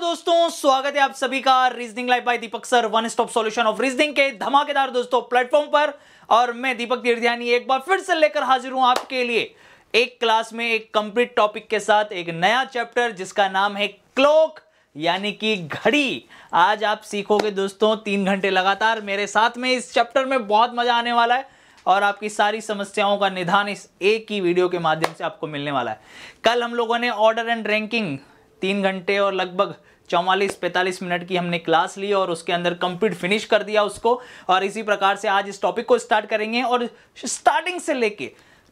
दोस्तों स्वागत है आप सभी का reasoning life by Deepak sir one stop solution of reasoning के धमाकेदार दोस्तों प्लेटफॉर्म पर और मैं दीपक तीर्थयानी एक बार फिर से लेकर हाजिर हूं आपके लिए एक क्लास में एक कंप्लीट टॉपिक के साथ एक नया चैप्टर जिसका नाम है क्लॉक यानी कि घड़ी आज आप सीखोगे दोस्तों तीन घंटे लगातार मेरे साथ में इस चैप्टर में बहुत मजा आने वाला है और आपकी सारी समस्याओं का निधान इस एक ही वीडियो के माध्यम से आपको मिलने वाला है कल हम लोगों ने ऑर्डर एंड रैंकिंग तीन घंटे और लगभग चौवालीस पैंतालीस मिनट की हमने क्लास ली और उसके अंदर कंप्लीट फिनिश कर दिया उसको और इसी प्रकार से आज इस टॉपिक को स्टार्ट करेंगे और स्टार्टिंग से लेके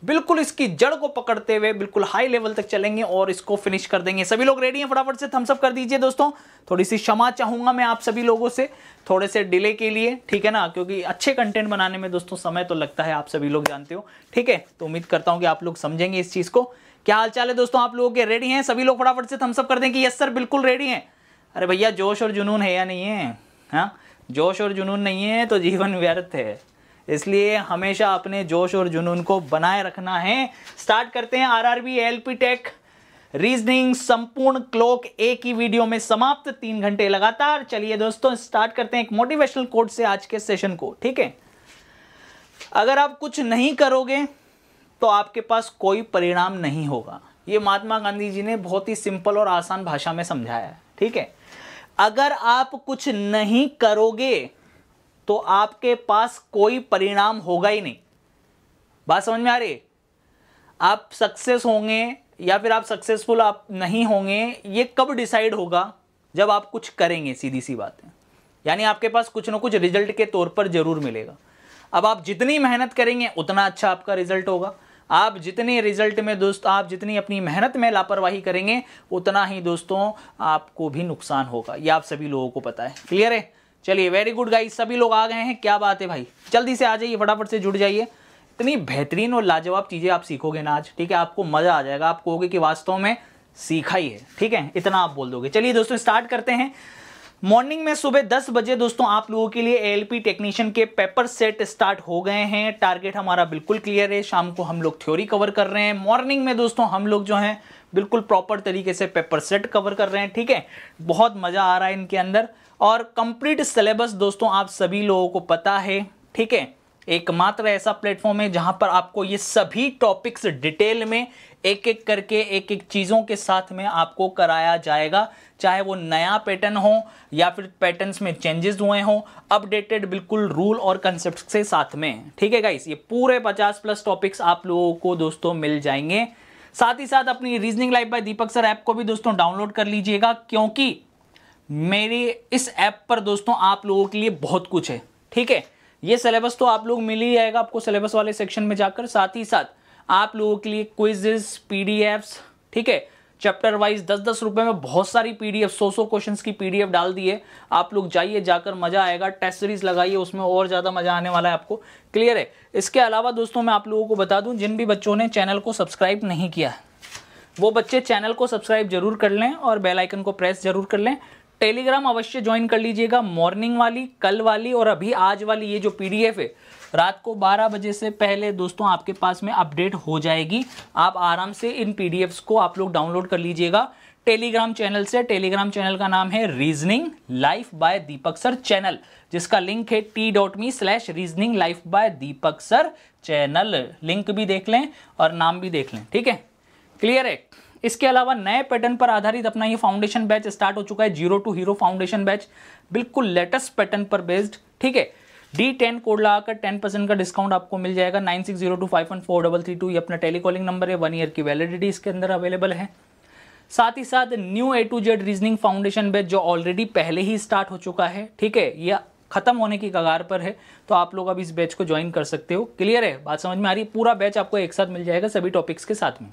बिल्कुल इसकी जड़ को पकड़ते हुए बिल्कुल हाई लेवल तक चलेंगे और इसको फिनिश कर देंगे सभी लोग रेडी हैं फटाफट से थम्सअप कर दीजिए दोस्तों थोड़ी सी क्षमा चाहूंगा मैं आप सभी लोगों से थोड़े से डिले के लिए ठीक है ना क्योंकि अच्छे कंटेंट बनाने में दोस्तों समय तो लगता है आप सभी लोग जानते हो ठीक है तो उम्मीद करता हूँ कि आप लोग समझेंगे इस चीज़ को क्या चाल है दोस्तों आप लोगों के रेडी हैं सभी लोग फटाफट से थम्सअप कर देंगे यस सर बिल्कुल रेडी हैं अरे भैया जोश और जुनून है या नहीं है हाँ जोश और जुनून नहीं है तो जीवन व्यर्थ है इसलिए हमेशा अपने जोश और जुनून को बनाए रखना है स्टार्ट करते हैं आरआरबी एलपी टेक रीजनिंग संपूर्ण क्लोक एक ही वीडियो में समाप्त तीन घंटे लगातार चलिए दोस्तों स्टार्ट करते हैं एक मोटिवेशनल कोड से आज के सेशन को ठीक है अगर आप कुछ नहीं करोगे तो आपके पास कोई परिणाम नहीं होगा ये महात्मा गांधी जी ने बहुत ही सिंपल और आसान भाषा में समझाया है ठीक है अगर आप कुछ नहीं करोगे तो आपके पास कोई परिणाम होगा ही नहीं बात समझ में आ रही आप सक्सेस होंगे या फिर आप सक्सेसफुल आप नहीं होंगे ये कब डिसाइड होगा जब आप कुछ करेंगे सीधी सी बात है यानी आपके पास कुछ ना कुछ रिजल्ट के तौर पर जरूर मिलेगा अब आप जितनी मेहनत करेंगे उतना अच्छा आपका रिजल्ट होगा आप जितने रिजल्ट में दोस्त आप जितनी अपनी मेहनत में लापरवाही करेंगे उतना ही दोस्तों आपको भी नुकसान होगा ये आप सभी लोगों को पता है क्लियर है चलिए वेरी गुड गाइस सभी लोग आ गए हैं क्या बात है भाई जल्दी से आ जाइए फटाफट से जुड़ जाइए इतनी बेहतरीन और लाजवाब चीज़ें आप सीखोगे ना आज ठीक है आपको मज़ा आ जाएगा आप कहोगे कि वास्तव में सीखा ही है ठीक है इतना आप बोल दोगे चलिए दोस्तों स्टार्ट करते हैं मॉर्निंग में सुबह 10 बजे दोस्तों आप लोगों के लिए एएलपी टेक्नीशियन के पेपर सेट स्टार्ट हो गए हैं टारगेट हमारा बिल्कुल क्लियर है शाम को हम लोग थ्योरी कवर कर रहे हैं मॉर्निंग में दोस्तों हम लोग जो हैं बिल्कुल प्रॉपर तरीके से पेपर सेट कवर कर रहे हैं ठीक है बहुत मज़ा आ रहा है इनके अंदर और कंप्लीट सिलेबस दोस्तों आप सभी लोगों को पता है ठीक है एकमात्र ऐसा प्लेटफॉर्म है जहां पर आपको ये सभी टॉपिक्स डिटेल में एक एक करके एक एक चीज़ों के साथ में आपको कराया जाएगा चाहे वो नया पैटर्न हो या फिर पैटर्न्स में चेंजेस हुए हों अपडेटेड बिल्कुल रूल और कंसेप्ट के साथ में ठीक है गाइस ये पूरे 50 प्लस टॉपिक्स आप लोगों को दोस्तों मिल जाएंगे साथ ही साथ अपनी reasoning life by Deepak sir app को भी दोस्तों डाउनलोड कर लीजिएगा क्योंकि मेरी इस ऐप पर दोस्तों आप लोगों के लिए बहुत कुछ है ठीक है ये सिलेबस तो आप लोग मिल ही जाएगा आपको सिलेबस वाले सेक्शन में जाकर साथ ही साथ आप लोगों के लिए क्विजेस पीडीएफ्स ठीक है चैप्टर वाइज दस दस रुपए में बहुत सारी पीडीएफ सौ सौ क्वेश्चन की पीडीएफ डाल दी है आप लोग जाइए जाकर मजा आएगा टेस्ट सीरीज लगाइए उसमें और ज़्यादा मजा आने वाला है आपको क्लियर है इसके अलावा दोस्तों मैं आप लोगों को बता दूं जिन भी बच्चों ने चैनल को सब्सक्राइब नहीं किया है वो बच्चे चैनल को सब्सक्राइब जरूर कर लें और बेलाइकन को प्रेस जरूर कर लें टेलीग्राम अवश्य ज्वाइन कर लीजिएगा मॉर्निंग वाली कल वाली और अभी आज वाली ये जो पी है रात को 12 बजे से पहले दोस्तों आपके पास में अपडेट हो जाएगी आप आराम से इन पी को आप लोग डाउनलोड कर लीजिएगा टेलीग्राम चैनल से टेलीग्राम चैनल का नाम है reasoning life by Deepak sir channel जिसका लिंक है T dot me slash reasoning life by Deepak sir channel link भी देख लें और नाम भी देख लें ठीक है क्लियर है इसके अलावा नए पैटर्न पर आधारित अपना ये फाउंडेशन बैच स्टार्ट हो चुका है zero to hero foundation batch बिल्कुल लेटेस्ट पैटर्न पर बेस्ड ठीक है डी टेन कोड लगाकर टेन परसेंट का डिस्काउंट आपको मिल जाएगा nine six zero two five one four double three two ये अपना टेलीकॉलिंग नंबर है वन ईयर की वैलिडिटी इसके अंदर अवेलेबल है साथ ही साथ new A to Z reasoning foundation batch जो ऑलरेडी पहले ही स्टार्ट हो चुका है ठीक है यह खत्म होने की कगार पर है तो आप लोग अब इस बैच को ज्वाइन कर सकते हो क्लियर है बात समझ में आ रही है पूरा बैच आपको एक साथ मिल जाएगा सभी टॉपिक्स के साथ में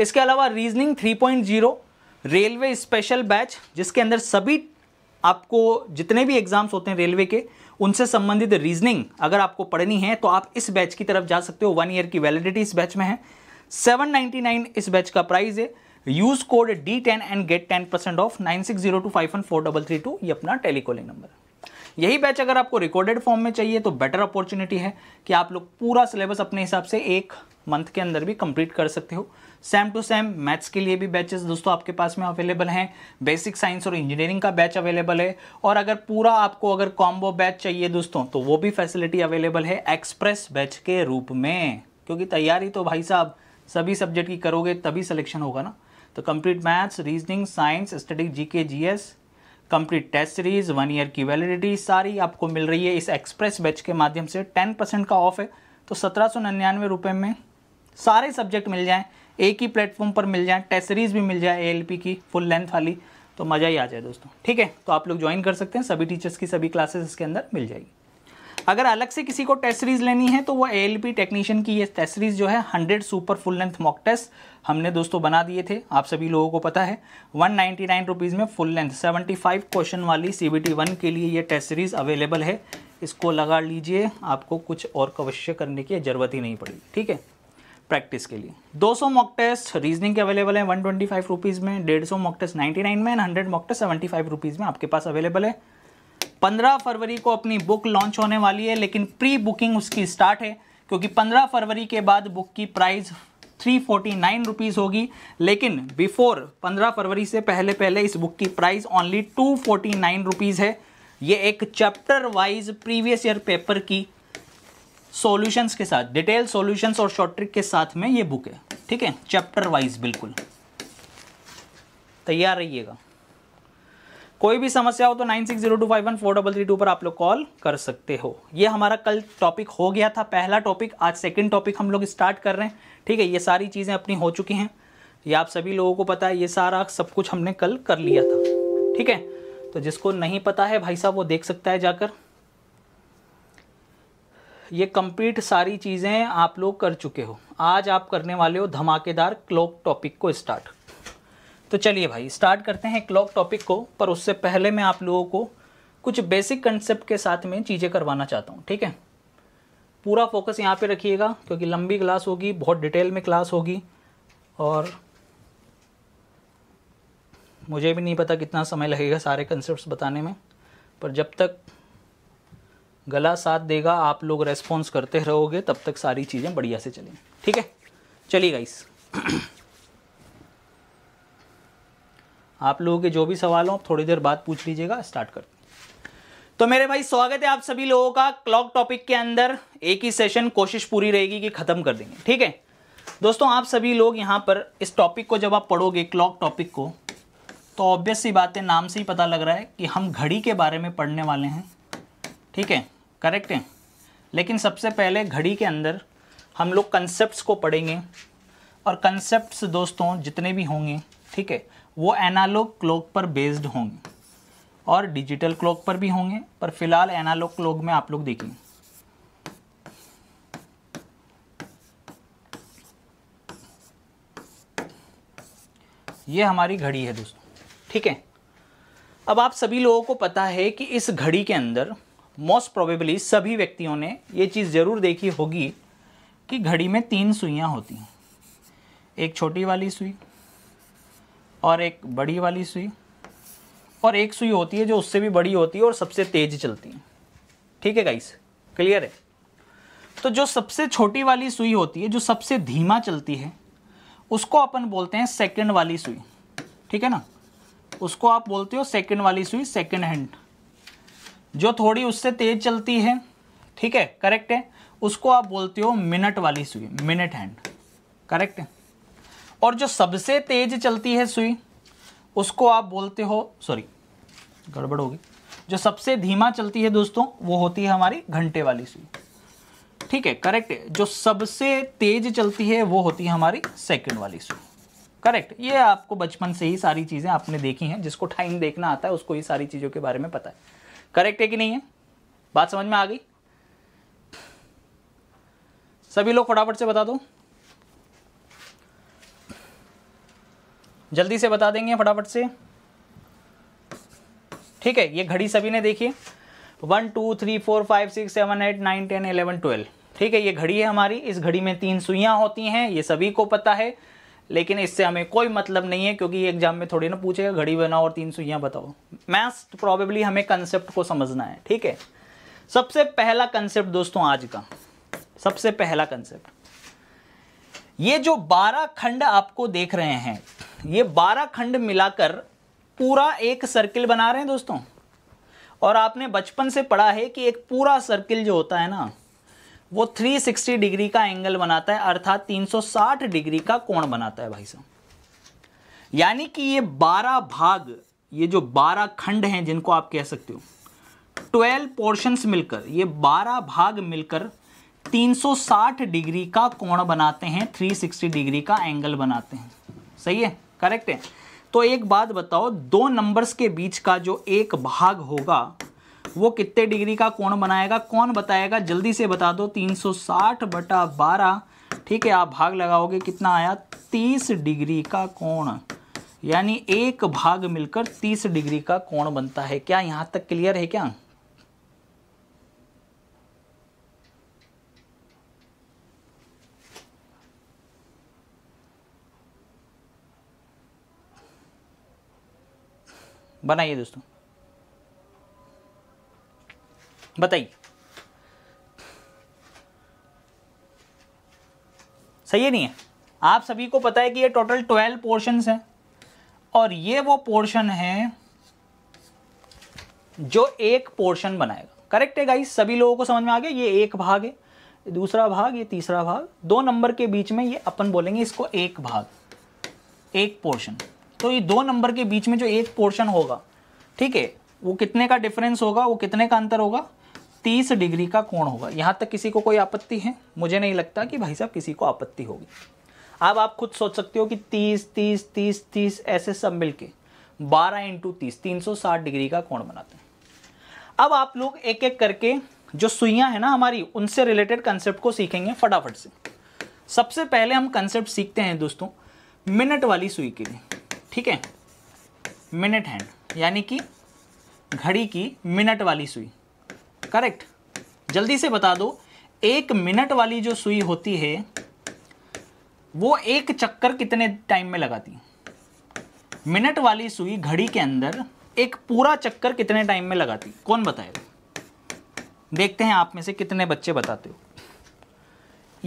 इसके अलावा रीजनिंग 3.0 रेलवे स्पेशल बैच जिसके अंदर सभी आपको जितने भी एग्जाम्स होते हैं रेलवे के उनसे संबंधित रीजनिंग अगर आपको पढ़नी है तो आप इस बैच की तरफ जा सकते हो वन ईयर की वैलिडिटी इस बैच में है 799 इस बैच का प्राइस है use code D ten and get ten percent off nine six zero two five one four double three two ये अपना टेलीकॉलिंग नंबर यही बैच अगर आपको रिकॉर्डेड फॉर्म में चाहिए तो बेटर अपॉर्चुनिटी है कि आप लोग पूरा सिलेबस अपने हिसाब से एक मंथ के अंदर भी कंप्लीट कर सकते हो सेम टू सेम मैथ्स के लिए भी बैचेस दोस्तों आपके पास में अवेलेबल हैं बेसिक साइंस और इंजीनियरिंग का बैच अवेलेबल है और अगर पूरा आपको अगर कॉम्बो बैच चाहिए दोस्तों तो वो भी फैसिलिटी अवेलेबल है एक्सप्रेस बैच के रूप में क्योंकि तैयारी तो भाई साहब सभी सब्जेक्ट की करोगे तभी सिलेक्शन होगा ना तो complete maths reasoning science study G K G S complete test series one year की वैलिडिटी सारी आपको मिल रही है इस एक्सप्रेस बैच के माध्यम से टेन परसेंट का ऑफ है तो सत्रह सौ निन्यानवे रुपये में सारे सब्जेक्ट मिल जाएँ एक ही प्लेटफॉर्म पर मिल जाए टेस्ट सीरीज भी मिल जाए ए की फुल लेंथ वाली तो मज़ा ही आ जाए दोस्तों ठीक है तो आप लोग ज्वाइन कर सकते हैं सभी टीचर्स की सभी क्लासेस इसके अंदर मिल जाएगी अगर अलग से किसी को टेस्ट सीरीज लेनी है तो वो ए टेक्नीशियन की ये टेस्ट सीरीज जो है 100 super full length mock test हमने दोस्तों बना दिए थे आप सभी लोगों को पता है वन नाइन्टी में फुल लेंथ 75 क्वेश्चन वाली सी बी के लिए ये टेस्ट सीरीज अवेलेबल है इसको लगा लीजिए आपको कुछ और कवश्य करने की ज़रूरत ही नहीं पड़ेगी ठीक है प्रैक्टिस के लिए 200 मॉक टेस्ट रीजनिंग के अवेलेबल है वन ट्वेंटी फाइव रुपीज़ में डेढ़ सौ मॉक टेस्ट नाइन्टी नाइन में and hundred mock test seventy five rupees में आपके पास अवेलेबल है पंद्रह फरवरी को अपनी बुक लॉन्च होने वाली है लेकिन प्री बुकिंग उसकी स्टार्ट है क्योंकि पंद्रह फरवरी के बाद बुक की price three forty nine rupees होगी लेकिन बिफोर पंद्रह फरवरी से पहले पहले इस बुक की price only two forty nine rupees है ये एक chapter wise previous year paper की सॉल्यूशंस के साथ डिटेल सॉल्यूशंस और शॉर्ट ट्रिक के साथ में ये बुक है ठीक है चैप्टर वाइज बिल्कुल तैयार रहिएगा कोई भी समस्या हो तो nine six zero two five one four double three two पर आप लोग कॉल कर सकते हो ये हमारा कल टॉपिक हो गया था पहला टॉपिक आज सेकंड टॉपिक हम लोग स्टार्ट कर रहे हैं ठीक है ये सारी चीज़ें अपनी हो चुकी हैं ये आप सभी लोगों को पता है ये सारा सब कुछ हमने कल कर लिया था ठीक है तो जिसको नहीं पता है भाई साहब वो देख सकता है जाकर ये कंप्लीट सारी चीज़ें आप लोग कर चुके हो आज आप करने वाले हो धमाकेदार क्लॉक टॉपिक को स्टार्ट तो चलिए भाई स्टार्ट करते हैं क्लॉक टॉपिक को पर उससे पहले मैं आप लोगों को कुछ बेसिक कंसेप्ट के साथ में चीज़ें करवाना चाहता हूँ ठीक है पूरा फोकस यहाँ पे रखिएगा क्योंकि लंबी क्लास होगी बहुत डिटेल में क्लास होगी और मुझे भी नहीं पता कितना समय लगेगा सारे कंसेप्ट बताने में पर जब तक गला साथ देगा आप लोग रेस्पॉन्स करते रहोगे तब तक सारी चीज़ें बढ़िया से चलेंगी ठीक है चलिए गाइस आप लोगों के जो भी सवाल हो आप थोड़ी देर बाद पूछ लीजिएगा स्टार्ट कर तो मेरे भाई स्वागत है आप सभी लोगों का क्लॉक टॉपिक के अंदर एक ही सेशन कोशिश पूरी रहेगी कि ख़त्म कर देंगे ठीक है दोस्तों आप सभी लोग यहाँ पर इस टॉपिक को जब आप पढ़ोगे क्लॉक टॉपिक को तो ऑब्वियस सी बातें नाम से ही पता लग रहा है कि हम घड़ी के बारे में पढ़ने वाले हैं ठीक है करेक्ट है लेकिन सबसे पहले घड़ी के अंदर हम लोग कंसेप्ट को पढ़ेंगे और कंसेप्ट दोस्तों जितने भी होंगे ठीक है वो एनालॉग क्लॉक पर बेस्ड होंगे और डिजिटल क्लॉक पर भी होंगे पर फिलहाल एनालॉग क्लॉक में आप लोग देखेंगे ये हमारी घड़ी है दोस्तों ठीक है अब आप सभी लोगों को पता है कि इस घड़ी के अंदर मोस्ट प्रोबेबली सभी व्यक्तियों ने ये चीज़ ज़रूर देखी होगी कि घड़ी में तीन सुइयाँ होती हैं एक छोटी वाली सुई और एक बड़ी वाली सुई और एक सुई होती है जो उससे भी बड़ी होती है और सबसे तेज चलती है ठीक है गाइस क्लियर है तो जो सबसे छोटी वाली सुई होती है जो सबसे धीमा चलती है उसको अपन बोलते हैं सेकंड वाली सुई ठीक है ना उसको आप बोलते हो सेकंड वाली सुई सेकंड हैंड जो थोड़ी उससे तेज चलती है ठीक है करेक्ट है उसको आप बोलते हो मिनट वाली सुई मिनट हैंड करेक्ट है और जो सबसे तेज चलती है सुई उसको आप बोलते हो सॉरी गड़बड़ होगी जो सबसे धीमा चलती है दोस्तों वो होती है हमारी घंटे वाली सुई ठीक है करेक्ट है जो सबसे तेज चलती है वो होती है हमारी सेकंड वाली सुई करेक्ट ये आपको बचपन से ही सारी चीज़ें आपने देखी हैं जिसको टाइम देखना आता है उसको ये सारी चीज़ों के बारे में पता है करेक्ट है कि नहीं है बात समझ में आ गई सभी लोग फटाफट से बता दो जल्दी से बता देंगे फटाफट से ठीक है ये घड़ी सभी ने देखी है one two three four five six seven eight nine ten eleven twelve ठीक है ये घड़ी है हमारी इस घड़ी में तीन सुइयां होती हैं ये सभी को पता है लेकिन इससे हमें कोई मतलब नहीं है क्योंकि एग्जाम में थोड़ी ना पूछेगा घड़ी बनाओ और तीन सुइयाँ बताओ मैथ्स प्रॉबेबली हमें कंसेप्ट को समझना है ठीक है सबसे पहला कंसेप्ट दोस्तों आज का सबसे पहला कंसेप्ट ये जो बारह खंड आपको देख रहे हैं ये बारह खंड मिलाकर पूरा एक सर्किल बना रहे हैं दोस्तों और आपने बचपन से पढ़ा है कि एक पूरा सर्किल जो होता है ना वो 360 डिग्री का एंगल बनाता है अर्थात 360 डिग्री का कोण बनाता है भाई साहब यानी कि ये 12 भाग ये जो 12 खंड हैं जिनको आप कह सकते हो 12 पोर्शंस मिलकर ये 12 भाग मिलकर 360 डिग्री का कोण बनाते हैं 360 डिग्री का एंगल बनाते हैं सही है करेक्ट है तो एक बात बताओ दो नंबर्स के बीच का जो एक भाग होगा वो कितने डिग्री का कोण बनाएगा कौन बताएगा जल्दी से बता दो 360 बटा 12 ठीक है आप भाग लगाओगे कितना आया 30 डिग्री का कोण यानी एक भाग मिलकर 30 डिग्री का कोण बनता है क्या यहाँ तक क्लियर है क्या बनाइए दोस्तों बताइए सही है नहीं है आप सभी को पता है कि ये टोटल ट्वेल्व पोर्शंस हैं और ये वो पोर्शन है जो एक पोर्शन बनाएगा करेक्ट है गाइस सभी लोगों को समझ में आ गया ये एक भाग है दूसरा भाग ये तीसरा भाग दो नंबर के बीच में ये अपन बोलेंगे इसको एक भाग एक पोर्शन तो ये दो नंबर के बीच में जो एक पोर्शन होगा ठीक है वो कितने का डिफरेंस होगा वो कितने का अंतर होगा तीस डिग्री का कोण होगा यहाँ तक किसी को कोई आपत्ति है मुझे नहीं लगता कि भाई साहब किसी को आपत्ति होगी अब आप खुद सोच सकते हो कि तीस तीस तीस तीस ऐसे सब मिल के बारह इंटू तीस तीन सौ साठ डिग्री का कोण बनाते हैं अब आप लोग एक एक करके जो सुइयाँ हैं ना हमारी उनसे रिलेटेड कंसेप्ट को सीखेंगे फटाफट से सबसे पहले हम कंसेप्ट सीखते हैं दोस्तों मिनट वाली सुई के लिए ठीक है मिनट हैंड यानी कि घड़ी की मिनट वाली सुई करेक्ट जल्दी से बता दो एक मिनट वाली जो सुई होती है वो एक चक्कर कितने टाइम में लगाती मिनट वाली सुई घड़ी के अंदर एक पूरा चक्कर कितने टाइम में लगाती कौन बताएगा देखते हैं आप में से कितने बच्चे बताते हो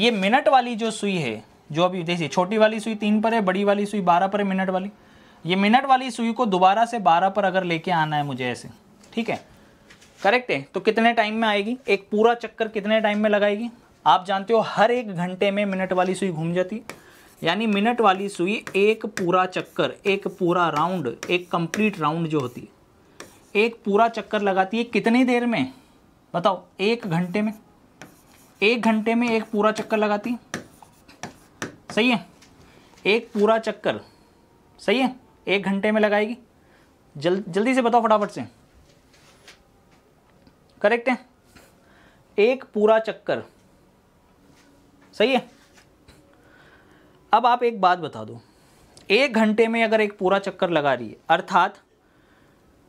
ये मिनट वाली जो सुई है जो अभी देखिए छोटी वाली सुई तीन पर है बड़ी वाली सुई बारह पर है मिनट वाली ये मिनट वाली सुई को दोबारा से बारह पर अगर लेके आना है मुझे ऐसे ठीक है करेक्ट है तो कितने टाइम में आएगी एक पूरा चक्कर कितने टाइम में लगाएगी आप जानते हो हर एक घंटे में मिनट वाली सुई घूम जाती यानी मिनट वाली सुई एक पूरा चक्कर एक पूरा राउंड एक कंप्लीट राउंड जो होती है एक पूरा चक्कर लगाती है कितनी देर में बताओ एक घंटे में एक घंटे में एक पूरा चक्कर लगाती सही है एक पूरा चक्कर सही है एक घंटे में लगाएगी जल जल्दी से बताओ फटाफट से करेक्ट है एक पूरा चक्कर सही है अब आप एक बात बता दो एक घंटे में अगर एक पूरा चक्कर लगा रही है अर्थात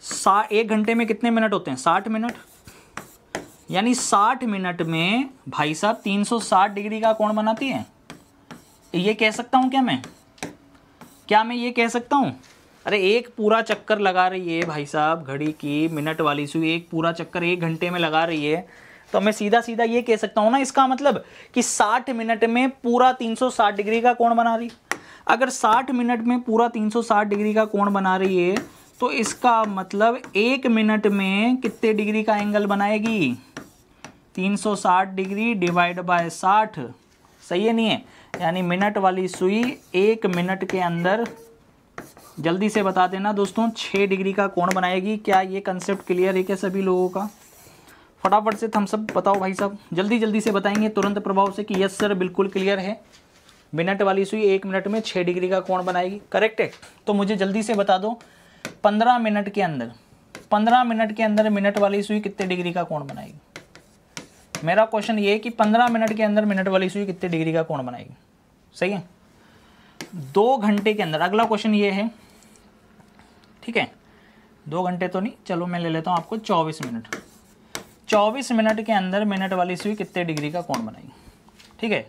सा एक घंटे में कितने मिनट होते हैं साठ मिनट यानी साठ मिनट में भाई साहब तीन सौ साठ डिग्री का कोण बनाती है ये कह सकता हूँ क्या मैं क्या मैं ये कह सकता हूँ अरे एक पूरा चक्कर लगा रही है भाई साहब घड़ी की मिनट वाली सुई एक पूरा चक्कर एक घंटे में लगा रही है तो मैं सीधा सीधा ये कह सकता हूँ ना इसका मतलब कि 60 मिनट में पूरा 360 डिग्री का कोण बना रही अगर 60 मिनट में पूरा 360 डिग्री का कोण बना रही है तो इसका मतलब एक मिनट में कितने डिग्री का एंगल बनाएगी 360 डिग्री डिवाइड बाय 60 सही है नहीं है यानी मिनट वाली सुई एक मिनट के अंदर जल्दी से बता देना दोस्तों छः डिग्री का कोण बनाएगी क्या ये कंसेप्ट क्लियर है क्या सभी लोगों का फटाफट से थम सब बताओ भाई साहब जल्दी जल्दी से बताएंगे तुरंत प्रभाव से कि यस सर बिल्कुल क्लियर है मिनट वाली सुई एक मिनट में छः डिग्री का कोण बनाएगी करेक्ट है तो मुझे जल्दी से बता दो पंद्रह मिनट के अंदर पंद्रह मिनट के अंदर मिनट वाली सुई कितने डिग्री का कोण बनाएगी मेरा क्वेश्चन ये है कि पंद्रह मिनट के अंदर मिनट वाली सुई कितने डिग्री का कोण बनाएगी सही है दो घंटे के अंदर अगला क्वेश्चन ये है ठीक है दो घंटे तो नहीं चलो मैं ले लेता हूँ आपको चौबीस मिनट चौबीस मिनट के अंदर मिनट वाली सुई कितने डिग्री का कोण बनाएगी ठीक है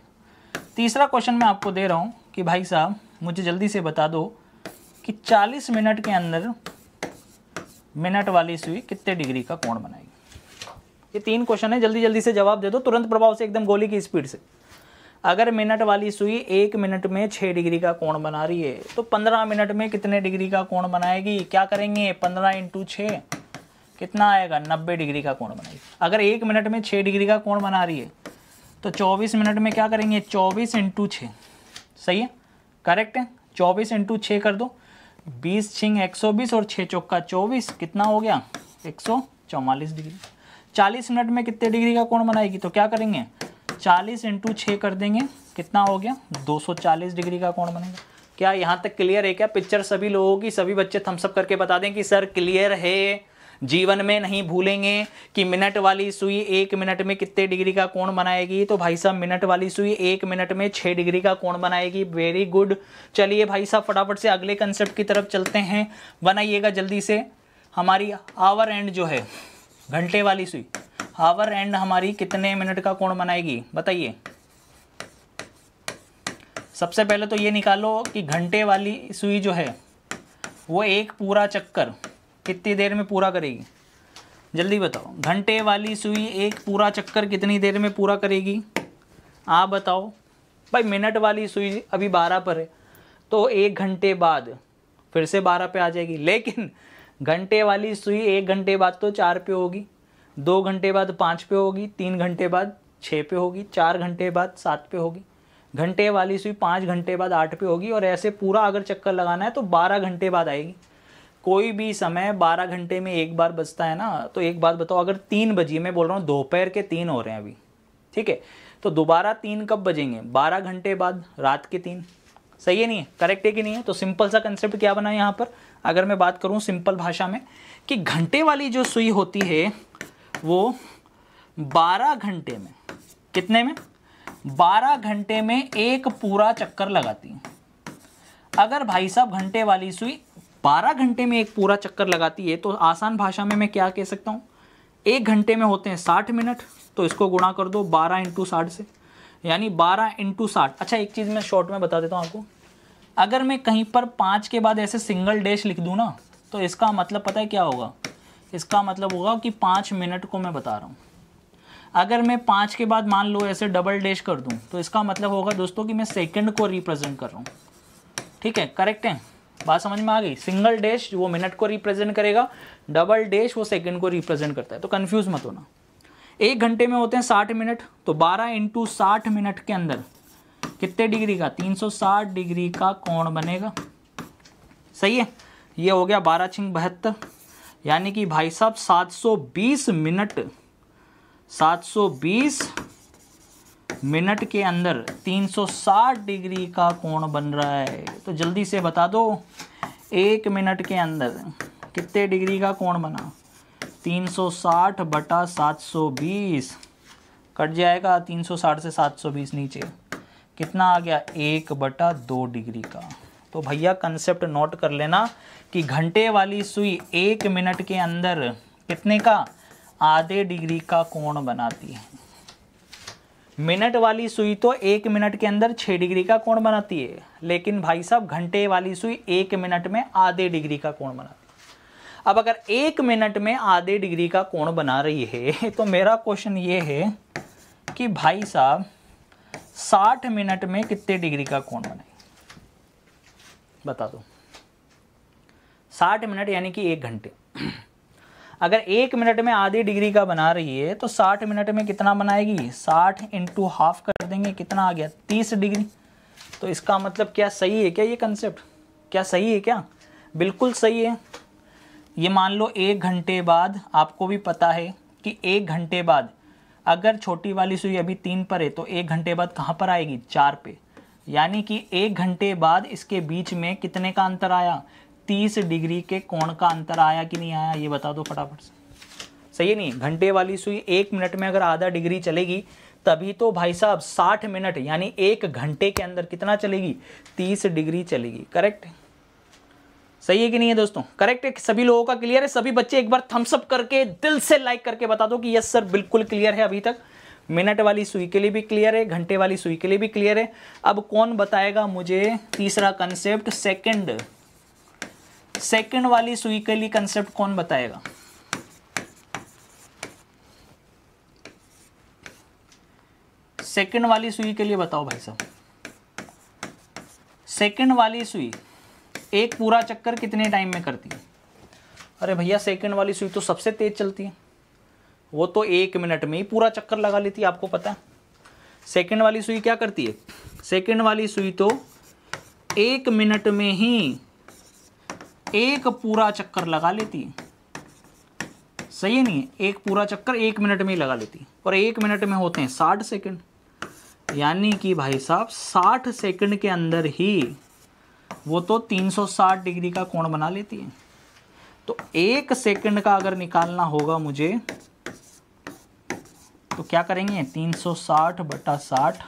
तीसरा क्वेश्चन मैं आपको दे रहा हूँ कि भाई साहब मुझे जल्दी से बता दो कि 40 मिनट के अंदर मिनट वाली सुई कितने डिग्री का कोण बनाएगी ये तीन क्वेश्चन है जल्दी जल्दी से जवाब दे दो तुरंत प्रभाव से एकदम गोली की स्पीड से अगर मिनट वाली सुई एक मिनट में छः डिग्री का कोण बना रही है तो पंद्रह मिनट में कितने डिग्री का कोण बनाएगी क्या करेंगे पंद्रह इंटू छः कितना आएगा नब्बे डिग्री का कोण बनाएगी अगर एक मिनट में छः डिग्री का कोण बना रही है तो चौबीस मिनट में क्या करेंगे चौबीस इंटू छः सही है करेक्ट है चौबीस इंटू छः कर दो बीस छिंग एक सौ बीस और छः चौका चौबीस कितना हो गया एक सौ चौवालीस डिग्री चालीस मिनट में कितने डिग्री का कोण बनाएगी तो क्या करेंगे चालीस इंटू छः कर देंगे कितना हो गया 240 डिग्री का कोण बनेगा क्या यहाँ तक क्लियर है क्या पिक्चर सभी लोगों की सभी बच्चे थम्सअप करके बता दें कि सर क्लियर है जीवन में नहीं भूलेंगे कि मिनट वाली सुई एक मिनट में कितने डिग्री का कोण बनाएगी तो भाई साहब मिनट वाली सुई एक मिनट में छः डिग्री का कोण बनाएगी वेरी गुड चलिए भाई साहब फटाफट से अगले कंसेप्ट की तरफ चलते हैं बनाइएगा जल्दी से हमारी आवर एंड जो है घंटे वाली सुई हावर एंड हमारी कितने मिनट का कोण बनाएगी बताइए सबसे पहले तो ये निकालो कि घंटे वाली सुई जो है वो एक पूरा चक्कर कितनी देर में पूरा करेगी जल्दी बताओ घंटे वाली सुई एक पूरा चक्कर कितनी देर में पूरा करेगी आप बताओ भाई मिनट वाली सुई अभी बारह पर है तो एक घंटे बाद फिर से बारह पे आ जाएगी लेकिन घंटे वाली सुई एक घंटे बाद तो चार पे होगी दो घंटे बाद पाँच पे होगी तीन घंटे बाद छः पे होगी चार घंटे बाद सात पे होगी घंटे वाली सुई पाँच घंटे बाद आठ पे होगी और ऐसे पूरा अगर चक्कर लगाना है तो बारह घंटे बाद आएगी कोई भी समय बारह घंटे में एक बार बजता है ना तो एक बात बताओ अगर तीन बजिए मैं बोल रहा हूँ दोपहर के तीन हो रहे हैं अभी ठीक है तो दोबारा तीन कब बजेंगे बारह घंटे बाद रात के तीन सही है नहीं है करेक्ट है कि नहीं है तो सिंपल सा कंसेप्ट क्या बना यहाँ पर अगर मैं बात करूँ सिंपल भाषा में कि घंटे वाली जो सुई होती है वो 12 घंटे में कितने में 12 घंटे में एक पूरा चक्कर लगाती है अगर भाई साहब घंटे वाली सुई 12 घंटे में एक पूरा चक्कर लगाती है तो आसान भाषा में मैं क्या कह सकता हूँ एक घंटे में होते हैं 60 मिनट तो इसको गुणा कर दो 12 इंटू साठ से यानी 12 इंटू साठ अच्छा एक चीज़ मैं शॉर्ट में बता देता हूँ आपको अगर मैं कहीं पर पाँच के बाद ऐसे सिंगल डैश लिख दूँ ना तो इसका मतलब पता है क्या होगा इसका मतलब होगा कि पाँच मिनट को मैं बता रहा हूँ अगर मैं पाँच के बाद मान लो ऐसे डबल डैश कर दूँ तो इसका मतलब होगा दोस्तों कि मैं सेकंड को रिप्रेजेंट कर रहा हूँ ठीक है करेक्ट है बात समझ में आ गई सिंगल डैश वो मिनट को रिप्रेजेंट करेगा डबल डैश वो सेकंड को रिप्रेजेंट करता है तो कन्फ्यूज़ मत होना एक घंटे में होते हैं साठ मिनट तो बारह इंटू साठ मिनट के अंदर कितने डिग्री का तीन सौ साठ डिग्री का कोण बनेगा सही है ये हो गया बारह छिंग बहत्तर यानी कि भाई साहब 720 मिनट 720 मिनट के अंदर 360 डिग्री का कोण बन रहा है तो जल्दी से बता दो एक मिनट के अंदर कितने डिग्री का कोण बना 360 बटा 720 कट जाएगा 360 से 720 नीचे कितना आ गया एक बटा दो डिग्री का तो भैया कंसेप्ट नोट कर लेना कि घंटे वाली सुई एक मिनट के अंदर कितने का आधे डिग्री का कोण बनाती है मिनट वाली सुई तो एक मिनट के अंदर छः डिग्री का कोण बनाती है लेकिन भाई साहब घंटे वाली सुई एक मिनट में आधे डिग्री का कोण बनाती है अब अगर एक मिनट में आधे डिग्री का कोण बना रही है तो मेरा क्वेश्चन ये है कि भाई साहब साठ मिनट में कितने डिग्री का कोण बनाए बता दो साठ मिनट यानी कि एक घंटे अगर एक मिनट में आधी डिग्री का बना रही है तो साठ मिनट में कितना बनाएगी साठ इंटू हाफ कर देंगे कितना आ गया तीस डिग्री तो इसका मतलब क्या सही है क्या ये कंसेप्ट क्या सही है क्या बिल्कुल सही है ये मान लो एक घंटे बाद आपको भी पता है कि एक घंटे बाद अगर छोटी वाली सुई अभी तीन पर है तो एक घंटे बाद कहाँ पर आएगी चार पे यानी कि एक घंटे बाद इसके बीच में कितने का अंतर आया तीस डिग्री के कोण का अंतर आया कि नहीं आया ये बता दो फटाफट से सही है नहीं घंटे वाली सुई एक मिनट में अगर आधा डिग्री चलेगी तभी तो भाई साहब साठ मिनट यानी एक घंटे के अंदर कितना चलेगी तीस डिग्री चलेगी करेक्ट सही है कि नहीं है दोस्तों करेक्ट है सभी लोगों का क्लियर है सभी बच्चे एक बार थम्सअप करके दिल से लाइक करके बता दो कि यस सर बिल्कुल क्लियर है अभी तक मिनट वाली सुई के लिए भी क्लियर है घंटे वाली सुई के लिए भी क्लियर है अब कौन बताएगा मुझे तीसरा कंसेप्ट सेकंड सेकंड वाली सुई के लिए कंसेप्ट कौन बताएगा सेकंड वाली सुई के लिए बताओ भाई साहब सेकंड वाली सुई एक पूरा चक्कर कितने टाइम में करती है अरे भैया सेकंड वाली सुई तो सबसे तेज चलती है वो तो एक मिनट में ही पूरा चक्कर लगा लेती है आपको पता है सेकंड वाली सुई क्या करती है सेकंड वाली सुई तो एक मिनट में ही एक पूरा चक्कर लगा लेती सही है नहीं है एक पूरा चक्कर एक मिनट में ही लगा लेती और एक मिनट में होते हैं साठ सेकंड यानी कि भाई साहब साठ सेकंड के अंदर ही वो तो 360 डिग्री का कोण बना लेती है तो एक सेकंड का अगर निकालना होगा मुझे तो क्या करेंगे 360 बटा साठ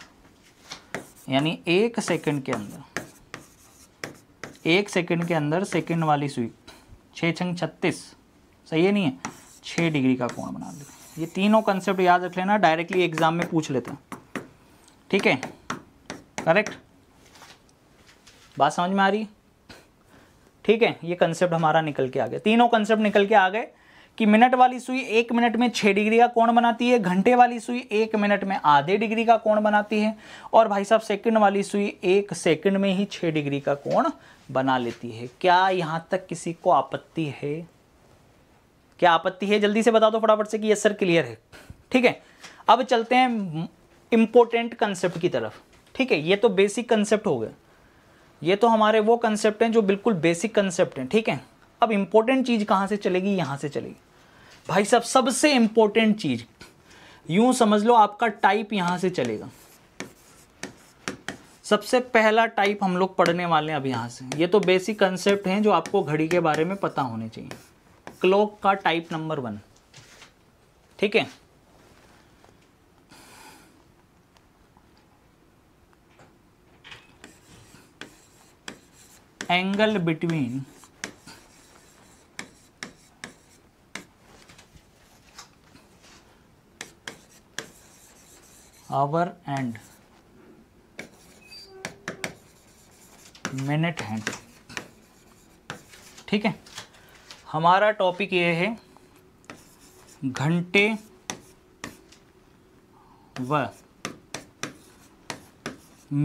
यानी एक सेकंड के अंदर एक सेकंड के अंदर सेकंड वाली सुई छः छंग छत्तीस सही है नहीं है छः डिग्री का कोण बना देते ये तीनों कंसेप्ट याद रख लेना डायरेक्टली एग्जाम में पूछ लेते हैं ठीक है करेक्ट बात समझ में आ रही ठीक है ये कंसेप्ट हमारा निकल के आ गया तीनों कंसेप्ट निकल के आ गए कि मिनट वाली सुई एक मिनट में छः डिग्री का कोण बनाती है घंटे वाली सुई एक मिनट में आधे डिग्री का कोण बनाती है और भाई साहब सेकंड वाली सुई एक सेकंड में ही छः डिग्री का कोण बना लेती है क्या यहाँ तक किसी को आपत्ति है क्या आपत्ति है जल्दी से बता दो फटाफट से कि यस सर क्लियर है ठीक है अब चलते हैं इम्पोर्टेंट कंसेप्ट की तरफ ठीक है ये तो बेसिक कंसेप्ट हो गए ये तो हमारे वो कंसेप्ट हैं जो बिल्कुल बेसिक कंसेप्ट हैं ठीक है अब इम्पोर्टेंट चीज़ कहाँ से चलेगी यहाँ से चलेगी भाई साहब सबसे इंपॉर्टेंट चीज यूं समझ लो आपका टाइप यहां से चलेगा सबसे पहला टाइप हम लोग पढ़ने वाले हैं अब यहां से ये तो बेसिक कंसेप्ट हैं जो आपको घड़ी के बारे में पता होने चाहिए क्लॉक का टाइप नंबर वन ठीक है angle between hour and minute hand ठीक है हमारा टॉपिक ये है घंटे व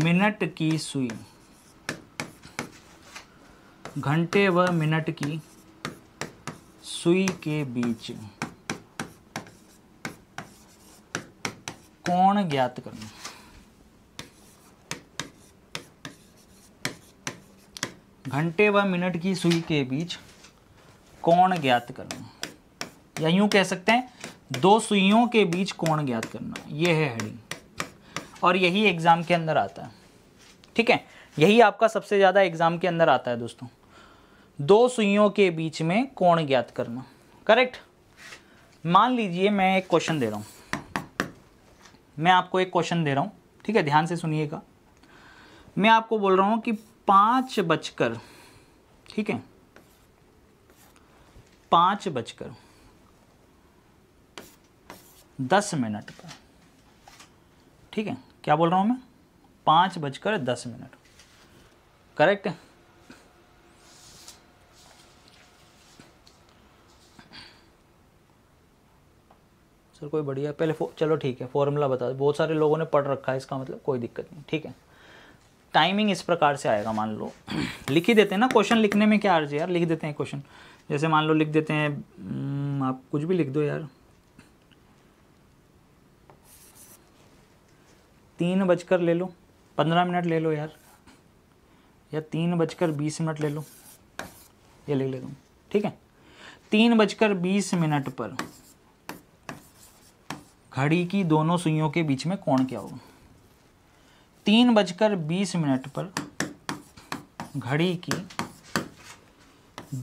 मिनट की सुई घंटे व मिनट की सुई के बीच कौन ज्ञात करना घंटे व मिनट की सुई के बीच कौन ज्ञात करना या यूं कह सकते हैं दो सुइयों के बीच कौन ज्ञात करना ये है हेडिंग और यही एग्ज़ाम के अंदर आता है ठीक है यही आपका सबसे ज़्यादा एग्ज़ाम के अंदर आता है दोस्तों दो सुइयों के बीच में कौन ज्ञात करना करेक्ट मान लीजिए मैं एक क्वेश्चन दे रहा हूं मैं आपको एक क्वेश्चन दे रहा हूँ ठीक है ध्यान से सुनिएगा मैं आपको बोल रहा हूँ कि पाँच बजकर ठीक है पाँच बजकर दस मिनट पर ठीक है क्या बोल रहा हूँ मैं पाँच बजकर दस मिनट करेक्ट सर कोई बढ़िया पहले चलो ठीक है फॉर्मूला बता दो बहुत सारे लोगों ने पढ़ रखा है इसका मतलब कोई दिक्कत नहीं ठीक है टाइमिंग इस प्रकार से आएगा मान लो लिख ही देते हैं ना क्वेश्चन लिखने में क्या अर्ज यार लिख देते हैं क्वेश्चन जैसे मान लो लिख देते हैं हम्म, आप कुछ भी लिख दो यार तीन बजकर ले लो पंद्रह मिनट ले लो यार या तीन बजकर बीस मिनट ले लो ये लिख लेता हूँ ठीक है तीन बजकर बीस मिनट पर घड़ी की दोनों सुइयों के बीच में कोण क्या होगा तीन बजकर बीस मिनट पर घड़ी की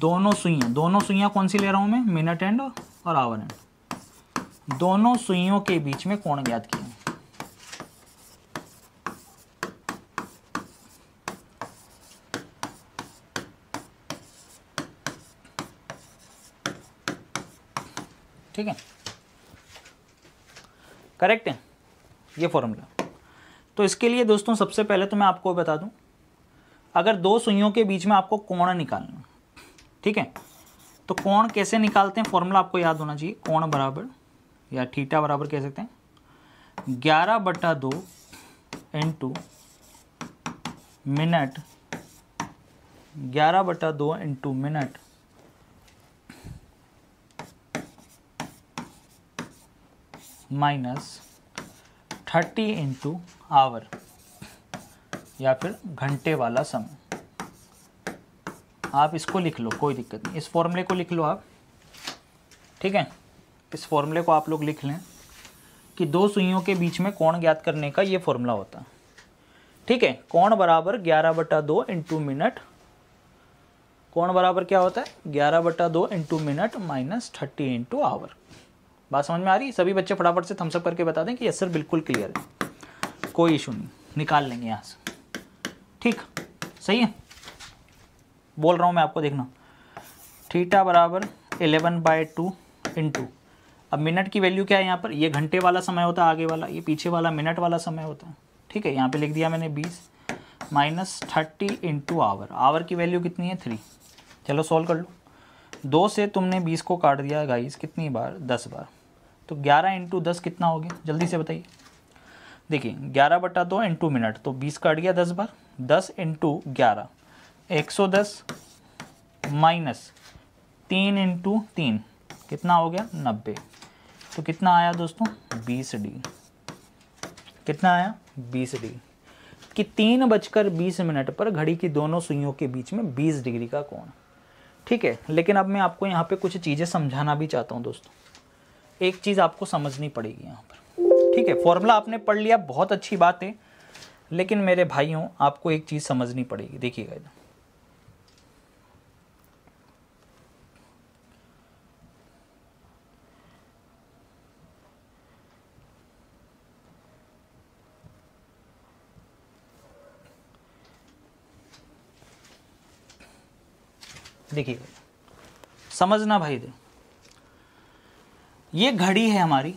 दोनों सुइयां दोनों सुइयां कौन सी ले रहा हूं मैं मिनट एंड और आवर एंड दोनों सुइयों के बीच में कोण ज्ञात किया ठीक है करेक्ट है ये फॉर्मूला तो इसके लिए दोस्तों सबसे पहले तो मैं आपको बता दूं अगर दो सुइयों के बीच में आपको कोण निकालना ठीक है तो कोण कैसे निकालते हैं फॉर्मूला आपको याद होना चाहिए कोण बराबर या ठीटा बराबर कह सकते हैं ग्यारह बटा दो इंटू मिनट ग्यारह बटा दो into minute minus thirty into hour या फिर घंटे वाला समय आप इसको लिख लो कोई दिक्कत नहीं इस फॉर्मूले को लिख लो आप ठीक है इस फॉर्मूले को आप लोग लिख लें कि दो सुइयों के बीच में कोण ज्ञात करने का ये फॉर्मूला होता ठीक है कोण बराबर ग्यारह बटा दो इंटू मिनट कोण बराबर क्या होता है ग्यारह बटा दो into minute minus thirty into hour बात समझ में आ रही है सभी बच्चे फटाफट से थम्सअप करके बता दें कि यस सर बिल्कुल क्लियर है कोई इशू नहीं निकाल लेंगे यहाँ से ठीक सही है बोल रहा हूँ मैं आपको देखना थीटा बराबर eleven by two into अब मिनट की वैल्यू क्या है यहाँ पर ये घंटे वाला समय होता है आगे वाला ये पीछे वाला मिनट वाला समय होता है ठीक है यहाँ पे लिख दिया मैंने बीस minus thirty into hour hour की वैल्यू कितनी है थ्री चलो सॉल्व कर लो दो से तुमने बीस को काट दिया गाइस कितनी बार दस बार तो 11 इंटू दस कितना हो गया जल्दी से बताइए देखिए 11 बटा दो इंटू मिनट तो 20 काट गया 10 बार 10 इंटू ग्यारह एक सौ दस माइनस तीन इंटू तीन कितना हो गया नब्बे तो कितना आया दोस्तों बीस डी कितना आया बीस डी कि तीन बजकर बीस मिनट पर घड़ी की दोनों सुइयों के बीच में बीस डिग्री का कोण ठीक है लेकिन अब मैं आपको यहाँ पे कुछ चीज़ें समझाना भी चाहता हूँ दोस्तों एक चीज़ आपको समझनी पड़ेगी यहाँ पर ठीक है फॉर्मूला आपने पढ़ लिया बहुत अच्छी बात है लेकिन मेरे भाइयों आपको एक चीज़ समझनी पड़ेगी देखिएगा इधर देखिए समझना भाई दे ये घड़ी है हमारी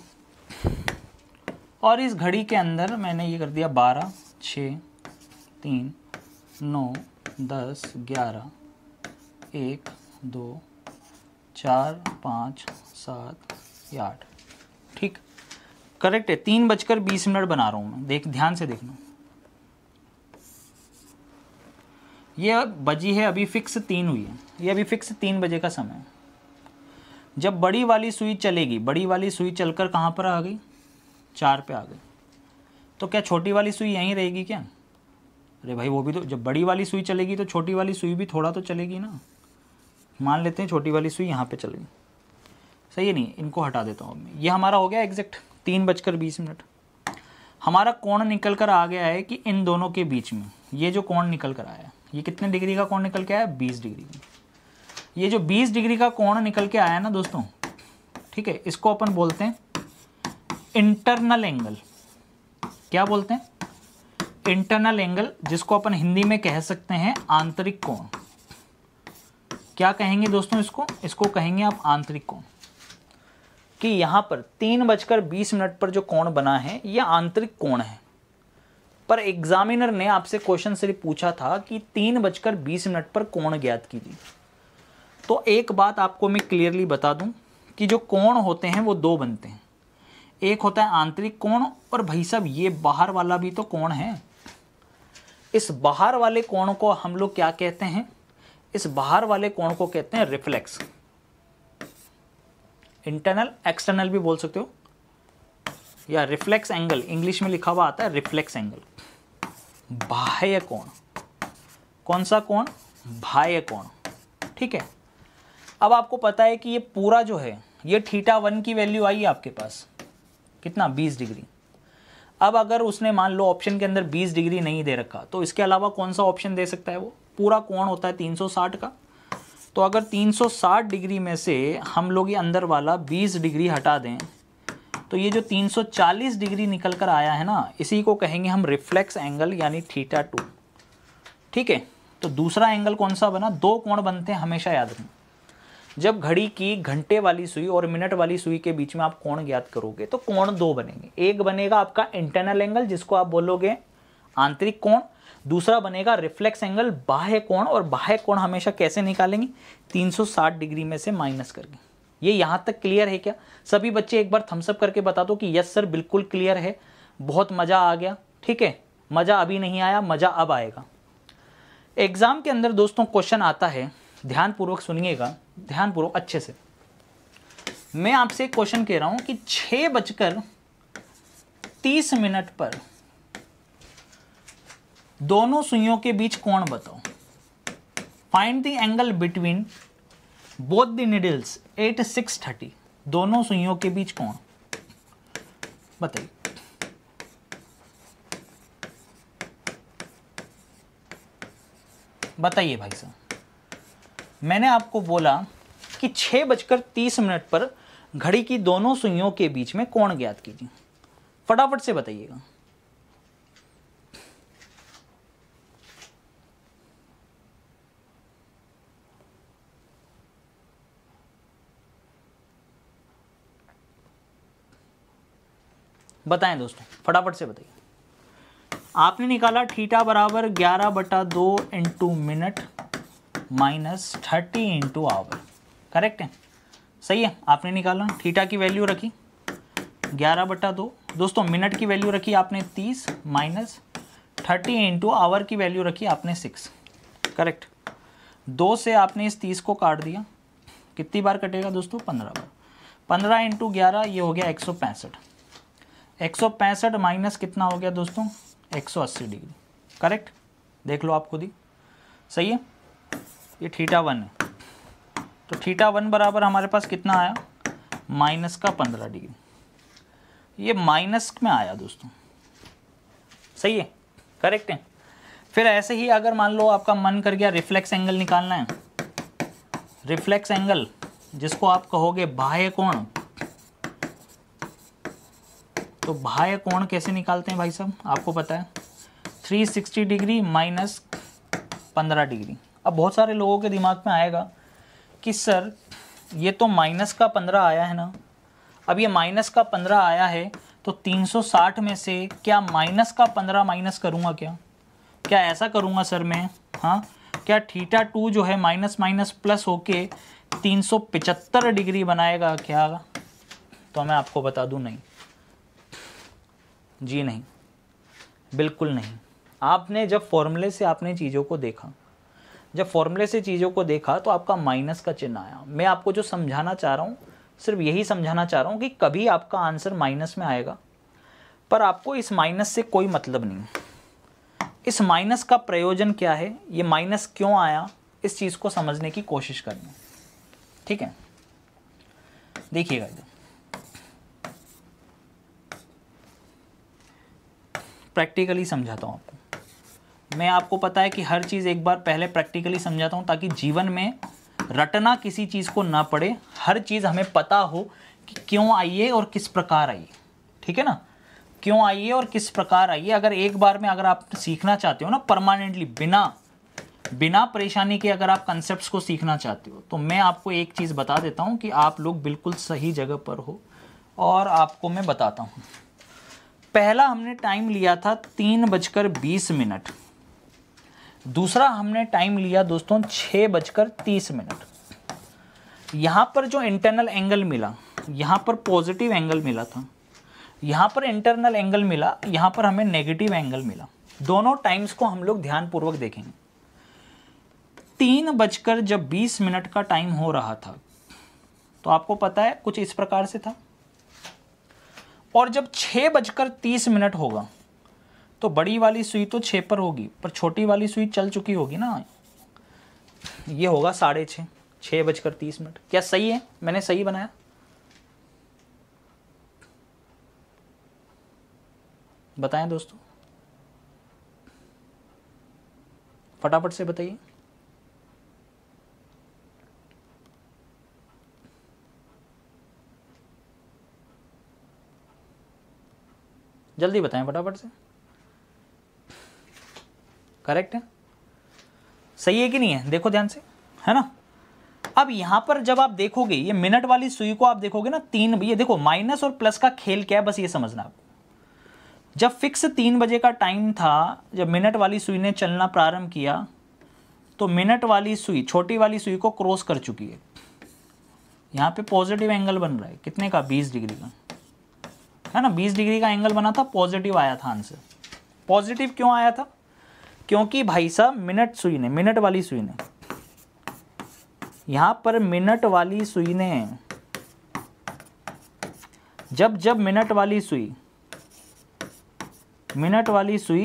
और इस घड़ी के अंदर मैंने ये कर दिया बारह छ तीन नौ दस ग्यारह एक दो चार पाँच सात आठ ठीक करेक्ट है तीन बजकर बीस मिनट बना रहा हूँ मैं देख ध्यान से देखना ये बजी है अभी फिक्स तीन हुई है ये अभी फिक्स तीन बजे का समय है जब बड़ी वाली सुई चलेगी बड़ी वाली सुई चलकर कहाँ पर आ गई चार पे आ गई तो क्या छोटी वाली सुई यहीं रहेगी क्या अरे भाई वो भी तो जब बड़ी वाली सुई चलेगी तो छोटी वाली सुई भी थोड़ा तो चलेगी ना मान लेते हैं छोटी वाली सुई यहाँ पे चलेगी सही है नहीं इनको हटा देता हूँ मैं ये हमारा हो गया एग्जैक्ट तीन बजकर बीस मिनट हमारा कोण निकल कर आ गया है कि इन दोनों के बीच में ये जो कोण निकल कर आया है ये कितने डिग्री का कोण निकल के आया बीस डिग्री का ये जो 20 डिग्री का कोण निकल के आया ना दोस्तों ठीक है इसको अपन बोलते हैं इंटरनल एंगल क्या बोलते हैं इंटरनल एंगल जिसको अपन हिंदी में कह सकते हैं आंतरिक कोण क्या कहेंगे दोस्तों इसको इसको कहेंगे आप आंतरिक कोण कि यहां पर तीन बजकर बीस मिनट पर जो कोण बना है यह आंतरिक कोण है पर एग्जामिनर ने आपसे क्वेश्चन से पूछा था कि तीन बजकर बीस मिनट पर कोण ज्ञात कीजिए तो एक बात आपको मैं क्लियरली बता दूं कि जो कोण होते हैं वो दो बनते हैं एक होता है आंतरिक कोण और भाई साहब ये बाहर वाला भी तो कोण है इस बाहर वाले कोण को हम लोग क्या कहते हैं इस बाहर वाले कोण को कहते हैं रिफ्लेक्स इंटरनल एक्सटर्नल भी बोल सकते हो या रिफ्लेक्स एंगल इंग्लिश में लिखा हुआ आता है रिफ्लेक्स एंगल बाह्य कोण कौन सा कोण बाह्य कोण ठीक है अब आपको पता है कि ये पूरा जो है ये थीटा वन की वैल्यू आई है आपके पास कितना बीस डिग्री अब अगर उसने मान लो ऑप्शन के अंदर 20 डिग्री नहीं दे रखा तो इसके अलावा कौन सा ऑप्शन दे सकता है वो पूरा कोण होता है 360 का तो अगर 360 डिग्री में से हम लोग ये अंदर वाला 20 डिग्री हटा दें तो ये जो 340 डिग्री निकल कर आया है ना इसी को कहेंगे हम रिफ्लेक्स एंगल यानी थीटा टू ठीक है तो दूसरा एंगल कौन सा बना दो कोण बनते हैं हमेशा याद रखें जब घड़ी की घंटे वाली सुई और मिनट वाली सुई के बीच में आप कोण ज्ञात करोगे तो कोण दो बनेंगे एक बनेगा आपका इंटरनल एंगल जिसको आप बोलोगे आंतरिक कोण दूसरा बनेगा रिफ्लेक्स एंगल बाह्य कोण और बाह्य कोण हमेशा कैसे निकालेंगे 360 डिग्री में से माइनस करके ये यहाँ तक क्लियर है क्या सभी बच्चे एक बार थम्सअप करके बता दो कि यस सर बिल्कुल क्लियर है बहुत मज़ा आ गया ठीक है मज़ा अभी नहीं आया मज़ा अब आएगा एग्ज़ाम के अंदर दोस्तों क्वेश्चन आता है ध्यानपूर्वक सुनिएगा पूर्व अच्छे से मैं आपसे एक क्वेश्चन कह रहा हूं कि छह बजकर तीस मिनट पर दोनों सुइयों के बीच कोण बताओ find the angle between both the needles at six thirty दोनों सुइयों के बीच कोण बताइए बताइए भाई साहब मैंने आपको बोला कि छः बजकर तीस मिनट पर घड़ी की दोनों सुइयों के बीच में कोण ज्ञात कीजिए फटाफट से बताइएगा बताएं दोस्तों फटाफट से बताइए आपने निकाला ठीटा बराबर ग्यारह बटा दो into minute minus thirty into hour correct है सही है आपने निकाला थीटा की वैल्यू रखी ग्यारह बटा दो दोस्तों मिनट की वैल्यू रखी आपने तीस माइनस थर्टी इंटू आवर की वैल्यू रखी आपने सिक्स करेक्ट दो से आपने इस तीस को काट दिया कितनी बार कटेगा दोस्तों पंद्रह बार पंद्रह इंटू ग्यारह ये हो गया एक सौ पैंसठ एक सौ पैंसठ माइनस कितना हो गया दोस्तों एक सौ अस्सी डिग्री करेक्ट देख लो आप खुद ही सही है ये थीटा वन है तो थीटा वन बराबर हमारे पास कितना आया माइनस का पंद्रह डिग्री ये माइनस में आया दोस्तों सही है करेक्ट है फिर ऐसे ही अगर मान लो आपका मन कर गया रिफ्लेक्स एंगल निकालना है रिफ्लेक्स एंगल जिसको आप कहोगे बाह्य कोण तो बाह्य कोण कैसे निकालते हैं भाई साहब आपको पता है 360 डिग्री माइनस 15 डिग्री अब बहुत सारे लोगों के दिमाग में आएगा कि सर ये तो माइनस का पंद्रह आया है ना अब ये माइनस का पंद्रह आया है तो तीन सौ साठ में से क्या माइनस का पंद्रह माइनस करूँगा क्या क्या ऐसा करूँगा सर मैं हाँ क्या थीटा टू जो है माइनस माइनस प्लस होके पचहत्तर डिग्री बनाएगा क्या तो मैं आपको बता दूँ नहीं जी नहीं बिल्कुल नहीं आपने जब फॉर्मूले से आपने चीज़ों को देखा जब फॉर्मूले से चीज़ों को देखा तो आपका माइनस का चिन्ह आया मैं आपको जो समझाना चाह रहा हूँ सिर्फ यही समझाना चाह रहा हूँ कि कभी आपका आंसर माइनस में आएगा पर आपको इस माइनस से कोई मतलब नहीं इस माइनस का प्रयोजन क्या है ये माइनस क्यों आया इस चीज़ को समझने की कोशिश करनी ठीक है देखिएगा इधर प्रैक्टिकली समझाता हूँ आपको मैं आपको पता है कि हर चीज़ एक बार पहले प्रैक्टिकली समझाता हूँ ताकि जीवन में रटना किसी चीज़ को ना पड़े हर चीज़ हमें पता हो कि क्यों आइए और किस प्रकार आइए ठीक है ना क्यों आइए और किस प्रकार आइए अगर एक बार में अगर आप सीखना चाहते हो ना परमानेंटली बिना बिना परेशानी के अगर आप कॉन्सेप्ट्स को सीखना चाहते हो तो मैं आपको एक चीज़ बता देता हूँ कि आप लोग बिल्कुल सही जगह पर हो और आपको मैं बताता हूँ पहला हमने टाइम लिया था तीन बजकर बीस मिनट दूसरा हमने टाइम लिया दोस्तों छः बजकर तीस मिनट यहाँ पर जो इंटरनल एंगल मिला यहाँ पर पॉजिटिव एंगल मिला था यहाँ पर इंटरनल एंगल मिला यहाँ पर हमें नेगेटिव एंगल मिला दोनों टाइम्स को हम लोग ध्यानपूर्वक देखेंगे तीन बजकर जब बीस मिनट का टाइम हो रहा था तो आपको पता है कुछ इस प्रकार से था और जब छः बजकर तीस मिनट होगा तो बड़ी वाली सुई तो छः पर होगी पर छोटी वाली सुई चल चुकी होगी ना ये होगा साढ़े छः छः बजकर तीस मिनट क्या सही है मैंने सही बनाया बताएं दोस्तों फटाफट से बताइए जल्दी बताएं फटाफट से करेक्ट है सही है कि नहीं है देखो ध्यान से है ना अब यहां पर जब आप देखोगे ये मिनट वाली सुई को आप देखोगे ना तीन ये देखो माइनस और प्लस का खेल क्या है बस ये समझना आपको जब फिक्स तीन बजे का टाइम था जब मिनट वाली सुई ने चलना प्रारंभ किया तो मिनट वाली सुई छोटी वाली सुई को क्रॉस कर चुकी है यहाँ पे पॉजिटिव एंगल बन रहा है कितने का बीस डिग्री का है ना बीस डिग्री का एंगल बना था पॉजिटिव आया था आंसर पॉजिटिव क्यों आया था क्योंकि भाई साहब मिनट सुई ने मिनट वाली सुई ने यहां पर मिनट वाली सुई ने जब जब मिनट वाली सुई मिनट वाली सुई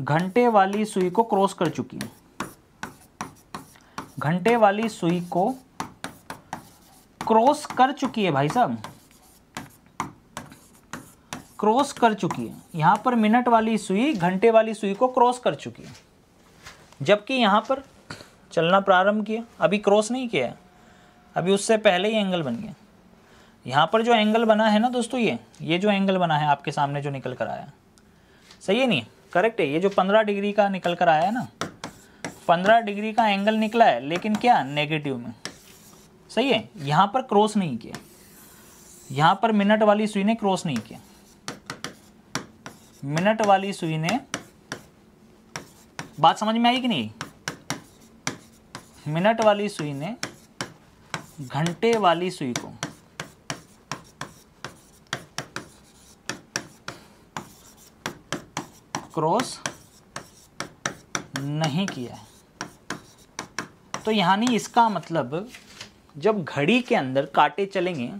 घंटे वाली सुई को क्रॉस कर चुकी है घंटे वाली सुई को क्रॉस कर चुकी है भाई साहब क्रॉस कर चुकी है यहाँ पर मिनट वाली सुई घंटे वाली सुई को क्रॉस कर चुकी है जबकि यहाँ पर चलना प्रारंभ किया अभी क्रॉस नहीं किया अभी उससे पहले ही एंगल बन गया यहाँ पर जो एंगल बना है ना दोस्तों ये ये जो एंगल बना है आपके सामने जो निकल कर आया सही है नहीं करेक्ट है ये जो पंद्रह डिग्री का निकल कर आया है ना पंद्रह डिग्री का एंगल निकला है लेकिन क्या नेगेटिव में सही है यहाँ पर क्रॉस नहीं किया यहाँ पर मिनट वाली सुई ने क्रॉस नहीं किया मिनट वाली सुई ने बात समझ में आई कि नहीं मिनट वाली सुई ने घंटे वाली सुई को क्रॉस नहीं किया है तो यानी इसका मतलब जब घड़ी के अंदर कांटे चलेंगे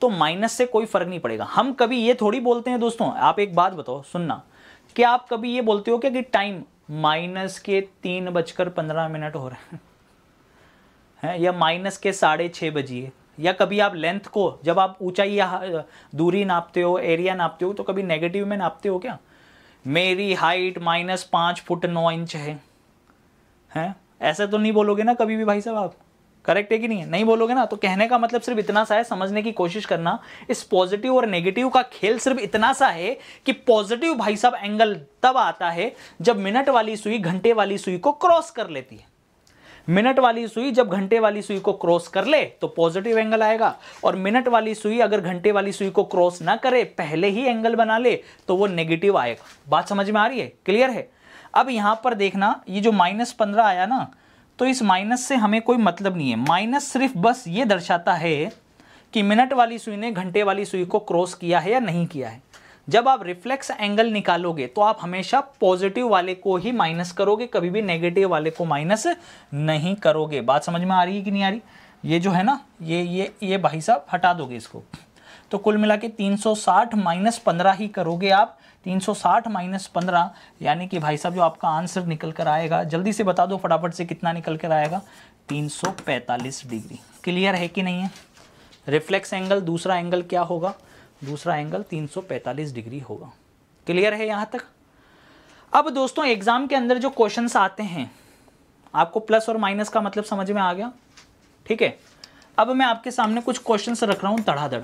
तो माइनस से कोई फर्क नहीं पड़ेगा हम कभी ये थोड़ी बोलते हैं दोस्तों आप एक बात बताओ सुनना कि आप कभी ये बोलते हो क्या कि टाइम माइनस के तीन बजकर पंद्रह मिनट हो रहे हैं है या माइनस के साढ़े छः बजिए या कभी आप लेंथ को जब आप ऊंचाई या दूरी नापते हो एरिया नापते हो तो कभी नेगेटिव में नापते हो क्या मेरी हाइट माइनस पाँच फुट नौ इंच है हैं ऐसा तो नहीं बोलोगे ना कभी भी भाई साहब आप करेक्ट है कि नहीं नहीं बोलोगे ना तो कहने का मतलब सिर्फ इतना सा है समझने की कोशिश करना इस पॉजिटिव और नेगेटिव का खेल सिर्फ इतना सा है कि पॉजिटिव भाई साहब एंगल तब आता है जब मिनट वाली सुई घंटे वाली सुई को क्रॉस कर लेती है मिनट वाली सुई जब घंटे वाली सुई को क्रॉस कर ले तो पॉजिटिव एंगल आएगा और मिनट वाली सुई अगर घंटे वाली सुई को क्रॉस ना करे पहले ही एंगल बना ले तो वो नेगेटिव आएगा बात समझ में आ रही है क्लियर है अब यहां पर देखना ये जो माइनस पंद्रह आया ना तो इस माइनस से हमें कोई मतलब नहीं है माइनस सिर्फ बस ये दर्शाता है कि मिनट वाली सुई ने घंटे वाली सुई को क्रॉस किया है या नहीं किया है जब आप रिफ्लेक्स एंगल निकालोगे तो आप हमेशा पॉजिटिव वाले को ही माइनस करोगे कभी भी नेगेटिव वाले को माइनस नहीं करोगे बात समझ में आ रही है कि नहीं आ रही ये जो है ना ये ये ये भाई साहब हटा दोगे इसको तो कुल मिला के तीन माइनस पंद्रह ही करोगे आप 360 माइनस पंद्रह यानी कि भाई साहब जो आपका आंसर निकल कर आएगा जल्दी से बता दो फटाफट से कितना निकल कर आएगा 345 डिग्री क्लियर है कि नहीं है रिफ्लेक्स एंगल दूसरा एंगल क्या होगा दूसरा एंगल 345 डिग्री होगा क्लियर है यहाँ तक अब दोस्तों एग्ज़ाम के अंदर जो क्वेश्चन आते हैं आपको प्लस और माइनस का मतलब समझ में आ गया ठीक है अब मैं आपके सामने कुछ क्वेश्चन रख रहा हूँ धड़ाधड़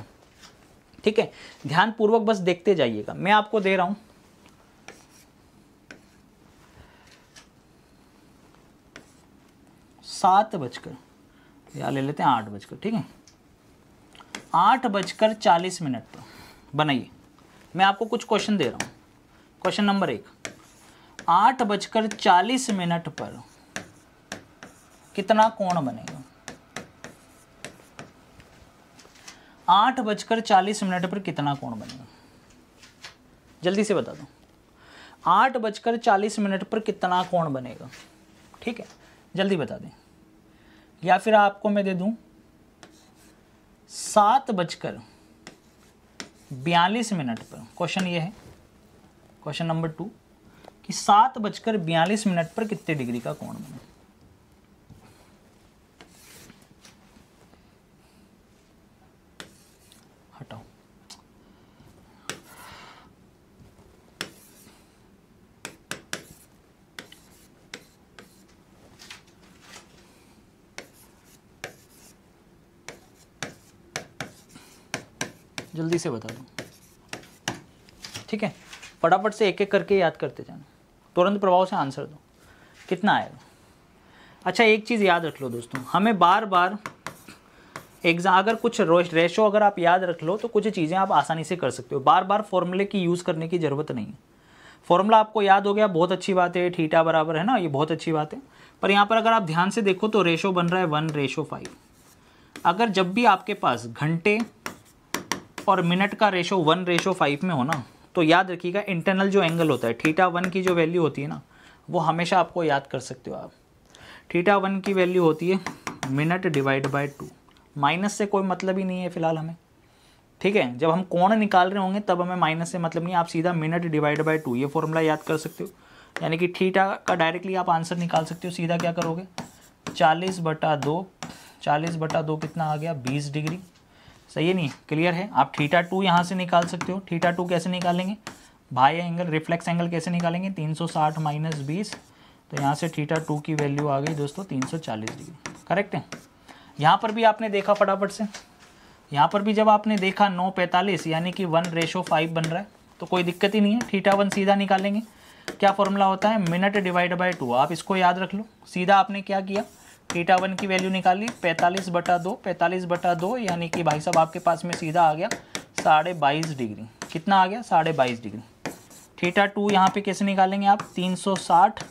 ठीक है ध्यानपूर्वक बस देखते जाइएगा मैं आपको दे रहा हूं सात बजकर या ले लेते हैं आठ बजकर ठीक है आठ बजकर चालीस मिनट पर बनाइए मैं आपको कुछ क्वेश्चन दे रहा हूं क्वेश्चन नंबर एक आठ बजकर चालीस मिनट पर कितना कोण बनेगा आठ बजकर चालीस मिनट पर कितना कोण बनेगा जल्दी से बता दो आठ बजकर चालीस मिनट पर कितना कोण बनेगा ठीक है जल्दी बता दें या फिर आपको मैं दे दूं सात बजकर बयालीस मिनट पर क्वेश्चन ये है क्वेश्चन नंबर टू कि सात बजकर बयालीस मिनट पर कितने डिग्री का कोण बने जल्दी से बता दो ठीक है फटाफट से एक एक करके याद करते जाना तुरंत प्रभाव से आंसर दो कितना आएगा अच्छा एक चीज़ याद रख लो दोस्तों हमें बार बार एग्जाम अगर कुछ रेशो अगर आप याद रख लो तो कुछ चीज़ें आप आसानी से कर सकते हो बार बार फॉर्मूले की यूज़ करने की ज़रूरत नहीं है फॉर्मूला आपको याद हो गया बहुत अच्छी बात है ठीटा बराबर है ना ये बहुत अच्छी बात है पर यहाँ पर अगर आप ध्यान से देखो तो रेशो बन रहा है वन रेशो फाइव अगर जब भी आपके पास घंटे और मिनट का रेशो वन रेशो फाइव में हो ना तो याद रखिएगा इंटरनल जो एंगल होता है थीटा वन की जो वैल्यू होती है ना वो हमेशा आपको याद कर सकते हो आप थीटा वन की वैल्यू होती है minute divide by two minus से कोई मतलब ही नहीं है फिलहाल हमें ठीक है जब हम कोण निकाल रहे होंगे तब हमें माइनस से मतलब नहीं आप सीधा मिनट डिवाइड बाय टू ये फॉर्मूला याद कर सकते हो यानी कि थीटा का डायरेक्टली आप आंसर निकाल सकते हो सीधा क्या करोगे चालीस बटा दो चालीस बटा दो कितना आ गया बीस डिग्री सही है नहीं क्लियर है आप थीटा टू यहाँ से निकाल सकते हो थीटा टू कैसे निकालेंगे भाई एंगल रिफ्लेक्स एंगल कैसे निकालेंगे 360 माइनस बीस तो यहाँ से थीटा टू की वैल्यू आ गई दोस्तों 340 डिग्री करेक्ट है यहाँ पर भी आपने देखा फटाफट से यहाँ पर भी जब आपने देखा नौ पैंतालीस यानी कि वन रेशो फाइव बन रहा है तो कोई दिक्कत ही नहीं है थीटा वन सीधा निकालेंगे क्या फॉर्मूला होता है मिनट डिवाइड बाई टू आप इसको याद रख लो सीधा आपने क्या किया थीटा वन की वैल्यू निकाली पैंतालीस बटा दो पैंतालीस बटा दो यानी कि भाई साहब आपके पास में सीधा आ गया साढ़े बाईस डिग्री कितना आ गया साढ़े बाईस डिग्री थीटा टू यहाँ पे कैसे निकालेंगे आप तीन सौ साठ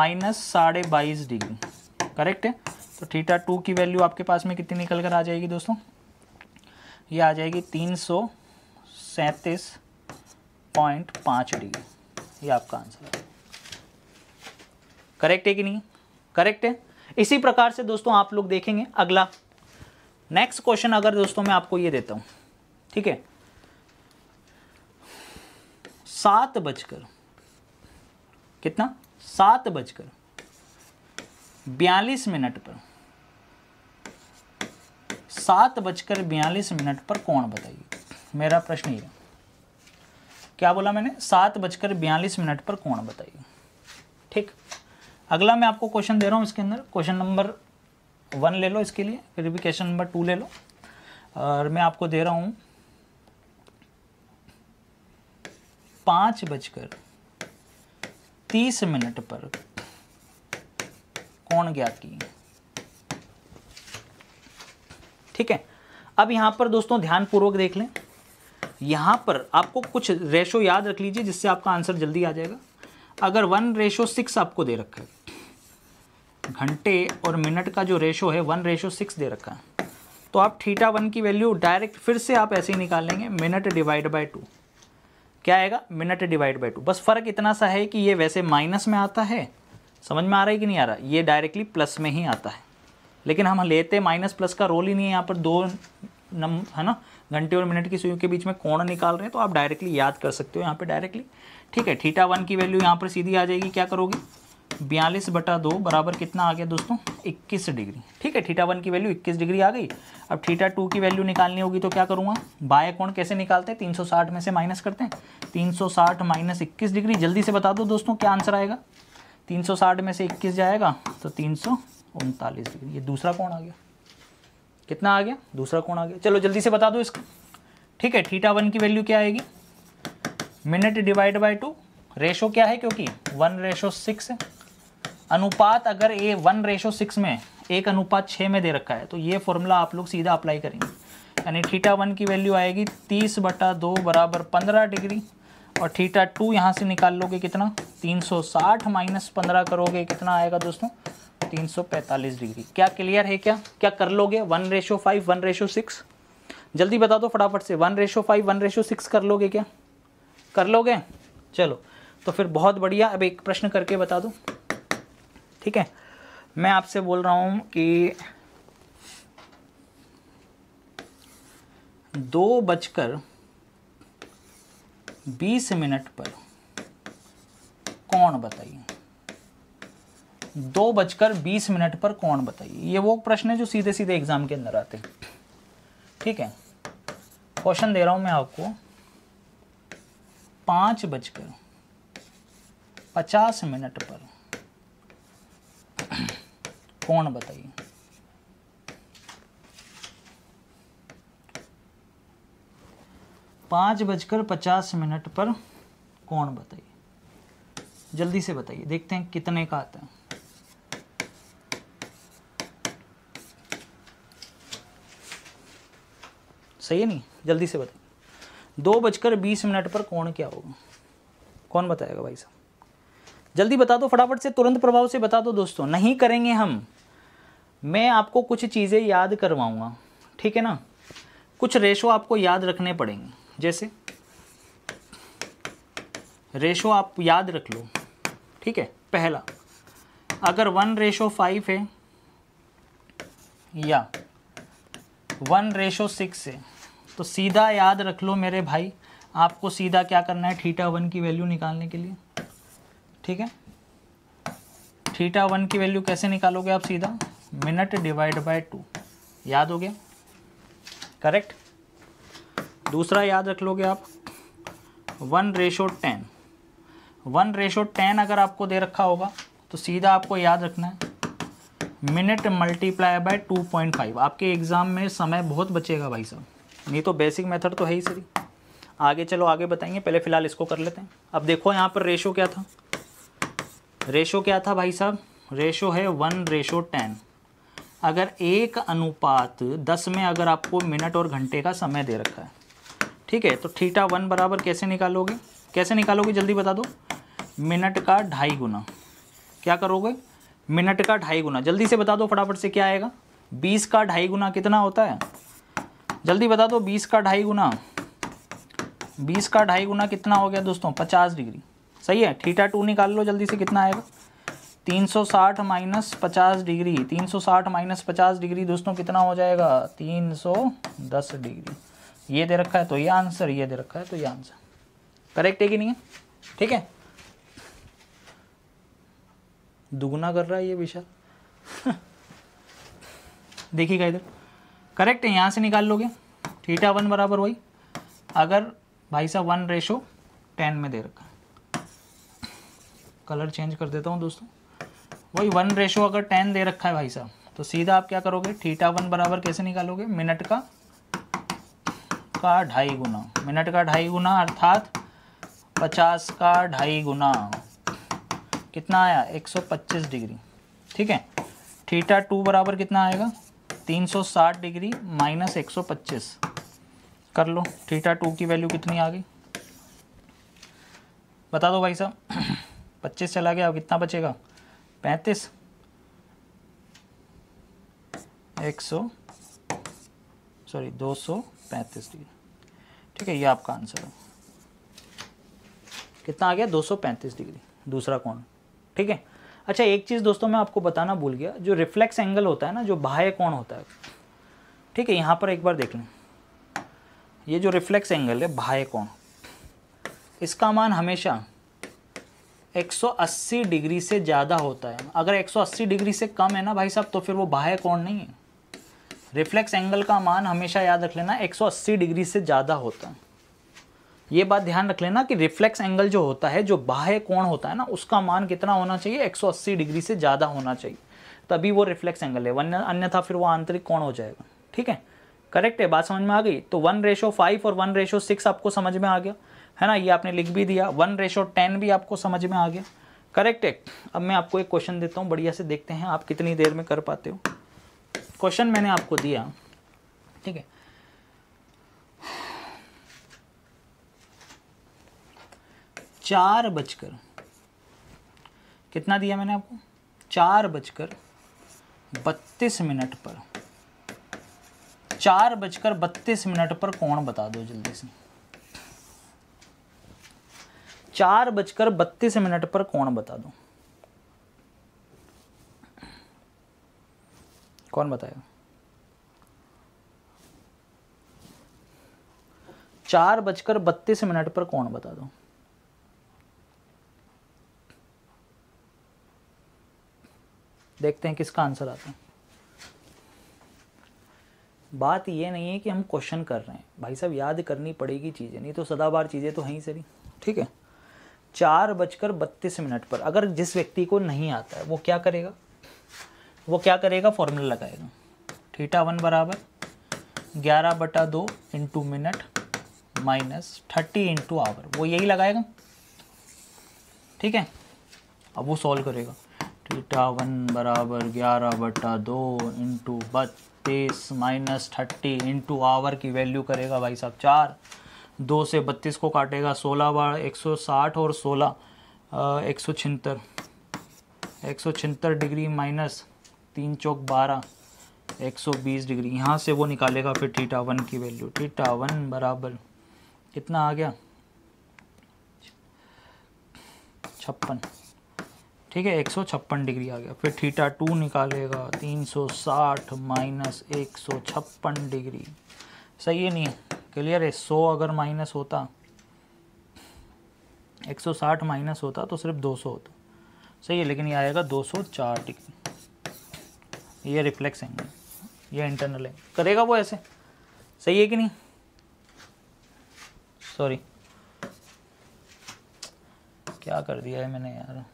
माइनस साढ़े बाईस डिग्री करेक्ट है तो थीटा टू की वैल्यू आपके पास में कितनी निकल कर आ जाएगी दोस्तों ये आ जाएगी तीन सौ सैंतीस पॉइंट पाँच डिग्री ये आपका आंसर है करेक्ट है कि नहीं करेक्ट है इसी प्रकार से दोस्तों आप लोग देखेंगे अगला नेक्स्ट क्वेश्चन अगर दोस्तों मैं आपको ये देता हूं ठीक है सात बजकर कितना सात बजकर बयालीस मिनट पर सात बजकर बयालीस मिनट पर कौन बताइए मेरा प्रश्न ये क्या बोला मैंने सात बजकर बयालीस मिनट पर कौन बताइए ठीक अगला मैं आपको क्वेश्चन दे रहा हूँ इसके अंदर क्वेश्चन नंबर वन ले लो इसके लिए फिर भी क्वेश्चन नंबर टू ले लो और मैं आपको दे रहा हूँ पाँच बजकर तीस मिनट पर कौन ज्ञात की ठीक है अब यहाँ पर दोस्तों ध्यानपूर्वक देख लें यहाँ पर आपको कुछ रेशो याद रख लीजिए जिससे आपका आंसर जल्दी आ जाएगा अगर वन रेशो सिक्स आपको दे रखा है घंटे और मिनट का जो रेशो है वन रेशो सिक्स दे रखा है तो आप थीटा वन की वैल्यू डायरेक्ट फिर से आप ऐसे ही निकालेंगे मिनट डिवाइड बाय टू क्या आएगा मिनट डिवाइड बाय टू बस फ़र्क इतना सा है कि ये वैसे माइनस में आता है समझ में आ रहा है कि नहीं आ रहा ये डायरेक्टली प्लस में ही आता है लेकिन हम लेते माइनस प्लस का रोल ही नहीं है यहाँ पर दो नम है ना घंटे और मिनट की सुइयों के बीच में कोण निकाल रहे हैं तो आप डायरेक्टली याद कर सकते हो यहाँ पे डायरेक्टली ठीक है थीटा वन की वैल्यू यहाँ पर सीधी आ जाएगी क्या करोगे बयालीस बटा दो बराबर कितना आ गया दोस्तों 21 डिग्री ठीक है थीटा वन की वैल्यू 21 डिग्री आ गई अब थीटा टू की वैल्यू निकालनी होगी तो क्या करूँगा बाय कोण कैसे निकालते हैं 360 में से माइनस करते हैं 360 माइनस इक्कीस डिग्री जल्दी से बता दो दोस्तों क्या आंसर आएगा 360 में से 21 जाएगा तो तीन डिग्री ये दूसरा कौन आ गया कितना आ गया दूसरा कौन आ गया चलो जल्दी से बता दो इसका ठीक है थीटा वन की वैल्यू क्या आएगी minute divide by two ratio क्या है क्योंकि वन रेशो सिक्स है अनुपात अगर ए वन रेशो सिक्स में एक अनुपात छः में दे रखा है तो ये फॉर्मूला आप लोग सीधा अप्लाई करेंगे यानी थीटा वन की वैल्यू आएगी तीस बटा दो बराबर पंद्रह डिग्री और थीटा टू यहाँ से निकाल लोगे कितना तीन सौ साठ माइनस पंद्रह करोगे कितना आएगा दोस्तों तीन सौ पैंतालीस डिग्री क्या क्लियर है क्या क्या कर लोगे one ratio five one ratio six जल्दी बता दो फटाफट से one ratio five one ratio six कर लोगे क्या कर लोगे चलो तो फिर बहुत बढ़िया अब एक प्रश्न करके बता दो ठीक है मैं आपसे बोल रहा हूं कि दो बजकर बीस मिनट पर कौन बताइए दो बजकर बीस मिनट पर कौन बताइए ये वो प्रश्न है जो सीधे सीधे एग्जाम के अंदर आते हैं ठीक है क्वेश्चन दे रहा हूं मैं आपको पांच बजकर पचास मिनट पर कोण बताइए पांच बजकर पचास मिनट पर कोण बताइए जल्दी से बताइए देखते हैं कितने का आता है सही है नहीं जल्दी से बताइए दो बजकर बीस मिनट पर कोण क्या होगा कौन बताएगा भाई साहब जल्दी बता दो फटाफट से तुरंत प्रभाव से बता दो दोस्तों नहीं करेंगे हम मैं आपको कुछ चीज़ें याद करवाऊँगा ठीक है ना कुछ रेशो आपको याद रखने पड़ेंगे जैसे रेशो आप याद रख लो ठीक है पहला अगर वन रेशो फाइव है या वन रेशो सिक्स है तो सीधा याद रख लो मेरे भाई आपको सीधा क्या करना है थीटा वन की वैल्यू निकालने के लिए ठीक है थीटा वन की वैल्यू कैसे निकालोगे आप सीधा मिनट डिवाइड बाय टू याद हो गया करेक्ट दूसरा याद रख लोगे आप one ratio ten one ratio ten अगर आपको दे रखा होगा तो सीधा आपको याद रखना है minute multiply by two point five आपके एग्ज़ाम में समय बहुत बचेगा भाई साहब नहीं तो बेसिक मेथड तो है ही सही आगे चलो आगे बताएंगे पहले फ़िलहाल इसको कर लेते हैं अब देखो यहाँ पर रेशो क्या था रेशो क्या था भाई साहब रेशो है वन रेशो टेन अगर एक अनुपात दस में अगर आपको मिनट और घंटे का समय दे रखा है ठीक है तो थीटा वन बराबर कैसे निकालोगे कैसे निकालोगे जल्दी बता दो मिनट का ढाई गुना क्या करोगे मिनट का ढाई गुना जल्दी से बता दो फटाफट से क्या आएगा बीस का ढाई गुना कितना होता है जल्दी बता दो बीस का ढाई गुना बीस का ढाई गुना कितना हो गया दोस्तों पचास डिग्री सही है थीटा टू निकाल लो जल्दी से कितना आएगा 360 माइनस पचास डिग्री 360 माइनस पचास डिग्री दोस्तों कितना हो जाएगा 310 डिग्री ये दे रखा है तो ये आंसर ये दे रखा है तो ये आंसर करेक्ट है कि नहीं है ठीक है दुगुना कर रहा है ये विशाल देखिएगा इधर करेक्ट है यहाँ से निकाल लोगे थीटा वन बराबर वही अगर भाई साहब वन रेशो टेन में दे रखा कलर चेंज कर देता हूँ दोस्तों वही वन रेशो अगर टेन दे रखा है भाई साहब तो सीधा आप क्या करोगे थीटा वन बराबर कैसे निकालोगे मिनट का का ढाई गुना मिनट का ढाई गुना अर्थात पचास का ढाई गुना कितना आया एक सौ पच्चीस डिग्री ठीक है थीटा टू बराबर कितना आएगा तीन सौ साठ डिग्री माइनस एक सौ पच्चीस कर लो थीटा टू की वैल्यू कितनी आ गई बता दो भाई साहब पच्चीस चला गया अब कितना बचेगा पैंतीस एक सौ सॉरी दो सौ पैंतीस डिग्री ठीक है ये आपका आंसर है कितना आ गया दो सौ पैंतीस डिग्री दूसरा कोण ठीक है अच्छा एक चीज़ दोस्तों मैं आपको बताना भूल गया जो रिफ्लेक्स एंगल होता है ना जो बाह्य कोण होता है ठीक है यहाँ पर एक बार देख लें ये जो रिफ्लेक्स एंगल है बाह्य कोण इसका मान हमेशा 180 डिग्री से ज़्यादा होता है अगर 180 डिग्री से कम है ना भाई साहब तो फिर वो बाह्य कोण नहीं है रिफ्लेक्स एंगल का मान हमेशा याद रख लेना 180 डिग्री से ज़्यादा होता है ये बात ध्यान रख लेना कि रिफ्लेक्स एंगल जो होता है जो बाह्य कोण होता है ना उसका मान कितना होना चाहिए 180 डिग्री से ज़्यादा होना चाहिए तभी वो रिफ्लेक्स एंगल है वन्य अन्यथा फिर वो आंतरिक कोण हो जाएगा ठीक है करेक्ट है बात समझ में आ गई तो वन रेशो फाइव और वन रेशो सिक्स आपको समझ में आ गया है ना ये आपने लिख भी दिया वन रेशो टेन भी आपको समझ में आ गया करेक्ट है अब मैं आपको एक क्वेश्चन देता हूँ बढ़िया से देखते हैं आप कितनी देर में कर पाते हो क्वेश्चन मैंने आपको दिया ठीक है चार बजकर कितना दिया मैंने आपको चार बजकर बत्तीस मिनट पर चार बजकर बत्तीस मिनट पर कौन बता दो जल्दी से चार बजकर बत्तीस मिनट पर कौन बता दो कौन बताएगा चार बजकर बत्तीस मिनट पर कौन बता दो देखते हैं किसका आंसर आता है बात यह नहीं है कि हम क्वेश्चन कर रहे हैं भाई साहब याद करनी पड़ेगी चीज़ें नहीं तो सदाबार चीज़ें तो हैं ही सही ठीक है चार बजकर बत्तीस मिनट पर अगर जिस व्यक्ति को नहीं आता है वो क्या करेगा वो क्या करेगा फॉर्मूला लगाएगा थीटा वन बराबर ग्यारह बटा दो into minute minus thirty into hour वो यही लगाएगा ठीक है अब वो सॉल्व करेगा थीटा वन बराबर ग्यारह बटा दो इंटू बत्तीस माइनस थर्टी इंटू आवर की वैल्यू करेगा भाई साहब चार दो से बत्तीस को काटेगा सोलह बार एक सौ साठ और सोलह एक सौ छिहत्तर एक सौ छिहत्तर डिग्री माइनस तीन चौक बारह एक सौ बीस डिग्री यहाँ से वो निकालेगा फिर टीटा वन की वैल्यू टीटा वन बराबर कितना आ गया छप्पन ठीक है एक सौ छप्पन डिग्री आ गया फिर थीटा टू निकालेगा तीन सौ साठ माइनस एक सौ छप्पन डिग्री सही है नहीं है क्लियर है सौ अगर माइनस होता 160 माइनस होता तो सिर्फ 200 होता सही है लेकिन ये आएगा 204 डिग्री ये रिफ्लेक्स एंगल ये इंटरनल है करेगा वो ऐसे सही है कि नहीं सॉरी क्या कर दिया है मैंने यार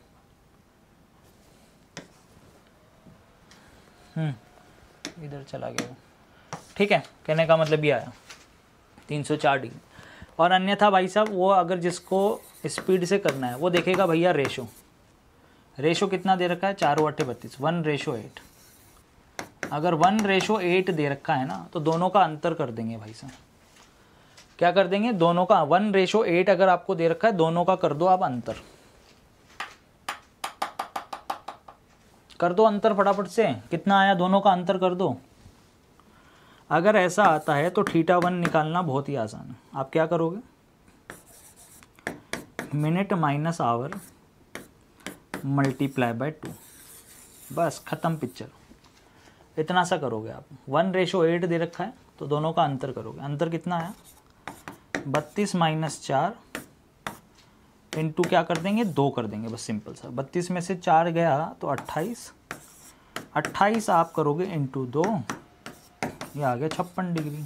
हम्म इधर चला गया ठीक है कहने का मतलब ये आया तीन सौ चार डिग्री और अन्यथा भाई साहब वो अगर जिसको स्पीड से करना है वो देखेगा भैया रेशो रेशो कितना दे रखा है चारों अट्ठे बत्तीस वन रेशो एट अगर वन रेशो एट दे रखा है ना तो दोनों का अंतर कर देंगे भाई साहब क्या कर देंगे दोनों का वन रेशो एट अगर आपको दे रखा है दोनों का कर दो आप अंतर कर दो अंतर फटाफट से कितना आया दोनों का अंतर कर दो अगर ऐसा आता है तो थीटा वन निकालना बहुत ही आसान है आप क्या करोगे minute minus hour multiply by two बस ख़त्म पिक्चर इतना सा करोगे आप वन रेशो एट दे रखा है तो दोनों का अंतर करोगे अंतर कितना है बत्तीस माइनस चार इंटू क्या कर देंगे दो कर देंगे बस सिंपल सा बत्तीस में से चार गया तो अट्ठाईस अट्ठाईस आप करोगे इंटू दो ये आ गया छप्पन डिग्री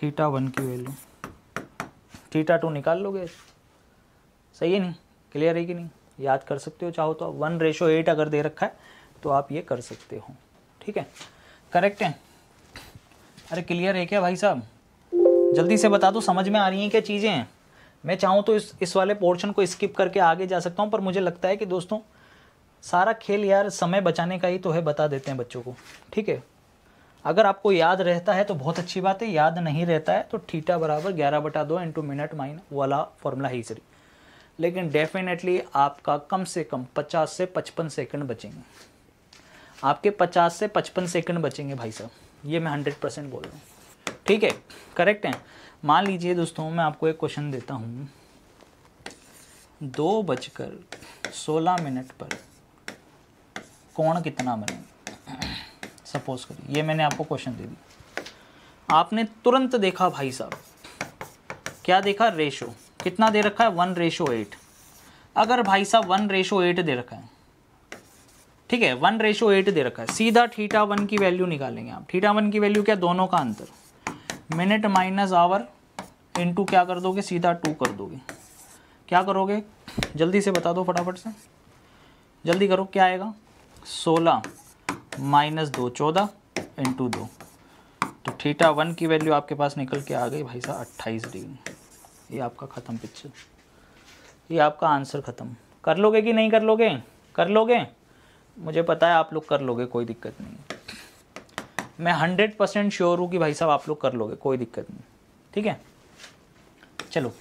थीटा वन की वैल्यू थीटा टू निकाल लोगे सही है नहीं क्लियर है कि नहीं याद कर सकते हो चाहो तो आप वन रेशो एट अगर दे रखा है तो आप ये कर सकते हो ठीक है करेक्ट है अरे क्लियर है क्या भाई साहब जल्दी से बता दो समझ में आ रही हैं क्या चीज़ें हैं मैं चाहूँ तो इस इस वाले पोर्शन को स्किप करके आगे जा सकता हूँ पर मुझे लगता है कि दोस्तों सारा खेल यार समय बचाने का ही तो है बता देते हैं बच्चों को ठीक है अगर आपको याद रहता है तो बहुत अच्छी बात है याद नहीं रहता है तो ठीठा बराबर ग्यारह बटा दो इंटू मिनट माइन वाला फॉर्मूला ही सही लेकिन डेफिनेटली आपका कम से कम पचास से पचपन सेकंड बचेंगे आपके पचास से पचपन सेकंड बचेंगे भाई साहब ये मैं हंड्रेड परसेंट बोल रहा हूँ ठीक है करेक्ट है मान लीजिए दोस्तों मैं आपको एक क्वेश्चन देता हूँ दो बजकर सोलह मिनट पर कौन कितना बनेगा सपोज करिए ये मैंने आपको क्वेश्चन दे दी आपने तुरंत देखा भाई साहब क्या देखा रेशो कितना दे रखा है वन रेशो एट अगर भाई साहब वन रेशो एट दे रखा है ठीक है वन रेशो एट दे रखा है सीधा थीटा वन की वैल्यू निकालेंगे आप थीटा वन की वैल्यू क्या दोनों का अंतर मिनट माइनस आवर इंटू क्या कर दोगे सीधा टू कर दोगे क्या करोगे जल्दी से बता दो फटाफट से जल्दी करो क्या आएगा सोलह माइनस दो चौदह इंटू दो तो थीटा वन की वैल्यू आपके पास निकल के आ गई भाई साहब अट्ठाईस डिग्री ये आपका ख़त्म पिक्चर ये आपका आंसर ख़त्म कर लोगे कि नहीं कर लोगे कर लोगे मुझे पता है आप लोग कर लोगे कोई दिक्कत नहीं मैं हंड्रेड परसेंट श्योर हूँ कि भाई साहब आप लोग कर लोगे कोई दिक्कत नहीं ठीक है चलो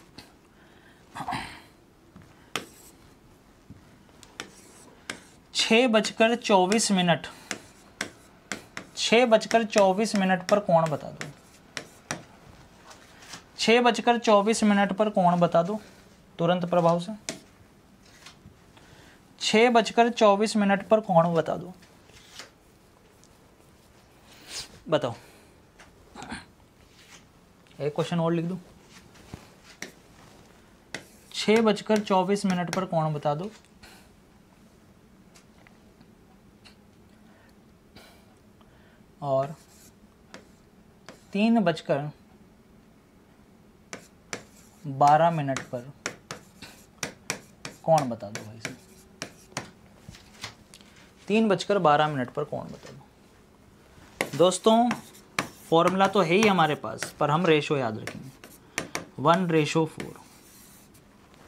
छः बजकर चौबीस मिनट छह बजकर चौबीस मिनट पर कौन बता दो छह बजकर चौबीस मिनट पर कौन बता दो तुरंत प्रभाव से छह बजकर चौबीस मिनट पर कौन बता दो बताओ एक क्वेश्चन और लिख दो छह बजकर चौबीस मिनट पर कौन बता दो और तीन बजकर बारह मिनट पर कौन बता दो भाई तीन बजकर बारह मिनट पर कौन बता दो दोस्तों फॉर्मूला तो है ही हमारे पास पर हम रेशो याद रखेंगे वन रेशो फोर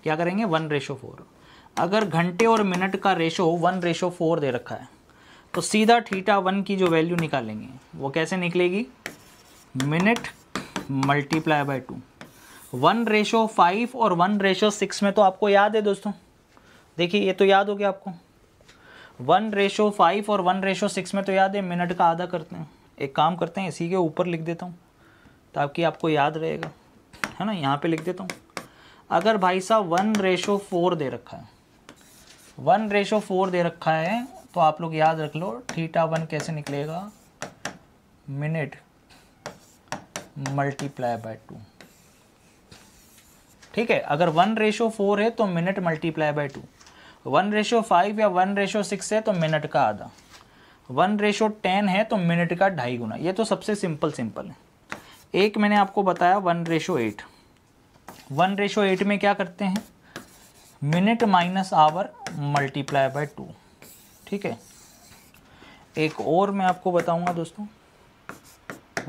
क्या करेंगे वन रेशो फोर अगर घंटे और मिनट का रेशो वन रेशो फोर दे रखा है तो सीधा थीटा वन की जो वैल्यू निकालेंगे वो कैसे निकलेगी minute multiply by two one ratio five और वन रेशो सिक्स में तो आपको याद है दोस्तों देखिए ये तो याद हो गया आपको वन रेशो फाइव और वन रेशो सिक्स में तो याद है मिनट का आधा करते हैं एक काम करते हैं इसी के ऊपर लिख देता हूँ ताकि आपको याद रहेगा है ना यहाँ पे लिख देता हूँ अगर भाई साहब वन रेशो फोर दे रखा है वन रेशो फोर दे रखा है तो आप लोग याद रख लो थीटा वन कैसे निकलेगा मिनट मल्टीप्लाई बाय टू ठीक है अगर वन रेशो फोर है तो minute multiply by two one ratio five या वन रेशो सिक्स है तो मिनट का आधा वन रेशो टेन है तो मिनट का ढाई गुना ये तो सबसे सिंपल सिंपल है एक मैंने आपको बताया one ratio eight one ratio eight में क्या करते हैं minute minus hour multiply by two ठीक है एक और मैं आपको बताऊंगा दोस्तों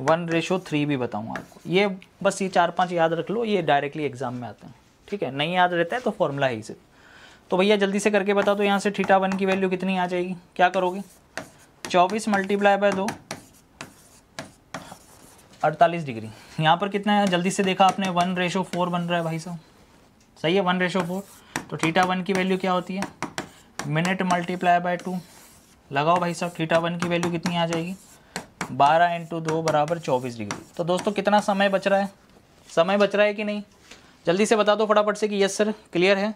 वन रेशो थ्री भी बताऊंगा आपको ये बस ये चार पांच याद रख लो ये डायरेक्टली एग्जाम में आते हैं ठीक है नहीं याद रहता है तो फॉर्मूला ही से तो भैया जल्दी से करके बता दो तो यहाँ से ठीटा वन की वैल्यू कितनी आ जाएगी क्या करोगे चौबीस मल्टीप्लाई बाय दो अड़तालीस डिग्री यहाँ पर कितना है जल्दी से देखा आपने वन रेशो फोर बन रहा है भाई साहब सही है वन रेशो फोर तो ठीटा वन की वैल्यू क्या होती है मिनट मल्टीप्लाई बाय टू लगाओ भाई साहब थीटा वन की वैल्यू कितनी आ जाएगी बारह इंटू दो बराबर चौबीस डिग्री तो दोस्तों कितना समय बच रहा है समय बच रहा है कि नहीं जल्दी से बता दो फटाफट से कि यस सर क्लियर है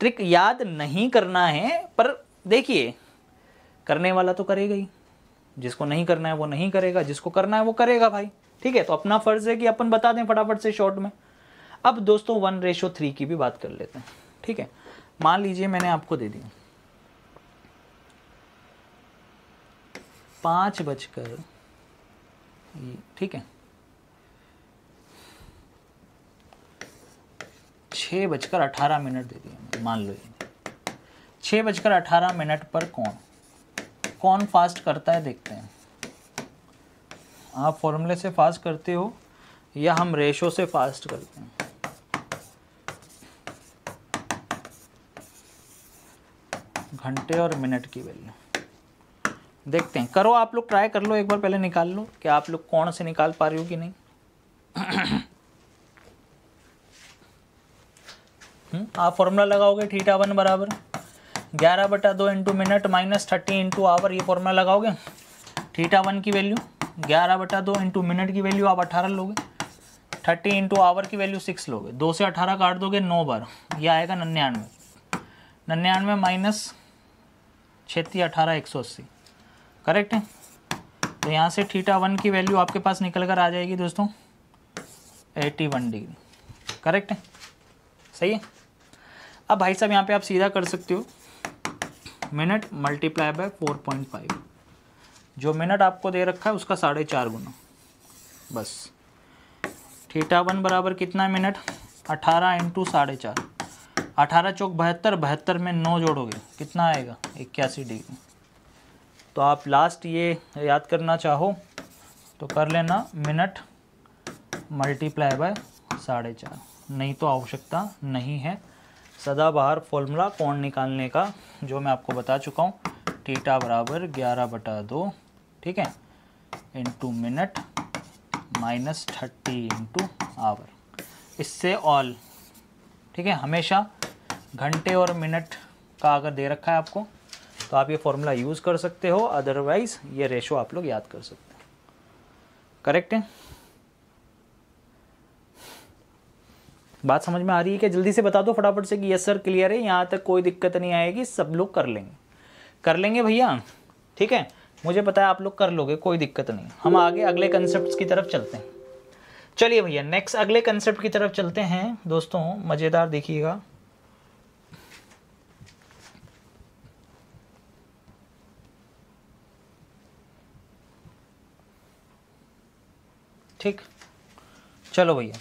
ट्रिक याद नहीं करना है पर देखिए करने वाला तो करेगा ही जिसको नहीं करना है वो नहीं करेगा जिसको करना है वो करेगा भाई ठीक है तो अपना फ़र्ज़ है कि अपन बता दें फटाफट से शॉर्ट में अब दोस्तों वन रेशो थ्री की भी बात कर लेते हैं ठीक है मान लीजिए मैंने आपको दे दी पाँच बजकर ठीक है छ बजकर अठारह मिनट दे दिया मान लो ये बजकर अठारह मिनट पर कौन कौन फास्ट करता है देखते हैं आप फॉर्मूले से फास्ट करते हो या हम रेशो से फास्ट करते हैं घंटे और मिनट की वैल्यू देखते हैं करो आप लोग ट्राई कर लो एक बार पहले निकाल लो कि आप लोग कौन से निकाल पा रहे हो कि नहीं हम्म, आप फॉर्मूला लगाओगे थीटा वन बराबर ग्यारह बटा दो into minute minus thirty into hour ये फॉर्मूला लगाओगे थीटा वन की वैल्यू ग्यारह बटा दो इंटू मिनट की वैल्यू आप अठारह लोगे थर्टी इंटू आवर की वैल्यू सिक्स लोगे दो से अठारह काट दोगे नौ बार ये आएगा नन्यानवे नन्यानवे माइनस छत्तीस अठारह एक सौ अस्सी करेक्ट है तो यहाँ से थीटा वन की वैल्यू आपके पास निकल कर आ जाएगी दोस्तों एटी वन डिग्री करेक्ट है सही है अब भाई साहब यहाँ पे आप सीधा कर सकते हो minute multiply by four point five जो मिनट आपको दे रखा है उसका साढ़े चार गुना बस थीटा वन बराबर कितना मिनट अठारह इंटू साढ़े चार अठारह चौक बहत्तर बहत्तर में नौ जोड़ोगे कितना आएगा इक्यासी डिग्री तो आप लास्ट ये याद करना चाहो तो कर लेना मिनट मल्टीप्लाई बाय साढ़े चार नहीं तो आवश्यकता नहीं है सदाबहार फॉर्मूला कौन निकालने का जो मैं आपको बता चुका हूँ टीटा बराबर ग्यारह बटा दो ठीक है into minute minus thirty into hour इससे ऑल ठीक है हमेशा घंटे और मिनट का अगर दे रखा है आपको तो आप ये फॉर्मूला यूज़ कर सकते हो अदरवाइज़ ये रेशो आप लोग याद कर सकते हो करेक्ट है बात समझ में आ रही है क्या जल्दी से बता दो फटाफट से कि यस सर क्लियर है यहाँ तक कोई दिक्कत नहीं आएगी सब लोग कर लेंगे कर लेंगे भैया ठीक है मुझे पता है आप लोग कर लोगे कोई दिक्कत नहीं हम आगे अगले कंसेप्ट की तरफ चलते हैं चलिए भैया नेक्स्ट अगले कंसेप्ट की तरफ चलते हैं दोस्तों मज़ेदार देखिएगा ठीक चलो भैया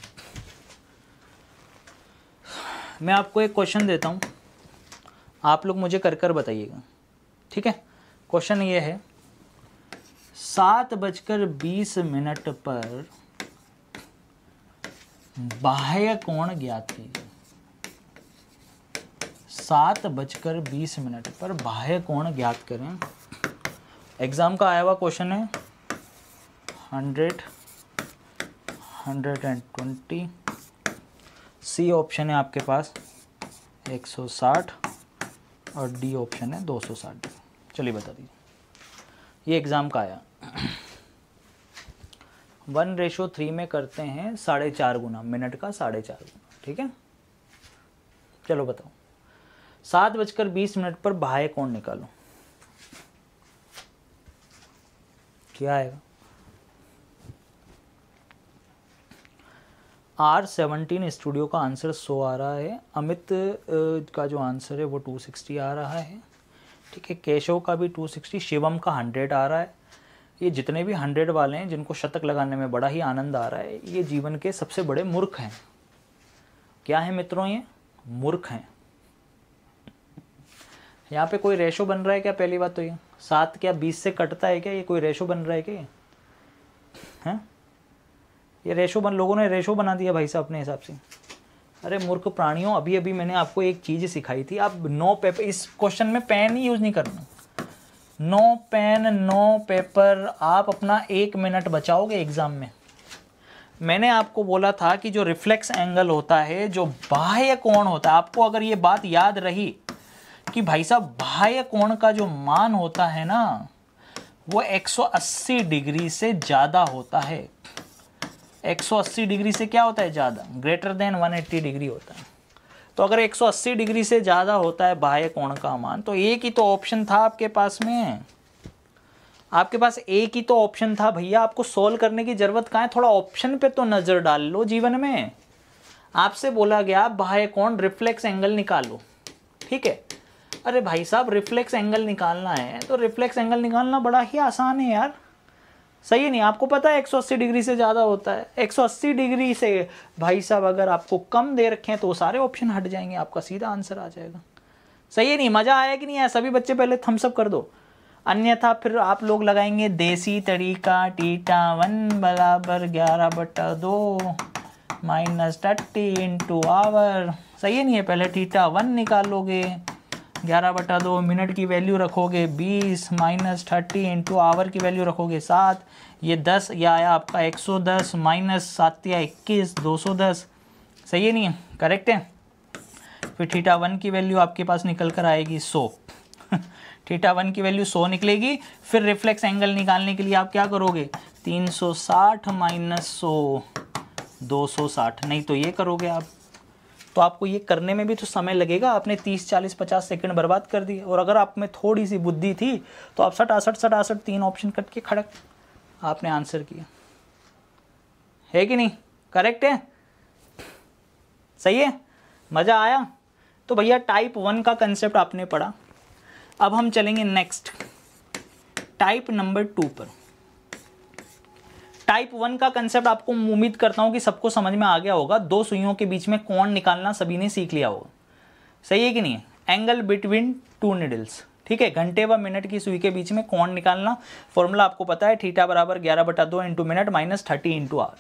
मैं आपको एक क्वेश्चन देता हूँ आप लोग मुझे कर कर बताइएगा ठीक है क्वेश्चन ये है सात बजकर बीस मिनट पर बाह्य कोण ज्ञात कीजिए सात बजकर बीस मिनट पर बाह्य कोण ज्ञात करें एग्ज़ाम का आया हुआ क्वेश्चन है hundred hundred and twenty C option है आपके पास एक सौ साठ और डी ऑप्शन है दो सौ साठ चलिए बता दीजिए ये एग्ज़ाम का आया वन रेशो थ्री में करते हैं साढ़े चार गुना मिनट का साढ़े चार गुना ठीक है चलो बताओ सात बजकर बीस मिनट पर बाह्य कौन निकालो क्या आएगा आर सेवनटीन स्टूडियो का आंसर सो आ रहा है अमित का जो आंसर है वो टू सिक्सटी आ रहा है ठीक है केशव का भी टू सिक्सटी शिवम का हंड्रेड आ रहा है ये जितने भी हंड्रेड वाले हैं जिनको शतक लगाने में बड़ा ही आनंद आ रहा है ये जीवन के सबसे बड़े मूर्ख हैं क्या है मित्रों ये मूर्ख हैं यहाँ पे कोई रेशो बन रहा है क्या पहली बात तो ये सात क्या बीस से कटता है क्या ये कोई रेशो बन रहा है क्या ये हैं ये रेशो बन लोगों ने रेशो बना दिया भाई साहब अपने हिसाब से अरे मूर्ख प्राणियों अभी अभी मैंने आपको एक चीज़ सिखाई थी आप नो पेपर इस क्वेश्चन में पेन ही यूज़ नहीं करना नो पेन नो पेपर आप अपना एक मिनट बचाओगे एग्ज़ाम में मैंने आपको बोला था कि जो रिफ्लेक्स एंगल होता है जो बाह्य कोण होता है आपको अगर ये बात याद रही कि भाई साहब बाह्य कोण का जो मान होता है ना वो 180 डिग्री से ज़्यादा होता है 180 डिग्री से क्या होता है ज़्यादा ग्रेटर देन 180 डिग्री होता है तो अगर 180 डिग्री से ज़्यादा होता है बाह्य कोण का मान तो एक ही तो ऑप्शन था आपके पास में आपके पास एक ही तो ऑप्शन था भैया आपको सोल्व करने की ज़रूरत कहाँ है थोड़ा ऑप्शन पे तो नज़र डाल लो जीवन में आपसे बोला गया बाह्य कोण रिफ्लेक्स एंगल निकालो ठीक है अरे भाई साहब रिफ्लेक्स एंगल निकालना है तो रिफ्लेक्स एंगल निकालना बड़ा ही आसान है यार सही नहीं आपको पता है 180 डिग्री से ज़्यादा होता है 180 डिग्री से भाई साहब अगर आपको कम दे रखें तो वो सारे ऑप्शन हट जाएंगे आपका सीधा आंसर आ जाएगा सही है नहीं मज़ा आया कि नहीं आया सभी बच्चे पहले थम्सअप कर दो अन्यथा फिर आप लोग लगाएंगे देसी तरीका टीटा वन बराबर ग्यारह बटा दो माइनस थर्टी इंटू आवर सही है नहीं है पहले टीटा वन निकालोगे ग्यारह बटा दो मिनट की वैल्यू रखोगे बीस माइनस थर्टी इंटू आवर की वैल्यू रखोगे सात ये दस या आया आपका एक सौ दस माइनस सात या इक्कीस दो सौ दस सही है नहीं करेक्ट है फिर थीटा वन की वैल्यू आपके पास निकल कर आएगी सौ थीटा वन की वैल्यू सौ निकलेगी फिर रिफ्लेक्स एंगल निकालने के लिए आप क्या करोगे तीन सौ साठ माइनस सौ दो सौ साठ नहीं तो ये करोगे आप तो आपको ये करने में भी तो समय लगेगा आपने 30, 40, 50 सेकंड बर्बाद कर दिए और अगर आप में थोड़ी सी बुद्धि थी तो आप सट आसठ सट आसठ तीन ऑप्शन कट के खड़क आपने आंसर किया है कि नहीं करेक्ट है सही है मज़ा आया तो भैया टाइप वन का कंसेप्ट आपने पढ़ा अब हम चलेंगे नेक्स्ट टाइप नंबर टू पर टाइप वन का कंसेप्ट आपको उम्मीद करता हूँ कि सबको समझ में आ गया होगा दो सुइयों के बीच में कौन निकालना सभी ने सीख लिया होगा सही है कि नहीं एंगल बिटवीन टू निडल्स ठीक है घंटे व मिनट की सुई के बीच में कौन निकालना फॉर्मूला आपको पता है थीटा बराबर ग्यारह बटा दो into minute minus thirty into hour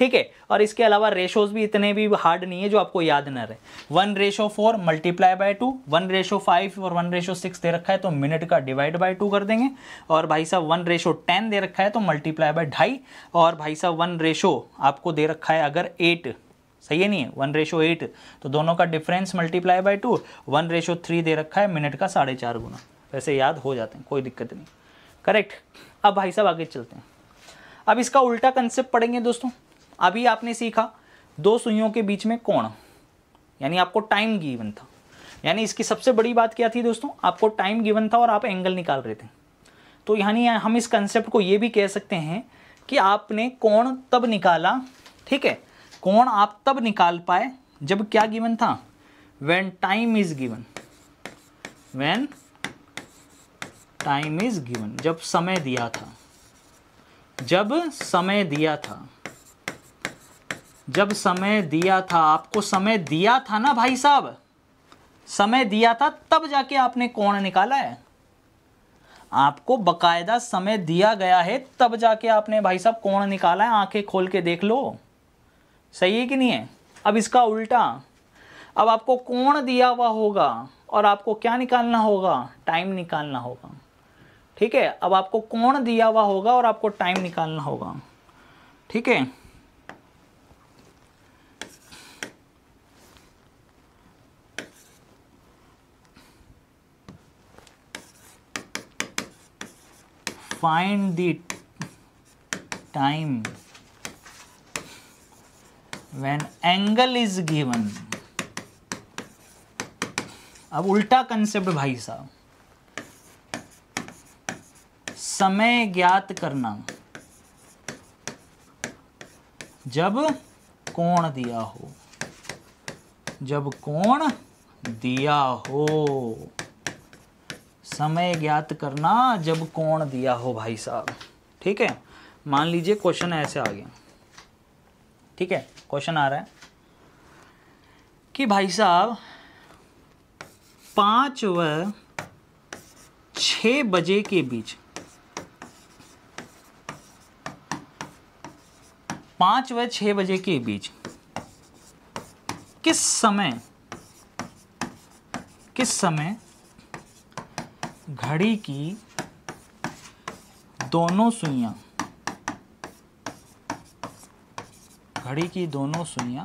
ठीक है और इसके अलावा रेशोज भी इतने भी हार्ड नहीं है जो आपको याद न रहे one ratio four multiply by two one ratio five और वन रेशो सिक्स दे रखा है तो मिनट का डिवाइड बाय टू कर देंगे और भाई साहब वन रेशो टेन दे रखा है तो मल्टीप्लाई बाय ढाई और भाई साहब वन रेशो आपको दे रखा है अगर एट सही है नहीं वन रेशो एट तो दोनों का difference multiply by two one ratio three दे रखा है मिनट का साढ़े चार गुना वैसे याद हो जाते हैं कोई दिक्कत नहीं करेक्ट अब भाई साहब आगे चलते हैं अब इसका उल्टा कंसेप्ट पढ़ेंगे दोस्तों अभी आपने सीखा दो सुइयों के बीच में कोण यानी आपको टाइम गिवन था यानी इसकी सबसे बड़ी बात क्या थी दोस्तों आपको टाइम गिवन था और आप एंगल निकाल रहे थे तो यानी हम इस कंसेप्ट को ये भी कह सकते हैं कि आपने कोण तब निकाला ठीक है कोण आप तब निकाल पाए जब क्या गिवन था when time is given when time is given जब समय दिया था जब समय दिया था जब समय दिया था आपको समय दिया था ना भाई साहब समय दिया था तब जाके आपने कोण निकाला है आपको बकायदा समय दिया गया है तब जाके आपने भाई साहब कोण निकाला है आंखें खोल के देख लो सही है कि नहीं है अब इसका उल्टा अब आपको कोण दिया हुआ होगा और आपको क्या निकालना होगा टाइम निकालना होगा ठीक है अब आपको कोण दिया हुआ होगा और आपको टाइम निकालना होगा ठीक है find the time when angle is given अब उल्टा कंसेप्ट भाई साहब समय ज्ञात करना जब कोण दिया हो जब कोण दिया हो समय ज्ञात करना जब कोण दिया हो भाई साहब ठीक है मान लीजिए क्वेश्चन ऐसे आ गया ठीक है क्वेश्चन आ रहा है कि भाई साहब पांच व छ बजे के बीच पांच व छ बजे के बीच किस समय किस समय घड़ी की दोनों सुइयां घड़ी की दोनों सुइयां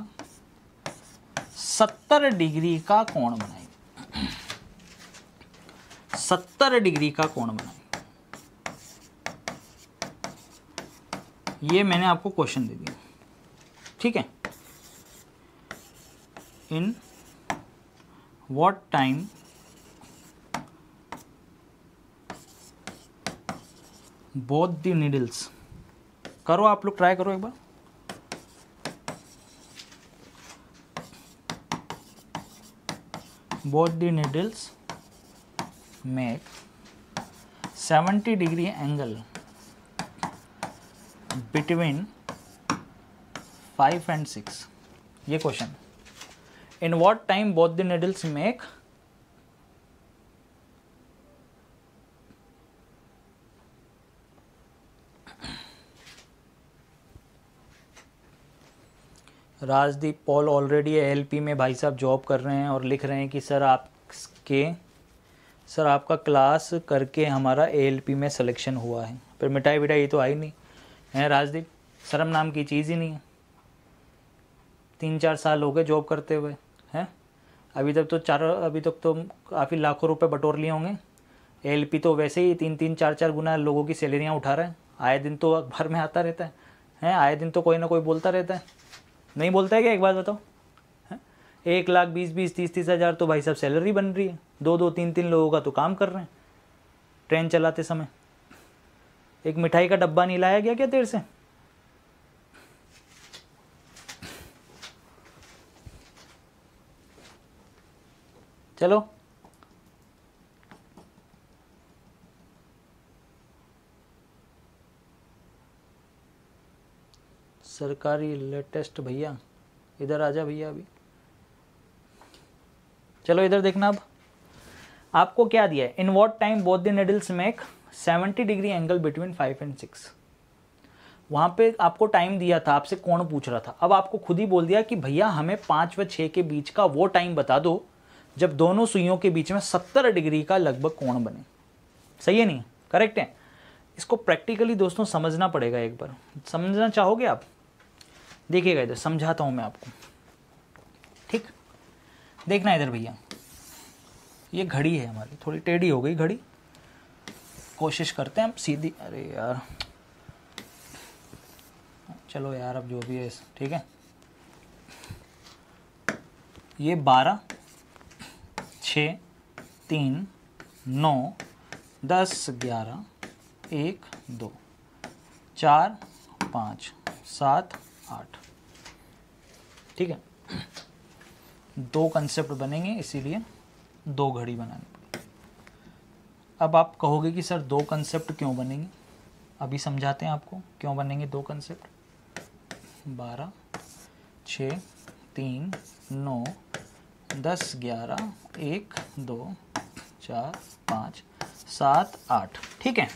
70 डिग्री का कोण बनाएंगी 70 डिग्री का कोण बनाएंगे ये मैंने आपको क्वेश्चन दे दिया ठीक है in what time both the needles करो आप लोग ट्राई करो एक बार both the needles make 70 degree angle between 5 and 6 ये question in what time both the needles make Rajdeep Paul already LP में भाई साहब जॉब कर रहे हैं और लिख रहे हैं कि सर आपके सर आपका क्लास करके हमारा एलपी में सिलेक्शन हुआ है फिर मिठाई विटाई तो आई नहीं है राजदीप शर्म नाम की चीज़ ही नहीं है तीन चार साल हो गए जॉब करते हुए हैं अभी तक तो चार अभी तक तो काफ़ी लाखों रुपए बटोर लिए होंगे पी तो वैसे ही तीन तीन चार चार गुना लोगों की सैलरियाँ उठा रहे हैं आए दिन तो अखबार में आता रहता है हैं आए दिन तो कोई ना कोई बोलता रहता है नहीं बोलता है क्या एक बात बताओ एक लाख बीस बीस तीस तीस हज़ार तो भाई साहब सैलरी बन रही है दो दो तीन तीन लोगों का तो काम कर रहे हैं ट्रेन चलाते समय एक मिठाई का डब्बा नहीं लाया गया क्या देर से चलो सरकारी लेटेस्ट भैया इधर आ जा भैया अभी चलो इधर देखना अब आपको क्या दिया है in what time both the needles make 70 degree angle between five and six वहाँ पे आपको टाइम दिया था आपसे कौन पूछ रहा था अब आपको खुद ही बोल दिया कि भैया हमें पाँच व छः के बीच का वो टाइम बता दो जब दोनों सुइयों के बीच में सत्तर डिग्री का लगभग कोण बने सही है नहीं करेक्ट है इसको प्रैक्टिकली दोस्तों समझना पड़ेगा एक बार समझना चाहोगे आप देखिएगा इधर समझाता हूँ मैं आपको ठीक देखना इधर भैया ये घड़ी है हमारी थोड़ी टेढ़ी हो गई घड़ी कोशिश करते हैं हम सीधी अरे यार चलो यार अब जो भी है ठीक है ये बारह छ तीन नौ दस ग्यारह एक दो चार पाँच सात आठ ठीक है दो कंसेप्ट बनेंगे इसीलिए दो घड़ी बनानी अब आप कहोगे कि सर दो कंसेप्ट क्यों बनेंगे अभी समझाते हैं आपको क्यों बनेंगे दो कंसेप्ट बारह छ तीन नौ दस ग्यारह एक दो चार पाँच सात आठ ठीक है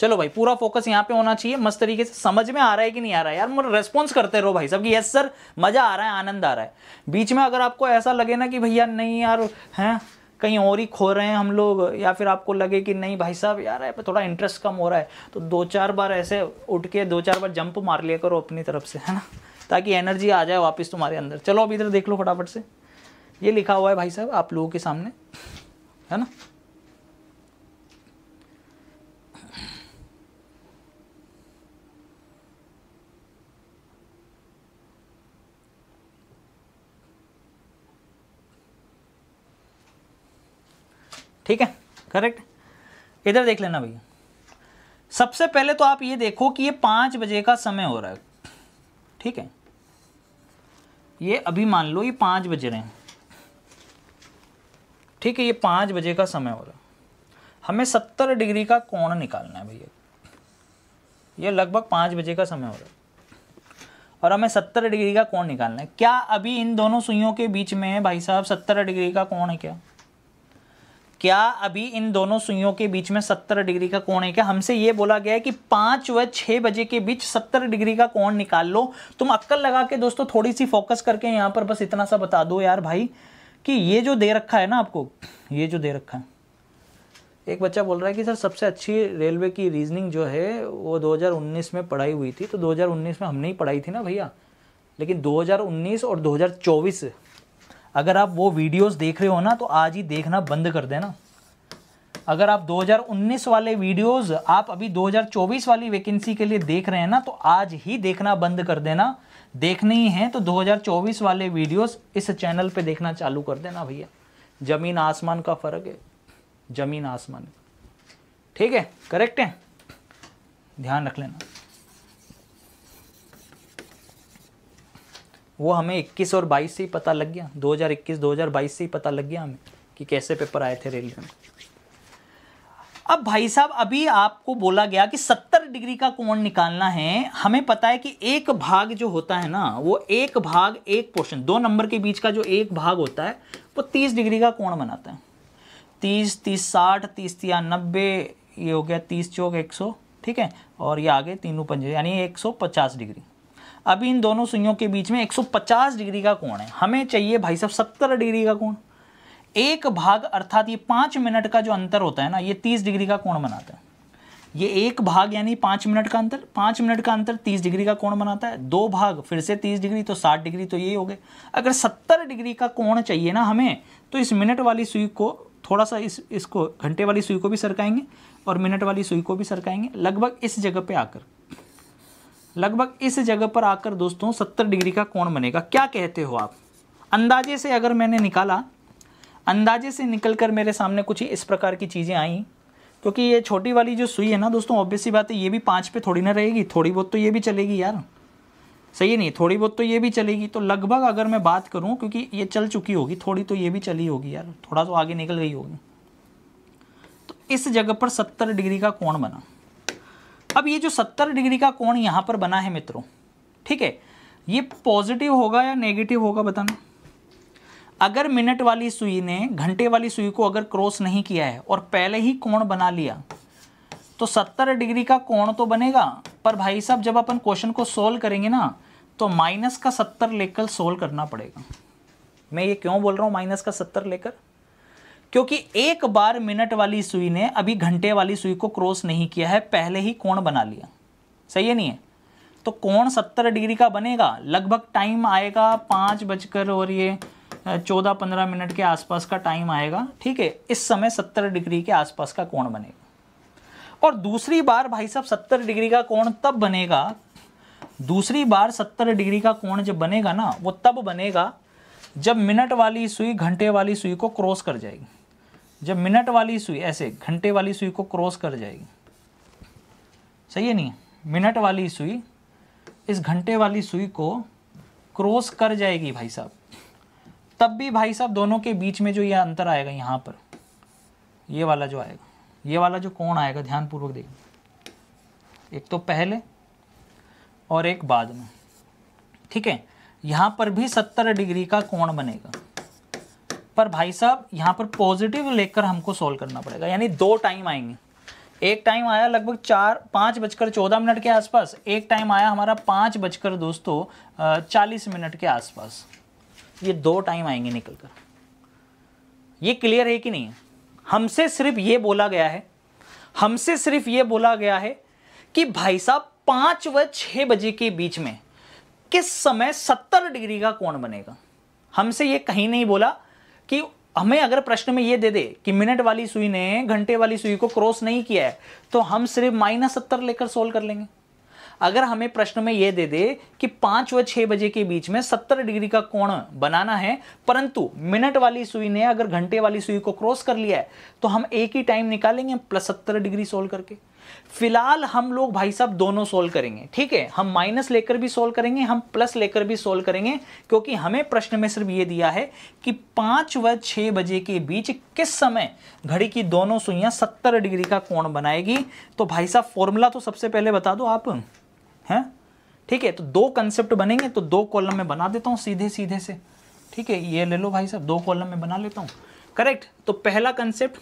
चलो भाई पूरा फोकस यहाँ पे होना चाहिए मस्त तरीके से समझ में आ रहा है कि नहीं आ रहा है यार मेरा रेस्पॉन्स करते रहो भाई साहब कि यस सर मज़ा आ रहा है आनंद आ रहा है बीच में अगर आपको ऐसा लगे ना कि भैया नहीं यार हैं कहीं और ही खो रहे हैं हम लोग या फिर आपको लगे कि नहीं भाई साहब यार है थोड़ा इंटरेस्ट कम हो रहा है तो दो चार बार ऐसे उठ के दो चार बार जंप मार लिया करो अपनी तरफ से है ना ताकि एनर्जी आ जाए वापस तुम्हारे अंदर चलो अब इधर देख लो फटाफट से ये लिखा हुआ है भाई साहब आप लोगों के सामने है ना ठीक है करेक्ट इधर देख लेना भैया सबसे पहले तो आप ये देखो कि ये पाँच बजे का समय हो रहा है ठीक है ये अभी मान लो ये पाँच बज रहे हैं ठीक है ये पाँच बजे का समय हो रहा है हमें सत्तर डिग्री का कोण निकालना है भैया ये लगभग पाँच बजे का समय हो रहा है और हमें सत्तर डिग्री का कोण निकालना है क्या अभी इन दोनों सुइयों के बीच में भाई साहब सत्तर डिग्री का कोण है क्या क्या अभी इन दोनों सुइयों के बीच में सत्तर डिग्री का कोण है क्या हमसे ये बोला गया है कि पाँच व छः बजे के बीच सत्तर डिग्री का कोण निकाल लो तुम अक्कल लगा के दोस्तों थोड़ी सी फोकस करके यहाँ पर बस इतना सा बता दो यार भाई कि ये जो दे रखा है ना आपको ये जो दे रखा है एक बच्चा बोल रहा है कि सर सबसे अच्छी रेलवे की रीजनिंग जो है वो 2019 में पढ़ाई हुई थी तो 2019 में हमने ही पढ़ाई थी ना भैया लेकिन 2019 और अगर आप वो वीडियोस देख रहे हो ना तो आज ही देखना बंद कर देना अगर आप 2019 वाले वीडियोस आप अभी 2024 वाली वैकेंसी के लिए देख रहे हैं ना तो आज ही देखना बंद कर देना देखने ही हैं तो 2024 वाले वीडियोस इस चैनल पे देखना चालू कर देना भैया ज़मीन आसमान का फ़र्क है ज़मीन आसमान ठीक है करेक्ट है ध्यान रख लेना वो हमें 21 और 22 से ही पता लग गया 2021 2022 से ही पता लग गया हमें कि कैसे पेपर आए थे रेलवे में अब भाई साहब अभी आपको बोला गया कि 70 डिग्री का कोण निकालना है हमें पता है कि एक भाग जो होता है ना वो एक भाग एक पोर्शन दो नंबर के बीच का जो एक भाग होता है वो 30 डिग्री का कोण बनाता है 30 30 साठ तीस या नब्बे ये हो गया तीस चौक एक सौ ठीक है और ये आगे तीनों पंजे यानी एक सौ पचास डिग्री अभी इन दोनों सुइयों के बीच में 150 डिग्री का कोण है हमें चाहिए भाई साहब सत्तर डिग्री का कोण एक भाग अर्थात ये पाँच मिनट का जो अंतर होता है ना ये तीस डिग्री का कोण बनाता है ये एक भाग यानी पाँच मिनट का अंतर पाँच मिनट का अंतर तीस डिग्री का कोण बनाता है दो भाग फिर से तीस डिग्री तो साठ डिग्री तो यही हो गए अगर सत्तर डिग्री का कोण चाहिए ना हमें तो इस मिनट वाली सुई को थोड़ा सा इस इसको घंटे वाली सुई को भी सरकाएंगे और मिनट वाली सुई को भी सरकाएंगे लगभग इस जगह पे आकर लगभग इस जगह पर आकर दोस्तों सत्तर डिग्री का कोण बनेगा क्या कहते हो आप अंदाजे से अगर मैंने निकाला अंदाजे से निकल कर मेरे सामने कुछ इस प्रकार की चीज़ें आई क्योंकि ये छोटी वाली जो सुई है ना दोस्तों ऑब्वियसली बात है ये भी पाँच पे थोड़ी ना रहेगी थोड़ी बहुत तो ये भी चलेगी यार सही नहीं थोड़ी बहुत तो ये भी चलेगी तो लगभग अगर मैं बात करूँ क्योंकि ये चल चुकी होगी थोड़ी तो ये भी चली होगी यार थोड़ा तो आगे निकल गई होगी तो इस जगह पर सत्तर डिग्री का कोण बना अब ये जो सत्तर डिग्री का कोण यहाँ पर बना है मित्रों ठीक है ये पॉजिटिव होगा या नेगेटिव होगा बताना अगर मिनट वाली सुई ने घंटे वाली सुई को अगर क्रॉस नहीं किया है और पहले ही कोण बना लिया तो 70 डिग्री का कोण तो बनेगा पर भाई साहब जब अपन क्वेश्चन को सोल्व करेंगे ना तो माइनस का सत्तर लेकर सोल्व करना पड़ेगा मैं ये क्यों बोल रहा हूँ माइनस का सत्तर लेकर क्योंकि एक बार मिनट वाली सुई ने अभी घंटे वाली सुई को क्रॉस नहीं किया है पहले ही कोण बना लिया सही है नहीं है तो कोण सत्तर डिग्री का बनेगा लगभग टाइम आएगा पाँच बजकर और ये चौदह पंद्रह मिनट के आसपास का टाइम आएगा ठीक है इस समय सत्तर डिग्री के आसपास का कोण बनेगा और दूसरी बार भाई साहब सत्तर डिग्री का कोण तब बनेगा दूसरी बार सत्तर डिग्री का कोण जब बनेगा ना वो तब बनेगा जब मिनट वाली सुई घंटे वाली सुई को क्रॉस कर जाएगी जब मिनट वाली सुई ऐसे घंटे वाली सुई को क्रॉस कर जाएगी सही है नहीं मिनट वाली सुई इस घंटे वाली सुई को क्रॉस कर जाएगी भाई साहब तब भी भाई साहब दोनों के बीच में जो ये अंतर आएगा यहाँ पर ये वाला जो आएगा ये वाला जो कोण आएगा ध्यानपूर्वक देख एक तो पहले और एक बाद में ठीक है यहाँ पर भी सत्तर डिग्री का कोण बनेगा पर भाई साहब यहाँ पर पॉजिटिव लेकर हमको सोल्व करना पड़ेगा यानी दो टाइम आएंगे एक टाइम आया लगभग चार पाँच बजकर चौदह मिनट के आसपास एक टाइम आया हमारा पाँच बजकर दोस्तों चालीस मिनट के आसपास ये दो टाइम आएंगे निकल कर ये क्लियर है कि नहीं हमसे सिर्फ ये बोला गया है हमसे सिर्फ ये बोला गया है कि भाई साहब पाँच व छः बजे के बीच में किस समय सत्तर डिग्री का कोण बनेगा हमसे ये कहीं नहीं बोला कि हमें अगर प्रश्न में ये दे दे कि मिनट वाली सुई ने घंटे वाली सुई को क्रॉस नहीं किया है तो हम सिर्फ माइनस सत्तर लेकर सोल्व कर लेंगे अगर हमें प्रश्न में यह दे दे कि पांच व छह बजे के बीच में सत्तर डिग्री का कोण बनाना है परंतु मिनट वाली सुई ने अगर घंटे वाली सुई को क्रॉस कर लिया है तो हम एक ही टाइम निकालेंगे प्लस सत्तर डिग्री सोल्व करके फिलहाल हम लोग भाई साहब दोनों सोल्व करेंगे ठीक है हम माइनस लेकर भी सोल्व करेंगे हम प्लस लेकर भी सोल्व करेंगे क्योंकि हमें प्रश्न में सिर्फ ये दिया है कि पाँच व छः बजे के बीच किस समय घड़ी की दोनों सुइयाँ सत्तर डिग्री का कोण बनाएगी तो भाई साहब फॉर्मूला तो सबसे पहले बता दो आप हैं ठीक है तो दो कंसेप्ट बनेंगे तो दो कॉलम में बना देता हूँ सीधे सीधे से ठीक है ये ले लो भाई साहब दो कॉलम में बना लेता हूँ करेक्ट तो पहला कंसेप्ट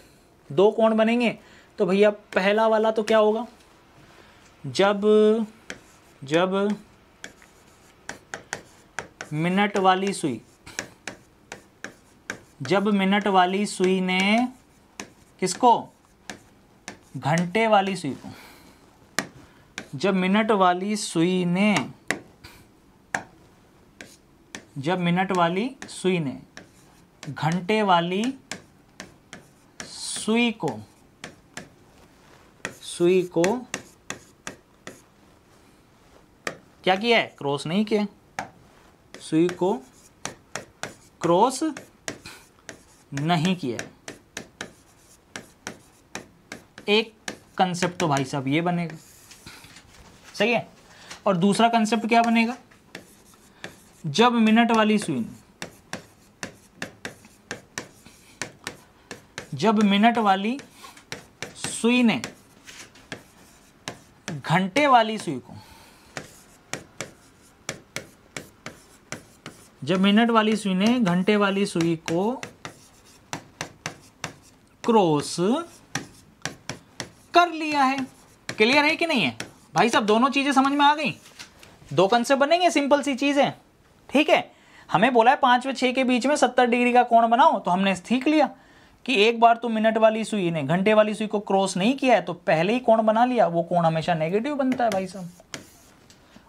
दो कोण बनेंगे तो भैया पहला वाला तो क्या होगा जब जब मिनट वाली सुई जब मिनट वाली सुई ने किसको घंटे वाली सुई को जब मिनट वाली सुई ने जब मिनट वाली सुई ने घंटे वाली सुई को सुई को क्या किया है क्रॉस नहीं किया सुई को क्रॉस नहीं किया एक कंसेप्ट तो भाई साहब ये बनेगा सही है और दूसरा कंसेप्ट क्या बनेगा जब मिनट वाली सुई जब मिनट वाली सुई ने घंटे वाली सुई को जब मिनट वाली सुई ने घंटे वाली सुई को क्रॉस कर लिया है क्लियर है कि नहीं है भाई साहब दोनों चीज़ें समझ में आ गई दो कंसेप्ट बनेंगे सिंपल सी चीज़ें ठीक है हमें बोला है पांच व छह के बीच में सत्तर डिग्री का कोण बनाओ तो हमने सीख लिया कि एक बार तो मिनट वाली सुई ने घंटे वाली सुई को क्रॉस नहीं किया है तो पहले ही कोण बना लिया वो कोण हमेशा नेगेटिव बनता है भाई साहब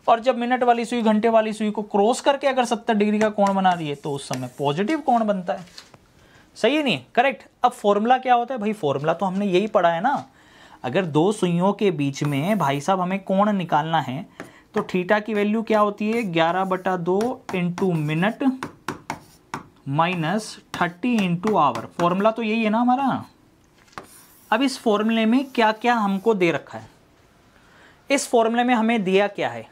और जब मिनट वाली सुई घंटे वाली सुई को क्रॉस करके अगर सत्तर डिग्री का कोण बना दिए तो उस समय पॉजिटिव कोण बनता है सही है नहीं करेक्ट अब फॉर्मूला क्या होता है भाई फॉर्मूला तो हमने यही पढ़ा है ना अगर दो सुइयों के बीच में भाई साहब हमें कोण निकालना है तो थीटा की वैल्यू क्या होती है ग्यारह बटा दो into minute minus thirty into hour formula तो यही है ना हमारा अब इस फॉर्मूले में क्या क्या हमको दे रखा है इस फॉर्मूले में हमें दिया क्या है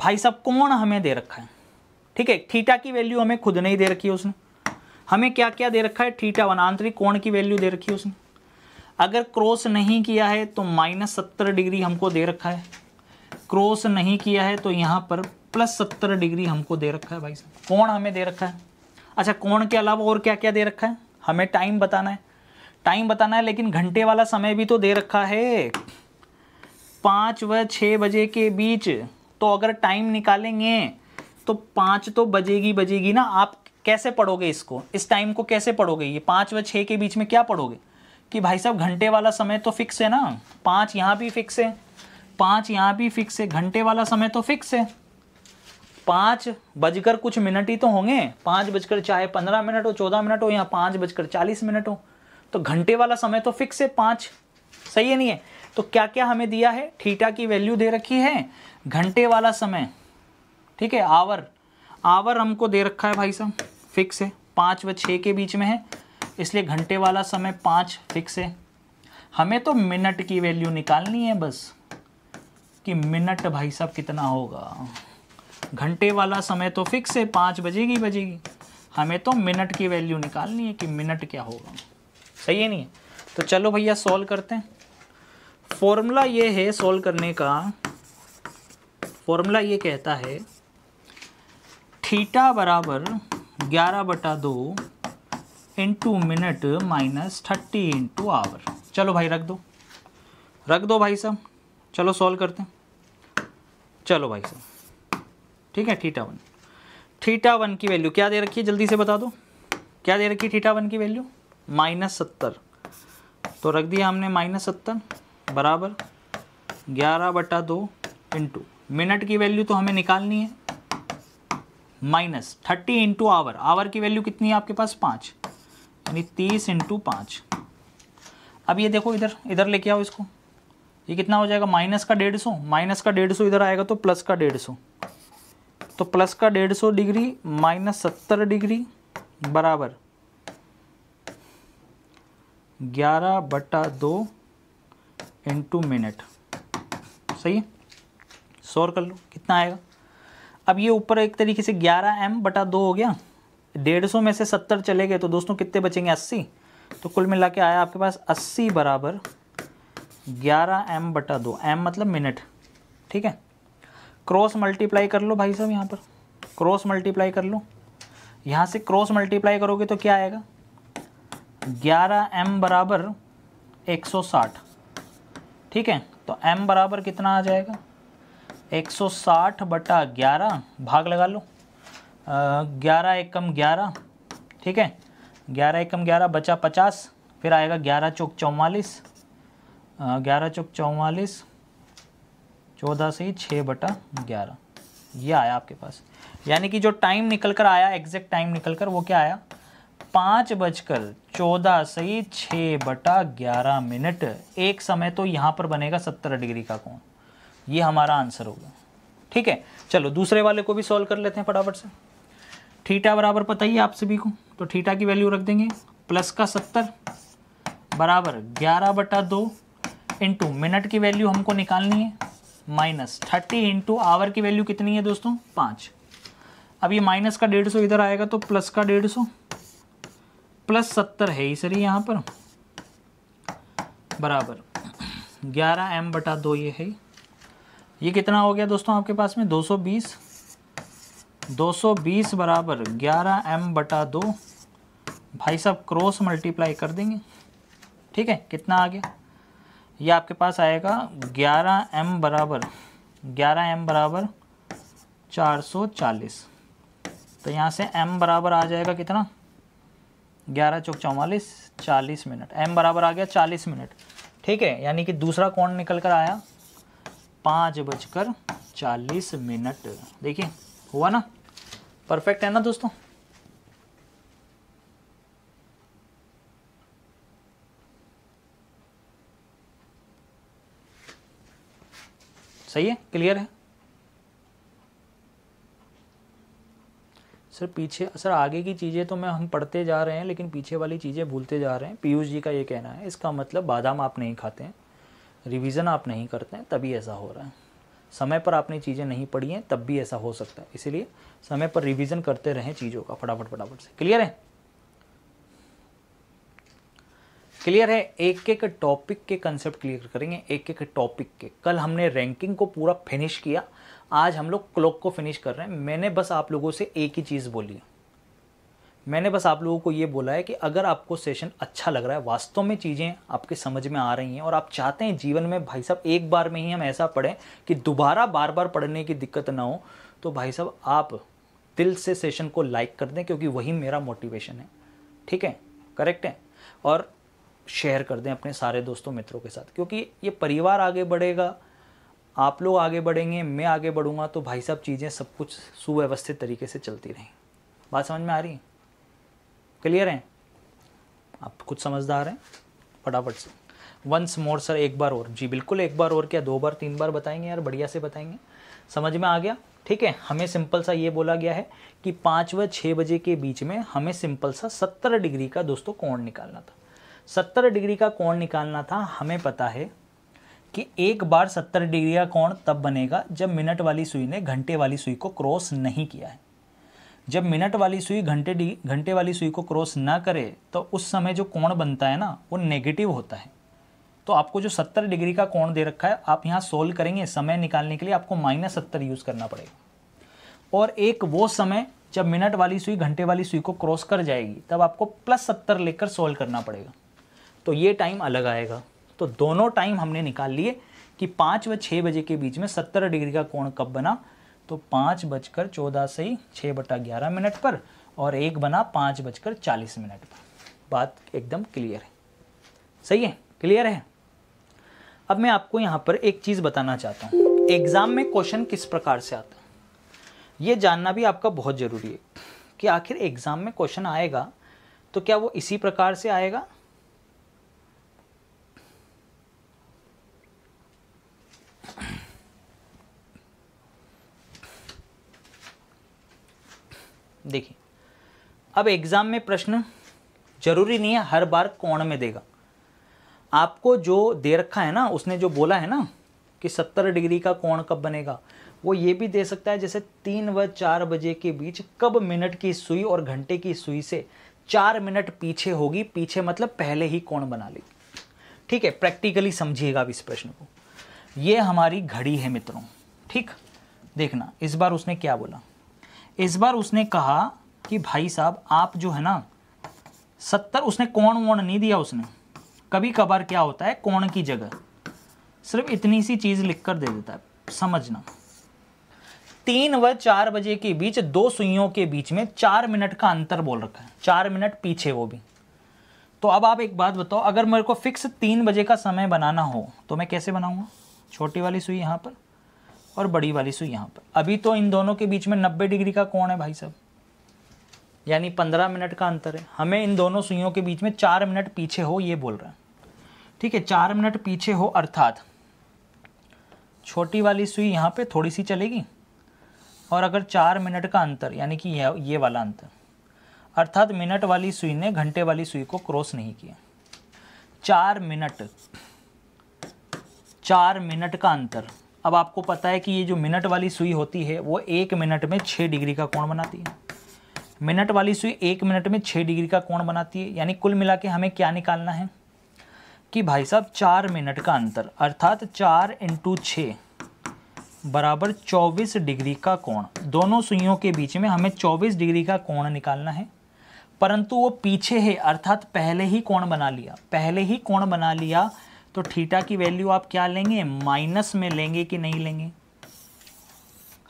भाई साहब कौन हमें दे रखा है ठीक है थीटा की वैल्यू हमें खुद नहीं दे रखी है उसने हमें क्या क्या दे रखा है थीटा वन आंतरिक कोण की वैल्यू दे रखी है उसने अगर क्रॉस नहीं किया है तो माइनस सत्तर डिग्री हमको दे रखा है क्रॉस नहीं किया है तो यहाँ पर प्लस सत्तर डिग्री हमको दे रखा है भाई साहब कौन हमें दे रखा है अच्छा कोण के अलावा और क्या क्या दे रखा है हमें टाइम बताना है टाइम बताना है लेकिन घंटे वाला समय भी तो दे रखा है पाँच व छः बजे के बीच तो अगर टाइम निकालेंगे तो पाँच तो बजेगी बजेगी ना आप कैसे पढ़ोगे इसको इस टाइम को कैसे पढ़ोगे ये पाँच व छः के बीच में क्या पढ़ोगे कि भाई साहब घंटे वाला समय तो फिक्स है ना पाँच यहाँ भी फिक्स है पाँच यहाँ भी फिक्स है घंटे वाला समय तो फिक्स है पाँच बजकर कुछ मिनट ही तो होंगे पाँच बजकर चाहे पंद्रह मिनट हो चौदह मिनट हो या पाँच बजकर चालीस मिनट हो तो घंटे वाला समय तो फिक्स है पाँच सही है नहीं है तो क्या क्या हमें दिया है ठीटा की वैल्यू दे रखी है घंटे वाला समय ठीक है आवर आवर हमको दे रखा है भाई साहब फिक्स है पाँच व छः के बीच में है इसलिए घंटे वाला समय पाँच फिक्स है हमें तो मिनट की वैल्यू निकालनी है बस कि मिनट भाई साहब कितना होगा घंटे वाला समय तो फिक्स है पाँच बजेगी बजेगी हमें तो मिनट की वैल्यू निकालनी है कि मिनट क्या होगा सही है नहीं है तो चलो भैया सॉल्व करते हैं फॉर्मूला ये है सॉल्व करने का फॉर्मूला ये कहता है थीटा बराबर ग्यारह बटा दो into minute minus thirty into hour चलो भाई रख दो रख दो भाई साहब चलो सॉल्व करते हैं चलो भाई साहब ठीक है थीटा वन थीटा वन की वैल्यू क्या दे रखी है जल्दी से बता दो क्या दे रखी है थीटा वन की वैल्यू माइनस सत्तर तो रख दिया हमने माइनस सत्तर बराबर ग्यारह बटा दो इंटू मिनट की वैल्यू तो हमें निकालनी है minus thirty into hour hour की वैल्यू कितनी है आपके पास पाँच यानी तीस इंटू पाँच अब ये देखो इधर इधर लेके आओ इसको ये कितना हो जाएगा माइनस का डेढ़ सौ माइनस का डेढ़ सौ इधर आएगा तो प्लस का डेढ़ सौ तो प्लस का डेढ़ सौ डिग्री माइनस सत्तर डिग्री बराबर ग्यारह बटा दो इंटू मिनट सही सौर कर लो कितना आएगा अब ये ऊपर एक तरीके से ग्यारह एम बटा दो हो गया डेढ़ सौ में से सत्तर चले गए तो दोस्तों कितने बचेंगे अस्सी तो कुल मिला के आया आपके पास अस्सी बराबर ग्यारह एम बटा दो एम मतलब मिनट ठीक है क्रॉस मल्टीप्लाई कर लो भाई साहब यहाँ पर क्रॉस मल्टीप्लाई कर लो यहाँ से क्रॉस मल्टीप्लाई करोगे तो क्या आएगा ग्यारह एम बराबर एक सौ साठ ठीक है तो m बराबर कितना आ जाएगा 160 बटा ग्यारह भाग लगा लो ग्यारह एकम ग्यारह ठीक है ग्यारह एकम ग्यारह बचा पचास फिर आएगा ग्यारह चौक चौवालीस ग्यारह चौक चौवालीस चौदह से छः बटा ग्यारह ये आया आपके पास यानी कि जो टाइम निकल कर आया एग्जैक्ट टाइम निकल कर वो क्या आया पाँच बजकर चौदह सही छः बटा ग्यारह मिनट एक समय तो यहाँ पर बनेगा सत्तर डिग्री का कोण ये हमारा आंसर होगा ठीक है चलो दूसरे वाले को भी सॉल्व कर लेते हैं फटाफट से ठीटा बराबर पता ही आप सभी को तो ठीटा की वैल्यू रख देंगे प्लस का सत्तर बराबर ग्यारह बटा दो इंटू मिनट की वैल्यू हमको निकालनी है माइनस थर्टी इंटू आवर की वैल्यू कितनी है दोस्तों पाँच अब ये माइनस का डेढ़ सौ इधर आएगा तो प्लस का डेढ़ सौ प्लस सत्तर है ही सर यहाँ पर बराबर ग्यारह एम बटा दो ये है ये कितना हो गया दोस्तों आपके पास में दो सौ बीस दो सौ बीस बराबर ग्यारह एम बटा दो भाई साहब क्रॉस मल्टीप्लाई कर देंगे ठीक है कितना आ गया ये आपके पास आएगा ग्यारह एम बराबर ग्यारह एम बराबर चार सौ चालीस तो यहाँ से m बराबर आ जाएगा कितना ग्यारह चौक चौवालीस चालीस मिनट m बराबर आ गया चालीस मिनट ठीक है यानी कि दूसरा कौन निकल कर आया पाँच बजकर चालीस मिनट देखिए हुआ ना परफेक्ट है ना दोस्तों सही है क्लियर है सर पीछे सर आगे की चीज़ें तो मैं हम पढ़ते जा रहे हैं लेकिन पीछे वाली चीज़ें भूलते जा रहे हैं पीयूष जी का ये कहना है इसका मतलब बादाम आप नहीं खाते हैं रिवीजन आप नहीं करते हैं तभी ऐसा हो रहा है समय पर आपने चीज़ें नहीं पढ़ी हैं तब भी ऐसा हो सकता है इसीलिए समय पर रिवीजन करते रहें चीज़ों का फटाफट फटाफट से क्लियर है क्लियर है एक एक टॉपिक के कंसेप्ट क्लियर करेंगे एक एक टॉपिक के कल हमने रैंकिंग को पूरा फिनिश किया आज हम लोग क्लॉक को फिनिश कर रहे हैं मैंने बस आप लोगों से एक ही चीज़ बोली मैंने बस आप लोगों को ये बोला है कि अगर आपको सेशन अच्छा लग रहा है वास्तव में चीज़ें आपके समझ में आ रही हैं और आप चाहते हैं जीवन में भाई साहब एक बार में ही हम ऐसा पढ़ें कि दोबारा बार बार पढ़ने की दिक्कत ना हो तो भाई साहब आप दिल से सेशन को लाइक कर दें क्योंकि वही मेरा मोटिवेशन है ठीक है करेक्ट है और शेयर कर दें अपने सारे दोस्तों मित्रों के साथ क्योंकि ये परिवार आगे बढ़ेगा आप लोग आगे बढ़ेंगे मैं आगे बढ़ूंगा तो भाई साहब चीज़ें सब कुछ सुव्यवस्थित तरीके से चलती रहें बात समझ में आ रही है क्लियर हैं आप कुछ समझदार हैं फटाफट से वंस मोर सर एक बार और जी बिल्कुल एक बार और क्या दो बार तीन बार बताएंगे यार बढ़िया से बताएंगे समझ में आ गया ठीक है हमें सिंपल सा ये बोला गया है कि पाँच व छः बजे के बीच में हमें सिंपल सा सत्तर डिग्री का दोस्तों कोण निकालना था सत्तर डिग्री का कोण निकालना था हमें पता है कि एक बार सत्तर डिग्री का कोण तब बनेगा जब मिनट वाली सुई ने घंटे वाली सुई को क्रॉस नहीं किया है जब मिनट वाली सुई घंटे घंटे वाली सुई को क्रॉस ना करे तो उस समय जो कोण बनता है ना वो नेगेटिव होता है तो आपको जो सत्तर डिग्री का कोण दे रखा है आप यहाँ सोल्व करेंगे समय निकालने के लिए आपको माइनस सत्तर यूज़ करना पड़ेगा और एक वो समय जब मिनट वाली सुई घंटे वाली सुई को क्रॉस कर जाएगी तब आपको प्लस सत्तर लेकर सोल्व करना पड़ेगा तो ये टाइम अलग आएगा तो दोनों टाइम हमने निकाल लिए कि पाँच व छः बजे के बीच में सत्तर डिग्री का कोण कब बना तो पाँच बजकर चौदह से ही छः बटा ग्यारह मिनट पर और एक बना पाँच बजकर चालीस मिनट पर बात एकदम क्लियर है सही है क्लियर है अब मैं आपको यहाँ पर एक चीज़ बताना चाहता हूँ एग्ज़ाम में क्वेश्चन किस प्रकार से आता है ये जानना भी आपका बहुत ज़रूरी है कि आखिर एग्ज़ाम में क्वेश्चन आएगा तो क्या वो इसी प्रकार से आएगा देखिए अब एग्ज़ाम में प्रश्न जरूरी नहीं है हर बार कोण में देगा आपको जो दे रखा है ना उसने जो बोला है ना कि सत्तर डिग्री का कोण कब बनेगा वो ये भी दे सकता है जैसे तीन व चार बजे के बीच कब मिनट की सुई और घंटे की सुई से चार मिनट पीछे होगी पीछे मतलब पहले ही कोण बना लेगी ठीक है प्रैक्टिकली समझिएगा आप इस प्रश्न को ये हमारी घड़ी है मित्रों ठीक देखना इस बार उसने क्या बोला इस बार उसने कहा कि भाई साहब आप जो है ना सत्तर उसने कौन वोण नहीं दिया उसने कभी कभार क्या होता है कौन की जगह सिर्फ इतनी सी चीज़ लिख कर दे देता है समझना तीन व चार बजे के बीच दो सुइयों के बीच में चार मिनट का अंतर बोल रखा है चार मिनट पीछे वो भी तो अब आप एक बात बताओ अगर मेरे को फिक्स तीन बजे का समय बनाना हो तो मैं कैसे बनाऊंगा छोटी वाली सुई यहाँ पर और बड़ी वाली सुई यहाँ पर अभी तो इन दोनों के बीच में नब्बे डिग्री का कोण है भाई साहब यानी पंद्रह मिनट का अंतर है हमें इन दोनों सुइयों के बीच में चार मिनट पीछे हो ये बोल रहा है ठीक है चार मिनट पीछे हो अर्थात छोटी वाली सुई यहाँ पे थोड़ी सी चलेगी और अगर चार मिनट का अंतर यानी कि यह ये वाला अंतर अर्थात मिनट वाली सुई ने घंटे वाली सुई को क्रॉस नहीं किया चार मिनट चार मिनट का अंतर अब आपको पता है कि ये जो मिनट वाली सुई होती है वो एक मिनट में छः डिग्री का कोण बनाती है मिनट वाली सुई एक मिनट में छः डिग्री का कोण बनाती है यानी कुल मिला के हमें क्या निकालना है कि भाई साहब चार मिनट का अंतर अर्थात चार इंटू छः बराबर चौबीस डिग्री का कोण दोनों सुइयों के बीच में हमें चौबीस डिग्री का कोण निकालना है परंतु वो पीछे है अर्थात पहले ही कोण बना लिया पहले ही कोण बना लिया तो थीटा की वैल्यू आप क्या लेंगे माइनस में लेंगे कि नहीं लेंगे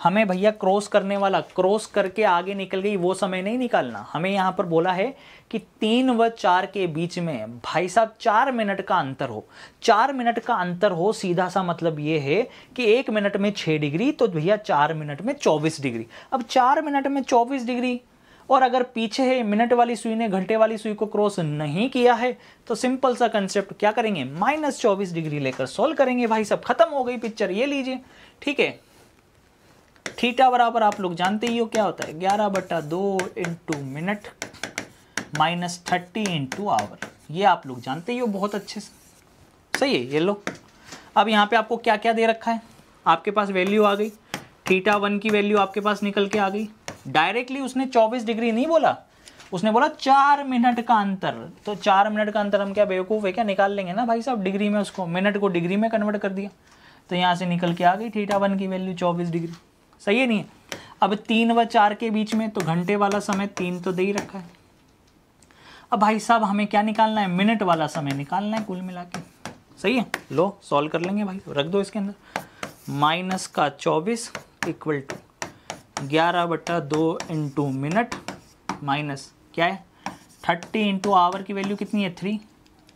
हमें भैया क्रॉस करने वाला क्रॉस करके आगे निकल गई वो समय नहीं निकालना हमें यहाँ पर बोला है कि तीन व चार के बीच में भाई साहब चार मिनट का अंतर हो चार मिनट का अंतर हो सीधा सा मतलब ये है कि एक मिनट में छह डिग्री तो भैया चार मिनट में चौबीस डिग्री अब चार मिनट में चौबीस डिग्री और अगर पीछे है मिनट वाली सुई ने घंटे वाली सुई को क्रॉस नहीं किया है तो सिंपल सा कंसेप्ट क्या करेंगे माइनस चौबीस डिग्री लेकर सोल्व करेंगे भाई सब खत्म हो गई पिक्चर ये लीजिए ठीक है थीटा बराबर आप लोग जानते ही हो क्या होता है ग्यारह बट्टा दो into minute minus thirty into hour ये आप लोग जानते ही हो बहुत अच्छे से सही है ये लो अब यहाँ पे आपको क्या क्या दे रखा है आपके पास वैल्यू आ गई थीटा वन की वैल्यू आपके पास निकल के आ गई डायरेक्टली उसने 24 डिग्री नहीं बोला उसने बोला चार मिनट का अंतर तो चार मिनट का अंतर हम क्या बेवकूफ़ है क्या निकाल लेंगे ना भाई साहब डिग्री में उसको मिनट को डिग्री में कन्वर्ट कर दिया तो यहाँ से निकल के आ गई थीटा वन की वैल्यू चौबीस डिग्री सही है नहीं है अब तीन व चार के बीच में तो घंटे वाला समय तीन तो दे ही रखा है अब भाई साहब हमें क्या निकालना है मिनट वाला समय निकालना है कुल मिला के सही है लो सॉल्व कर लेंगे भाई रख दो इसके अंदर माइनस का चौबीस इक्वल टू ग्यारह बट्टा दो इंटू मिनट माइनस क्या है थर्टी इंटू आवर की वैल्यू कितनी है थ्री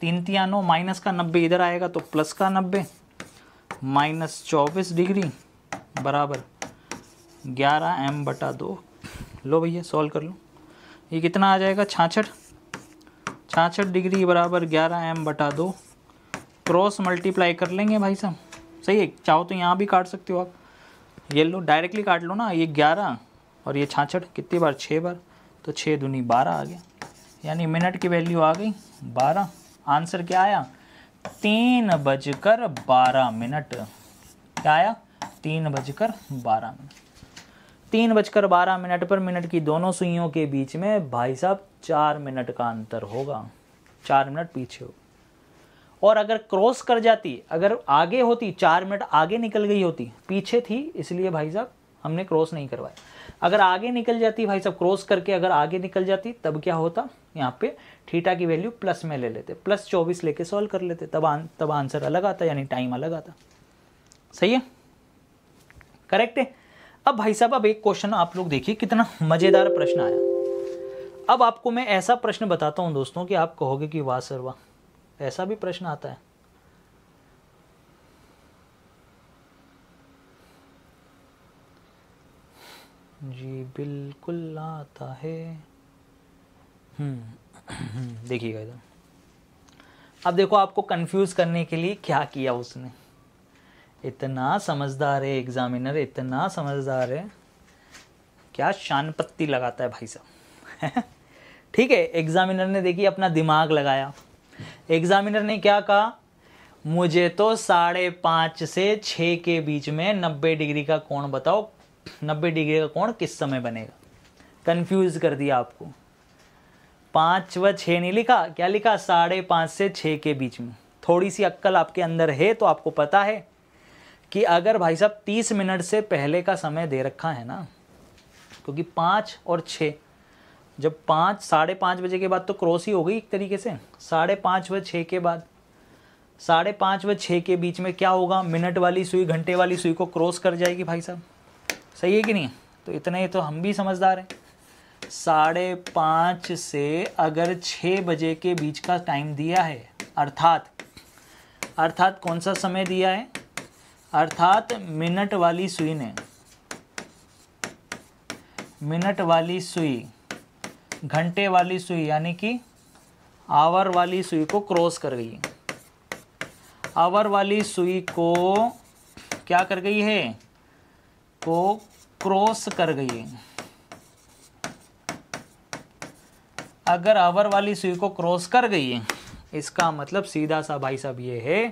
तीन तिया नौ माइनस का नब्बे इधर आएगा तो प्लस का नब्बे माइनस चौबीस डिग्री बराबर ग्यारह एम बटा दो लो भैया सॉल्व कर लो ये कितना आ जाएगा छाछठ छाछठ डिग्री बराबर ग्यारह एम बटा दो क्रॉस मल्टीप्लाई कर लेंगे भाई साहब सही है चाहो तो यहाँ भी काट सकते हो आप ये लो डायरेक्टली काट लो ना ये ग्यारह और ये छाछठ कितनी बार छः बार तो छः दुनी बारह आ गया यानी मिनट की वैल्यू आ गई बारह आंसर क्या आया तीन बजकर बारह मिनट क्या आया तीन बजकर बारह मिनट तीन बजकर बारह मिनट पर मिनट की दोनों सुइयों के बीच में भाई साहब चार मिनट का अंतर होगा चार मिनट पीछे होगा और अगर क्रॉस कर जाती अगर आगे होती चार मिनट आगे निकल गई होती पीछे थी इसलिए भाई साहब हमने क्रॉस नहीं करवाया अगर आगे निकल जाती भाई साहब क्रॉस करके अगर आगे निकल जाती तब क्या होता यहाँ पे थीटा की वैल्यू प्लस में ले लेते प्लस चौबीस लेके सॉल्व कर लेते तब आन, तब आंसर अलग आता यानी टाइम अलग आता सही है करेक्ट है अब भाई साहब अब एक क्वेश्चन आप लोग देखिए कितना मज़ेदार प्रश्न आया अब आपको मैं ऐसा प्रश्न बताता हूँ दोस्तों कि आप कहोगे कि वाह सर वाह ऐसा भी प्रश्न आता है जी बिल्कुल आता है हम्म, देखिएगा इधर अब देखो आपको कंफ्यूज करने के लिए क्या किया उसने इतना समझदार है एग्जामिनर इतना समझदार है क्या शान पत्ती लगाता है भाई साहब ठीक है एग्जामिनर ने देखिए अपना दिमाग लगाया एग्जामिनर ने क्या कहा मुझे तो साढ़े पाँच से छ के बीच में नब्बे डिग्री का कोण बताओ नब्बे डिग्री का कोण किस समय बनेगा कंफ्यूज कर दिया आपको पाँच व छः नहीं लिखा क्या लिखा साढ़े पाँच से छः के बीच में थोड़ी सी अक्कल आपके अंदर है तो आपको पता है कि अगर भाई साहब तीस मिनट से पहले का समय दे रखा है ना क्योंकि पाँच और छः जब पाँच साढ़े पाँच बजे के बाद तो क्रॉस ही हो गई एक तरीके से साढ़े पाँच व छः के बाद साढ़े पाँच व छः के बीच में क्या होगा मिनट वाली सुई घंटे वाली सुई को क्रॉस कर जाएगी भाई साहब सही है कि नहीं तो इतने ही तो हम भी समझदार हैं साढ़े पाँच से अगर छः बजे के बीच का टाइम दिया है अर्थात अर्थात कौन सा समय दिया है अर्थात मिनट वाली सुई ने मिनट वाली सुई घंटे वाली सुई यानी कि आवर वाली सुई को क्रॉस कर गई आवर वाली सुई को क्या कर गई है को क्रॉस कर गई अगर आवर वाली सुई को क्रॉस कर गई इसका मतलब सीधा सा भाई साहब ये है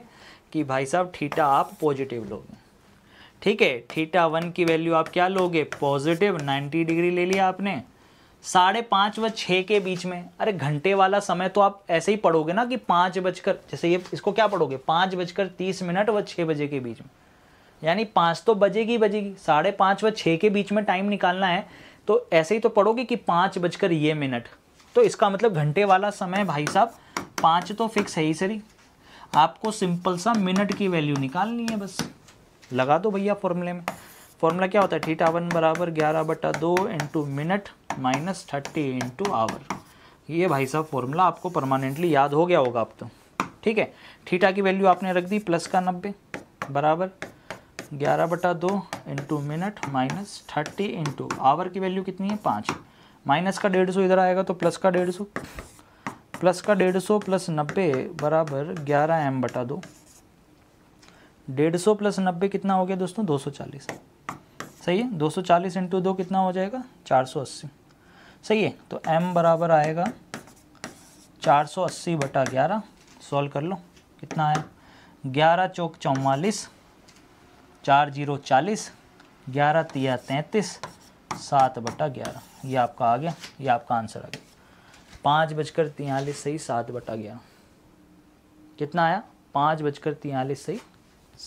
कि भाई साहब थीटा आप पॉजिटिव लोगे ठीक है थीटा वन की वैल्यू आप क्या लोगे पॉजिटिव नाइन्टी डिग्री ले लिया आपने साढ़े पाँच व छः के बीच में अरे घंटे वाला समय तो आप ऐसे ही पढ़ोगे ना कि पाँच बजकर जैसे ये इसको क्या पढ़ोगे पाँच बजकर तीस मिनट व छः बजे के बीच में यानी पाँच तो बजेगी बजेगी साढ़े पाँच व छः के बीच में टाइम निकालना है तो ऐसे ही तो पढ़ोगे कि पाँच बजकर ये मिनट तो इसका मतलब घंटे वाला समय भाई साहब पाँच तो फिक्स है ही सरी आपको सिंपल सा मिनट की वैल्यू निकालनी है बस लगा दो भैया फॉर्मूले में फॉर्मूला क्या होता है थीटा वन बराबर ग्यारह बटा दो into minute minus thirty into hour ये भाई साहब फॉर्मूला आपको परमानेंटली याद हो गया होगा अब तो ठीक है थीटा की वैल्यू आपने रख दी प्लस का नब्बे बराबर ग्यारह बटा दो into minute minus thirty into hour की वैल्यू कितनी है पाँच माइनस का डेढ़ सौ इधर आएगा तो प्लस का डेढ़ सौ प्लस का डेढ़ सौ प्लस नब्बे बराबर ग्यारह एम बटा दो डेढ़ सौ प्लस नब्बे कितना हो गया दोस्तों दो सौ चालीस सही है 240 सौ चालीस इंटू दो कितना हो जाएगा 480 सही है तो m बराबर आएगा 480 बटा ग्यारह सॉल्व कर लो कितना आया ग्यारह चौक चौवालीस चार जीरो चालीस ग्यारह तिया तैंतीस सात बटा ग्यारह ये आपका आ गया ये आपका आंसर आ गया पाँच बजकर तियालीस सही सात बटा ग्यारह कितना आया पाँच बजकर तियालीस सही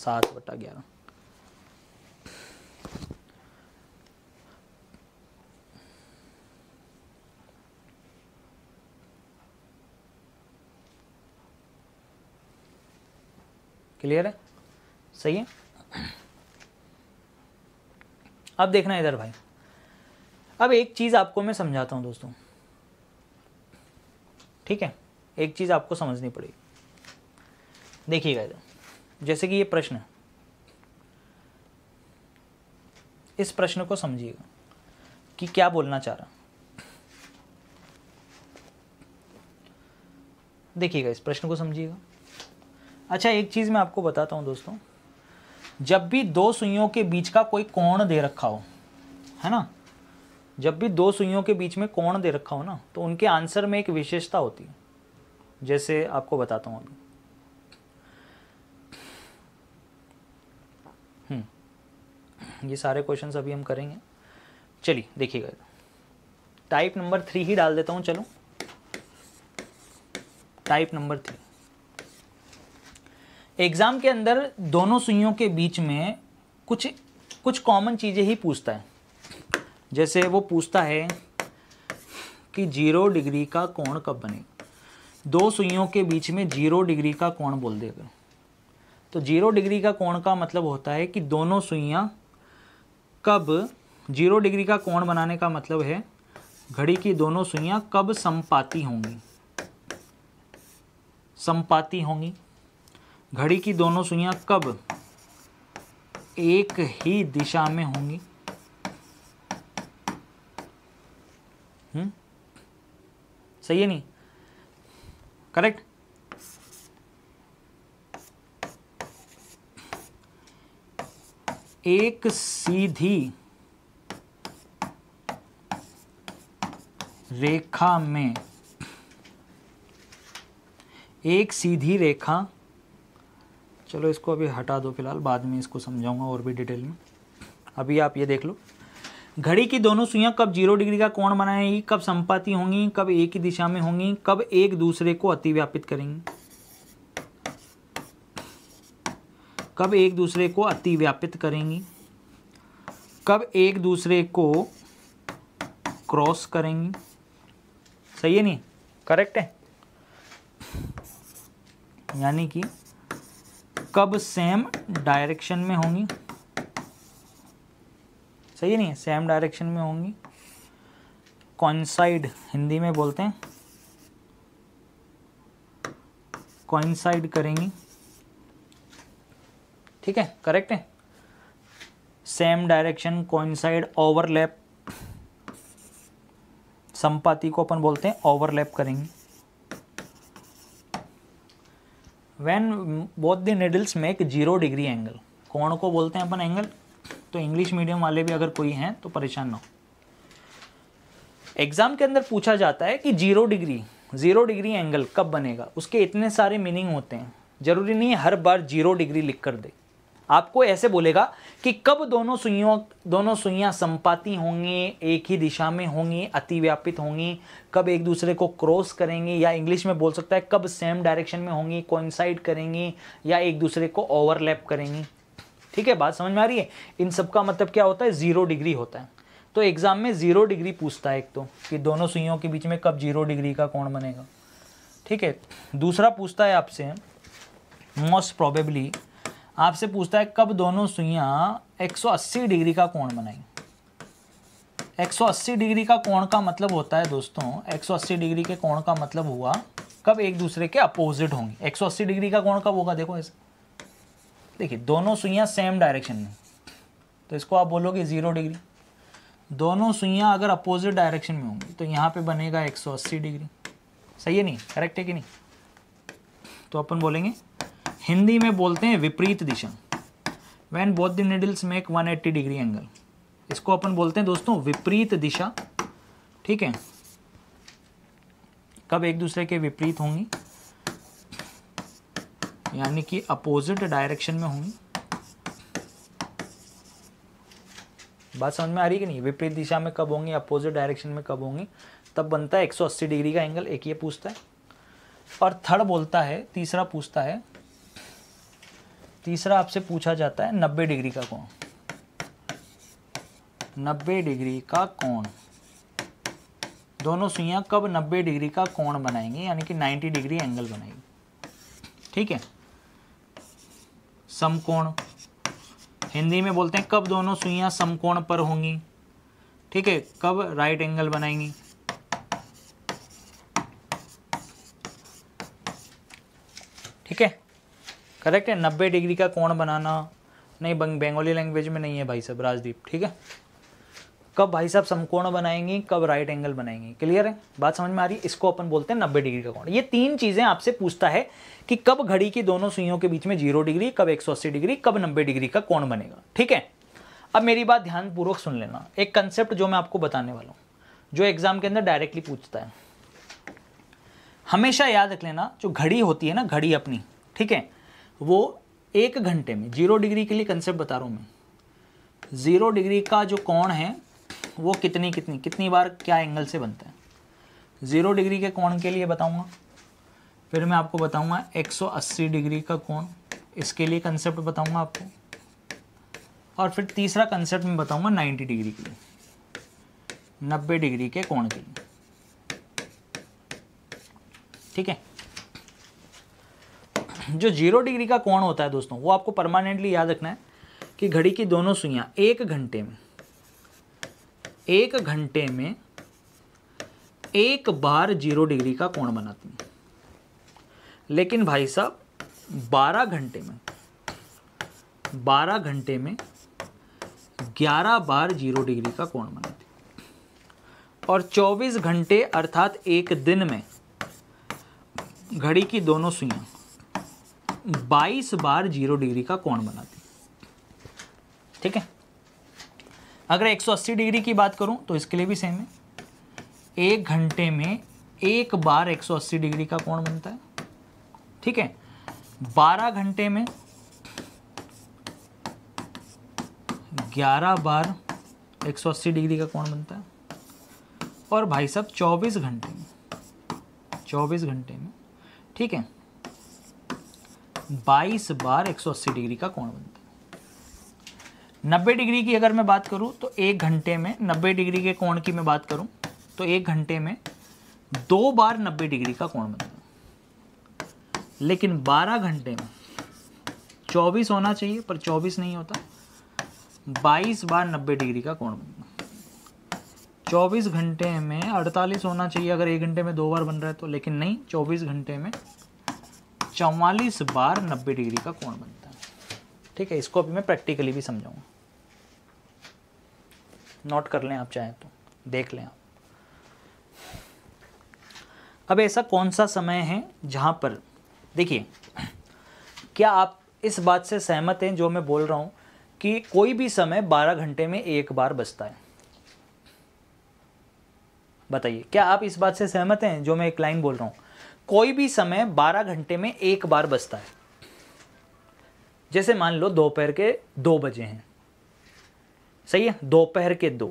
सात बटा ग्यारह क्लियर है सही है अब देखना इधर भाई अब एक चीज़ आपको मैं समझाता हूं दोस्तों ठीक है एक चीज़ आपको समझनी पड़ेगी देखिएगा इधर जैसे कि ये प्रश्न इस प्रश्न को समझिएगा कि क्या बोलना चाह रहा देखिएगा इस प्रश्न को समझिएगा अच्छा एक चीज़ मैं आपको बताता हूँ दोस्तों जब भी दो सुइयों के बीच का कोई कोण दे रखा हो है ना जब भी दो सुइयों के बीच में कोण दे रखा हो ना तो उनके आंसर में एक विशेषता होती है जैसे आपको बताता हूँ अभी हम्म, ये सारे क्वेश्चन अभी हम करेंगे चलिए देखिएगा टाइप नंबर थ्री ही डाल देता हूँ चलो टाइप नंबर थ्री एग्ज़ाम के अंदर दोनों सुइयों के बीच में कुछ कुछ कॉमन चीज़ें ही पूछता है जैसे वो पूछता है कि जीरो डिग्री का कोण कब बनेगा दो सुइयों के बीच में जीरो डिग्री का कोण बोल देगा तो जीरो डिग्री का कोण का मतलब होता है कि दोनों सुइयाँ कब जीरो डिग्री का कोण बनाने का मतलब है घड़ी की दोनों सुइयाँ कब संपाती होंगी संपाती होंगी घड़ी की दोनों सुइयां कब एक ही दिशा में होंगी हम्म सही है नहीं करेक्ट एक सीधी रेखा में एक सीधी रेखा चलो इसको अभी हटा दो फिलहाल बाद में इसको समझाऊंगा और भी डिटेल में अभी आप ये देख लो घड़ी की दोनों सुइयां कब जीरो डिग्री का कोण बनाएगी कब संपाती होंगी कब एक ही दिशा में होंगी कब एक दूसरे को अतिव्यापित करेंगी कब एक दूसरे को अतिव्यापित करेंगी कब एक दूसरे को क्रॉस करेंगी सही है नहीं करेक्ट है यानी कि कब सेम डायरेक्शन में होंगी सही नहीं है सेम डायरेक्शन में होंगी कॉइनसाइड हिंदी में बोलते हैं कॉइनसाइड करेंगी ठीक है करेक्ट है सेम डायरेक्शन कॉइनसाइड ओवरलैप संपाति को अपन बोलते हैं ओवरलैप करेंगी when both the needles make zero degree angle कोण को बोलते हैं अपन एंगल तो इंग्लिश मीडियम वाले भी अगर कोई हैं तो परेशान ना हो एग्जाम के अंदर पूछा जाता है कि zero degree zero degree angle कब बनेगा उसके इतने सारे मीनिंग होते हैं जरूरी नहीं है हर बार जीरो डिग्री लिख कर दे आपको ऐसे बोलेगा कि कब दोनों सुइयों दोनों सुइयां संपाती होंगी एक ही दिशा में होंगी अतिव्यापित होंगी कब एक दूसरे को क्रॉस करेंगी या इंग्लिश में बोल सकता है कब सेम डायरेक्शन में होंगी कोइंसाइड करेंगी या एक दूसरे को ओवरलैप करेंगी ठीक है बात समझ में आ रही है इन सब का मतलब क्या होता है ज़ीरो डिग्री होता है तो एग्ज़ाम में ज़ीरो डिग्री पूछता है एक तो कि दोनों सुइयों के बीच में कब जीरो डिग्री का कोण बनेगा ठीक है दूसरा पूछता है आपसे मोस्ट प्रोबेबली आपसे पूछता है कब दोनों सुइयां 180 डिग्री का कोण बनाई 180 डिग्री का कोण का मतलब होता है दोस्तों 180 डिग्री के कोण का मतलब हुआ कब एक दूसरे के अपोजिट होंगे 180 डिग्री का कोण कब होगा देखो ऐसे देखिए दोनों सुइयां सेम डायरेक्शन में तो इसको आप बोलोगे ज़ीरो डिग्री दोनों सुइयां अगर अपोजिट डायरेक्शन में होंगी तो यहाँ पे बनेगा 180 डिग्री सही है नहीं करेक्ट है कि नहीं तो अपन बोलेंगे हिंदी में बोलते हैं विपरीत दिशा when both the needles make 180 degree angle इसको अपन बोलते हैं दोस्तों विपरीत दिशा ठीक है कब एक दूसरे के विपरीत होंगी यानी कि अपोजिट डायरेक्शन में होंगी बात समझ में आ रही कि नहीं विपरीत दिशा में कब होंगी अपोजिट डायरेक्शन में कब होंगी तब बनता है 180 डिग्री का एंगल एक ये पूछता है और थर्ड बोलता है तीसरा पूछता है तीसरा आपसे पूछा जाता है नब्बे डिग्री का कौन नब्बे डिग्री का कौन दोनों सुइयां कब 90 डिग्री का कोण बनाएंगी यानी कि 90 डिग्री एंगल बनाएगी ठीक है समकोण हिंदी में बोलते हैं कब दोनों सुइयां समकोण पर होंगी ठीक है कब राइट एंगल बनाएंगी ठीक है करेक्ट है नब्बे डिग्री का कोण बनाना नहीं बंगाली लैंग्वेज में नहीं है भाई साहब राजदीप ठीक है कब भाई साहब समकोण बनाएंगी कब राइट एंगल बनाएंगे क्लियर है बात समझ में आ रही है इसको अपन बोलते हैं नब्बे डिग्री का कोण ये तीन चीज़ें आपसे पूछता है कि कब घड़ी की दोनों सुइयों के बीच में जीरो डिग्री कब एक डिग्री कब नब्बे डिग्री का कोण बनेगा ठीक है अब मेरी बात ध्यानपूर्वक सुन लेना एक कंसेप्ट जो मैं आपको बताने वाला हूँ जो एग्ज़ाम के अंदर डायरेक्टली पूछता है हमेशा याद रख लेना जो घड़ी होती है ना घड़ी अपनी ठीक है वो एक घंटे में जीरो डिग्री के लिए कंसेप्ट बता रहा हूँ मैं ज़ीरो डिग्री का जो कोण है वो कितनी कितनी कितनी बार क्या एंगल से बनता है ज़ीरो डिग्री के कोण के लिए बताऊँगा फिर मैं आपको बताऊँगा 180 डिग्री का कोण इसके लिए कंसेप्ट बताऊँगा आपको और फिर तीसरा कंसेप्ट मैं बताऊँगा 90 डिग्री के लिए नब्बे डिग्री के कोण के लिए ठीक है जो जीरो डिग्री का कोण होता है दोस्तों वो आपको परमानेंटली याद रखना है कि घड़ी की दोनों सुइयाँ एक घंटे में एक घंटे में एक बार जीरो डिग्री का कोण बनाती हैं लेकिन भाई साहब बारह घंटे में बारह घंटे में ग्यारह बार जीरो डिग्री का कोण बनाती और चौबीस घंटे अर्थात एक दिन में घड़ी की दोनों सुइयाँ 22 बार जीरो डिग्री का कोण बनाती ठीक है अगर 180 डिग्री की बात करूं तो इसके लिए भी सेम है एक घंटे में एक बार 180 डिग्री का कोण बनता है ठीक है 12 घंटे में 11 बार 180 डिग्री का कोण बनता है और भाई साहब 24 घंटे में 24 घंटे में ठीक है 22 बार 180 डिग्री का कोण बनता है 90 डिग्री की अगर मैं बात करूँ तो एक घंटे में 90 डिग्री के कोण की मैं बात करूँ तो एक घंटे में दो बार 90 डिग्री का कोण बनता है लेकिन 12 घंटे में 24 होना चाहिए पर 24 नहीं होता 22 बार 90 डिग्री का कोण बनता है 24 घंटे में 48 होना चाहिए अगर एक घंटे में दो बार बन रहा है तो लेकिन नहीं 24 घंटे में चौवालीस बार नब्बे डिग्री का कोण बनता है ठीक है इसको अभी मैं प्रैक्टिकली भी समझाऊंगा नोट कर लें आप चाहें तो देख लें आप अब ऐसा कौन सा समय है जहाँ पर देखिए क्या आप इस बात से सहमत हैं जो मैं बोल रहा हूँ कि कोई भी समय 12 घंटे में एक बार बचता है बताइए क्या आप इस बात से सहमत हैं जो मैं एक लाइन बोल रहा हूँ कोई भी समय 12 घंटे में एक बार बसता है जैसे मान लो दोपहर के दो बजे हैं सही है दोपहर के दो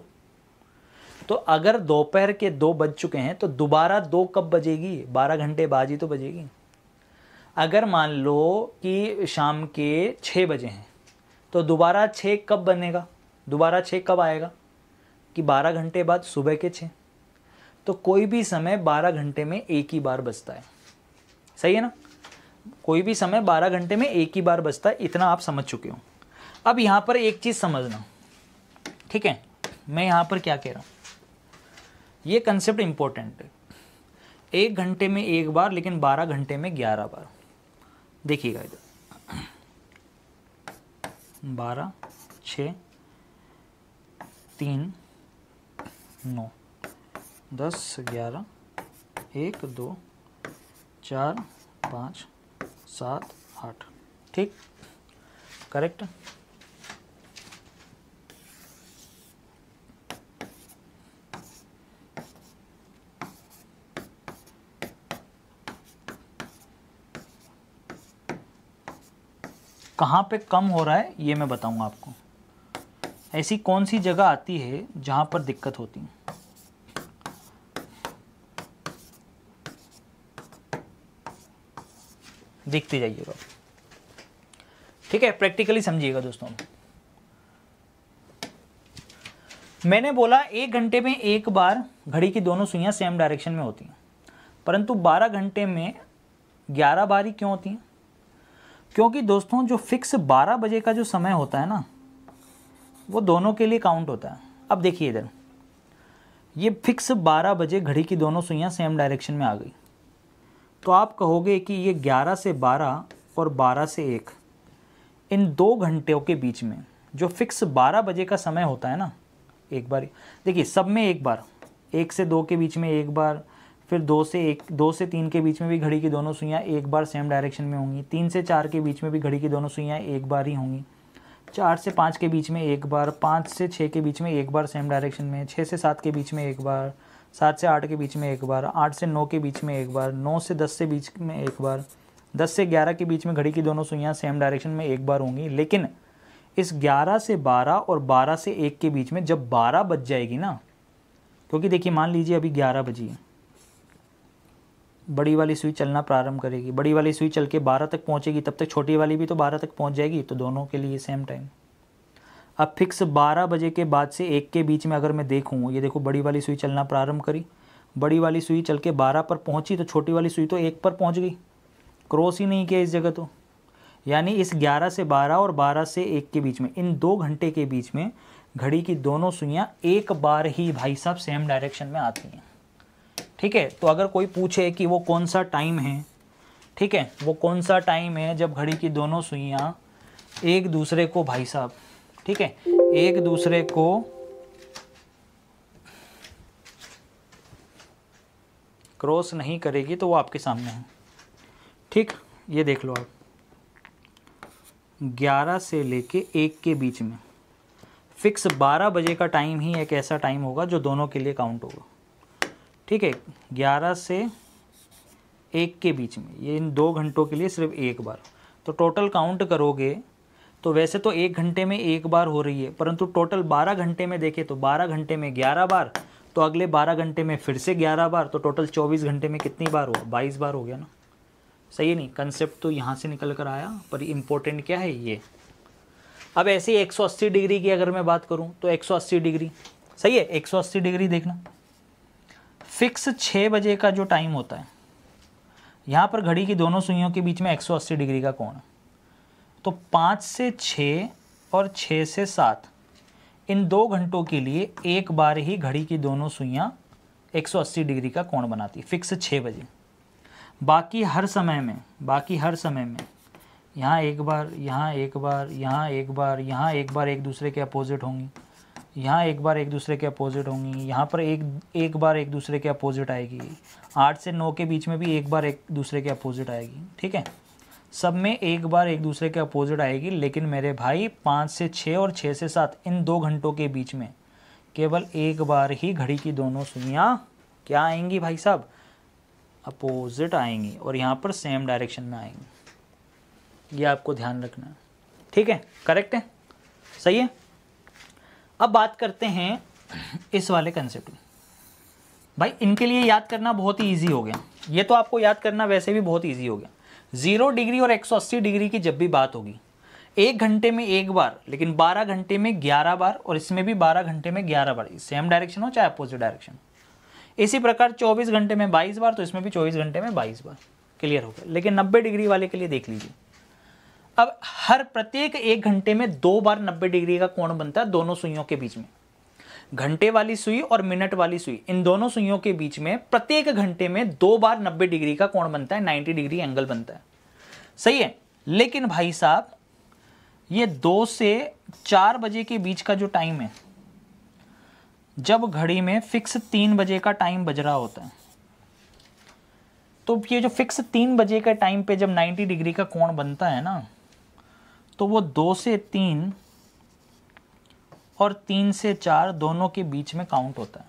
तो अगर दोपहर के दो बज चुके हैं तो दोबारा दो कब बजेगी बारह घंटे बाद ही तो बजेगी अगर मान लो कि शाम के छः बजे हैं तो दोबारा छः कब बनेगा दोबारा छः कब आएगा कि बारह घंटे बाद सुबह के छः तो कोई भी समय बारह घंटे में एक ही बार बचता है सही है ना कोई भी समय बारह घंटे में एक ही बार बचता है इतना आप समझ चुके हो अब यहां पर एक चीज़ समझना ठीक है मैं यहां पर क्या कह रहा हूं यह कंसेप्ट इंपॉर्टेंट है एक घंटे में एक बार लेकिन बारह घंटे में ग्यारह बार देखिएगा इधर बारह छ तीन नौ दस ग्यारह एक दो चार पाँच सात आठ ठीक करेक्ट कहाँ पे कम हो रहा है ये मैं बताऊंगा आपको ऐसी कौन सी जगह आती है जहाँ पर दिक्कत होती है देखते जाइएगा तो। ठीक है प्रैक्टिकली समझिएगा दोस्तों मैंने बोला एक घंटे में एक बार घड़ी की दोनों सुइयाँ सेम डायरेक्शन में होती हैं परंतु 12 घंटे में 11 बारी क्यों होती हैं क्योंकि दोस्तों जो फिक्स 12 बजे का जो समय होता है ना वो दोनों के लिए काउंट होता है अब देखिए इधर ये फिक्स 12 बजे घड़ी की दोनों सुइयाँ सेम डायरेक्शन में आ गई तो आप कहोगे कि ये 11 से 12 और 12 से 1 इन दो घंटों के बीच में जो फिक्स 12 बजे का समय होता है ना एक बार देखिए सब में एक बार एक से दो के बीच में एक बार फिर दो से एक दो से तीन के बीच में भी घड़ी की दोनों सुइयाँ एक बार सेम डायरेक्शन में होंगी तीन से चार के बीच में भी घड़ी की दोनों सुइयाँ एक बार ही होंगी चार से पाँच के बीच में एक बार पाँच से छः के बीच में एक बार सेम डायरेक्शन में छः से सात के बीच में एक बार सात से आठ के बीच में एक बार आठ से नौ के बीच में एक बार नौ से दस से बीच में एक बार दस से ग्यारह के बीच में घड़ी की दोनों सुइयाँ सेम डायरेक्शन में एक बार होंगी लेकिन इस ग्यारह से बारह और बारह से एक के बीच में जब बारह बज जाएगी ना क्योंकि देखिए मान लीजिए अभी ग्यारह बजी बड़ी वाली सुई चलना प्रारंभ करेगी बड़ी वाली सुई चल के बारह तक पहुँचेगी तब तक छोटी वाली भी तो बारह तक पहुँच जाएगी तो दोनों के लिए सेम टाइम अब फिक्स 12 बजे के बाद से एक के बीच में अगर मैं देखूँ ये देखो बड़ी वाली सुई चलना प्रारंभ करी बड़ी वाली सुई चल के बारह पर पहुँची तो छोटी वाली सुई तो एक पर पहुँच गई क्रॉस ही नहीं किया इस जगह तो यानी इस 11 से 12 और 12 से 1 के बीच में इन दो घंटे के बीच में घड़ी की दोनों सुइयाँ एक बार ही भाई साहब सेम डायरेक्शन में आती हैं ठीक है तो अगर कोई पूछे कि वो कौन सा टाइम है ठीक है वो कौन सा टाइम है जब घड़ी की दोनों सुइयाँ एक दूसरे को भाई साहब ठीक है एक दूसरे को क्रॉस नहीं करेगी तो वो आपके सामने है ठीक ये देख लो आप ग्यारह से लेके एक के बीच में फिक्स बारह बजे का टाइम ही एक ऐसा टाइम होगा जो दोनों के लिए काउंट होगा ठीक है ग्यारह से एक के बीच में ये इन दो घंटों के लिए सिर्फ एक बार तो टोटल काउंट करोगे तो वैसे तो एक घंटे में एक बार हो रही है परंतु टोटल 12 घंटे में देखें तो 12 घंटे में 11 बार तो अगले 12 घंटे में फिर से 11 बार तो टोटल 24 घंटे में कितनी बार हुआ 22 बार हो गया ना सही है नहीं कंसेप्ट तो यहाँ से निकल कर आया पर इम्पोर्टेंट क्या है ये अब ऐसे ही अस्सी डिग्री की अगर मैं बात करूँ तो अस्सी डिग्री सही है अस्सी डिग्री देखना फिक्स छः बजे का जो टाइम होता है यहाँ पर घड़ी की दोनों सुइयों के बीच में अस्सी डिग्री का कौन है तो पाँच से छः और छः से सात इन दो घंटों के लिए एक बार ही घड़ी की दोनों सुइयाँ 180 डिग्री का कोण बनाती फिक्स छः बजे बाकी हर समय में बाकी हर समय में यहाँ एक बार यहाँ एक बार यहाँ एक बार यहाँ एक बार एक दूसरे के अपोजिट होंगी यहाँ एक बार एक दूसरे के अपोजिट होंगी यहाँ पर एक एक बार एक दूसरे के अपोजिट आएगी आठ से नौ के बीच में भी एक बार एक दूसरे के अपोजिट आएगी ठीक है सब में एक बार एक दूसरे के अपोजिट आएगी लेकिन मेरे भाई पाँच से छः और छः से सात इन दो घंटों के बीच में केवल एक बार ही घड़ी की दोनों सुइयाँ क्या आएंगी भाई साहब अपोजिट आएंगी और यहाँ पर सेम डायरेक्शन में आएंगी ये आपको ध्यान रखना है ठीक है करेक्ट है सही है अब बात करते हैं इस वाले कंसेप्ट में भाई इनके लिए याद करना बहुत ही ईजी हो गया ये तो आपको याद करना वैसे भी बहुत ईजी हो गया जीरो डिग्री और 180 डिग्री की जब भी बात होगी एक घंटे में एक बार लेकिन 12 घंटे में 11 बार और इसमें भी 12 घंटे में 11 बार सेम डायरेक्शन हो चाहे अपोजिट डायरेक्शन इसी प्रकार 24 घंटे में 22 बार तो इसमें भी 24 घंटे में 22 बार क्लियर हो गया लेकिन 90 डिग्री वाले के लिए देख लीजिए अब हर प्रत्येक एक घंटे में दो बार नब्बे डिग्री का कोण बनता है दोनों सुइयों के बीच में घंटे वाली सुई और मिनट वाली सुई इन दोनों सुइयों के बीच में प्रत्येक घंटे में दो बार 90 डिग्री का कोण बनता है 90 डिग्री एंगल बनता है सही है लेकिन भाई साहब ये दो से चार बजे के बीच का जो टाइम है जब घड़ी में फिक्स तीन बजे का टाइम बज रहा होता है तो ये जो फिक्स तीन बजे के टाइम पे जब 90 डिग्री का कोण बनता है ना तो वो दो से तीन और तीन से चार दोनों के बीच में काउंट होता है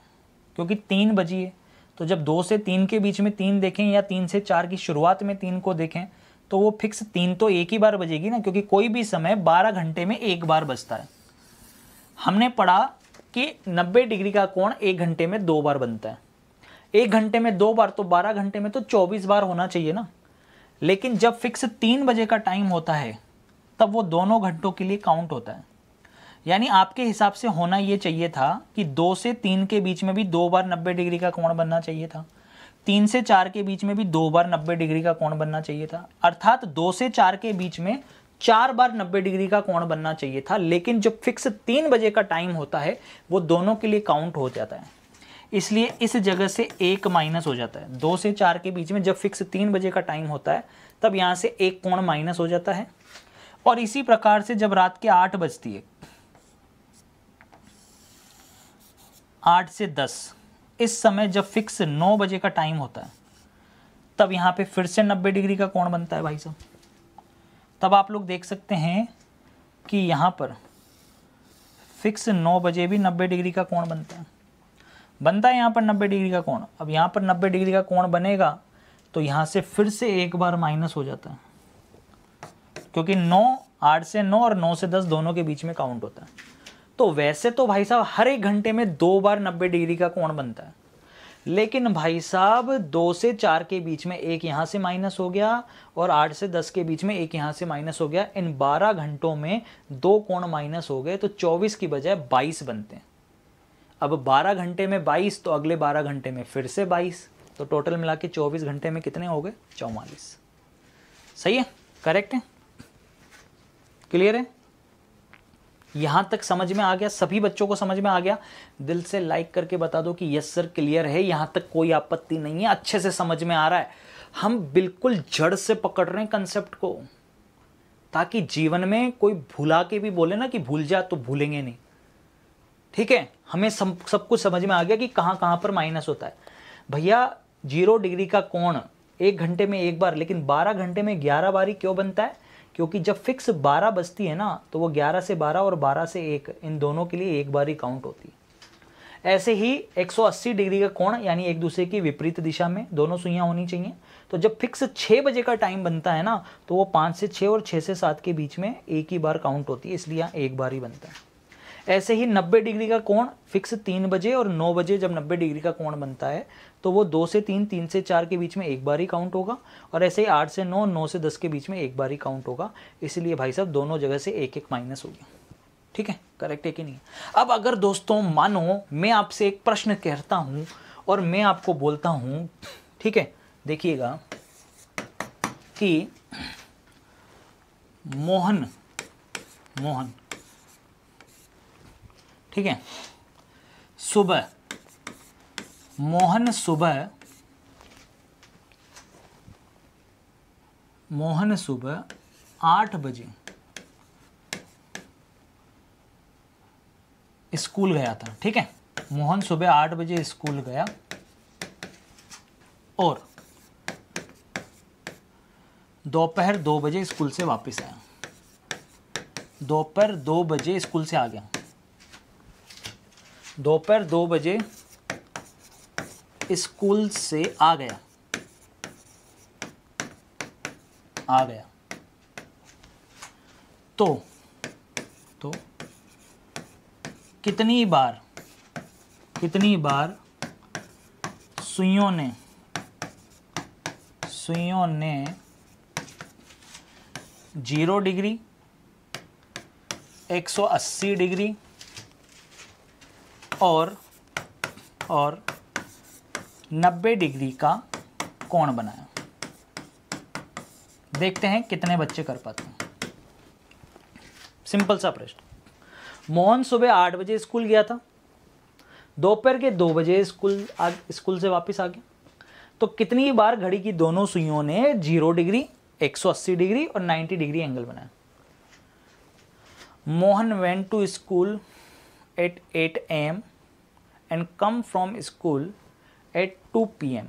क्योंकि तीन बजिए तो जब दो से तीन के बीच में तीन देखें या तीन से चार की शुरुआत में तीन को देखें तो वो फिक्स तीन तो एक ही बार बजेगी ना क्योंकि कोई भी समय बारह घंटे में एक बार बजता है हमने पढ़ा कि 90 डिग्री का कोण एक घंटे में दो बार बनता है एक घंटे में दो बार तो बारह घंटे में तो चौबीस बार होना चाहिए ना लेकिन जब फिक्स तीन बजे का टाइम होता है तब वो दोनों घंटों के लिए काउंट होता है यानी आपके हिसाब से होना ये चाहिए था कि दो से तीन के बीच में भी दो बार नब्बे डिग्री का कोण बनना चाहिए था तीन से चार के बीच में भी दो बार नब्बे डिग्री का कोण बनना चाहिए था अर्थात दो से चार के बीच में चार बार नब्बे डिग्री का कोण बनना चाहिए था लेकिन जो फिक्स तीन बजे का टाइम होता है वो दोनों के लिए काउंट हो जाता है इसलिए इस जगह से एक माइनस हो जाता है दो से चार के बीच में जब फिक्स तीन बजे का टाइम होता है तब यहाँ से एक कोण माइनस हो जाता है और इसी प्रकार से जब रात के आठ बजती है आठ से दस इस समय जब फिक्स नौ बजे का टाइम होता है तब यहाँ पे फिर से नब्बे डिग्री का कोण बनता है भाई साहब तब आप लोग देख सकते हैं कि यहाँ पर फिक्स नौ बजे भी नब्बे डिग्री का कोण बनता है बनता है यहाँ पर नब्बे डिग्री का कोण अब यहाँ पर नब्बे डिग्री का कोण बनेगा तो यहाँ से फिर से एक बार माइनस हो जाता है क्योंकि नौ आठ से नौ और नौ से दस दोनों के बीच में काउंट होता है तो वैसे तो भाई साहब हर एक घंटे में दो बार नब्बे डिग्री का कोण बनता है लेकिन भाई साहब दो से चार के बीच में एक यहां से माइनस हो गया और आठ से दस के बीच में एक यहां से माइनस हो गया इन बारह घंटों में दो कोण माइनस हो गए तो चौबीस की बजाय बाईस बनते हैं अब बारह घंटे में बाईस तो अगले बारह घंटे में फिर से बाईस तो टोटल मिला के चौबीस घंटे में कितने हो गए चौवालीस सही है करेक्ट है क्लियर है यहां तक समझ में आ गया सभी बच्चों को समझ में आ गया दिल से लाइक करके बता दो कि यस सर क्लियर है यहां तक कोई आपत्ति नहीं है अच्छे से समझ में आ रहा है हम बिल्कुल जड़ से पकड़ रहे हैं कंसेप्ट को ताकि जीवन में कोई भुला के भी बोले ना कि भूल जा तो भूलेंगे नहीं ठीक है हमें सब सब कुछ समझ में आ गया कि कहाँ कहाँ पर माइनस होता है भैया जीरो डिग्री का कोण एक घंटे में एक बार लेकिन बारह घंटे में ग्यारह बारी क्यों बनता है क्योंकि जब फिक्स बारह बजती है ना तो वो ग्यारह से बारह और बारह से एक इन दोनों के लिए एक बार ही काउंट होती ऐसे ही 180 डिग्री का कोण यानी एक दूसरे की विपरीत दिशा में दोनों सुइयाँ होनी चाहिए तो जब फिक्स 6 बजे का टाइम बनता है ना तो वो 5 से 6 और 6 से सात के बीच में एक ही बार काउंट होती है इसलिए एक बार ही बनता है ऐसे ही 90 डिग्री का कोण फिक्स तीन बजे और नौ बजे जब 90 डिग्री का कोण बनता है तो वो दो से तीन तीन से चार के बीच में एक बार ही काउंट होगा और ऐसे ही आठ से नौ नौ से दस के बीच में एक बार ही काउंट होगा इसलिए भाई साहब दोनों जगह से एक एक माइनस होगी ठीक है करेक्ट है कि नहीं अब अगर दोस्तों मानो मैं आपसे एक प्रश्न कहता हूँ और मैं आपको बोलता हूँ ठीक है देखिएगा कि मोहन मोहन ठीक है सुबह मोहन सुबह मोहन सुबह आठ बजे स्कूल गया था ठीक है मोहन सुबह आठ बजे स्कूल गया और दोपहर दो बजे स्कूल से वापस आया दोपहर दो बजे स्कूल से आ गया दोपहर दो बजे स्कूल से आ गया आ गया तो तो कितनी बार कितनी बार सुइयों ने सुइयों ने जीरो डिग्री 180 डिग्री और और 90 डिग्री का कोण बनाया देखते हैं कितने बच्चे कर पाते हैं सिंपल सा प्रश्न मोहन सुबह आठ बजे स्कूल गया था दोपहर के दो बजे स्कूल स्कूल से वापस आ गया तो कितनी बार घड़ी की दोनों सुइयों ने जीरो डिग्री 180 डिग्री और 90 डिग्री एंगल बनाया Mohan went to school at 8 M and come from school at 2 pm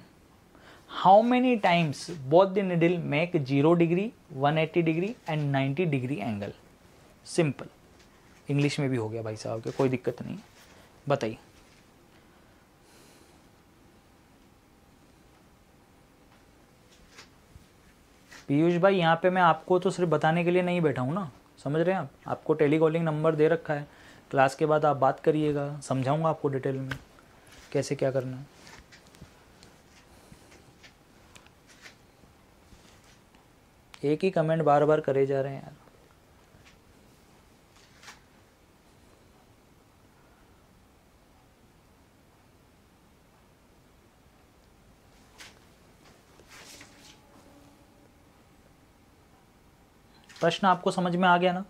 how many times both the needle make 0 degree 180 degree and 90 degree angle simple English में भी हो गया भाई साहब के कोई दिक्कत नहीं बताइए पीयूष भाई यहाँ पे मैं आपको तो सिर्फ बताने के लिए नहीं बैठा हूँ ना समझ रहे हैं आप आपको टेलीकॉलिंग नंबर दे रखा है क्लास के बाद आप बात करिएगा समझाऊंगा आपको डिटेल में कैसे क्या करना है एक ही कमेंट बार बार करे जा रहे हैं यार प्रश्न आपको समझ में आ गया ना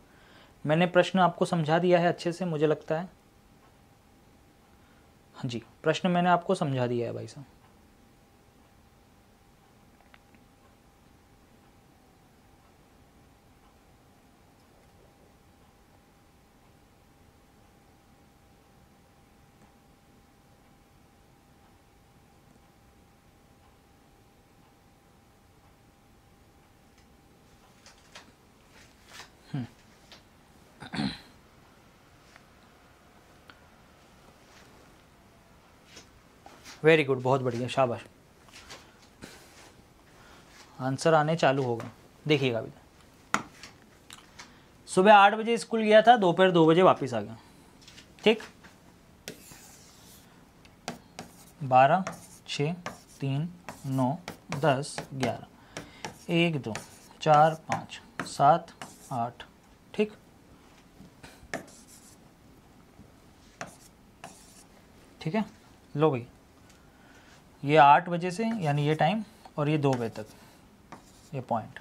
मैंने प्रश्न आपको समझा दिया है अच्छे से मुझे लगता है हाँ जी प्रश्न मैंने आपको समझा दिया है भाई साहब वेरी गुड बहुत बढ़िया शाबाश आंसर आने चालू होगा देखिएगा अभी सुबह आठ बजे स्कूल गया था दोपहर दो बजे वापस आ गया ठीक बारह छ तीन नौ दस ग्यारह एक दो चार पाँच सात आठ ठीक ठीक है लो भाई ये आठ बजे से यानी ये टाइम और ये दो बजे तक ये पॉइंट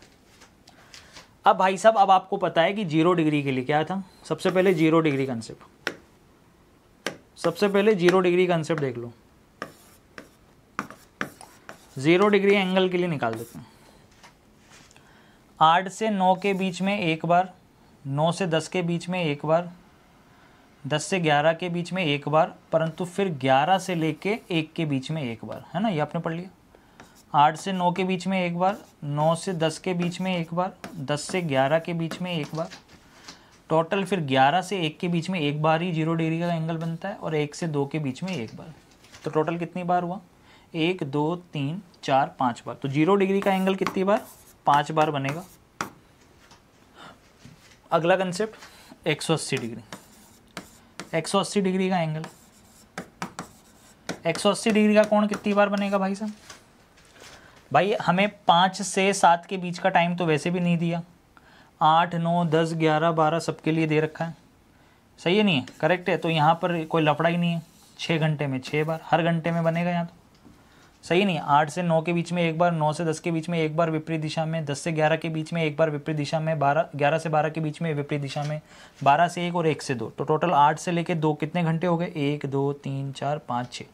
अब भाई साहब अब आपको पता है कि जीरो डिग्री के लिए क्या था सबसे पहले जीरो डिग्री कंसेप्ट सबसे पहले जीरो डिग्री कंसेप्ट देख लो जीरो डिग्री एंगल के लिए निकाल देते हैं आठ से नौ के बीच में एक बार नौ से दस के बीच में एक बार दस से ग्यारह के बीच में एक बार परंतु फिर ग्यारह से लेके एक के बीच में एक बार है ना ये आपने पढ़ लिया आठ से नौ के बीच में एक बार नौ से दस के बीच में एक बार दस से ग्यारह के बीच में एक बार टोटल फिर ग्यारह से एक के बीच में एक बार ही जीरो डिग्री का एंगल बनता है और एक से दो के बीच में एक बार तो टोटल कितनी बार हुआ एक दो तीन चार पाँच बार तो जीरो डिग्री का एंगल कितनी बार पाँच बार बनेगा अगला कंसेप्ट एक डिग्री एक सौ अस्सी डिग्री का एंगल एक सौ अस्सी डिग्री का कोण कितनी बार बनेगा भाई साहब भाई हमें पाँच से सात के बीच का टाइम तो वैसे भी नहीं दिया आठ नौ दस ग्यारह बारह सबके लिए दे रखा है सही है नहीं है करेक्ट है तो यहाँ पर कोई लफड़ा ही नहीं है छः घंटे में छः बार हर घंटे में बनेगा यहाँ तो सही नहीं आठ से नौ के बीच में एक बार नौ से दस के बीच में एक बार विपरीत दिशा में दस से ग्यारह के बीच में एक बार विपरीत दिशा में बारह ग्यारह से बारह के बीच में विपरीत दिशा में बारह से एक और एक से दो तो टोटल आठ से लेके दो कितने घंटे हो गए एक दो तीन चार पाँच छः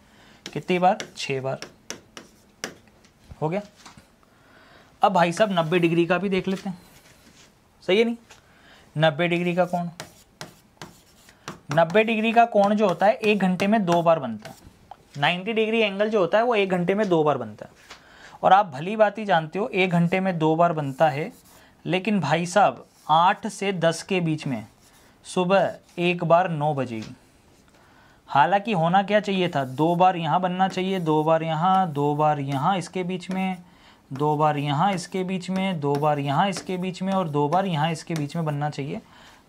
कितनी बार छः बार हो गया अब भाई साहब नब्बे डिग्री का भी देख लेते हैं सही है नहीं नब्बे डिग्री का कौन नब्बे डिग्री का कोण जो होता है एक घंटे में दो बार बनता है 90 डिग्री एंगल जो होता है वो एक घंटे में दो बार बनता है और आप भली बात ही जानते हो एक घंटे में दो बार बनता है लेकिन भाई साहब आठ से दस के बीच में सुबह एक बार नौ बजे हालांकि होना क्या चाहिए था दो बार यहाँ बनना चाहिए दो बार यहाँ दो बार यहाँ इसके बीच में दो बार यहाँ इसके बीच में दो बार यहाँ इसके बीच में और दो बार यहाँ इसके बीच में बनना चाहिए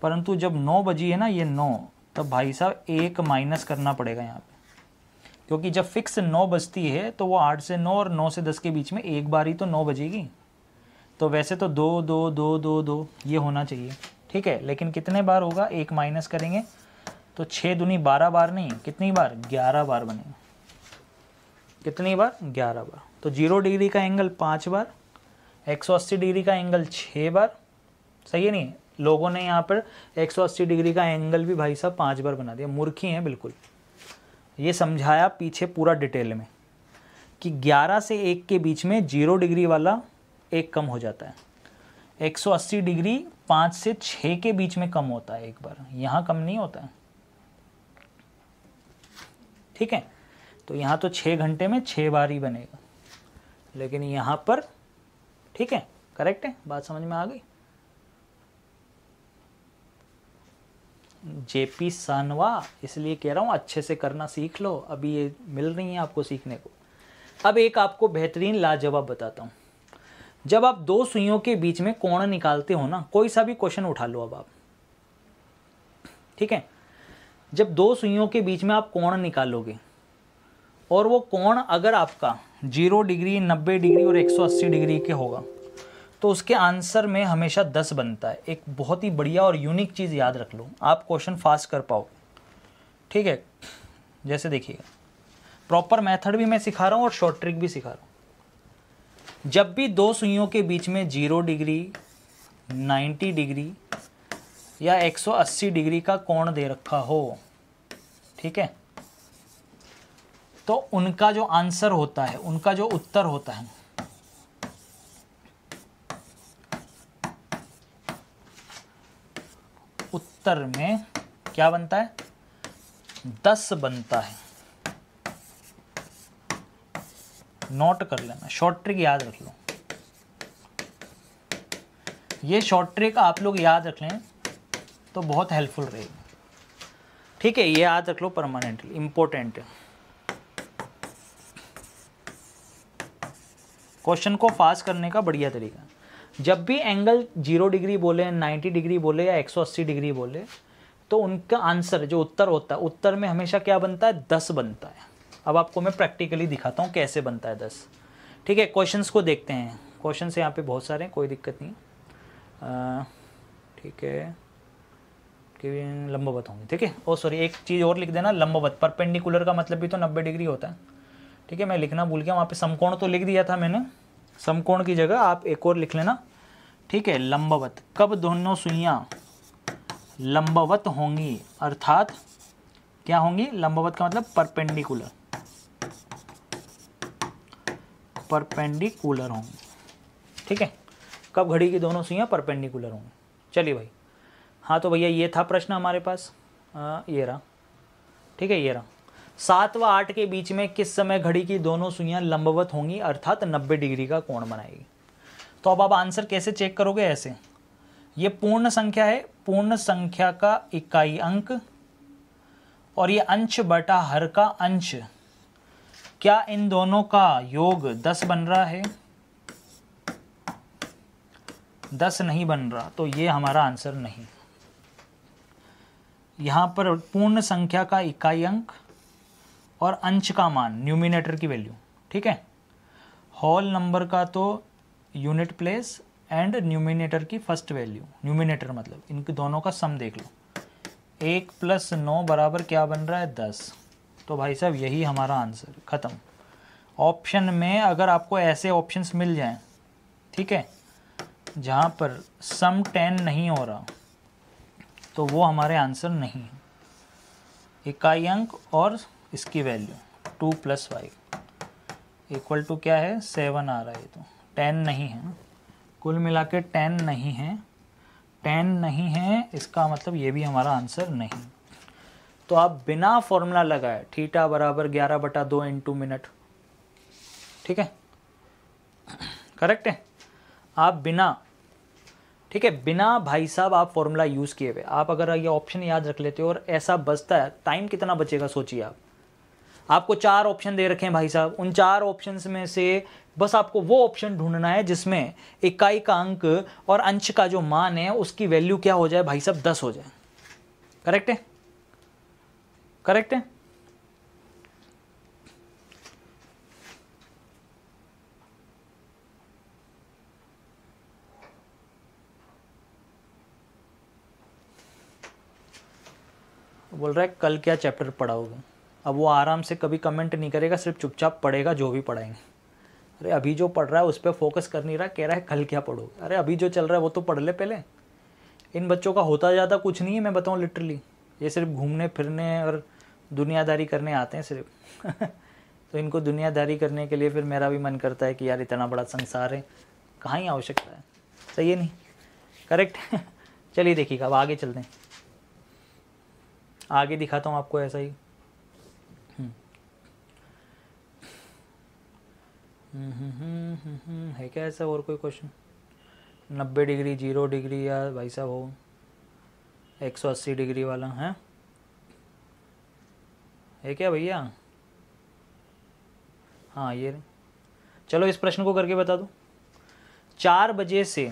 परंतु जब नौ बजी है ना ये नौ तब भाई साहब एक माइनस करना पड़ेगा यहाँ पे क्योंकि जब फिक्स नौ बजती है तो वो आठ से नौ और नौ से दस के बीच में एक बार ही तो नौ बजेगी तो वैसे तो दो दो दो दो दो ये होना चाहिए ठीक है लेकिन कितने बार होगा एक माइनस करेंगे तो छः दुनी बारह बार नहीं कितनी बार ग्यारह बार बनेगा कितनी बार ग्यारह बार तो जीरो डिग्री का एंगल पाँच बार एक सौ अस्सी डिग्री का एंगल छः बार सही है नहीं लोगों ने यहाँ पर एक सौ अस्सी डिग्री का एंगल भी भाई साहब पाँच बार बना दिया मूर्खी हैं बिल्कुल ये समझाया पीछे पूरा डिटेल में कि 11 से 1 के बीच में जीरो डिग्री वाला एक कम हो जाता है 180 डिग्री 5 से 6 के बीच में कम होता है एक बार यहाँ कम नहीं होता है ठीक है तो यहाँ तो छः घंटे में छः बार ही बनेगा लेकिन यहाँ पर ठीक है करेक्ट है बात समझ में आ गई जेपी सानवा इसलिए कह रहा हूँ अच्छे से करना सीख लो अभी ये मिल रही हैं आपको सीखने को अब एक आपको बेहतरीन लाजवाब बताता हूँ जब आप दो सुइयों के बीच में कोण निकालते हो ना कोई सा भी क्वेश्चन उठा लो अब आप ठीक है जब दो सुइयों के बीच में आप कोण निकालोगे और वो कोण अगर आपका जीरो डिग्री नब्बे डिग्री और अस्सी डिग्री के होगा तो उसके आंसर में हमेशा दस बनता है एक बहुत ही बढ़िया और यूनिक चीज़ याद रख लो आप क्वेश्चन फास्ट कर पाओ ठीक है जैसे देखिएगा प्रॉपर मेथड भी मैं सिखा रहा हूँ और शॉर्ट ट्रिक भी सिखा रहा हूँ जब भी दो सुइयों के बीच में जीरो डिग्री नाइन्टी डिग्री या अस्सी डिग्री का कोण दे रखा हो ठीक है तो उनका जो आंसर होता है उनका जो उत्तर होता है उत्तर में क्या बनता है दस बनता है नोट कर लेना शॉर्ट ट्रिक याद रख लो ये शॉर्ट ट्रिक आप लोग याद रख लें तो बहुत हेल्पफुल रहेगी ठीक है ये याद रख लो परमानेंटली इंपॉर्टेंट क्वेश्चन को फास्ट करने का बढ़िया तरीका जब भी एंगल जीरो डिग्री बोले नाइन्टी डिग्री बोले या एक सौ अस्सी डिग्री बोले तो उनका आंसर जो उत्तर होता है उत्तर में हमेशा क्या बनता है दस बनता है अब आपको मैं प्रैक्टिकली दिखाता हूँ कैसे बनता है दस ठीक है क्वेश्चन को देखते हैं क्वेश्चन यहाँ पे बहुत सारे हैं कोई दिक्कत नहीं ठीक है लंबावत होंगे ठीक है ओ सॉरी एक चीज़ और लिख देना लंबवत परपेंडिकुलर का मतलब भी तो नब्बे डिग्री होता है ठीक है मैं लिखना भूल गया वहाँ पे समकोण तो लिख दिया था मैंने समकोण की जगह आप एक और लिख लेना ठीक है लंबवत कब दोनों सुइयाँ लंबवत होंगी अर्थात क्या होंगी लंबवत का मतलब परपेंडिकुलर परपेंडिकुलर होंगी ठीक है कब घड़ी की दोनों सुइयाँ परपेंडिकुलर होंगी चलिए भाई हाँ तो भैया ये था प्रश्न हमारे पास आ, हाँ, ये रहा ठीक है ये रहा सात व आठ के बीच में किस समय घड़ी की दोनों सुइयां लंबवत होंगी अर्थात 90 डिग्री का कोण बनाएगी तो अब आप आंसर कैसे चेक करोगे ऐसे ये पूर्ण संख्या है पूर्ण संख्या का इकाई अंक और ये अंश बटा हर का अंश क्या इन दोनों का योग दस बन रहा है दस नहीं बन रहा तो ये हमारा आंसर नहीं यहां पर पूर्ण संख्या का इकाई अंक और अंश का मान न्यूमिनेटर की वैल्यू ठीक है हॉल नंबर का तो यूनिट प्लेस एंड न्यूमिनेटर की फर्स्ट वैल्यू न्यूमिनेटर मतलब इनके दोनों का सम देख लो एक प्लस नौ बराबर क्या बन रहा है दस तो भाई साहब यही हमारा आंसर ख़त्म ऑप्शन में अगर आपको ऐसे ऑप्शंस मिल जाएं ठीक है जहाँ पर सम टेन नहीं हो रहा तो वो हमारे आंसर नहीं है इकाई अंक और इसकी value two plus five equal to क्या है सेवन आ रहा है तो टेन नहीं है कुल मिला के टेन नहीं है टेन नहीं है इसका मतलब ये भी हमारा आंसर नहीं तो आप बिना फॉर्मूला लगाए थीटा बराबर ग्यारह बटा दो इंटू मिनट ठीक है करेक्ट है आप बिना ठीक है बिना भाई साहब आप फॉर्मूला यूज़ किए हुए आप अगर ये ऑप्शन याद रख लेते हो और ऐसा बचता है टाइम कितना बचेगा सोचिए आप आपको चार ऑप्शन दे रखे हैं भाई साहब उन चार ऑप्शन में से बस आपको वो ऑप्शन ढूंढना है जिसमें इकाई का अंक और अंश का जो मान है उसकी वैल्यू क्या हो जाए भाई साहब दस हो जाए करेक्ट है करेक्ट है बोल रहा है कल क्या चैप्टर पढ़ाओगे अब वो आराम से कभी कमेंट नहीं करेगा सिर्फ चुपचाप पढ़ेगा जो भी पढ़ाएंगे अरे अभी जो पढ़ रहा है उस पर फोकस कर नहीं रहा कह रहा है कल क्या पढ़ो अरे अभी जो चल रहा है वो तो पढ़ ले पहले इन बच्चों का होता ज़्यादा कुछ नहीं है मैं बताऊँ लिटरली ये सिर्फ घूमने फिरने और दुनियादारी करने आते हैं सिर्फ तो इनको दुनियादारी करने के लिए फिर मेरा भी मन करता है कि यार इतना बड़ा संसार है कहाँ ही आवश्यकता है सही है नहीं करेक्ट चलिए देखिएगा अब आगे चलते हैं आगे दिखाता हूँ आपको ऐसा ही हम्म, है क्या ऐसा और कोई क्वेश्चन नब्बे डिग्री जीरो डिग्री या भाई साहब हो एक सौ अस्सी डिग्री वाला है है क्या भैया हाँ ये चलो इस प्रश्न को करके बता दो चार बजे से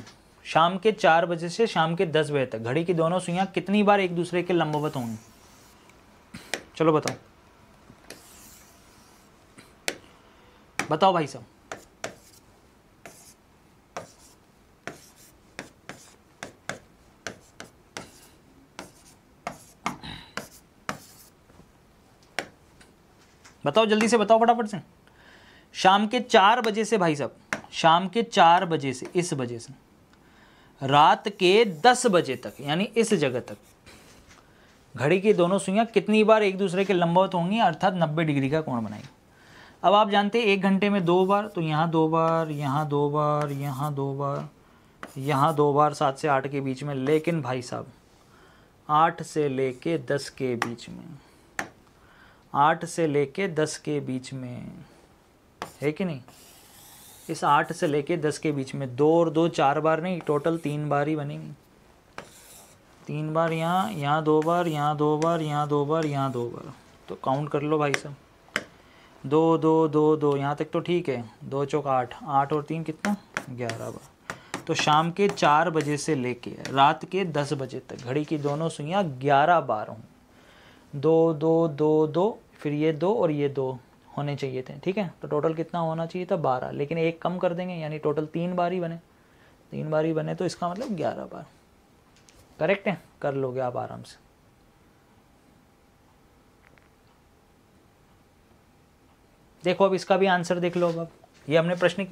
शाम के चार बजे से शाम के दस बजे तक घड़ी की दोनों सुइयाँ कितनी बार एक दूसरे के लंबवत होंगी चलो बताओ बताओ भाई साहब बताओ जल्दी से बताओ फटाफट से शाम के चार बजे से भाई साहब शाम के चार बजे से इस बजे से रात के दस बजे तक यानी इस जगह तक घड़ी की दोनों सुइयां कितनी बार एक दूसरे के लंबवत होंगी अर्थात नब्बे डिग्री का कोण बनाएगी अब आप जानते हैं एक घंटे में दो बार तो यहाँ दो बार यहाँ दो बार यहाँ दो बार यहाँ दो बार सात से आठ के बीच में लेकिन भाई साहब आठ से ले के दस के बीच में आठ से ले के दस के बीच में है कि नहीं इस आठ से ले के दस के बीच में दो और दो चार बार नहीं टोटल तीन बार ही बनेंगे तीन बार यहाँ यहाँ दो बार यहाँ दो बार यहाँ दो बार यहाँ दो बार तो काउंट कर लो भाई साहब दो दो दो दो यहाँ तक तो ठीक है दो चौक आठ आठ और तीन कितना ग्यारह बार तो शाम के चार बजे से लेके रात के दस बजे तक घड़ी की दोनों सुइयाँ ग्यारह बार हों दो दो दो दो फिर ये दो और ये दो होने चाहिए थे ठीक है तो टोटल कितना होना चाहिए था बारह लेकिन एक कम कर देंगे यानी टोटल तीन बार ही बने तीन बार ही बने तो इसका मतलब ग्यारह बार करेक्ट है कर लोगे आप आराम से देखो अब इसका भी आंसर देख लो अब ये हमने प्रश्न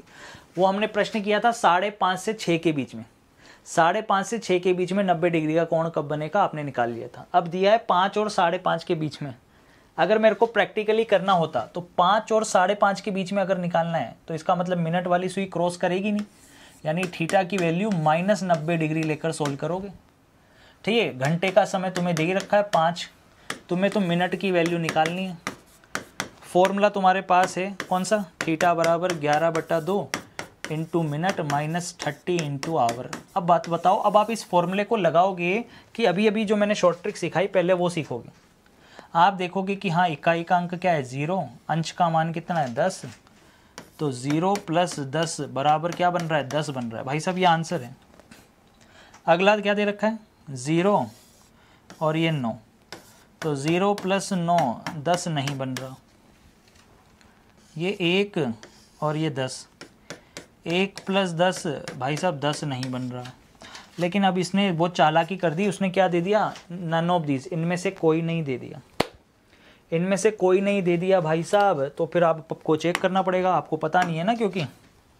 वो हमने प्रश्न किया था साढ़े पाँच से छः के बीच में साढ़े पाँच से छः के बीच में नब्बे डिग्री का कोण कब बनेगा आपने निकाल लिया था अब दिया है पाँच और साढ़े पाँच के बीच में अगर मेरे को प्रैक्टिकली करना होता तो पाँच और साढ़े पाँच के बीच में अगर निकालना है तो इसका मतलब मिनट वाली सुई क्रॉस करेगी नहीं यानी थीटा की वैल्यू माइनस नब्बे डिग्री लेकर सोल्व करोगे ठीक है घंटे का समय तुम्हें दे रखा है पाँच तुम्हें तो मिनट की वैल्यू निकालनी है फॉर्मूला तुम्हारे पास है कौन सा थीटा बराबर ग्यारह बटा दो into minute minus thirty into hour अब बात बताओ अब आप इस फॉर्मूले को लगाओगे कि अभी अभी जो मैंने शॉर्ट ट्रिक सिखाई पहले वो सीखोगे आप देखोगे कि हाँ इकाई का अंक क्या है ज़ीरो अंश का मान कितना है दस तो ज़ीरो प्लस दस बराबर क्या बन रहा है दस बन रहा है भाई साहब ये आंसर है अगला क्या दे रखा है ज़ीरो और ये नौ तो ज़ीरो प्लस नौ दस नहीं बन रहा ये एक और ये दस एक प्लस दस भाई साहब दस नहीं बन रहा लेकिन अब इसने वो चालाकी कर दी उसने क्या दे दिया नन ऑफ दीज इनमें से कोई नहीं दे दिया इनमें से कोई नहीं दे दिया भाई साहब तो फिर आपको चेक करना पड़ेगा आपको पता नहीं है ना क्योंकि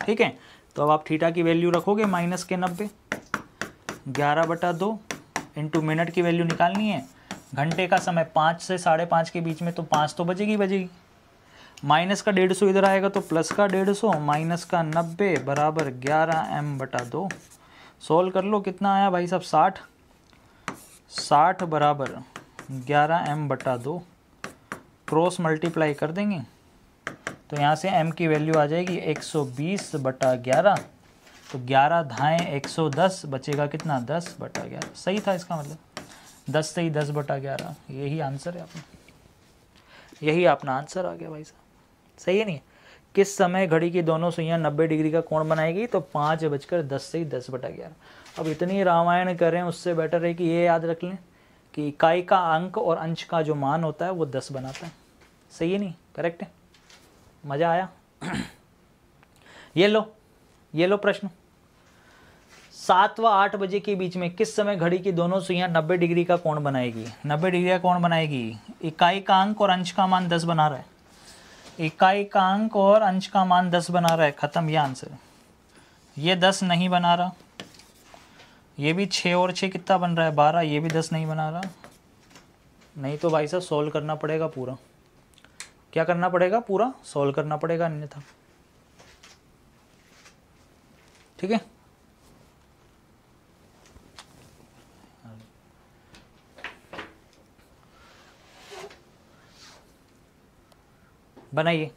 ठीक है तो अब आप थीटा की वैल्यू रखोगे माइनस के नब्बे ग्यारह बटा दो इंटू मिनट की वैल्यू निकालनी है घंटे का समय पाँच से साढ़े पाँच के बीच में तो पाँच तो बजेगी बजेगी माइनस का डेढ़ सौ इधर आएगा तो प्लस का डेढ़ सौ माइनस का नब्बे बराबर ग्यारह एम बटा दो सोल्व कर लो कितना आया भाई साहब साठ साठ बराबर ग्यारह एम बटा दो क्रॉस मल्टीप्लाई कर देंगे तो यहाँ से एम की वैल्यू आ जाएगी एक सौ बीस बटा ग्यारह तो ग्यारह धाएँ एक सौ दस बचेगा कितना दस बटा ग्यारह सही था इसका मतलब दस से ही दस बटा ग्यारह यही आंसर है आपने यही अपना आंसर आ गया भाई साहब सही है नहीं किस समय घड़ी की दोनों सुइयां नब्बे डिग्री का कोण बनाएगी तो पाँच बजकर दस से ही दस बटा ग्यारह अब इतनी रामायण करें उससे बेटर है कि ये याद रख लें कि इकाई का अंक और अंश का जो मान होता है वो दस बनाता है सही है नहीं करेक्ट है मज़ा आया ये लो ये लो प्रश्न सात व आठ बजे के बीच में किस समय घड़ी की दोनों सुइयां नब्बे डिग्री का कोण बनाएगी नब्बे डिग्री का कोण बनाएगी इकाई का अंक और अंश का मान दस बना रहा है इकाई का अंक और अंश का मान दस बना रहा है ख़त्म यह आंसर ये दस नहीं बना रहा ये भी छ और छ कितना बन रहा है बारह ये भी दस नहीं बना रहा नहीं तो भाई साहब सोल्व करना पड़ेगा पूरा क्या करना पड़ेगा पूरा सोल्व करना पड़ेगा अन्यथा ठीक है बनाइए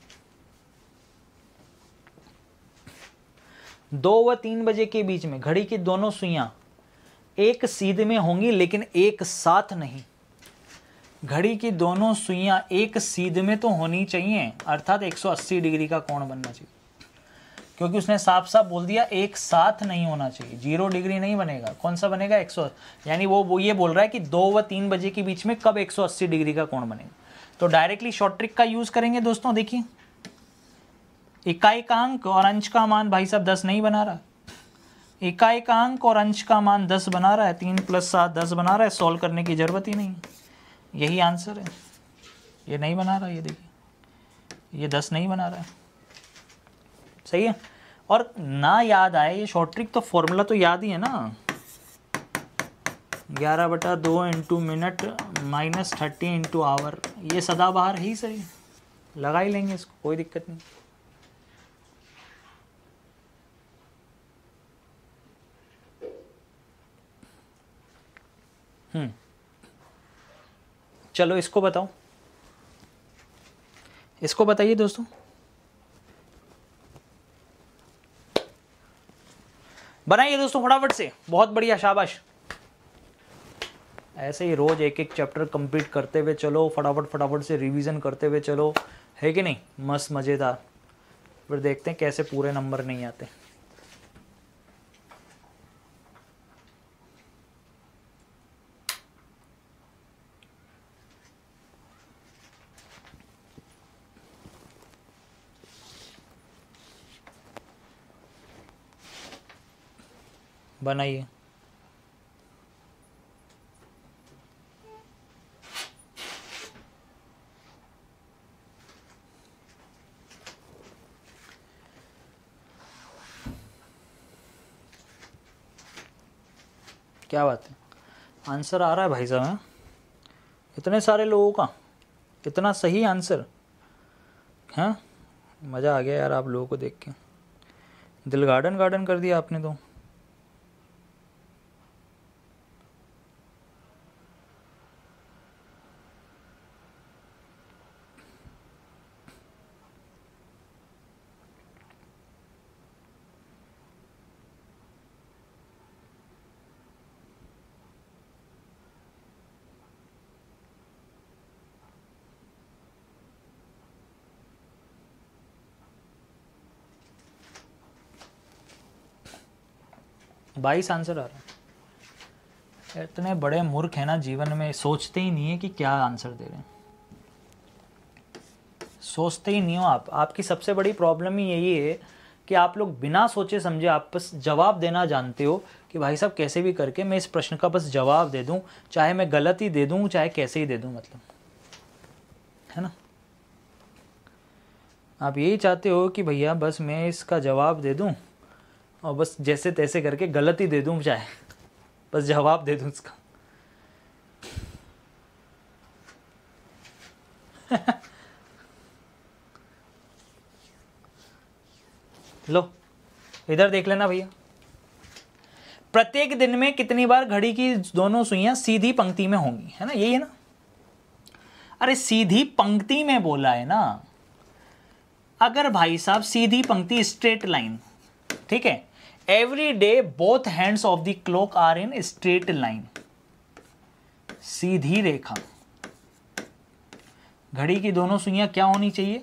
दो व तीन बजे के बीच में घड़ी की दोनों सुइयां एक सीध में होंगी लेकिन एक साथ नहीं घड़ी की दोनों सुइयां एक सीध में तो होनी चाहिए अर्थात 180 डिग्री का कोण बनना चाहिए क्योंकि उसने साफ साफ बोल दिया एक साथ नहीं होना चाहिए जीरो डिग्री नहीं बनेगा कौन सा बनेगा 180 यानी वो, वो ये बोल रहा है कि दो व तीन बजे के बीच में कब 180 डिग्री का कोण बनेगा तो डायरेक्टली शॉर्ट ट्रिक का यूज़ करेंगे दोस्तों देखिए एकाएकांक और अंश का मान भाई साहब दस नहीं बना रहा इकाई और अंश का मान दस बना रहा है तीन प्लस सात दस बना रहा है सॉल्व करने की ज़रूरत ही नहीं यही आंसर है ये नहीं बना रहा ये देखिए ये दस नहीं बना रहा है सही है और ना याद आए ये शॉर्ट ट्रिक तो फॉर्मूला तो याद ही है ना ग्यारह बटा दो into minute minus thirty into hour ये सदाबहार ही सही लगा ही लेंगे इसको कोई दिक्कत नहीं हम्म चलो इसको बताओ इसको बताइए दोस्तों बनाइए दोस्तों फटाफट से बहुत बढ़िया शाबाश ऐसे ही रोज़ एक एक चैप्टर कंप्लीट करते हुए चलो फटाफट फटाफट से रिवीजन करते हुए चलो है कि नहीं मस्त मज़ेदार फिर देखते हैं कैसे पूरे नंबर नहीं आते बनाइए क्या बात है आंसर आ रहा है भाई साहब हाँ? इतने सारे लोगों का इतना सही आंसर हैं मज़ा आ गया यार आप लोगों को देख के दिल गार्डन गार्डन कर दिया आपने तो बाईस आंसर आ रहा है इतने बड़े मूर्ख हैं ना जीवन में सोचते ही नहीं है कि क्या आंसर दे रहे हैं सोचते ही नहीं हो आप आपकी सबसे बड़ी प्रॉब्लम ही यही है कि आप लोग बिना सोचे समझे आप बस जवाब देना जानते हो कि भाई साहब कैसे भी करके मैं इस प्रश्न का बस जवाब दे दूं चाहे मैं गलत ही दे दूं चाहे कैसे ही दे दूं मतलब है ना आप यही चाहते हो कि भैया बस मैं इसका जवाब दे दूं और बस जैसे तैसे करके गलत ही दे दूँ चाहे बस जवाब दे दूँ उसका लो इधर देख लेना भैया प्रत्येक दिन में कितनी बार घड़ी की दोनों सुइयां सीधी पंक्ति में होंगी है ना यही है ना अरे सीधी पंक्ति में बोला है ना अगर भाई साहब सीधी पंक्ति स्ट्रेट लाइन ठीक है every day both hands of the clock are in straight line सीधी रेखा घड़ी की दोनों सुइयां क्या होनी चाहिए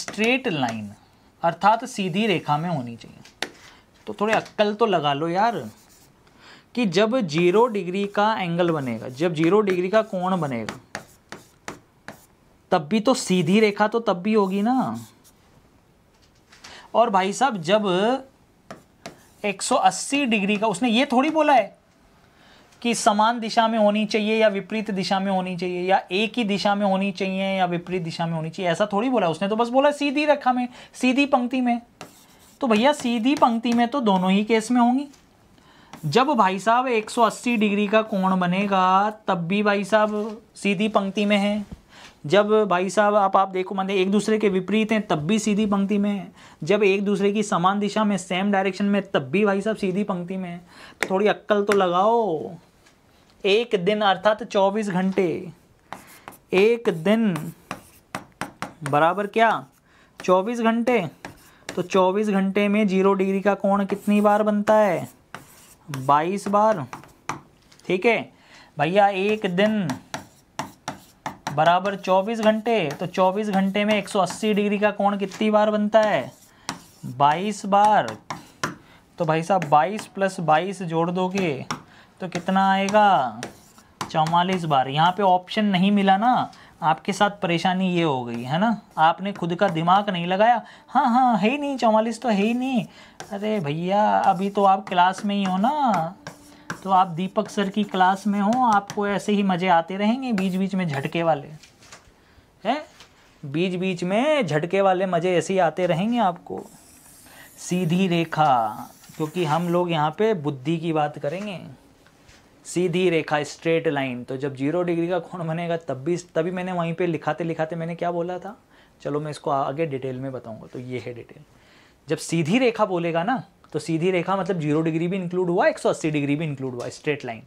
स्ट्रेट लाइन अर्थात सीधी रेखा में होनी चाहिए तो थोड़े अक्कल तो लगा लो यार कि जब जीरो डिग्री का एंगल बनेगा जब जीरो डिग्री का कोण बनेगा तब भी तो सीधी रेखा तो तब भी होगी ना और भाई साहब जब 180 डिग्री का उसने ये थोड़ी बोला है कि समान दिशा में होनी चाहिए या विपरीत दिशा में होनी चाहिए या एक ही दिशा में होनी चाहिए या विपरीत दिशा में होनी चाहिए ऐसा थोड़ी बोला उसने तो बस बोला सीधी रेखा में सीधी पंक्ति में तो भैया सीधी पंक्ति में तो दोनों ही केस में होंगी जब भाई साहब 180 डिग्री का कोण बनेगा तब भी भाई साहब सीधी पंक्ति में है जब भाई साहब आप आप देखो मानते मतलब एक दूसरे के विपरीत हैं तब भी सीधी पंक्ति में है जब एक दूसरे की समान दिशा में सेम डायरेक्शन में तब भी भाई साहब सीधी पंक्ति में है तो थोड़ी अक्कल तो लगाओ एक दिन अर्थात चौबीस घंटे एक दिन बराबर क्या चौबीस घंटे तो चौबीस घंटे में जीरो डिग्री का कोण कितनी बार बनता है बाईस बार ठीक है भैया एक दिन बराबर 24 घंटे तो 24 घंटे में 180 डिग्री का कोण कितनी बार बनता है 22 बार तो भाई साहब 22 प्लस बाईस जोड़ दोगे तो कितना आएगा चौवालीस बार यहाँ पे ऑप्शन नहीं मिला ना आपके साथ परेशानी ये हो गई है ना आपने खुद का दिमाग नहीं लगाया हाँ हाँ है ही नहीं चौवालीस तो है ही नहीं अरे भैया अभी तो आप क्लास में ही हो ना तो आप दीपक सर की क्लास में हो आपको ऐसे ही मज़े आते रहेंगे बीच बीच में झटके वाले हैं बीच बीच में झटके वाले मज़े ऐसे ही आते रहेंगे आपको सीधी रेखा क्योंकि हम लोग यहाँ पे बुद्धि की बात करेंगे सीधी रेखा स्ट्रेट लाइन तो जब जीरो डिग्री का कोण बनेगा तब भी तभी मैंने वहीं पे लिखाते लिखाते मैंने क्या बोला था चलो मैं इसको आगे डिटेल में बताऊंगा तो ये है डिटेल जब सीधी रेखा बोलेगा ना तो सीधी रेखा मतलब जीरो डिग्री भी इंक्लूड हुआ एक डिग्री भी इंक्लूड हुआ स्ट्रेट लाइन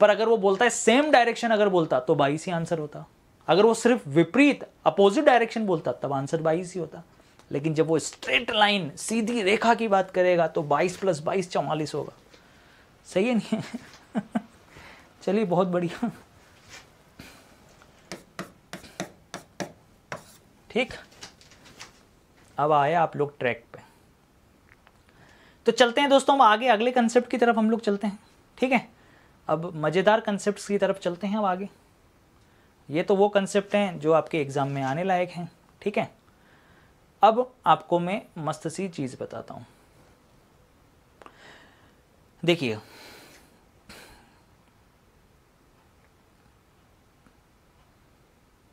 पर अगर वो बोलता है सेम डायरेक्शन अगर बोलता तो बाईस ही आंसर होता अगर वो सिर्फ विपरीत अपोजिट डायरेक्शन बोलता तब आंसर बाईस ही होता लेकिन जब वो स्ट्रेट लाइन सीधी रेखा की बात करेगा तो बाईस प्लस बाईस चौवालीस होगा सही है नहीं चलिए बहुत बढ़िया ठीक अब आया आप लोग ट्रैक तो चलते हैं दोस्तों हम आगे अगले कंसेप्ट की तरफ हम लोग चलते हैं ठीक है अब मज़ेदार कंसेप्ट की तरफ चलते हैं अब आगे ये तो वो कंसेप्ट हैं जो आपके एग्ज़ाम में आने लायक हैं ठीक है अब आपको मैं मस्त सी चीज़ बताता हूँ देखिए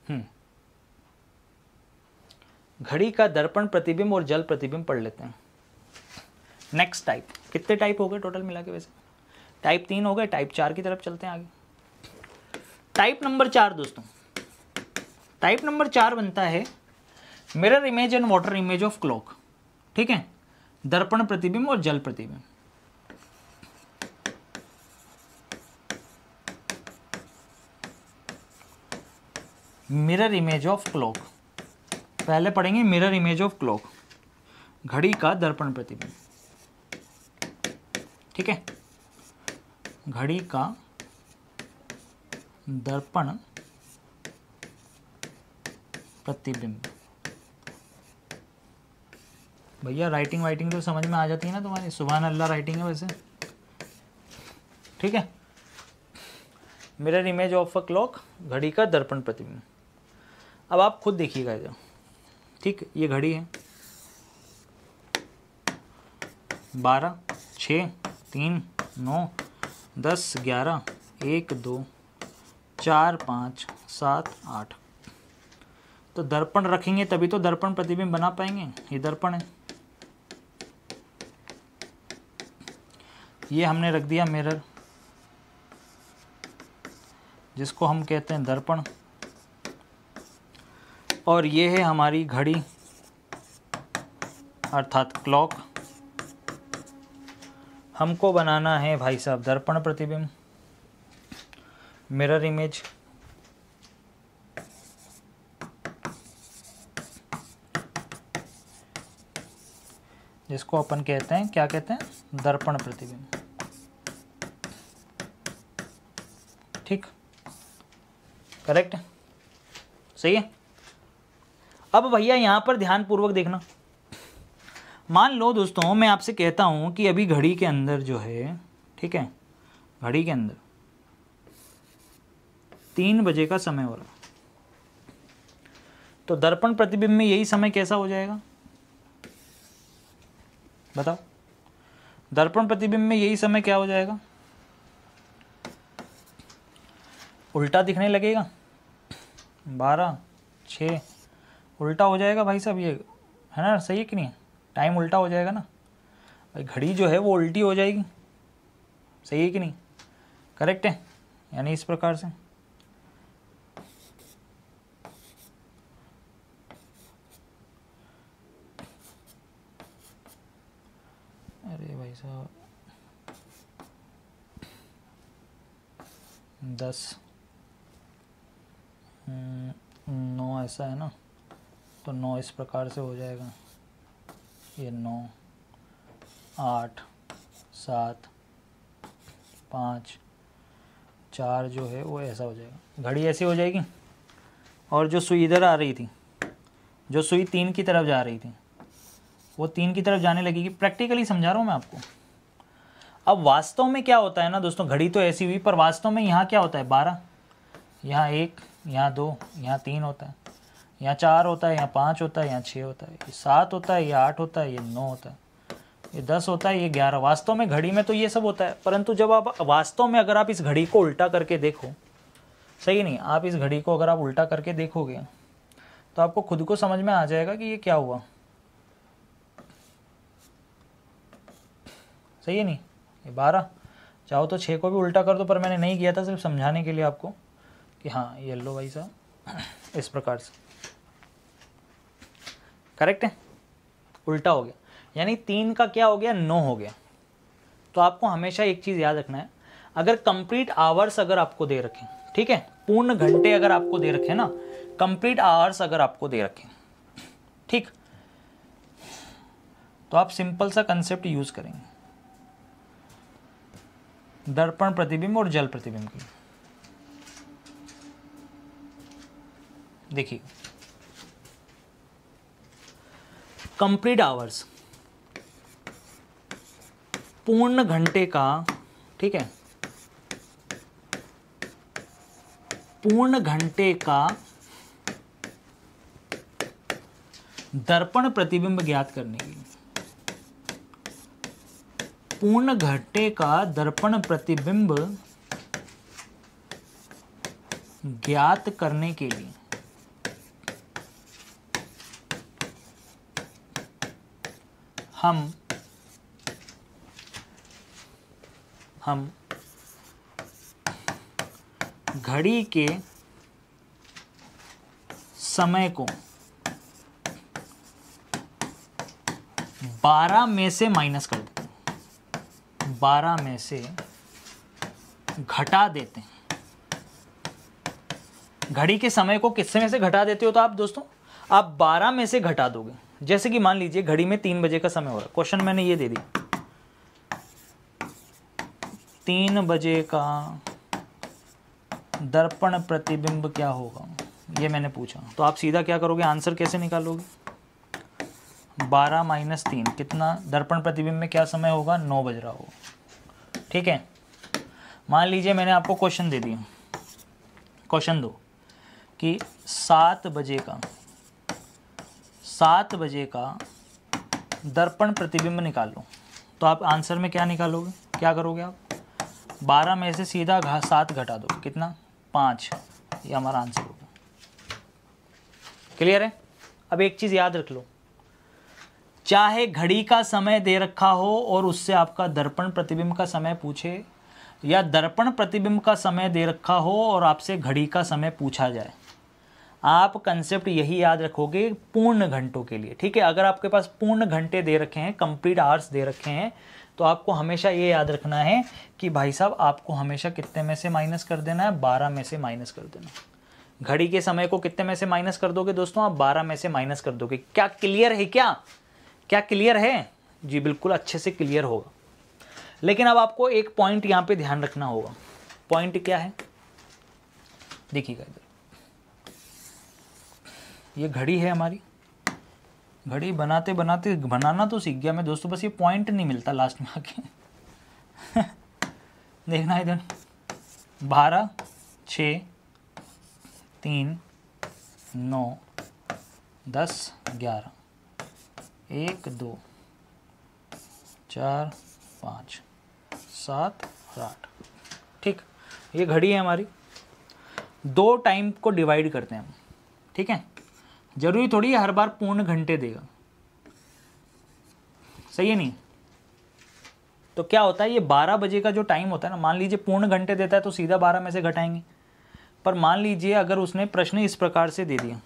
हम्म, घड़ी का दर्पण प्रतिबिंब और जल प्रतिबिंब पढ़ लेते हैं नेक्स्ट टाइप कितने टाइप हो गए टोटल मिला के वैसे टाइप तीन हो गए टाइप चार की तरफ चलते हैं आगे टाइप नंबर चार दोस्तों टाइप नंबर चार बनता है mirror image and water image of clock ठीक है दर्पण प्रतिबिंब और जल प्रतिबिंब मिरर इमेज ऑफ क्लॉक पहले पढ़ेंगे मिरर इमेज ऑफ क्लॉक घड़ी का दर्पण प्रतिबिंब ठीक है घड़ी का दर्पण प्रतिबिंब भैया राइटिंग वाइटिंग तो समझ में आ जाती है ना तुम्हारी सुबह अल्लाह राइटिंग है वैसे ठीक है mirror image of a clock घड़ी का दर्पण प्रतिबिंब अब आप खुद देखिएगा जो ठीक ये घड़ी है बारह छः तीन नौ दस ग्यारह एक दो चार पाँच सात आठ तो दर्पण रखेंगे तभी तो दर्पण प्रतिबिंब बना पाएंगे ये दर्पण है ये हमने रख दिया मिरर जिसको हम कहते हैं दर्पण और ये है हमारी घड़ी अर्थात क्लॉक हमको बनाना है भाई साहब दर्पण प्रतिबिंब मिरर इमेज जिसको अपन कहते हैं क्या कहते हैं दर्पण प्रतिबिंब ठीक करेक्ट सही है अब भैया यहां पर ध्यानपूर्वक देखना मान लो दोस्तों मैं आपसे कहता हूँ कि अभी घड़ी के अंदर जो है ठीक है घड़ी के अंदर तीन बजे का समय हो रहा तो दर्पण प्रतिबिंब में यही समय कैसा हो जाएगा बताओ दर्पण प्रतिबिंब में यही समय क्या हो जाएगा उल्टा दिखने लगेगा बारह छः उल्टा हो जाएगा भाई साहब ये है ना सही है कि नहीं टाइम उल्टा हो जाएगा ना भाई घड़ी जो है वो उल्टी हो जाएगी सही है कि नहीं करेक्ट है यानी इस प्रकार से अरे भाई साहब दस हम्म, नौ ऐसा है ना तो नौ इस प्रकार से हो जाएगा ये नौ आठ सात पाँच चार जो है वो ऐसा हो जाएगा घड़ी ऐसी हो जाएगी और जो सुई इधर आ रही थी जो सुई तीन की तरफ जा रही थी वो तीन की तरफ जाने लगेगी प्रैक्टिकली समझा रहा हूँ मैं आपको अब वास्तव में क्या होता है ना दोस्तों घड़ी तो ऐसी हुई पर वास्तव में यहाँ क्या होता है बारह यहाँ एक यहाँ दो यहाँ तीन होता है यहाँ चार होता है यहाँ पाँच होता है यहाँ छः होता है ये सात होता है ये आठ होता है ये नौ होता है ये दस होता है ये ग्यारह वास्तव में घड़ी में तो ये सब होता है परंतु जब आप वास्तव में अगर आप इस घड़ी को उल्टा करके देखो सही नहीं आप इस घड़ी को अगर आप उल्टा करके देखोगे तो आपको खुद को समझ में आ जाएगा कि ये क्या हुआ सही है नहीं ये बारह चाहो तो छः को भी उल्टा कर दो पर मैंने नहीं किया था सिर्फ समझाने के लिए आपको कि हाँ ये लो भाई साहब इस प्रकार से करेक्ट है उल्टा हो गया यानी तीन का क्या हो गया नौ हो गया तो आपको हमेशा एक चीज़ याद रखना है अगर कंप्लीट आवर्स अगर आपको दे रखें ठीक है पूर्ण घंटे अगर आपको दे रखें ना कंप्लीट आवर्स अगर आपको दे रखें ठीक तो आप सिंपल सा कंसेप्ट यूज़ करेंगे दर्पण प्रतिबिंब और जल प्रतिबिंब की देखिए कंप्लीट आवर्स पूर्ण घंटे का ठीक है पूर्ण घंटे का दर्पण प्रतिबिंब ज्ञात करने के लिए पूर्ण घंटे का दर्पण प्रतिबिंब ज्ञात करने के लिए हम हम घड़ी के समय को 12 में से माइनस कर देते हैं 12 में से घटा देते हैं घड़ी के समय को किससे में से घटा देते हो तो आप दोस्तों आप 12 में से घटा दोगे जैसे कि मान लीजिए घड़ी में तीन बजे का समय हो रहा है क्वेश्चन मैंने ये दे दिया तीन बजे का दर्पण प्रतिबिंब क्या होगा ये मैंने पूछा तो आप सीधा क्या करोगे आंसर कैसे निकालोगे बारह माइनस तीन कितना दर्पण प्रतिबिंब में क्या समय होगा नौ बज रहा होगा ठीक है मान लीजिए मैंने आपको क्वेश्चन दे दिया क्वेश्चन दो कि सात बजे का सात बजे का दर्पण प्रतिबिंब निकालो तो आप आंसर में क्या निकालोगे क्या करोगे आप बारह में से सीधा घा सात घटा दो कितना पाँच ये हमारा आंसर होगा क्लियर है अब एक चीज़ याद रख लो चाहे घड़ी का समय दे रखा हो और उससे आपका दर्पण प्रतिबिंब का समय पूछे या दर्पण प्रतिबिंब का समय दे रखा हो और आपसे घड़ी का समय पूछा जाए आप कंसेप्ट यही याद रखोगे पूर्ण घंटों के लिए ठीक है अगर आपके पास पूर्ण घंटे दे रखे हैं कंप्लीट आवर्स दे रखे हैं तो आपको हमेशा ये याद रखना है कि भाई साहब आपको हमेशा कितने में से माइनस कर देना है बारह में से माइनस कर देना घड़ी के समय को कितने में से माइनस कर दोगे दोस्तों आप बारह में से माइनस कर दोगे क्या क्लियर है क्या क्या क्लियर है जी बिल्कुल अच्छे से क्लियर होगा लेकिन अब आपको एक पॉइंट यहाँ पे ध्यान रखना होगा पॉइंट क्या है देखिएगा इधर ये घड़ी है हमारी घड़ी बनाते बनाते बनाना तो सीख गया मैं दोस्तों बस ये पॉइंट नहीं मिलता लास्ट में आके देखना इधर बारह छ तीन नौ दस ग्यारह एक दो चार पाँच सात और आठ ठीक ये घड़ी है हमारी दो टाइम को डिवाइड करते हैं हम ठीक है जरूरी थोड़ी हर बार पूर्ण घंटे देगा सही है नहीं तो क्या होता है ये 12 बजे का जो टाइम होता है ना मान लीजिए पूर्ण घंटे देता है तो सीधा 12 में से घटाएंगे पर मान लीजिए अगर उसने प्रश्न इस प्रकार से दे दिया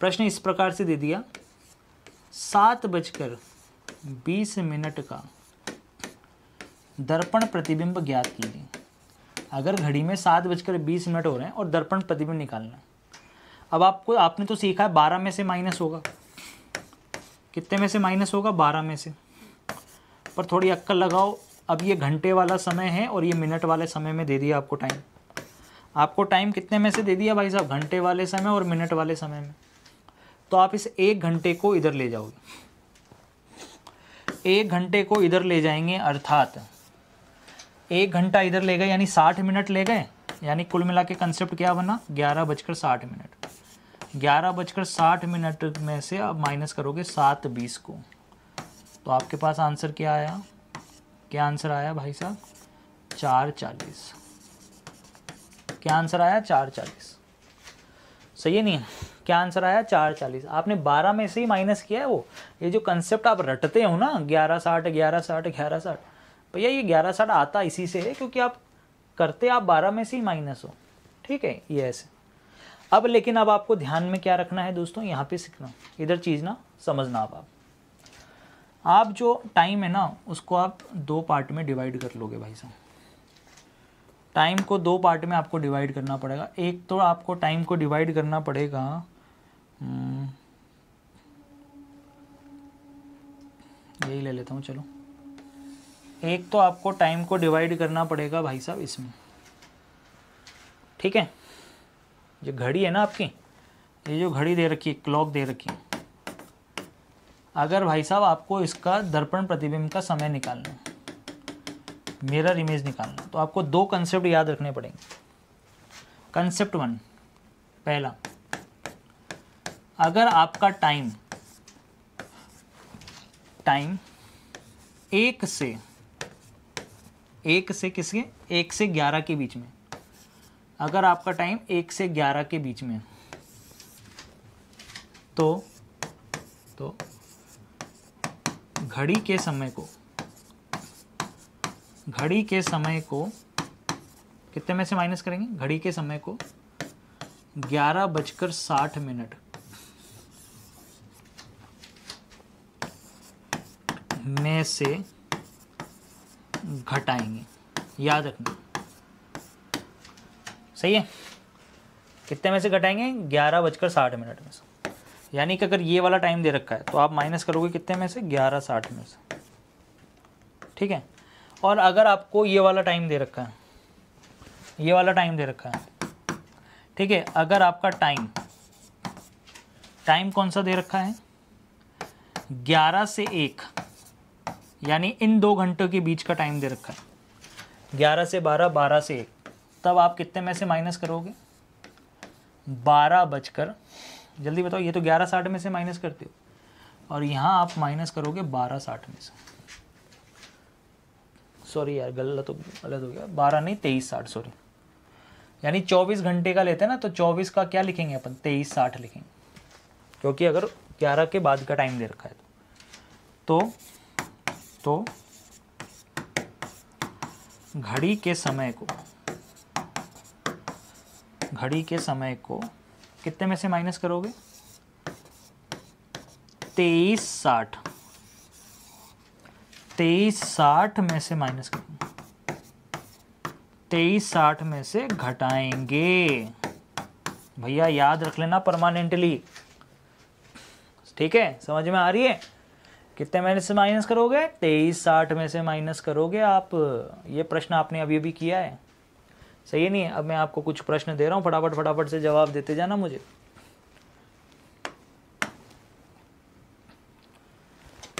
प्रश्न इस प्रकार से दे दिया सात बजकर बीस मिनट का दर्पण प्रतिबिंब ज्ञात कीजिए अगर घड़ी में सात बजकर बीस मिनट हो रहे हैं और दर्पण प्रतिबिंब निकालना है अब आपको आपने तो सीखा है बारह में से माइनस होगा कितने में से माइनस होगा बारह में से पर थोड़ी अक्कल लगाओ अब ये घंटे वाला समय है और ये मिनट वाले समय में दे दिया आपको टाइम आपको टाइम कितने में से दे दिया भाई साहब घंटे वाले समय और मिनट वाले समय में तो आप इस एक घंटे को इधर ले जाओगे एक घंटे को इधर ले जाएंगे अर्थात एक घंटा इधर ले गए यानी साठ मिनट ले गए यानी कुल मिला के कंसेप्ट क्या बना ग्यारह बजकर साठ मिनट ग्यारह बजकर साठ मिनट में से आप माइनस करोगे सात बीस को तो आपके पास आंसर क्या आया क्या आंसर आया भाई साहब चार चालीस क्या आंसर आया चार चालीस सही है नहीं क्या आंसर आया चार चालीस आपने बारह में से ही माइनस किया है वो ये जो कंसेप्ट आप रटते हो ना ग्यारह साठ ग्यारह साठ ग्यारह साठ भैया ये ग्यारह साठ आता इसी से है क्योंकि आप करते आप बारह में से ही माइनस हो ठीक है ये ऐसे अब लेकिन अब आपको ध्यान में क्या रखना है दोस्तों यहाँ पे सीखना इधर चीज़ ना समझना आप आप जो टाइम है ना उसको आप दो पार्ट में डिवाइड कर लोगे भाई साहब टाइम को दो पार्ट में आपको डिवाइड करना पड़ेगा एक तो आपको टाइम को डिवाइड करना पड़ेगा हम्म, यही ले लेता हूँ चलो एक तो आपको टाइम को डिवाइड करना पड़ेगा भाई साहब इसमें ठीक है जो घड़ी है ना आपकी ये जो घड़ी दे रखी है क्लॉक दे रखी है अगर भाई साहब आपको इसका दर्पण प्रतिबिंब का समय निकालना है मिरर इमेज निकालना तो आपको दो कंसेप्ट याद रखने पड़ेंगे कंसेप्ट वन पहला अगर आपका टाइम टाइम एक से एक से किसके एक से ग्यारह के बीच में अगर आपका टाइम एक से ग्यारह के बीच में तो तो घड़ी के समय को घड़ी के समय को कितने में से माइनस करेंगे घड़ी के समय को ग्यारह बजकर साठ मिनट में से घटाएंगे याद रखना सही है कितने में से घटाएंगे ग्यारह बजकर साठ मिनट में से यानी कि अगर ये वाला टाइम दे रखा है तो आप माइनस करोगे कितने में से ग्यारह साठ में से ठीक है और अगर आपको ये वाला टाइम दे रखा है ये वाला टाइम दे रखा है ठीक है अगर आपका टाइम टाइम कौन सा दे रखा है ग्यारह से एक यानी इन दो घंटों के बीच का टाइम दे रखा है ग्यारह से बारह बारह से एक तब आप कितने में से माइनस करोगे बारह बजकर जल्दी बताओ ये तो ग्यारह साठ में से माइनस करते हो और यहाँ आप माइनस करोगे बारह साठ में से सॉरी यार गलत हो गलत हो गया बारह नहीं तेईस साठ सॉरी यानी चौबीस घंटे का लेते हैं ना तो चौबीस का क्या लिखेंगे अपन तेईस साठ लिखेंगे क्योंकि अगर ग्यारह के बाद का टाइम दे रखा है तो तो, तो घड़ी के समय को घड़ी के समय को कितने में से माइनस करोगे तेईस साठ तेईस साठ में से माइनस करोगे तेईस साठ में से घटाएंगे भैया याद रख लेना परमानेंटली ठीक है समझ में आ रही है कितने में से माइनस करोगे तेईस साठ में से माइनस करोगे आप ये प्रश्न आपने अभी अभी किया है सही नहीं है अब मैं आपको कुछ प्रश्न दे रहा हूँ फटाफट फटाफट से जवाब देते जाना मुझे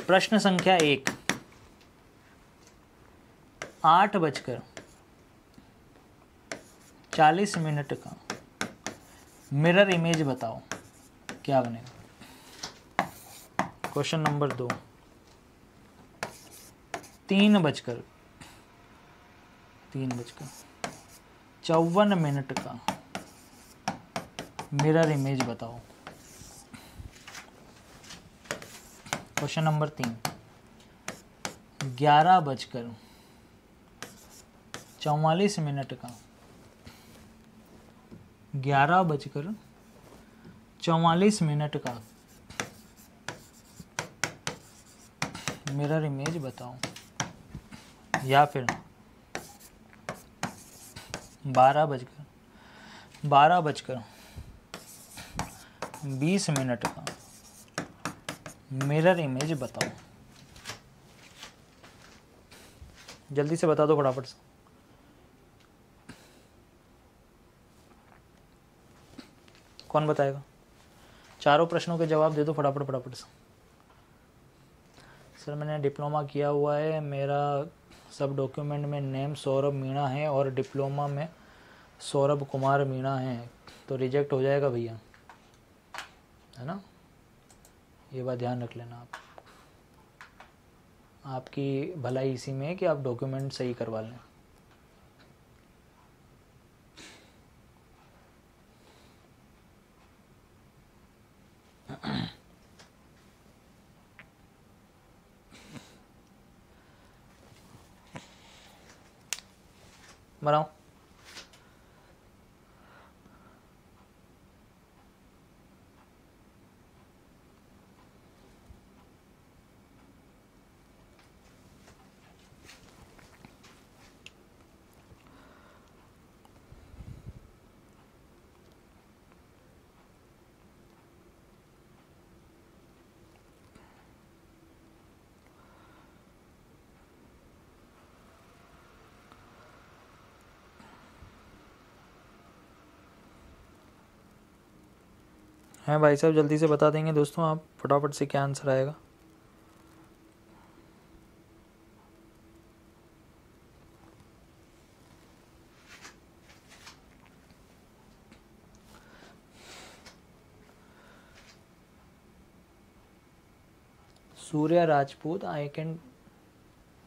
प्रश्न संख्या एक आठ बजकर चालीस मिनट का मिरर इमेज बताओ क्या बनेगा क्वेश्चन नंबर दो तीन बजकर तीन बजकर चौवन मिनट का मिरर इमेज बताओ क्वेश्चन नंबर तीन ग्यारह बजकर चौवालीस मिनट का ग्यारह बजकर चौवालीस मिनट का मिरर इमेज बताओ या फिर बारह बजकर बारह बजकर बीस मिनट का मिरर इमेज बताओ जल्दी से बता दो फटाफट से कौन बताएगा चारों प्रश्नों के जवाब दे दो फटाफट फटाफट से सर मैंने डिप्लोमा किया हुआ है मेरा सब डॉक्यूमेंट में नेम सौरभ मीणा है और डिप्लोमा में सौरभ कुमार मीणा है तो रिजेक्ट हो जाएगा भैया है ना ये बात ध्यान रख लेना आप आपकी भलाई इसी में है कि आप डॉक्यूमेंट सही करवा लें what else? हैं भाई साहब जल्दी से बता देंगे दोस्तों आप फटाफट से क्या आंसर आएगा Surya Rajput I can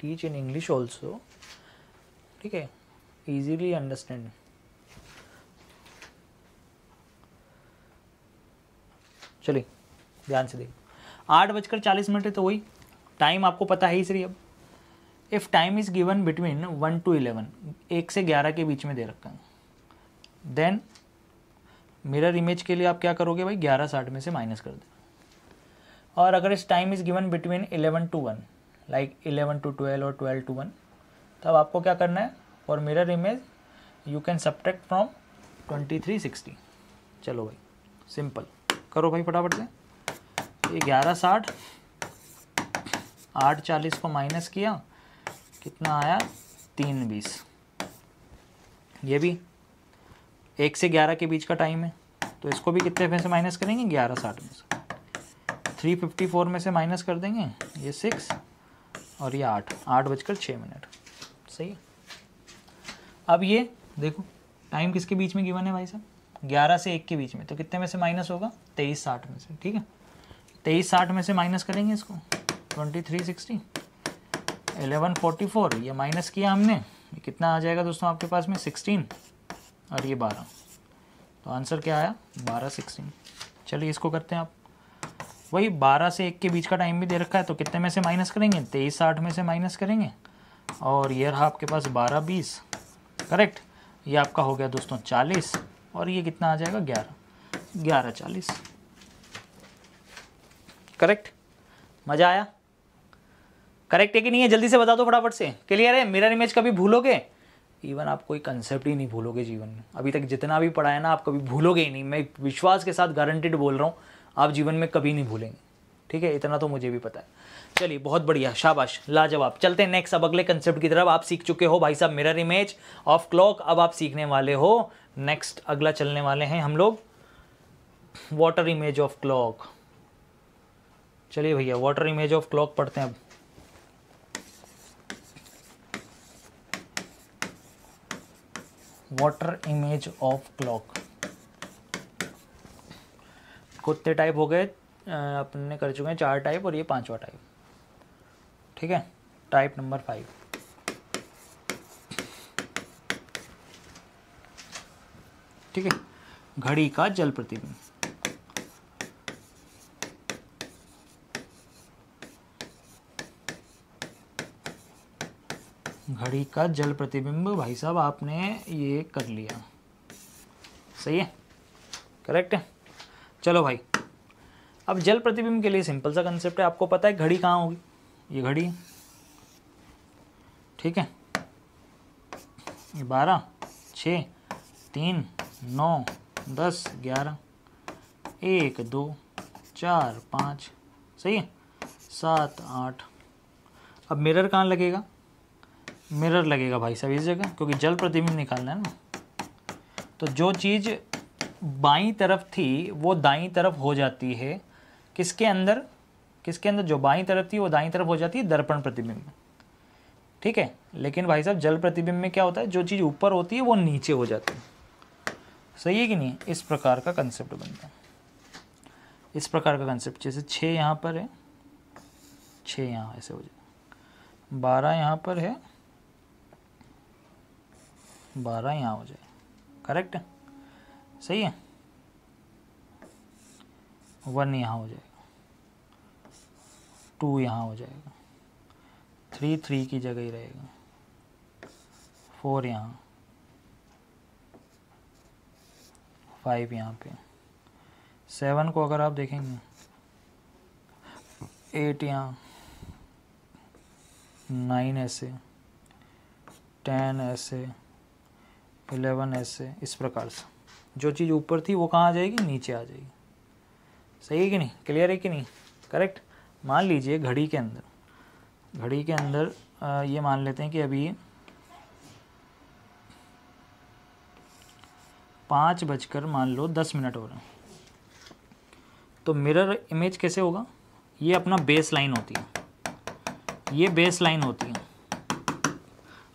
teach in English also ठीक है इजीली अंडरस्टैंड चलिए ध्यान से देखो आठ बजकर चालीस मिनट है तो वही टाइम आपको पता है ही सर अब if time is given between one to eleven एक से ग्यारह के बीच में दे रखा है देन मिरर इमेज के लिए आप क्या करोगे भाई ग्यारह साठ में से माइनस कर दे और अगर इस time is given between eleven to one like eleven to twelve और ट्वेल्व टू वन तब आपको क्या करना है और mirror image you can subtract from twenty three sixty चलो भाई सिंपल करो भाई फटाफट से ये ग्यारह साठ आठ चालीस को माइनस किया कितना आया तीन बीस ये भी एक से ग्यारह के बीच का टाइम है तो इसको भी कितने में से माइनस करेंगे ग्यारह साठ में से थ्री फिफ्टी फोर में से माइनस कर देंगे ये सिक्स और ये आठ आठ बजकर छः मिनट सही अब ये देखो टाइम किसके बीच में गिवन है भाई साहब ग्यारह से एक के बीच में तो कितने में से माइनस होगा तेईस साठ में से ठीक है तेईस साठ में से माइनस करेंगे इसको twenty three sixty eleven forty four ये माइनस किया हमने ये कितना आ जाएगा दोस्तों आपके पास में सिक्सटीन और ये बारह तो आंसर क्या आया बारह सिक्सटीन चलिए इसको करते हैं आप वही बारह से एक के बीच का टाइम भी दे रखा है तो कितने में से माइनस करेंगे तेईस साठ में से माइनस करेंगे और ये रहा आपके पास बारह बीस करेक्ट ये आपका हो गया दोस्तों चालीस और ये कितना आ जाएगा ग्यारह ग्यारह चालीस करेक्ट मज़ा आया करेक्ट है कि नहीं है जल्दी से बता दो फटाफट से क्लियर है मिरर इमेज कभी भूलोगे इवन आप कोई कंसेप्ट ही नहीं भूलोगे जीवन में अभी तक जितना भी पढ़ा है ना आप कभी भूलोगे ही नहीं मैं विश्वास के साथ गारंटेड बोल रहा हूँ आप जीवन में कभी नहीं भूलेंगे ठीक है इतना तो मुझे भी पता है चलिए बहुत बढ़िया शाबाश लाजवाब चलते हैं नेक्स्ट अब अगले कंसेप्ट की तरफ आप सीख चुके हो भाई साहब मिरर इमेज ऑफ क्लॉक अब आप सीखने वाले हो नेक्स्ट अगला चलने वाले हैं हम लोग वाटर इमेज ऑफ क्लॉक चलिए भैया वाटर इमेज ऑफ क्लॉक पढ़ते हैं अब वाटर इमेज ऑफ क्लॉक कुत्ते टाइप हो गए अपने कर चुके हैं चार टाइप और ये पांचवा टाइप ठीक है टाइप नंबर फाइव ठीक है घड़ी का जल प्रतिबिंब घड़ी का जल प्रतिबिंब भाई साहब आपने ये कर लिया सही है करेक्ट है चलो भाई अब जल प्रतिबिंब के लिए सिंपल सा कंसेप्ट है आपको पता है घड़ी कहाँ होगी ये घड़ी ठीक है ये बारह छ तीन नौ दस ग्यारह एक दो चार पाँच सही है सात आठ अब मिरर कहाँ लगेगा मिरर लगेगा भाई साहब इस जगह क्योंकि जल प्रतिबिंब निकालना है ना तो जो चीज़ बाई तरफ थी वो दाई तरफ हो जाती है किसके अंदर किसके अंदर जो बाई तरफ थी वो दाई तरफ हो जाती है दर्पण प्रतिबिंब ठीक है लेकिन भाई साहब जल प्रतिबिंब में क्या होता है जो चीज़ ऊपर होती है वो नीचे हो जाती है सही है कि नहीं इस प्रकार का कंसेप्ट बनता है इस प्रकार का कंसेप्ट जैसे छः यहाँ पर है छः यहाँ ऐसे हो जाए बारह यहाँ पर है बारह यहाँ हो जाए करेक्ट सही है वन यहाँ हो जाएगा टू यहाँ हो जाएगा थ्री थ्री की जगह ही रहेगा फोर यहाँ फाइव यहाँ पे सेवन को अगर आप देखेंगे एट यहाँ नाइन ऐसे टेन ऐसे एलेवन ऐसे इस प्रकार से जो चीज़ ऊपर थी वो कहाँ आ जाएगी नीचे आ जाएगी सही है कि नहीं क्लियर है कि नहीं करेक्ट मान लीजिए घड़ी के अंदर घड़ी के अंदर ये मान लेते हैं कि अभी पाँच बजकर मान लो दस मिनट हो रहे हैं तो मिरर इमेज कैसे होगा ये अपना बेस लाइन होती है ये बेस लाइन होती है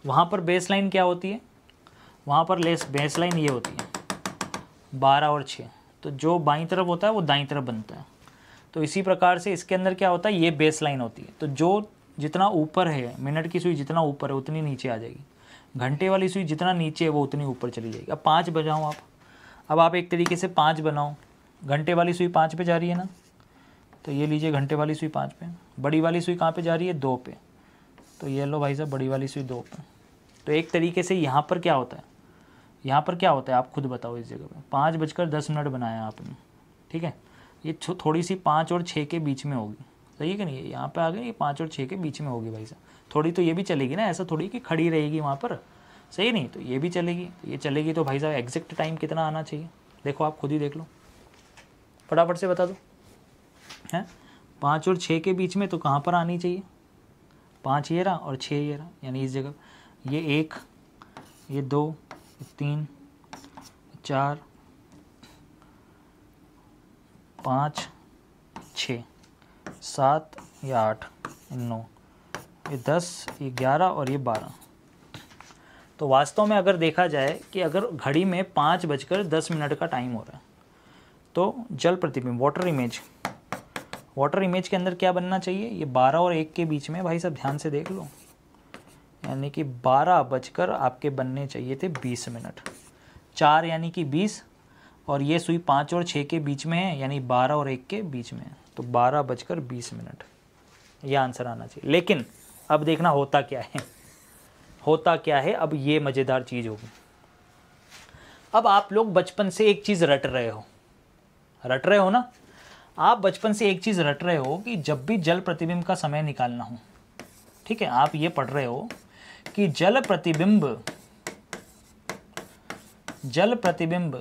वहाँ पर बेस लाइन क्या होती है वहाँ पर लेस बेस लाइन ये होती है बारह और छः तो जो बाई तरफ होता है वो दाई तरफ बनता है तो इसी प्रकार से इसके अंदर क्या होता है ये बेस लाइन होती है तो जो जितना ऊपर है मिनट की सुई जितना ऊपर है उतनी नीचे आ जाएगी घंटे वाली सुई जितना नीचे है वो उतनी ऊपर चली जाएगी अब पाँच बजाओ आप अब आप एक तरीके से पाँच बनाओ घंटे वाली सुई पाँच पे जा रही है ना तो ये लीजिए घंटे वाली सुई पाँच पे बड़ी वाली सुई कहाँ पे जा रही है दो पे तो ये लो भाई साहब बड़ी वाली सुई दो पे तो एक तरीके से यहाँ पर क्या होता है यहाँ पर क्या होता है आप खुद बताओ इस जगह पर पाँच बजकर दस मिनट बनाया आपने ठीक है ये थोड़ी सी पाँच और छः के बीच में होगी सही है कि नहीं यहाँ पर आ गई ये पाँच और छः के बीच में होगी भाई साहब थोड़ी तो ये भी चलेगी ना ऐसा थोड़ी कि खड़ी रहेगी वहाँ पर सही नहीं तो ये भी चलेगी तो ये चलेगी तो भाई साहब एग्जैक्ट टाइम कितना आना चाहिए देखो आप खुद ही देख लो फटाफट से बता दो हैं पाँच और छः के बीच में तो कहाँ पर आनी चाहिए पाँच ये रहा और छः ये रहा यानी इस जगह ये एक ये दो तीन चार पाँच छ सात या आठ नौ ये दस ये ग्यारह और ये बारह तो वास्तव में अगर देखा जाए कि अगर घड़ी में पाँच बजकर दस मिनट का टाइम हो रहा है तो जल प्रतिबिंब वाटर इमेज वाटर इमेज के अंदर क्या बनना चाहिए ये बारह और एक के बीच में भाई साहब ध्यान से देख लो यानी कि बारह बजकर आपके बनने चाहिए थे बीस मिनट चार यानी कि बीस और ये सुई पाँच और छः के बीच में है यानी बारह और एक के बीच में है तो बारह बजकर बीस मिनट यह आंसर आना चाहिए लेकिन अब देखना होता क्या है होता क्या है अब ये मज़ेदार चीज़ होगी अब आप लोग बचपन से एक चीज़ रट रहे हो रट रहे हो ना आप बचपन से एक चीज़ रट रहे हो कि जब भी जल प्रतिबिंब का समय निकालना हो ठीक है आप ये पढ़ रहे हो कि जल प्रतिबिंब जल प्रतिबिंब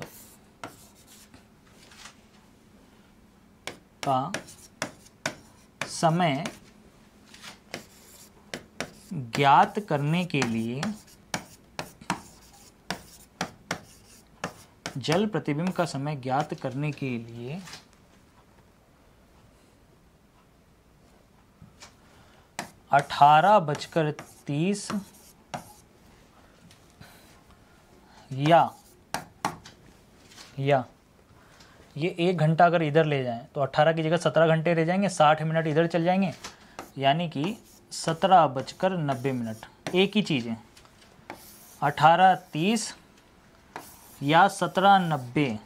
का समय ज्ञात करने के लिए जल प्रतिबिंब का समय ज्ञात करने के लिए अठारह बजकर तीस या या ये एक घंटा अगर इधर ले जाएं तो 18 की जगह 17 घंटे रह जाएंगे 60 मिनट इधर चल जाएंगे यानी कि सत्रह बजकर नब्बे मिनट एक ही चीज़ है अठारह तीस या सत्रह नब्बे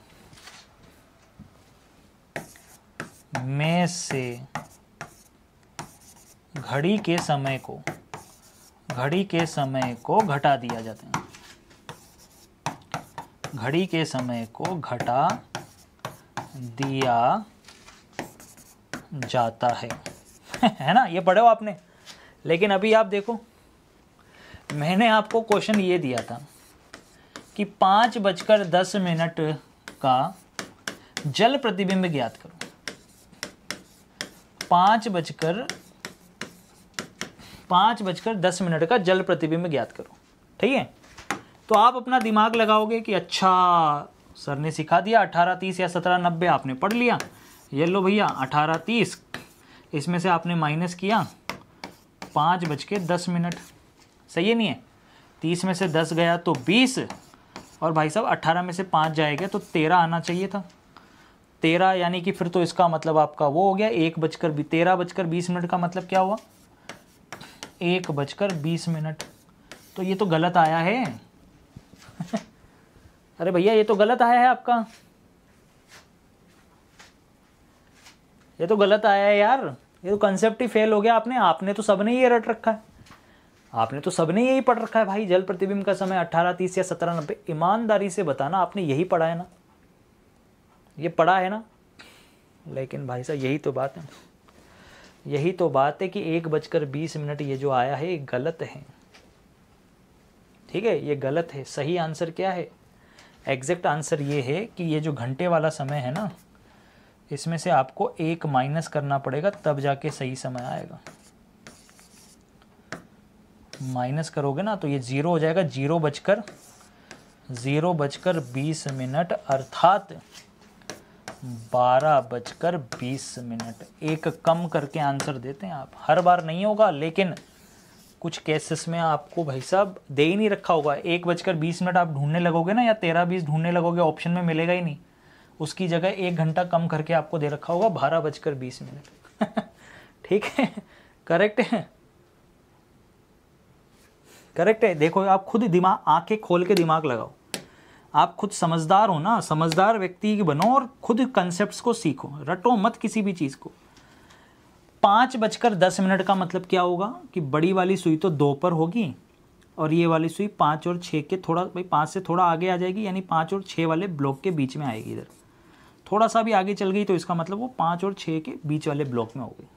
में से घड़ी के समय को घड़ी के समय को घटा दिया जाता है घड़ी के समय को घटा दिया जाता है है ना ये पढ़े हो आपने लेकिन अभी आप देखो मैंने आपको क्वेश्चन ये दिया था कि पाँच बजकर दस मिनट का जल प्रतिबिंब ज्ञात करो पाँच बजकर पाँच बजकर दस मिनट का जल प्रतिबिंब ज्ञात करो ठीक है तो आप अपना दिमाग लगाओगे कि अच्छा सर ने सिखा दिया अठारह तीस या सत्रह नब्बे आपने पढ़ लिया ये लो भैया अठारह तीस इसमें से आपने माइनस किया पाँच बज के दस मिनट सही है नहीं है तीस में से दस गया तो बीस और भाई साहब अट्ठारह में से पाँच जाएगा तो तेरह आना चाहिए था तेरह यानी कि फिर तो इसका मतलब आपका वो हो गया एक बजकर तेरह बजकर बीस मिनट का मतलब क्या हुआ एक बजकर बीस मिनट तो ये तो गलत आया है अरे भैया ये तो गलत आया है आपका ये तो गलत आया है यार ये तो कंसेप्ट ही फेल हो गया आपने आपने तो सबने ये रट रखा है आपने तो सबने यही पढ़ रखा है भाई जल प्रतिबिंब का समय अट्ठारह तीस या सत्रह नब्बे ईमानदारी से बताना आपने यही पढ़ा है ना ये पढ़ा है ना लेकिन भाई साहब यही तो बात है यही तो बात है कि एक बजकर बीस मिनट ये जो आया है ये गलत है ठीक है ये गलत है सही आंसर क्या है एग्जैक्ट आंसर ये है कि ये जो घंटे वाला समय है ना इसमें से आपको एक माइनस करना पड़ेगा तब जाके सही समय आएगा माइनस करोगे ना तो ये ज़ीरो हो जाएगा जीरो बजकर ज़ीरो बजकर बीस मिनट अर्थात बारह बजकर बीस मिनट एक कम करके आंसर देते हैं आप हर बार नहीं होगा लेकिन कुछ केसेस में आपको भाई साहब दे ही नहीं रखा होगा एक बजकर बीस मिनट आप ढूंढने लगोगे ना या तेरह बीस ढूंढने लगोगे ऑप्शन में मिलेगा ही नहीं उसकी जगह एक घंटा कम करके आपको दे रखा होगा बारह बजकर बीस मिनट ठीक है करेक्ट है करेक्ट है देखो आप खुद दिमाग आंखें खोल के दिमाग लगाओ आप खुद समझदार हो ना समझदार व्यक्ति बनो और खुद कंसेप्ट को सीखो रटो मत किसी भी चीज़ को पाँच बजकर दस मिनट का मतलब क्या होगा कि बड़ी वाली सुई तो दो पर होगी और ये वाली सुई पाँच और छः के थोड़ा भाई पाँच से थोड़ा आगे आ जाएगी यानी पाँच और छः वाले ब्लॉक के बीच में आएगी इधर थोड़ा सा भी आगे चल गई तो इसका मतलब वो पाँच और छः के बीच वाले ब्लॉक में हो गई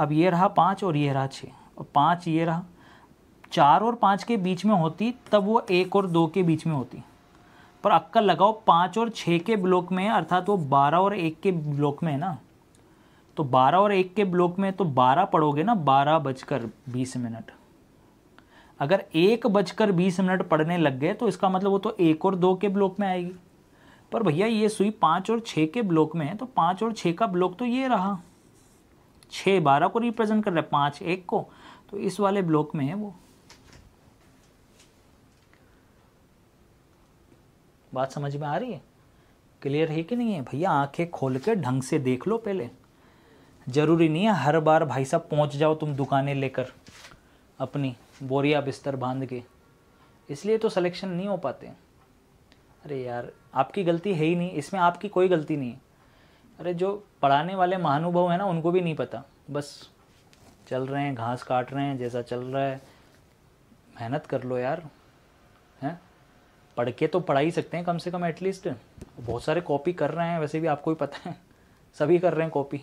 अब ये रहा पाँच और ये रहा छः और पाँच ये रहा चार और पाँच के बीच में होती तब वो एक और दो के बीच में होती पर अक्का लगाओ पाँच और छः के ब्लॉक में अर्थात वो बारह और एक के ब्लॉक में है ना तो 12 और 1 के ब्लॉक में तो 12 पढ़ोगे ना बारह बजकर बीस मिनट अगर एक बजकर बीस मिनट पढ़ने लग गए तो इसका मतलब वो तो एक और दो के ब्लॉक में आएगी पर भैया ये सुई पाँच और छः के ब्लॉक में है तो पाँच और छः का ब्लॉक तो ये रहा छः बारह को रिप्रेजेंट कर रहा है पाँच एक को तो इस वाले ब्लॉक में है वो बात समझ में आ रही है क्लियर है कि नहीं है भैया आंखें खोल के ढंग से देख लो पहले ज़रूरी नहीं है हर बार भाई साहब पहुंच जाओ तुम दुकानें लेकर अपनी बोरिया बिस्तर बांध के इसलिए तो सिलेक्शन नहीं हो पाते अरे यार आपकी गलती है ही नहीं इसमें आपकी कोई गलती नहीं है अरे जो पढ़ाने वाले महानुभव हैं ना उनको भी नहीं पता बस चल रहे हैं घास काट रहे हैं जैसा चल रहा है मेहनत कर लो यार हैं पढ़ के तो पढ़ा ही सकते हैं कम से कम एटलीस्ट बहुत सारे कॉपी कर रहे हैं वैसे भी आपको ही पता है सभी कर रहे हैं कॉपी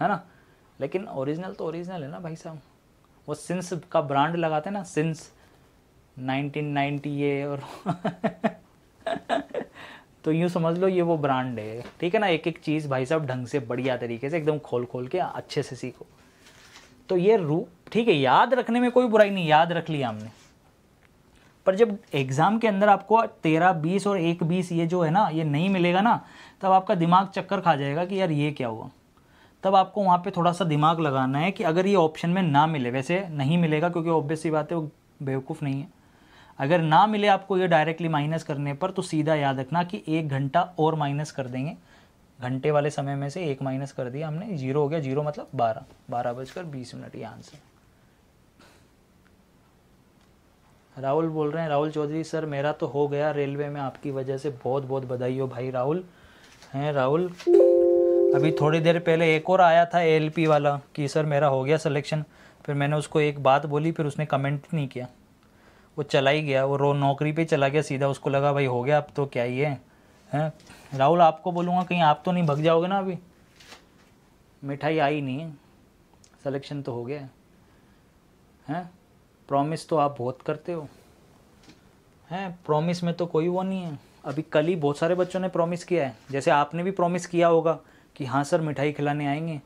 है ना लेकिन ओरिजिनल तो ओरिजिनल है ना भाई साहब वो सिंस का ब्रांड लगाते हैं ना सिंस 1990 ये और तो यूँ समझ लो ये वो ब्रांड है ठीक है ना एक एक चीज़ भाई साहब ढंग से बढ़िया तरीके से एकदम खोल खोल के अच्छे से सीखो तो ये रूप ठीक है याद रखने में कोई बुराई नहीं याद रख लिया हमने पर जब एग्ज़ाम के अंदर आपको तेरह बीस और एक बीस ये जो है ना ये नहीं मिलेगा ना तब आपका दिमाग चक्कर खा जाएगा कि यार ये क्या हुआ तब आपको वहाँ पे थोड़ा सा दिमाग लगाना है कि अगर ये ऑप्शन में ना मिले वैसे नहीं मिलेगा क्योंकि ऑब्वियस बात है वो बेवकूफ़ नहीं है अगर ना मिले आपको ये डायरेक्टली माइनस करने पर तो सीधा याद रखना कि एक घंटा और माइनस कर देंगे घंटे वाले समय में से एक माइनस कर दिया हमने जीरो हो गया जीरो मतलब बारह बारह बजकर बीस मिनट ये आंसर राहुल बोल रहे हैं राहुल चौधरी सर मेरा तो हो गया रेलवे में आपकी वजह से बहुत बहुत बधाई हो भाई राहुल हैं राहुल अभी थोड़ी देर पहले एक और आया था एलपी वाला कि सर मेरा हो गया सिलेक्शन फिर मैंने उसको एक बात बोली फिर उसने कमेंट नहीं किया वो चला ही गया वो रो नौकरी पे चला गया सीधा उसको लगा भाई हो गया अब तो क्या ही है हैं राहुल आपको बोलूँगा कहीं आप तो नहीं भग जाओगे ना अभी मिठाई आई नहीं है सलेक्शन तो हो गया हैं प्रॉमिस तो आप बहुत करते हो हैं प्रॉमिस में तो कोई वो नहीं है अभी कल ही बहुत सारे बच्चों ने प्रॉमिस किया है जैसे आपने भी प्रॉमिस किया होगा कि हाँ सर मिठाई खिलाने आएंगे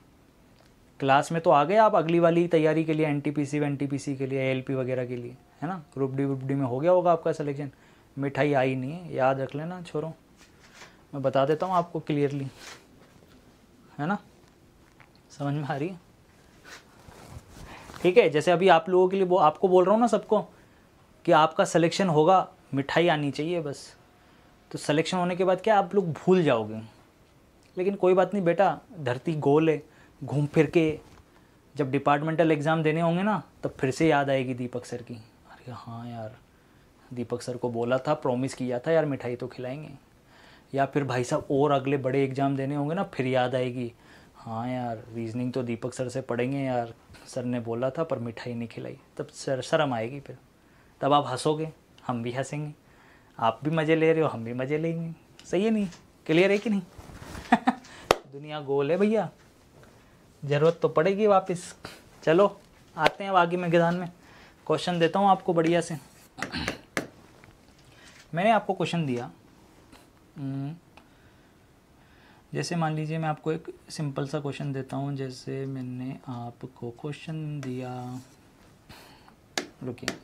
क्लास में तो आ गए आप अगली वाली तैयारी के लिए N T P C T P C के लिए एल पी वगैरह के लिए है ना ग्रुप डी ग्रुप डी में हो गया होगा आपका सिलेक्शन मिठाई आई नहीं है याद रख लेना छोरों मैं बता देता हूँ आपको क्लियरली है ना समझ में आ रही है ठीक है जैसे अभी आप लोगों के लिए वो आपको बोल रहा हूँ ना सबको कि आपका सिलेक्शन होगा मिठाई आनी चाहिए बस तो सिलेक्शन होने के बाद क्या आप लोग भूल जाओगे लेकिन कोई बात नहीं बेटा धरती गोल है घूम फिर के जब डिपार्टमेंटल एग्ज़ाम देने होंगे ना तब फिर से याद आएगी दीपक सर की अरे हाँ यार दीपक सर को बोला था प्रॉमिस किया था यार मिठाई तो खिलाएंगे या फिर भाई साहब और अगले बड़े एग्ज़ाम देने होंगे ना फिर याद आएगी हाँ यार रीजनिंग तो दीपक सर से पढ़ेंगे यार सर ने बोला था पर मिठाई नहीं खिलाई तब सर शर्म आएगी फिर तब आप हंसोगे हम भी हंसेंगे आप भी मज़े ले रहे हो हम भी मज़े लेंगे सही है नहीं क्लियर है कि नहीं दुनिया गोल है भैया ज़रूरत तो पड़ेगी वापस चलो आते हैं आगे मैगज़ान में क्वेश्चन देता हूँ आपको बढ़िया से मैंने आपको क्वेश्चन दिया हम्म। जैसे मान लीजिए मैं आपको एक सिंपल सा क्वेश्चन देता हूँ जैसे मैंने आपको क्वेश्चन दिया रुकिए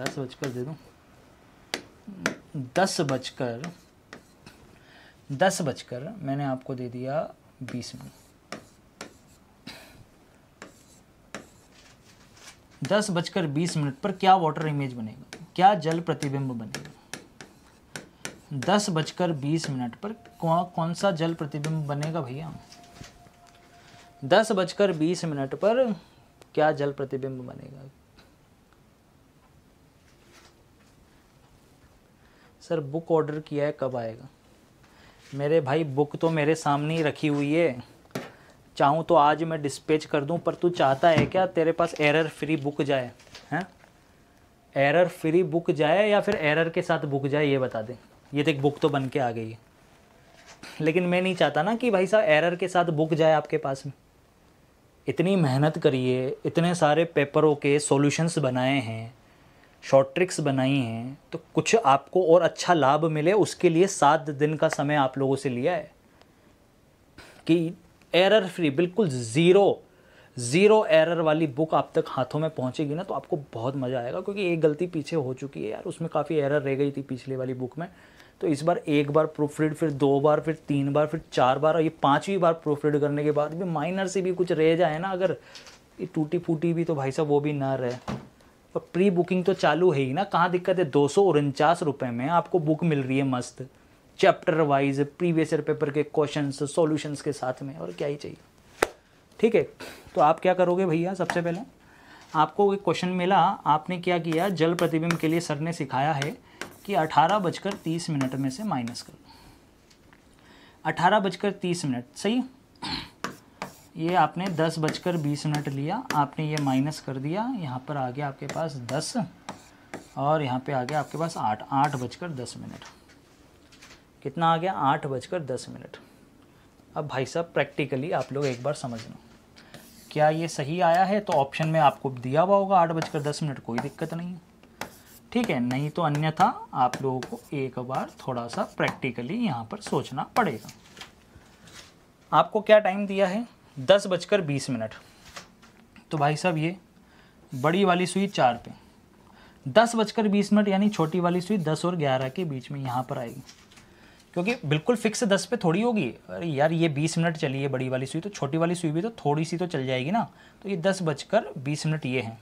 दस बजकर दे दूँ दस बजकर दस बजकर मैंने आपको दे दिया बीस मिनट दस बजकर बीस मिनट पर क्या वाटर इमेज बनेगा क्या जल प्रतिबिंब बनेगा दस बजकर बीस मिनट पर कौन कौन सा जल प्रतिबिंब बनेगा भैया दस बजकर बीस मिनट पर क्या जल प्रतिबिंब बनेगा सर बुक ऑर्डर किया है कब आएगा मेरे भाई बुक तो मेरे सामने ही रखी हुई है चाहूँ तो आज मैं डिस्पेच कर दूँ पर तू चाहता है क्या तेरे पास एरर फ्री बुक जाए हैं एरर फ्री बुक जाए या फिर एरर के साथ बुक जाए ये बता दे ये देख बुक तो बन के आ गई है लेकिन मैं नहीं चाहता ना कि भाई साहब एरर के साथ बुक जाए आपके पास में इतनी मेहनत करिए इतने सारे पेपरों के सॉल्यूशंस बनाए हैं शॉर्ट ट्रिक्स बनाई हैं तो कुछ आपको और अच्छा लाभ मिले उसके लिए सात दिन का समय आप लोगों से लिया है कि एरर फ्री बिल्कुल ज़ीरो ज़ीरो एरर वाली बुक आप तक हाथों में पहुंचेगी ना तो आपको बहुत मज़ा आएगा क्योंकि एक गलती पीछे हो चुकी है यार उसमें काफ़ी एरर रह गई थी पिछले वाली बुक में तो इस बार एक बार प्रूफ रीड फिर दो बार फिर तीन बार फिर चार बार और ये पाँचवीं बार प्रूफ रीड करने के बाद भी माइनर से भी कुछ रह जाए ना अगर ये टूटी फूटी भी तो भाई साहब वो भी ना रहे पर प्री बुकिंग तो चालू है ही ना कहाँ दिक्कत है दो सौ उनचास रुपये में आपको बुक मिल रही है मस्त chapter wise previous year paper के क्वेश्चन सोल्यूशंस के साथ में और क्या ही चाहिए ठीक है तो आप क्या करोगे भैया सबसे पहले आपको एक क्वेश्चन मिला आपने क्या किया जल प्रतिबिंब के लिए सर ने सिखाया है कि अठारह बजकर तीस मिनट में से माइनस कर अठारह बजकर तीस मिनट सही ये आपने दस बजकर बीस मिनट लिया आपने ये माइनस कर दिया यहाँ पर आ गया आपके पास दस और यहाँ पे आ गया आपके पास आठ आठ बजकर दस मिनट कितना आ गया आठ बजकर दस मिनट अब भाई साहब प्रैक्टिकली आप लोग एक बार समझ लो क्या ये सही आया है तो ऑप्शन में आपको दिया हुआ होगा आठ बजकर दस मिनट कोई दिक्कत नहीं है ठीक है नहीं तो अन्यथा आप लोगों को एक बार थोड़ा सा प्रैक्टिकली यहाँ पर सोचना पड़ेगा आपको क्या टाइम दिया है दस बजकर बीस मिनट तो भाई साहब ये बड़ी वाली सुई चार पे दस बजकर बीस मिनट यानी छोटी वाली सुई दस और ग्यारह के बीच में यहाँ पर आएगी क्योंकि बिल्कुल फिक्स दस पे थोड़ी होगी अरे यार ये बीस मिनट चली है बड़ी वाली सुई तो छोटी वाली सुई भी तो थोड़ी सी तो चल जाएगी ना तो ये दस बजकर बीस मिनट ये है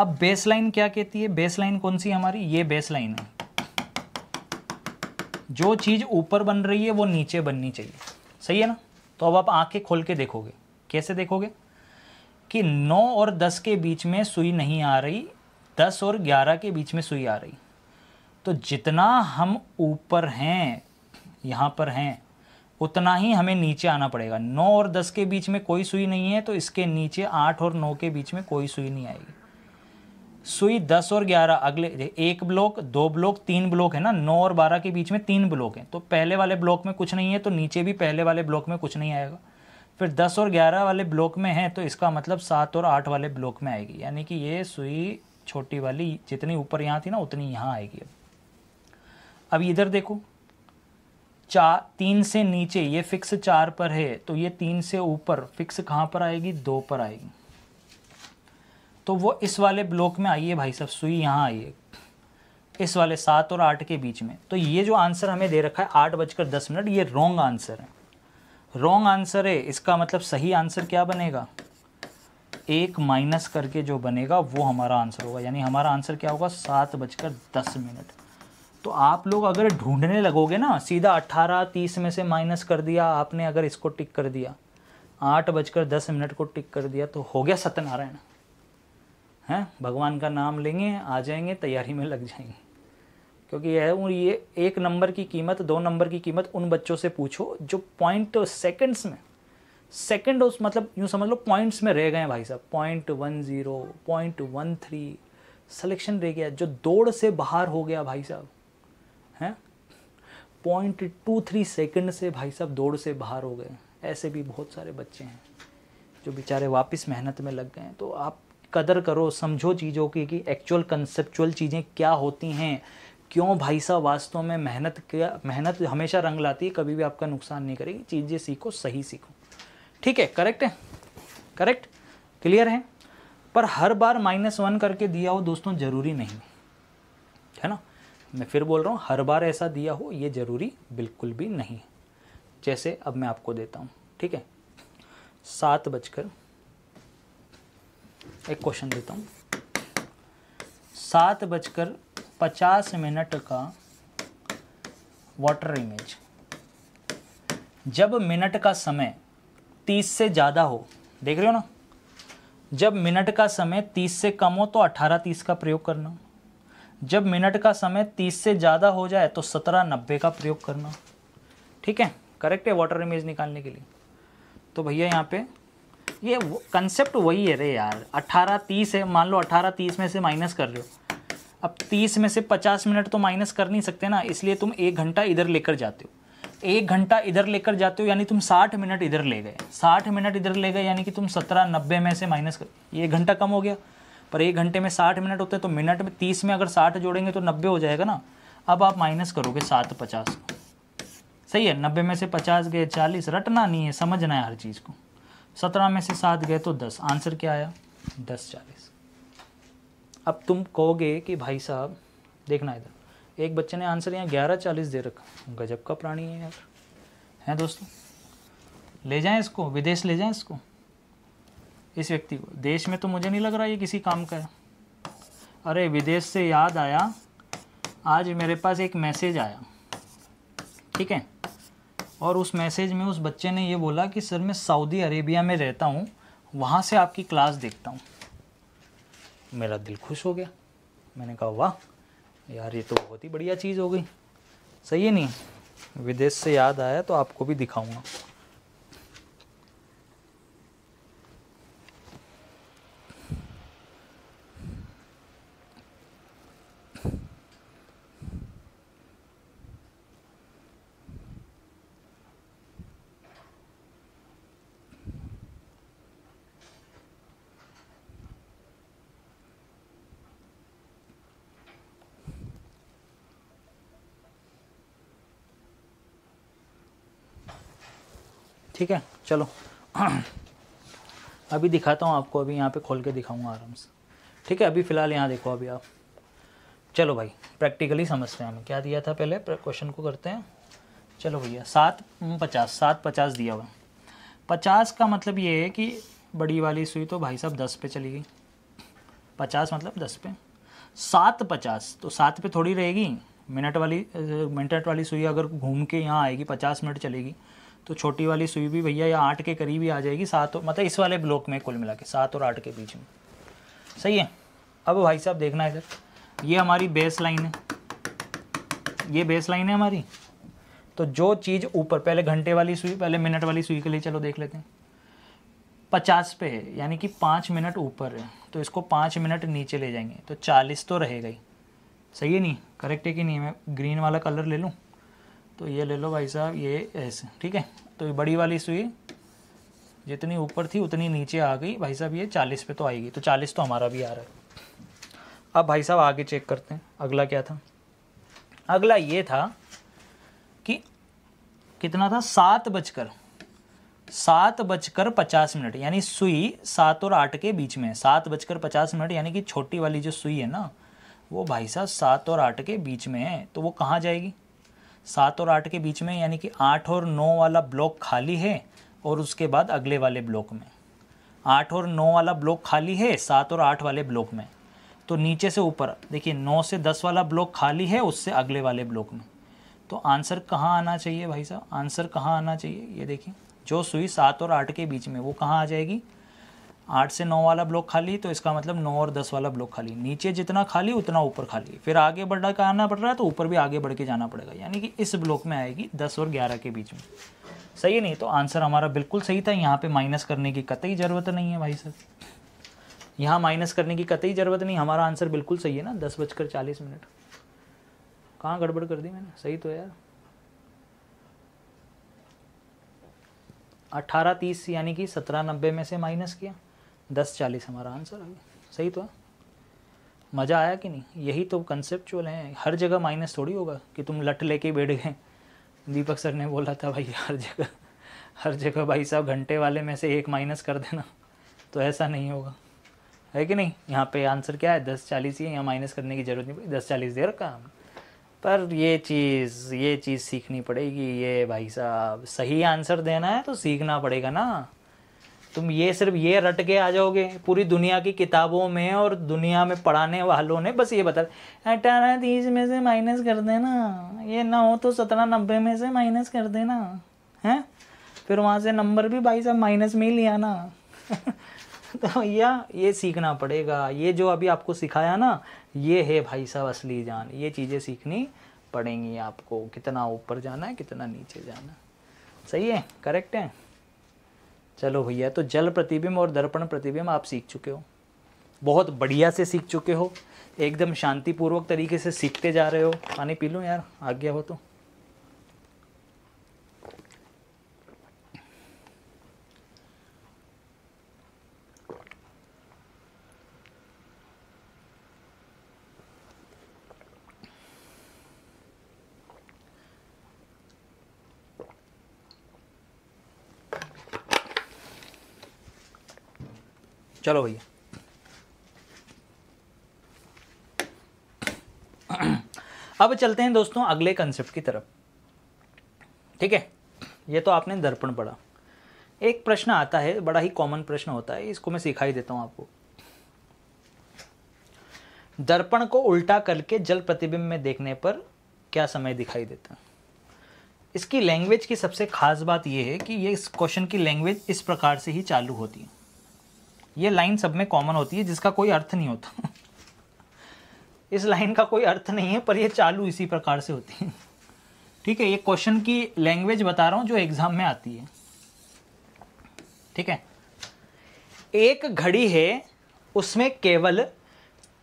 अब बेस लाइन क्या कहती है बेस लाइन कौन सी हमारी ये बेस लाइन है जो चीज़ ऊपर बन रही है वो नीचे बननी चाहिए सही है ना तो अब आप आंखें खोल के देखोगे कैसे देखोगे कि 9 और 10 के बीच में सुई नहीं आ रही 10 और 11 के बीच में सुई आ रही तो जितना हम ऊपर हैं यहाँ पर हैं उतना ही हमें नीचे आना पड़ेगा 9 और 10 के बीच में कोई सुई नहीं है तो इसके नीचे 8 और 9 के बीच में कोई सुई नहीं आएगी सुई दस और ग्यारह अगले एक ब्लॉक दो ब्लॉक तीन ब्लॉक है ना नौ और बारह के बीच में तीन ब्लॉक हैं तो पहले वाले ब्लॉक में कुछ नहीं है तो नीचे भी पहले वाले ब्लॉक में कुछ नहीं आएगा फिर दस और ग्यारह वाले ब्लॉक में है तो इसका मतलब सात और आठ वाले ब्लॉक में आएगी यानी कि ये सुई छोटी वाली जितनी ऊपर यहाँ थी ना उतनी यहाँ आएगी अब अब इधर देखो चार तीन से नीचे ये फिक्स चार पर है तो ये तीन से ऊपर फिक्स कहाँ पर आएगी दो पर आएगी तो वो इस वाले ब्लॉक में आइए भाई साहब सुई यहाँ आइए इस वाले सात और आठ के बीच में तो ये जो आंसर हमें दे रखा है आठ बजकर दस मिनट ये रॉन्ग आंसर है रॉन्ग आंसर है इसका मतलब सही आंसर क्या बनेगा एक माइनस करके जो बनेगा वो हमारा आंसर होगा यानी हमारा आंसर क्या होगा सात बजकर दस मिनट तो आप लोग अगर ढूंढने लगोगे ना सीधा अट्ठारह तीस में से माइनस कर दिया आपने अगर इसको टिक कर दिया आठ बजकर दस मिनट को टिक कर दिया तो हो गया सत्यनारायण हैं भगवान का नाम लेंगे आ जाएंगे तैयारी में लग जाएंगे क्योंकि यह है ये एक नंबर की कीमत दो नंबर की कीमत उन बच्चों से पूछो जो पॉइंट सेकंड्स में सेकंड उस मतलब यूँ समझ लो पॉइंट्स में रह गए भाई साहब point one zero point one three selection रह गया जो दौड़ से बाहर हो गया भाई साहब हैं पॉइंट टू थ्री सेकेंड से भाई साहब दौड़ से बाहर हो गए ऐसे भी बहुत सारे बच्चे हैं जो बेचारे वापस मेहनत में लग गए हैं तो आप कदर करो समझो चीज़ों की कि एक्चुअल कंसेप्चुअल चीज़ें क्या होती हैं क्यों भाई साहब वास्तव में मेहनत क्या मेहनत हमेशा रंग लाती है कभी भी आपका नुकसान नहीं करेगी चीज़ें सीखो सही सीखो ठीक है करेक्ट है करेक्ट क्लियर है पर हर बार माइनस वन करके दिया हो दोस्तों ज़रूरी नहीं है ना मैं फिर बोल रहा हूँ हर बार ऐसा दिया हो ये ज़रूरी बिल्कुल भी नहीं जैसे अब मैं आपको देता हूँ ठीक है सात बजकर एक क्वेश्चन देता हूँ सात बजकर पचास मिनट का वाटर इमेज जब मिनट का समय तीस से ज़्यादा हो देख रहे हो ना जब मिनट का समय तीस से कम हो तो अठारह तीस का प्रयोग करना जब मिनट का समय तीस से ज़्यादा हो जाए तो सत्रह नब्बे का प्रयोग करना ठीक है करेक्ट है वाटर इमेज निकालने के लिए तो भैया यहाँ पे ये कंसेप्ट वही है रे यार अट्ठारह तीस है मान लो अट्ठारह तीस में से माइनस कर रहे हो अब तीस में से पचास मिनट तो माइनस कर नहीं सकते ना इसलिए तुम एक घंटा इधर लेकर जाते हो एक घंटा इधर लेकर जाते हो यानी तुम साठ मिनट इधर ले गए साठ मिनट इधर ले गए यानी कि तुम सत्रह नब्बे में से माइनस कर ये घंटा कम हो गया पर एक घंटे में साठ मिनट होते हैं तो मिनट में तीस में अगर साठ जोड़ेंगे तो नब्बे हो जाएगा ना अब आप माइनस करोगे सात पचास सही है नब्बे में से पचास गए चालीस रटना नहीं है समझना है हर चीज़ को सत्रह में से सात गए तो दस आंसर क्या आया दस चालीस अब तुम कहोगे कि भाई साहब देखना इधर एक बच्चे ने आंसर यहाँ ग्यारह चालीस दे रखा गजब का प्राणी है यार हैं दोस्तों ले जाएं इसको विदेश ले जाएं इसको इस व्यक्ति को देश में तो मुझे नहीं लग रहा ये किसी काम का है अरे विदेश से याद आया आज मेरे पास एक मैसेज आया ठीक है और उस मैसेज में उस बच्चे ने ये बोला कि सर मैं सऊदी अरेबिया में रहता हूँ वहाँ से आपकी क्लास देखता हूँ मेरा दिल खुश हो गया मैंने कहा वाह यार ये तो बहुत ही बढ़िया चीज़ हो गई सही है नहीं विदेश से याद आया तो आपको भी दिखाऊंगा ठीक है चलो अभी दिखाता हूँ आपको अभी यहाँ पे खोल के दिखाऊंगा आराम से ठीक है अभी फ़िलहाल यहाँ देखो अभी आप चलो भाई प्रैक्टिकली समझते हैं हमें क्या दिया था पहले क्वेश्चन को करते हैं चलो भैया सात हम्म, पचास सात पचास दिया हुआ पचास का मतलब ये है कि बड़ी वाली सुई तो भाई साहब दस पे चली गई पचास मतलब दस पे सात पचास तो सात पे थोड़ी रहेगी मिनट वाली मिनट वाली सुई अगर घूम के यहाँ आएगी पचास मिनट चलेगी तो छोटी वाली सुई भी भैया या आठ के करीब ही आ जाएगी सात मतलब इस वाले ब्लॉक में कुल मिला के सात और आठ के बीच में सही है अब भाई साहब देखना है सर ये हमारी बेस लाइन है ये बेस लाइन है हमारी तो जो चीज़ ऊपर पहले घंटे वाली सुई पहले मिनट वाली सुई के लिए चलो देख लेते हैं पचास पे है यानी कि पाँच मिनट ऊपर है तो इसको पाँच मिनट नीचे ले जाएंगे तो चालीस तो रहेगा ही सही है नहीं करेक्ट है कि नहीं मैं ग्रीन वाला कलर ले लूँ तो ये ले लो भाई साहब ये ऐसे ठीक है तो ये बड़ी वाली सुई जितनी ऊपर थी उतनी नीचे आ गई भाई साहब ये चालीस पे तो आएगी तो चालीस तो हमारा भी आ रहा है अब भाई साहब आगे चेक करते हैं अगला क्या था अगला ये था कि कितना था सात बजकर सात बजकर पचास मिनट यानी सुई सात और आठ के बीच में है सात बजकर पचास मिनट यानी कि छोटी वाली जो सुई है ना वो भाई साहब सात और आठ के बीच में है तो वो कहाँ जाएगी सात और आठ के बीच में यानी कि आठ और नौ वाला ब्लॉक खाली है और उसके बाद अगले वाले ब्लॉक में आठ और नौ वाला ब्लॉक खाली है सात और आठ वाले ब्लॉक में तो नीचे से ऊपर देखिए नौ से दस वाला ब्लॉक खाली है उससे अगले वाले ब्लॉक में तो आंसर कहाँ आना चाहिए भाई साहब आंसर कहाँ आना चाहिए ये देखिए जो सुई सात और आठ के बीच में वो कहाँ आ जाएगी आठ से नौ वाला ब्लॉक खाली तो इसका मतलब नौ और दस वाला ब्लॉक खाली नीचे जितना खाली उतना ऊपर खाली फिर आगे बढ़ा का आना पड़ रहा है तो ऊपर भी आगे बढ़ के जाना पड़ेगा यानी कि इस ब्लॉक में आएगी दस और ग्यारह के बीच में सही है नहीं तो आंसर हमारा बिल्कुल सही था यहाँ पे माइनस करने की कतई ज़रूरत नहीं है भाई साहब यहाँ माइनस करने की कतई ज़रूरत नहीं हमारा आंसर बिल्कुल सही है ना दस बजकर चालीस मिनट कहाँ गड़बड़ कर दी मैंने सही तो यार अट्ठारह तीस यानी कि सत्रह नब्बे में से माइनस किया दस चालीस हमारा आंसर आ गया सही तो मज़ा आया कि नहीं यही तो कंसेप्चुअल है हर जगह माइनस थोड़ी होगा कि तुम लट लेके बैठ गए दीपक सर ने बोला था भाई हर जगह हर जगह भाई साहब घंटे वाले में से एक माइनस कर देना तो ऐसा नहीं होगा है कि नहीं यहाँ पे आंसर क्या है दस चालीस ही है यहाँ माइनस करने की ज़रूरत नहीं पड़ी दस चालीस दे रखा पर ये चीज़ ये चीज़ सीखनी पड़ेगी ये भाई साहब सही आंसर देना है तो सीखना पड़ेगा ना तुम ये सिर्फ ये रट के आ जाओगे पूरी दुनिया की किताबों में और दुनिया में पढ़ाने वालों ने बस ये बता अठारह तीस में से माइनस कर देना ये ना हो तो सत्रह नब्बे में से माइनस कर देना है फिर वहाँ से नंबर भी भाई साहब माइनस में ही लिया ना तो भैया ये सीखना पड़ेगा ये जो अभी आपको सिखाया ना ये है भाई साहब असली जान ये चीज़ें सीखनी पड़ेंगी आपको कितना ऊपर जाना है कितना नीचे जाना सही है करेक्ट है चलो भैया तो जल प्रतिबिंब और दर्पण प्रतिबिंब आप सीख चुके हो बहुत बढ़िया से सीख चुके हो एकदम शांतिपूर्वक तरीके से सीखते जा रहे हो पानी पी लो यार आज्ञा हो तो चलो भैया अब चलते हैं दोस्तों अगले कंसेप्ट की तरफ ठीक है ये तो आपने दर्पण पढ़ा एक प्रश्न आता है बड़ा ही कॉमन प्रश्न होता है इसको मैं सिखाई देता हूँ आपको दर्पण को उल्टा करके जल प्रतिबिंब में देखने पर क्या समय दिखाई देता है इसकी लैंग्वेज की सबसे खास बात यह है कि ये इस क्वेश्चन की लैंग्वेज इस प्रकार से ही चालू होती है ये लाइन सब में कॉमन होती है जिसका कोई अर्थ नहीं होता इस लाइन का कोई अर्थ नहीं है पर ये चालू इसी प्रकार से होती है ठीक है ये क्वेश्चन की लैंग्वेज बता रहा हूँ जो एग्जाम में आती है ठीक है एक घड़ी है उसमें केवल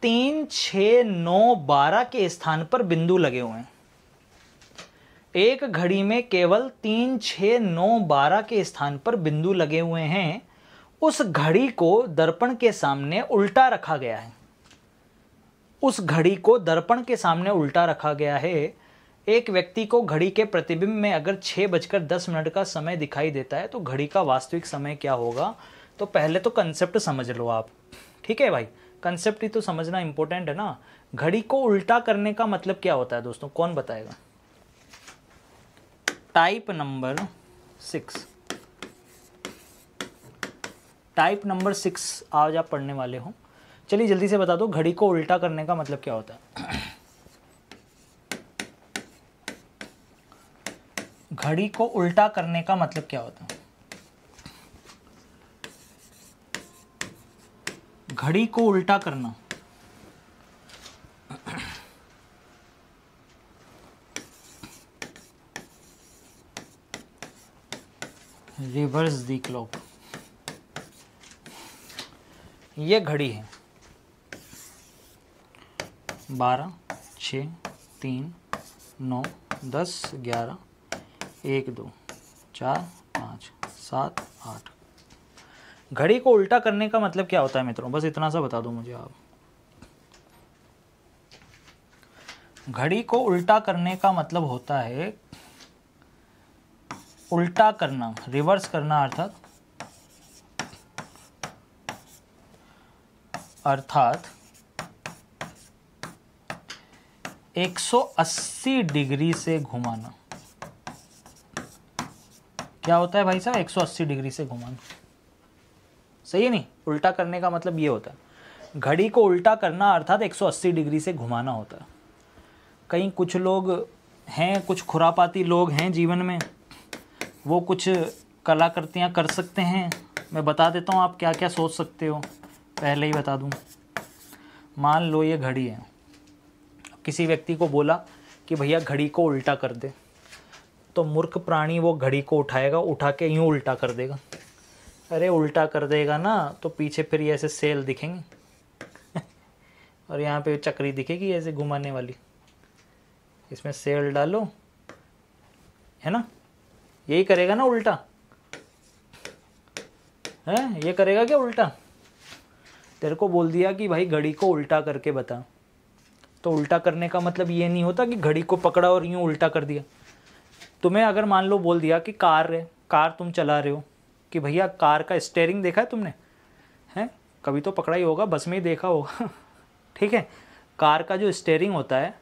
तीन छ नौ बारह के स्थान पर बिंदु लगे हुए हैं एक घड़ी में केवल तीन छ नौ बारह के स्थान पर बिंदु लगे हुए हैं उस घड़ी को दर्पण के सामने उल्टा रखा गया है उस घड़ी को दर्पण के सामने उल्टा रखा गया है एक व्यक्ति को घड़ी के प्रतिबिंब में अगर छः बजकर दस मिनट का समय दिखाई देता है तो घड़ी का वास्तविक समय क्या होगा तो पहले तो कंसेप्ट समझ लो आप ठीक है भाई कंसेप्ट ही तो समझना इम्पोर्टेंट है ना घड़ी को उल्टा करने का मतलब क्या होता है दोस्तों कौन बताएगा type number six type number six आज आप पढ़ने वाले हो चलिए जल्दी से बता दो घड़ी को उल्टा करने का मतलब क्या होता है घड़ी को उल्टा करने का मतलब क्या होता है घड़ी को उल्टा करना रिवर्स दी क्लॉक ये घड़ी है बारह छ तीन नौ दस ग्यारह एक दो चार पाँच सात आठ घड़ी को उल्टा करने का मतलब क्या होता है मित्रों बस इतना सा बता दो मुझे आप घड़ी को उल्टा करने का मतलब होता है उल्टा करना रिवर्स करना अर्थात अर्थात 180 डिग्री से घुमाना क्या होता है भाई साहब 180 डिग्री से घुमाना सही है नहीं उल्टा करने का मतलब ये होता है घड़ी को उल्टा करना अर्थात 180 डिग्री से घुमाना होता है कहीं कुछ लोग हैं कुछ खुरापाती लोग हैं जीवन में वो कुछ कलाकृतियाँ कर सकते हैं मैं बता देता हूँ आप क्या क्या सोच सकते हो पहले ही बता दूँ मान लो ये घड़ी है किसी व्यक्ति को बोला कि भैया घड़ी को उल्टा कर दे तो मूर्ख प्राणी वो घड़ी को उठाएगा उठा के यूँ उल्टा कर देगा अरे उल्टा कर देगा ना तो पीछे फिर ये ऐसे सेल दिखेंगे और यहाँ पे चक्री दिखेगी ऐसे घुमाने वाली इसमें सेल डालो है ना यही करेगा ना उल्टा है ये करेगा क्या उल्टा तेरे को बोल दिया कि भाई घड़ी को उल्टा करके बता तो उल्टा करने का मतलब ये नहीं होता कि घड़ी को पकड़ा और यूँ उल्टा कर दिया तुम्हें अगर मान लो बोल दिया कि कार है कार तुम चला रहे हो कि भैया कार का स्टेयरिंग देखा है तुमने हैं कभी तो पकड़ा ही होगा बस में ही देखा होगा ठीक है कार का जो स्टेयरिंग होता है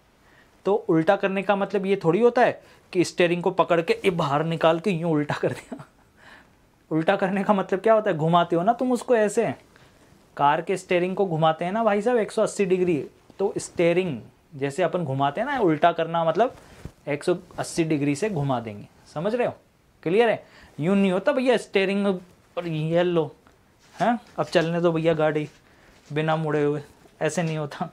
तो उल्टा करने का मतलब ये थोड़ी होता है कि स्टेयरिंग को पकड़ के ये बाहर निकाल के यूँ उल्टा कर दिया उल्टा करने का मतलब क्या होता है घुमाते हो ना तुम उसको ऐसे कार के स्टेयरिंग को घुमाते हैं ना भाई साहब 180 डिग्री तो स्टेयरिंग जैसे अपन घुमाते हैं ना उल्टा करना मतलब 180 डिग्री से घुमा देंगे समझ रहे हो क्लियर है यूं नहीं होता भैया स्टेयरिंग और ये लो हैं अब चलने दो भैया गाड़ी बिना मुड़े हुए ऐसे नहीं होता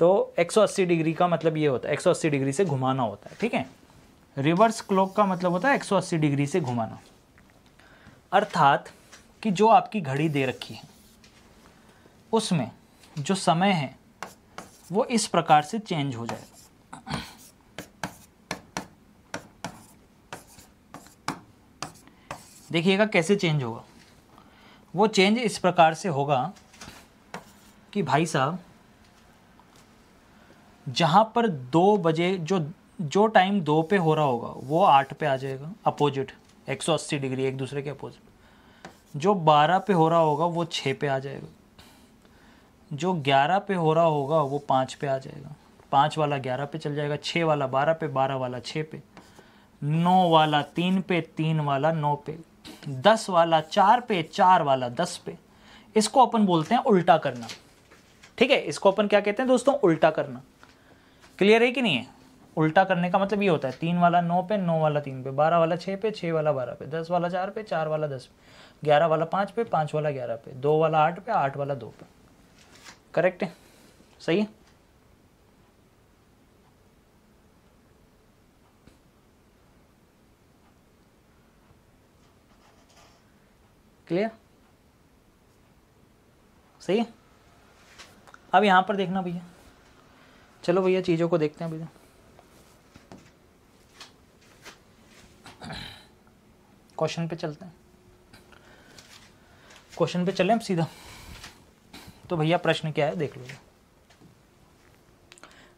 तो 180 डिग्री का मतलब ये होता है 180 डिग्री से घुमाना होता है ठीक है रिवर्स क्लॉक का मतलब होता है 180 डिग्री से घुमाना अर्थात कि जो आपकी घड़ी दे रखी है उसमें जो समय है वो इस प्रकार से चेंज हो जाएगा देखिएगा कैसे चेंज होगा वो चेंज इस प्रकार से होगा कि भाई साहब जहाँ पर दो बजे जो जो टाइम दो पे हो रहा होगा वो आठ पे आ जाएगा अपोजिट 180 डिग्री एक दूसरे के अपोजिट जो बारह पे हो रहा होगा वो छः पे आ जाएगा जो ग्यारह पे हो रहा होगा वो पाँच पे आ जाएगा पाँच वाला ग्यारह पे चल जाएगा छः वाला बारह पे बारह वाला छः पे नौ वाला तीन पे तीन वाला नौ पे दस वाला चार पे चार वाला दस पे इसको अपन बोलते हैं उल्टा करना ठीक है इसको अपन क्या कहते हैं दोस्तों उल्टा करना क्लियर है कि नहीं है उल्टा करने का मतलब ये होता है तीन वाला नौ पे नौ वाला तीन पे बारह वाला छः पे छः वाला बारह पे दस वाला चार पे चार वाला दस पे ग्यारह वाला पाँच पे पाँच वाला ग्यारह पे दो वाला आठ पे आठ वाला दो पे करेक्ट है सही है क्लियर सही अब यहां पर देखना भैया चलो भैया चीज़ों को देखते हैं भैया क्वेश्चन पे चलते हैं क्वेश्चन पे चले हम सीधा तो भैया प्रश्न क्या है देख लो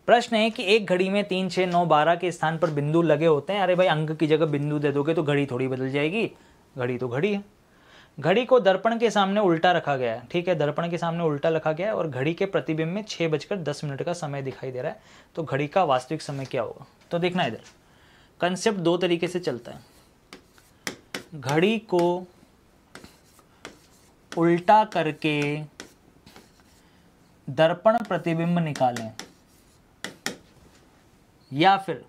प्रश्न है कि एक घड़ी में तीन छः नौ बारह के स्थान पर बिंदु लगे होते हैं अरे भाई अंक की जगह बिंदु दे दोगे तो घड़ी थोड़ी बदल जाएगी घड़ी तो घड़ी है घड़ी को दर्पण के सामने उल्टा रखा गया है ठीक है दर्पण के सामने उल्टा रखा गया है और घड़ी के प्रतिबिंब में छः बजकर दस मिनट का समय दिखाई दे रहा है तो घड़ी का वास्तविक समय क्या होगा तो देखना इधर कंसेप्ट दो तरीके से चलता है घड़ी को उल्टा करके दर्पण प्रतिबिंब निकालें या फिर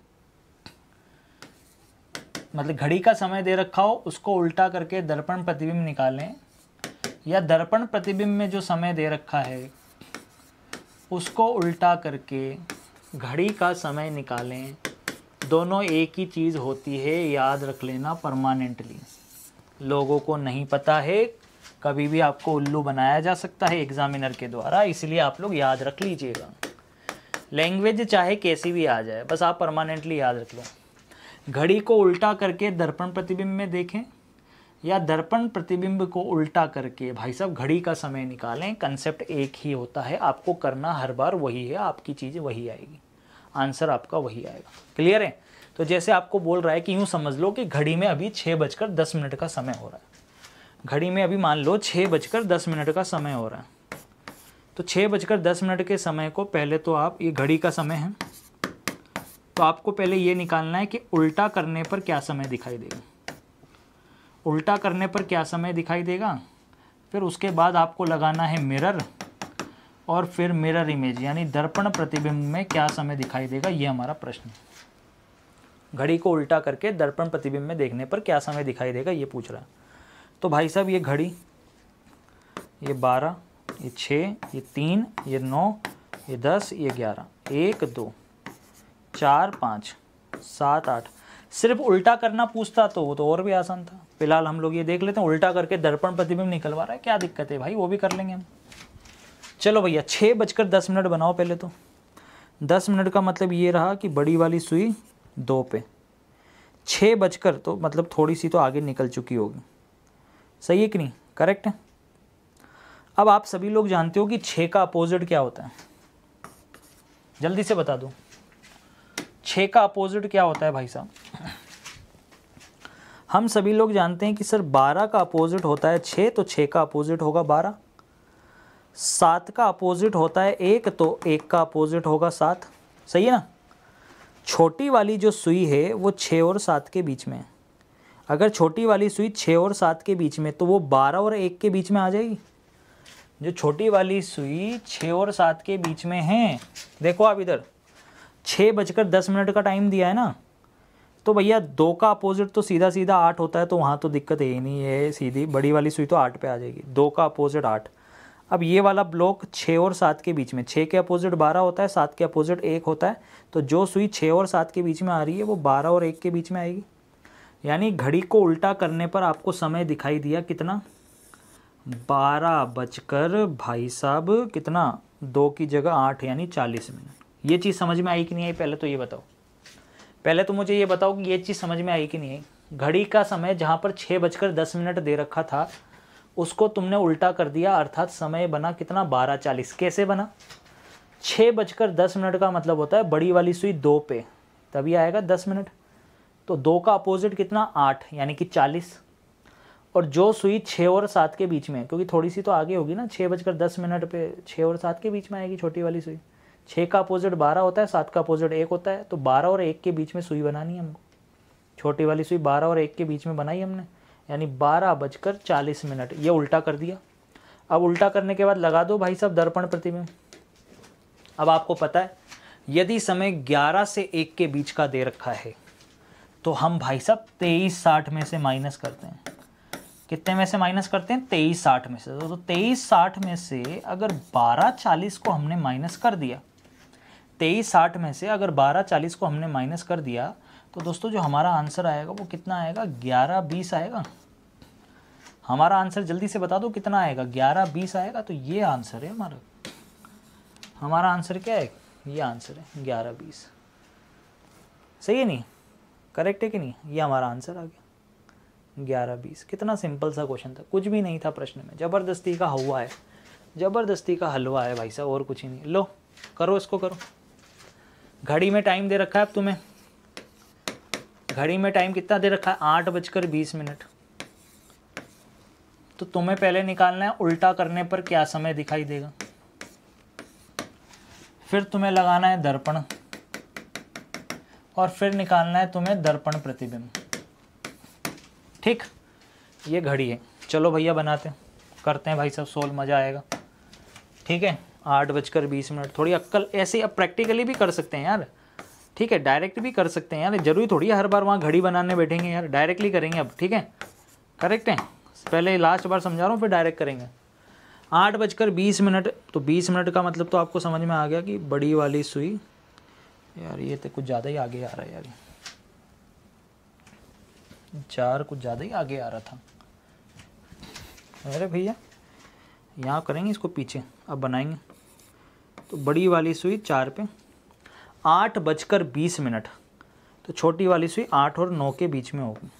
मतलब घड़ी का समय दे रखा हो उसको उल्टा करके दर्पण प्रतिबिंब निकालें या दर्पण प्रतिबिंब में जो समय दे रखा है उसको उल्टा करके घड़ी का समय निकालें दोनों एक ही चीज़ होती है याद रख लेना परमानेंटली लोगों को नहीं पता है कभी भी आपको उल्लू बनाया जा सकता है एग्जामिनर के द्वारा इसलिए आप लोग याद रख लीजिएगा लैंग्वेज चाहे कैसी भी आ जाए बस आप परमानेंटली याद रख लो घड़ी को उल्टा करके दर्पण प्रतिबिंब में देखें या दर्पण प्रतिबिंब को उल्टा करके भाई साहब घड़ी का समय निकालें कंसेप्ट एक ही होता है आपको करना हर बार वही है आपकी चीज़ वही आएगी आंसर आपका वही आएगा क्लियर है तो जैसे आपको बोल रहा है कि यूँ समझ लो कि घड़ी में अभी छः बजकर दस मिनट का समय हो रहा है घड़ी में अभी मान लो छः बजकर दस मिनट का समय हो रहा है तो छः बजकर दस मिनट के समय को पहले तो आप ये घड़ी का समय है तो आपको पहले ये निकालना है कि उल्टा करने पर क्या समय दिखाई देगा उल्टा करने पर क्या समय दिखाई देगा फिर उसके बाद आपको लगाना है मिरर और फिर मिरर इमेज यानी दर्पण प्रतिबिंब में क्या समय दिखाई देगा ये हमारा प्रश्न है घड़ी को उल्टा करके दर्पण प्रतिबिंब में देखने पर क्या समय दिखाई देगा ये पूछ रहा है तो भाई साहब ये घड़ी ये बारह ये छः ये तीन ये नौ ये दस ये ग्यारह एक दो चार पाँच सात आठ सिर्फ उल्टा करना पूछता तो वो तो और भी आसान था फिलहाल हम लोग ये देख लेते हैं उल्टा करके दर्पण प्रतिबिंब निकलवा रहा है क्या दिक्कत है भाई वो भी कर लेंगे हम चलो भैया छः बजकर दस मिनट बनाओ पहले तो दस मिनट का मतलब ये रहा कि बड़ी वाली सुई दो पे छः बजकर तो मतलब थोड़ी सी तो आगे निकल चुकी होगी सही है कि नहीं करेक्ट है अब आप सभी लोग जानते हो कि छः का अपोजिट क्या होता है जल्दी से बता दो छः का अपोजिट क्या होता है भाई साहब हम सभी लोग जानते हैं कि सर बारह का अपोजिट होता है छः तो छः का अपोजिट होगा बारह सात का अपोजिट होता है एक तो एक का अपोजिट होगा सात सही है ना छोटी वाली जो सुई है वो छः और सात के बीच में है अगर छोटी वाली सुई छः और सात के बीच में तो वो बारह और एक के बीच में आ जाएगी जो छोटी वाली सुई छः और सात के बीच में है देखो आप इधर छः बजकर दस मिनट का टाइम दिया है ना तो भैया दो का अपोजिट तो सीधा सीधा आठ होता है तो वहाँ तो दिक्कत है ही नहीं है सीधी बड़ी वाली सुई तो आठ पे आ जाएगी दो का अपोजिट आठ अब ये वाला ब्लॉक छः और सात के बीच में छः के अपोजिट बारह होता है सात के अपोजिट एक होता है तो जो सुई छः और सात के बीच में आ रही है वो बारह और एक के बीच में आएगी यानी घड़ी को उल्टा करने पर आपको समय दिखाई दिया कितना बारह बजकर भाई साहब कितना दो की जगह आठ यानी चालीस मिनट ये चीज़ समझ में आई कि नहीं आई पहले तो ये बताओ पहले तो मुझे ये बताओ कि ये चीज़ समझ में आई कि नहीं आई घड़ी का समय जहाँ पर छः बजकर दस मिनट दे रखा था उसको तुमने उल्टा कर दिया अर्थात समय बना कितना बारह चालीस कैसे बना छः बजकर दस मिनट का मतलब होता है बड़ी वाली सुई दो पे तभी आएगा दस मिनट तो दो का अपोजिट कितना आठ यानी कि चालीस और जो सुई छः और सात के बीच में है क्योंकि थोड़ी सी तो आगे होगी ना छः बजकर दस मिनट पे छः और सात के बीच में आएगी छोटी वाली सुई छः का अपोजिट बारह होता है सात का अपोजिट एक होता है तो बारह और एक के बीच में सुई बनानी है हमको छोटी वाली सुई बारह और एक के बीच में बनाई हमने यानी बारह बजकर चालीस मिनट ये उल्टा कर दिया अब उल्टा करने के बाद लगा दो भाई साहब दर्पण प्रतिबिंब अब आपको पता है यदि समय ग्यारह से एक के बीच का दे रखा है तो हम भाई साहब तेईस साठ में से माइनस करते हैं कितने में से माइनस करते हैं तेईस साठ में से तो, तो तेईस साठ में से अगर बारह चालीस को हमने माइनस कर दिया तेईस साठ में से अगर बारह चालीस को हमने माइनस कर दिया तो दोस्तों जो हमारा आंसर आएगा वो कितना आएगा ग्यारह बीस आएगा हमारा आंसर जल्दी से बता दो कितना आएगा ग्यारह बीस आएगा तो ये आंसर है हमारा हमारा आंसर क्या है ये आंसर है ग्यारह बीस सही है नहीं करेक्ट है कि नहीं ये हमारा आंसर आ गया ग्यारह बीस कितना सिंपल सा क्वेश्चन था कुछ भी नहीं था प्रश्न में ज़बरदस्ती का हवा है ज़बरदस्ती का हलवा है भाई साहब और कुछ ही नहीं लो करो इसको करो घड़ी में टाइम दे रखा है अब तुम्हें घड़ी में टाइम कितना दे रखा है आठ बजकर बीस मिनट तो तुम्हें पहले निकालना है उल्टा करने पर क्या समय दिखाई देगा फिर तुम्हें लगाना है दर्पण और फिर निकालना है तुम्हें दर्पण प्रतिबिंब ठीक ये घड़ी है चलो भैया बनाते हैं करते हैं भाई सब सोल मज़ा आएगा ठीक है आठ बजकर बीस मिनट थोड़ी अक्कल ऐसे अब प्रैक्टिकली भी कर सकते हैं यार ठीक है डायरेक्ट भी कर सकते हैं यार जरूरी थोड़ी हर बार वहाँ घड़ी बनाने बैठेंगे यार डायरेक्टली करेंगे अब ठीक है करेक्ट है पहले लास्ट बार समझा रहा हूँ फिर डायरेक्ट करेंगे आठ बजकर बीस मिनट तो बीस मिनट का मतलब तो आपको समझ में आ गया कि बड़ी वाली सुई यार ये तो कुछ ज़्यादा ही आगे आ रहा है यार चार कुछ ज़्यादा ही आगे आ रहा था अरे भैया यहाँ करेंगे इसको पीछे अब बनाएंगे तो बड़ी वाली सुई चार पे आठ बजकर बीस मिनट तो छोटी वाली सुई आठ और नौ के बीच में होगी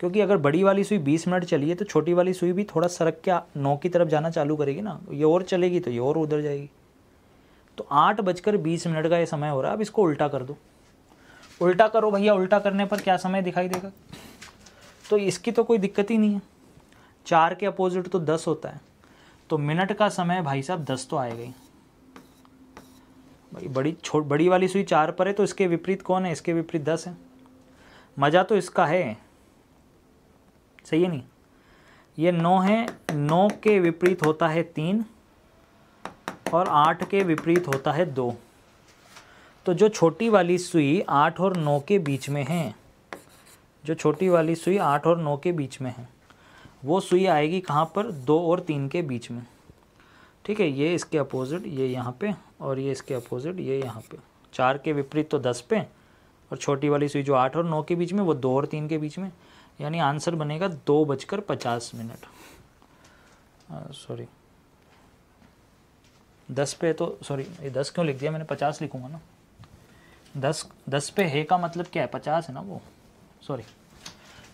क्योंकि अगर बड़ी वाली सुई बीस मिनट चली है तो छोटी वाली सुई भी थोड़ा सरक के नौ की तरफ जाना चालू करेगी ना ये और चलेगी तो ये और उधर जाएगी तो आठ बजकर बीस मिनट का ये समय हो रहा है अब इसको उल्टा कर दो उल्टा करो भैया उल्टा करने पर क्या समय दिखाई देगा तो इसकी तो कोई दिक्कत ही नहीं है चार के अपोजिट तो दस होता है तो मिनट का समय भाई साहब दस तो आएगा ही भाई बड़ी छोट बड़ी वाली सुई चार पर है तो इसके विपरीत कौन है इसके विपरीत दस है मज़ा तो इसका है सही है नहीं ये नौ है नौ के विपरीत होता है तीन और आठ के विपरीत होता है दो तो जो छोटी वाली सुई आठ और नौ के बीच में है जो छोटी वाली सुई आठ और नौ के बीच में है वो सुई आएगी कहाँ पर दो और तीन के बीच में ठीक है ये इसके अपोजिट ये यहाँ पे और ये इसके अपोजिट ये यहाँ पे चार के विपरीत तो दस पे और छोटी वाली सुई जो आठ और नौ के बीच में वो दो और तीन के बीच में यानी आंसर बनेगा दो बजकर पचास मिनट सॉरी दस पे तो सॉरी ये दस क्यों लिख दिया मैंने पचास लिखूंगा ना दस दस पे है का मतलब क्या है पचास है ना वो सॉरी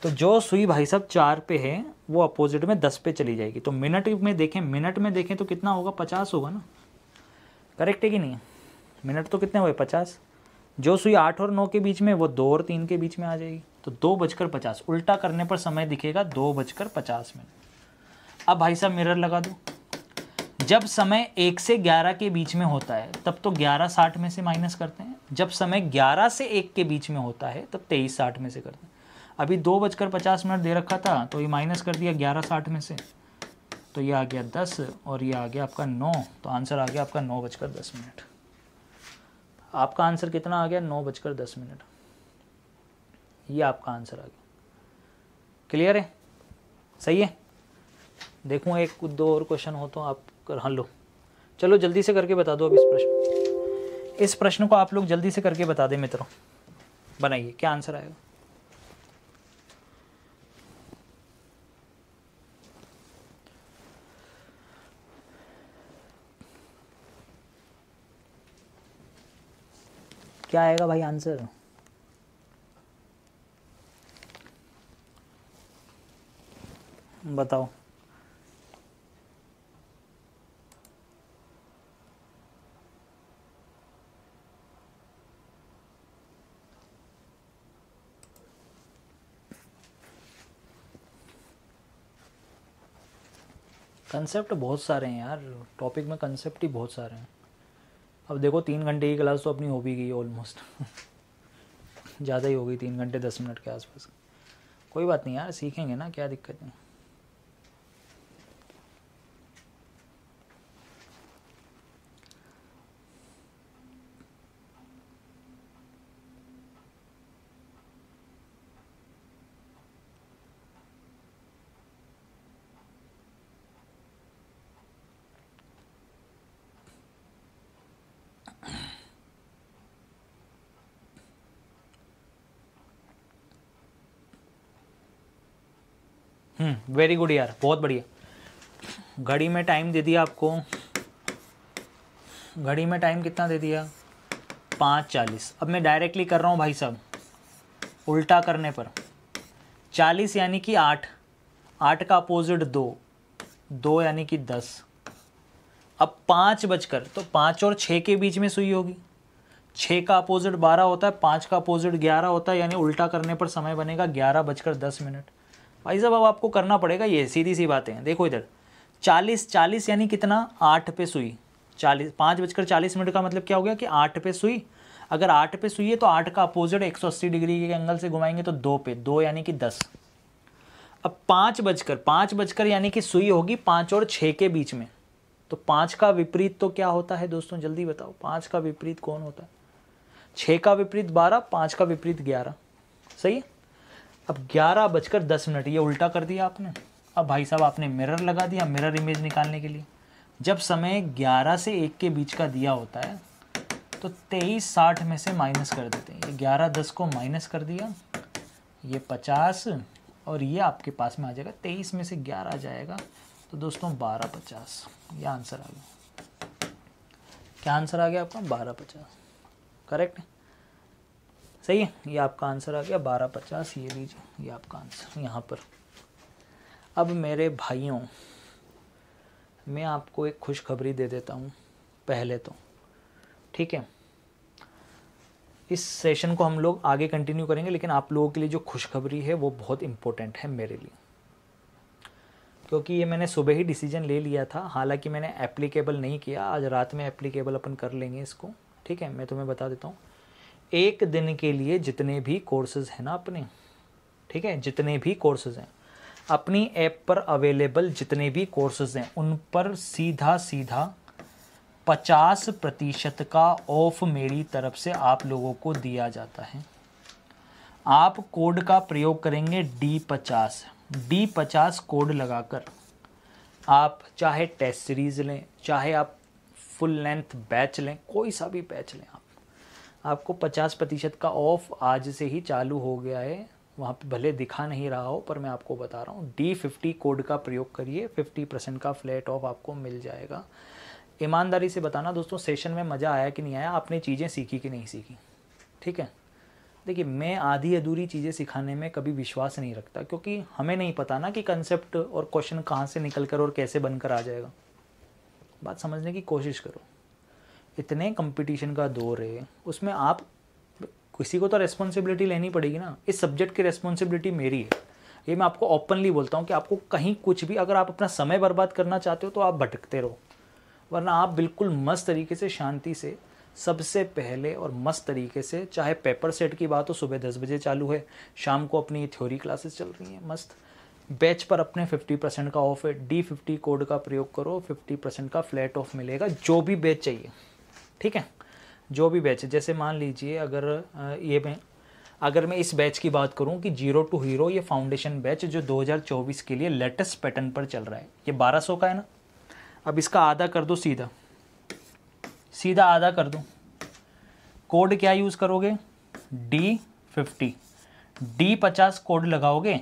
तो जो सुई भाई साहब चार पे है वो अपोजिट में दस पे चली जाएगी तो मिनट में देखें मिनट में देखें तो कितना होगा पचास होगा ना करेक्ट है कि नहीं मिनट तो कितने हुए पचास जो सुई आठ और नौ के बीच में वो दो और तीन के बीच में आ जाएगी तो दो बजकर पचास उल्टा करने पर समय दिखेगा दो बजकर पचास मिनट अब भाई साहब मिरर लगा दो जब समय एक से ग्यारह के बीच में होता है तब तो ग्यारह साठ में से माइनस करते हैं जब समय ग्यारह से एक के बीच में होता है तब तेईस साठ में से करते हैं अभी दो बजकर पचास मिनट दे रखा था तो ये माइनस कर दिया ग्यारह साठ में से तो ये आ गया दस और ये आ गया आपका नौ तो आंसर आ गया आपका नौ बजकर दस मिनट आपका आंसर कितना आ गया नौ बजकर दस मिनट ये आपका आंसर आ गया क्लियर है सही है देखूँ एक दो और क्वेश्चन हो तो आप कर हाँ लो चलो जल्दी से करके बता दो अब इस प्रश्न इस प्रश्न को आप लोग जल्दी से करके बता दें मित्रों बनाइए क्या आंसर आएगा क्या आएगा भाई आंसर बताओ कंसेप्ट बहुत सारे हैं यार टॉपिक में कंसेप्ट ही बहुत सारे हैं अब देखो तीन घंटे की क्लास तो अपनी हो भी गई ऑलमोस्ट ज़्यादा ही हो गई तीन घंटे दस मिनट के आसपास कोई बात नहीं यार सीखेंगे ना क्या दिक्कत है वेरी गुड यार बहुत बढ़िया घड़ी में टाइम दे दिया आपको घड़ी में टाइम कितना दे दिया पाँच चालीस अब मैं डायरेक्टली कर रहा हूँ भाई साहब उल्टा करने पर चालीस यानी कि आठ आठ का अपोजिट दो दो यानी कि दस अब पाँच बजकर तो पाँच और छः के बीच में सुई होगी छः का अपोजिट बारह होता है पाँच का अपोजिट ग्यारह होता है यानी उल्टा करने पर समय बनेगा ग्यारह बजकर दस मिनट भाई साहब अब आपको करना पड़ेगा ये सीधी सी बातें देखो इधर चालीस चालीस यानी कितना आठ पे सुई चालीस पाँच बजकर चालीस मिनट का मतलब क्या हो गया कि आठ पे सुई अगर आठ पे सुई है तो आठ का अपोजिट एक सौ अस्सी डिग्री के एंगल से घुमाएंगे तो दो पे दो यानी कि दस अब पाँच बजकर पाँच बजकर यानी कि सुई होगी पाँच और छः के बीच में तो पाँच का विपरीत तो क्या होता है दोस्तों जल्दी बताओ पाँच का विपरीत कौन होता है छः का विपरीत बारह पाँच का विपरीत ग्यारह सही है अब ग्यारह बजकर दस मिनट ये उल्टा कर दिया आपने अब भाई साहब आपने मिरर लगा दिया मिरर इमेज निकालने के लिए जब समय ग्यारह से एक के बीच का दिया होता है तो तेईस साठ में से माइनस कर देते हैं ये ग्यारह दस को माइनस कर दिया ये पचास और ये आपके पास में आ जाएगा तेईस में से ग्यारह आ जाएगा तो दोस्तों बारह पचास ये आंसर आ गया क्या आंसर आ गया आपका बारह पचास करेक्ट सही है ये आपका आंसर आ गया बारह पचास ये लीजिए ये आपका आंसर यहाँ पर अब मेरे भाइयों मैं आपको एक खुशखबरी दे देता हूँ पहले तो ठीक है इस सेशन को हम लोग आगे कंटिन्यू करेंगे लेकिन आप लोगों के लिए जो खुशखबरी है वो बहुत इम्पोर्टेंट है मेरे लिए क्योंकि ये मैंने सुबह ही डिसीजन ले लिया था हालांकि मैंने एप्लीकेबल नहीं किया आज रात में एप्लीकेबल अपन कर लेंगे इसको ठीक है मैं तुम्हें बता देता हूँ एक दिन के लिए जितने भी कोर्सेज हैं ना अपने ठीक है जितने भी कोर्सेज हैं अपनी ऐप पर अवेलेबल जितने भी कोर्सेज हैं उन पर सीधा सीधा पचास प्रतिशत का ऑफ मेरी तरफ से आप लोगों को दिया जाता है आप कोड का प्रयोग करेंगे डी पचास डी पचास कोड लगाकर आप चाहे टेस्ट सीरीज़ लें चाहे आप फुल लेंथ बैच लें कोई सा भी बैच लें आपको पचास प्रतिशत का ऑफ आज से ही चालू हो गया है वहाँ पे भले दिखा नहीं रहा हो पर मैं आपको बता रहा हूँ डी फिफ्टी कोड का प्रयोग करिए फिफ्टी परसेंट का फ्लैट ऑफ आपको मिल जाएगा ईमानदारी से बताना दोस्तों सेशन में मज़ा आया कि नहीं आया आपने चीज़ें सीखी कि नहीं सीखी ठीक है देखिए मैं आधी अधूरी चीज़ें सिखाने में कभी विश्वास नहीं रखता क्योंकि हमें नहीं पता ना कि कंसेप्ट और क्वेश्चन कहाँ से निकल कर और कैसे बनकर आ जाएगा बात समझने की कोशिश करो इतने कंपटीशन का दौर है उसमें आप किसी को तो रेस्पॉन्सिबिलिटी लेनी पड़ेगी ना इस सब्जेक्ट की रेस्पॉन्सिबिलिटी मेरी है ये मैं आपको ओपनली बोलता हूँ कि आपको कहीं कुछ भी अगर आप अपना समय बर्बाद करना चाहते हो तो आप भटकते रहो वरना आप बिल्कुल मस्त तरीके से शांति से सबसे पहले और मस्त तरीके से चाहे पेपर सेट की बात हो सुबह दस बजे चालू है शाम को अपनी थ्योरी क्लासेस चल रही हैं मस्त बैच पर अपने 50 परसेंट का ऑफ है डी फिफ्टी कोड का प्रयोग करो 50 परसेंट का फ्लैट ऑफ मिलेगा जो भी बैच चाहिए ठीक है जो भी बैच है जैसे मान लीजिए अगर ये मैं अगर मैं इस बैच की बात करूं कि जीरो टू हीरो ये फाउंडेशन बैच जो 2024 के लिए लेटेस्ट पैटर्न पर चल रहा है ये 1200 का है ना अब इसका आधा कर दो सीधा सीधा आधा कर दो कोड क्या यूज़ करोगे डी फिफ्टी डी पचास कोड लगाओगे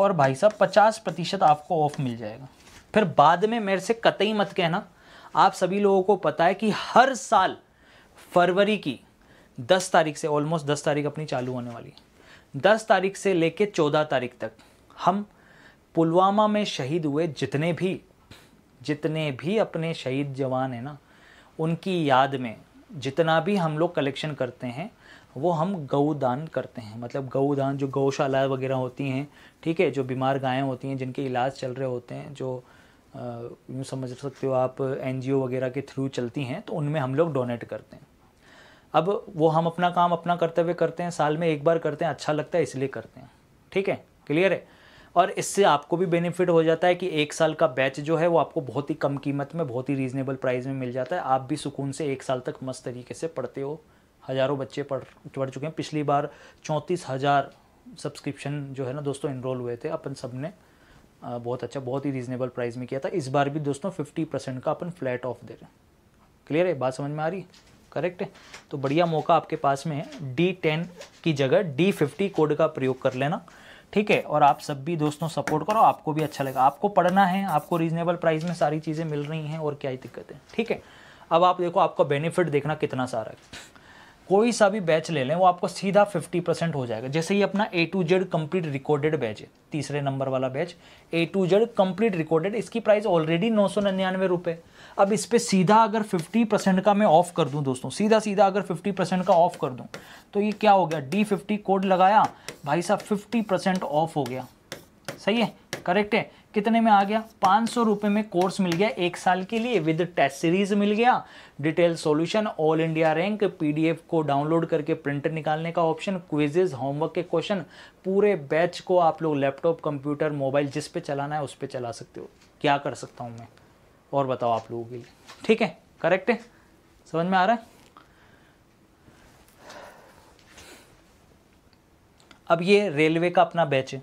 और भाई साहब पचास प्रतिशत आपको ऑफ मिल जाएगा फिर बाद में मेरे से कतई मत कहना आप सभी लोगों को पता है कि हर साल फरवरी की दस तारीख से ऑलमोस्ट दस तारीख अपनी चालू होने वाली दस तारीख से लेके चौदह तारीख तक हम पुलवामा में शहीद हुए जितने भी जितने भी अपने शहीद जवान हैं ना उनकी याद में जितना भी हम लोग कलेक्शन करते हैं वो हम गऊदान करते हैं मतलब गऊदान जो गौशाला वगैरह होती हैं ठीक है जो बीमार गायें होती हैं जिनके इलाज चल रहे होते हैं जो यूँ समझ सकते हो आप एन वगैरह के थ्रू चलती हैं तो उनमें हम लोग डोनेट करते हैं अब वो हम अपना काम अपना करते हुए करते हैं साल में एक बार करते हैं अच्छा लगता है इसलिए करते हैं ठीक है क्लियर है और इससे आपको भी बेनिफिट हो जाता है कि एक साल का बैच जो है वो आपको बहुत ही कम कीमत में बहुत ही रीज़नेबल प्राइस में मिल जाता है आप भी सुकून से एक साल तक मस्त तरीके से पढ़ते हो हज़ारों बच्चे पढ़ पढ़ चुके हैं पिछली बार चौंतीस हज़ार सब्सक्रिप्शन जो है ना दोस्तों इनरोल हुए थे अपन सब ने बहुत अच्छा बहुत ही रीजनेबल प्राइस में किया था इस बार भी दोस्तों फिफ्टी परसेंट का अपन फ्लैट ऑफ दे रहे हैं क्लियर है बात समझ में आ रही करेक्ट है तो बढ़िया मौका आपके पास में है डी टेन की जगह डी फिफ्टी कोड का प्रयोग कर लेना ठीक है और आप सब भी दोस्तों सपोर्ट करो आपको भी अच्छा लगेगा आपको पढ़ना है आपको रीजनेबल प्राइस में सारी चीज़ें मिल रही हैं और क्या ही दिक्कत है ठीक है अब आप देखो आपका बेनिफिट देखना कितना सारा है कोई सा भी बैच ले लें वो आपको सीधा 50 परसेंट हो जाएगा जैसे ये अपना A to Z complete recorded batch है तीसरे नंबर वाला batch A to Z complete recorded इसकी प्राइस ऑलरेडी नौ सौ निन्यानवे रुपये अब इस पर सीधा अगर 50 परसेंट का मैं ऑफ कर दूं दोस्तों सीधा सीधा अगर 50 परसेंट का ऑफ कर दूं तो ये क्या हो गया डी फिफ्टी कोड लगाया भाई साहब फिफ्टी परसेंट ऑफ हो गया सही है करेक्ट है कितने में आ गया पाँच सौ रुपये में कोर्स मिल गया एक साल के लिए विद टेस्ट सीरीज मिल गया detail solution all India rank PDF को डाउनलोड करके प्रिंटर निकालने का ऑप्शन क्विजेज होमवर्क के क्वेश्चन पूरे बैच को आप लोग लैपटॉप कंप्यूटर मोबाइल जिस पे चलाना है उस पर चला सकते हो क्या कर सकता हूँ मैं और बताओ आप लोगों के लिए ठीक है करेक्ट है समझ में आ रहा है अब ये रेलवे का अपना बैच है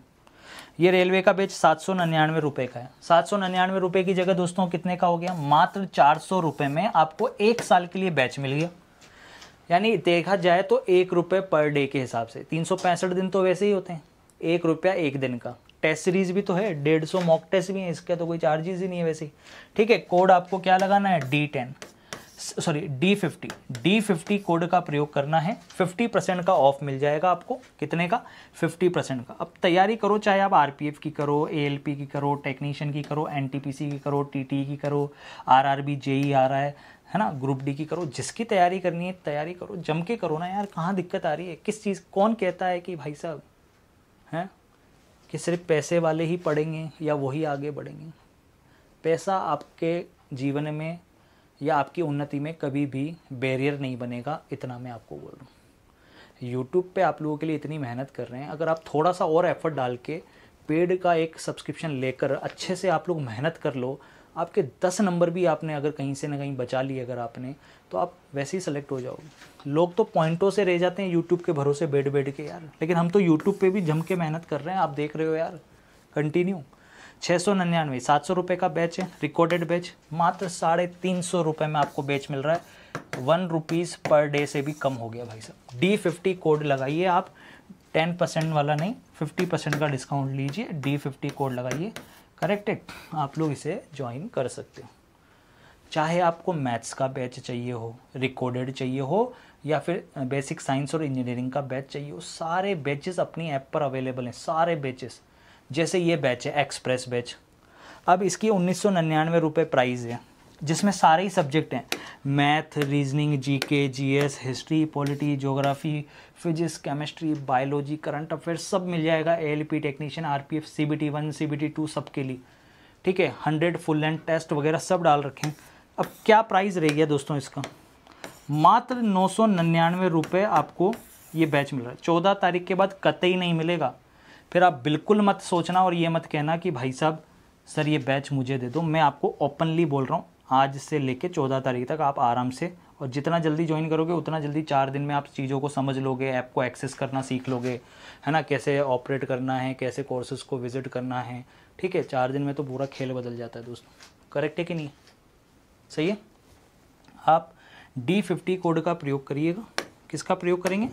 ये रेलवे का बेच सात सौ निन्यानवे रुपये का है सात सौ निन्यानवे रुपये की जगह दोस्तों कितने का हो गया मात्र चार सौ रुपये में आपको एक साल के लिए बैच मिल गया यानी देखा जाए तो एक रुपये पर डे के हिसाब से तीन सौ पैंसठ दिन तो वैसे ही होते हैं एक रुपया एक दिन का टेस्ट सीरीज भी तो है डेढ़ सौ मॉक टेस्ट भी है इसके तो कोई चार्जेस ही नहीं है वैसे ठीक है कोड आपको क्या लगाना है D ten sorry D fifty D fifty code का प्रयोग करना है फिफ्टी परसेंट का ऑफ मिल जाएगा आपको कितने का फिफ्टी परसेंट का अब तैयारी करो चाहे आप आरपीएफ की करो एएलपी की करो टेक्नीशियन की करो एनटीपीसी की करो टीटी e की करो आरआरबी जेई आ रहा है है ना ग्रुप डी की करो जिसकी तैयारी करनी है तैयारी करो जम के करो ना यार कहाँ दिक्कत आ रही है किस चीज़ कौन कहता है कि भाई साहब हैं कि सिर्फ पैसे वाले ही पढ़ेंगे या वही आगे बढ़ेंगे पैसा आपके जीवन में या आपकी उन्नति में कभी भी बैरियर नहीं बनेगा इतना मैं आपको बोल रहा हूँ यूट्यूब पे आप लोगों के लिए इतनी मेहनत कर रहे हैं अगर आप थोड़ा सा और एफर्ट डाल के पेड का एक सब्सक्रिप्शन लेकर अच्छे से आप लोग मेहनत कर लो आपके दस नंबर भी आपने अगर कहीं से ना कहीं बचा लिए अगर आपने तो आप वैसे ही सेलेक्ट हो जाओगे लोग तो पॉइंटों से रह जाते हैं यूट्यूब के भरोसे बैठ बैठ के यार लेकिन हम तो यूट्यूब पे भी जम के मेहनत कर रहे हैं आप देख रहे हो यार कंटिन्यू छः सौ निन्यानवे सात सौ रुपये का बैच है रिकॉर्डेड बैच मात्र साढ़े तीन सौ रुपये में आपको बैच मिल रहा है वन रुपीज़ पर डे से भी कम हो गया भाई साहब डी फिफ्टी कोड लगाइए आप टेन परसेंट वाला नहीं फिफ्टी परसेंट का डिस्काउंट लीजिए डी फिफ्टी कोड लगाइए करेक्टेड आप लोग इसे ज्वाइन कर सकते हो चाहे आपको मैथ्स का बैच चाहिए हो रिकॉर्डेड चाहिए हो या फिर बेसिक साइंस और इंजीनियरिंग का बैच चाहिए हो सारे बैचेस अपनी ऐप पर अवेलेबल हैं सारे बैचेस जैसे ये बैच है एक्सप्रेस बैच अब इसकी उन्नीस सौ निन्यानवे रुपये प्राइस है जिसमें सारे ही सब्जेक्ट हैं math reasoning GK GS history polity geography physics chemistry biology current affair सब मिल जाएगा ALP technician RPF CBT one CBT two सब के लिए ठीक है हंड्रेड फुल एंड टेस्ट वगैरह सब डाल रखें अब क्या प्राइस रहेगी दोस्तों इसका मात्र नौ सौ निन्यानवे रुपये आपको ये बैच मिल रहा है चौदह तारीख के बाद कतई नहीं मिलेगा फिर आप बिल्कुल मत सोचना और ये मत कहना कि भाई साहब सर ये बैच मुझे दे दो मैं आपको ओपनली बोल रहा हूँ आज से लेके चौदह तारीख तक आप आराम से और जितना जल्दी ज्वाइन करोगे उतना जल्दी चार दिन में आप चीज़ों को समझ लोगे ऐप को एक्सेस करना सीख लोगे है ना कैसे ऑपरेट करना है कैसे कोर्सेज को विजिट करना है ठीक है चार दिन में तो पूरा खेल बदल जाता है दोस्तों करेक्ट है कि नहीं सही है आप डी फिफ्टी कोड का प्रयोग करिएगा किसका प्रयोग करेंगे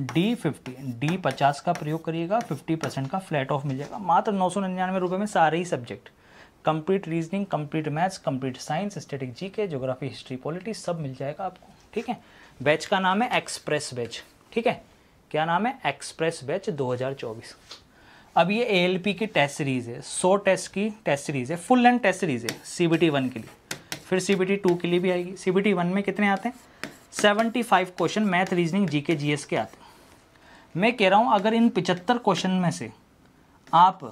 डी फिफ्टी डी पचास का प्रयोग करिएगा फिफ्टी परसेंट का फ्लैट ऑफ मिल जाएगा मात्र नौ सौ निन्यानवे रुपये में सारे ही subject complete reasoning complete maths complete science static G K geography history polity सब मिल जाएगा आपको ठीक है बैच का नाम है एक्सप्रेस बैच ठीक है क्या नाम है एक्सप्रेस बैच चौबीस अब ये ए की टेस्ट सीरीज़ है सौ टेस्ट की टेस्ट सीरीज़ है फुल लेंथ टेस्ट सीरीज़ है सी बी टी वन के लिए फिर सी बी टी टू के लिए भी आएगी सी बी टी वन में कितने आते हैं 75 क्वेश्चन मैथ रीजनिंग जी के जी एस के आते हैं मैं कह रहा हूँ अगर इन पिचहत्तर क्वेश्चन में से आप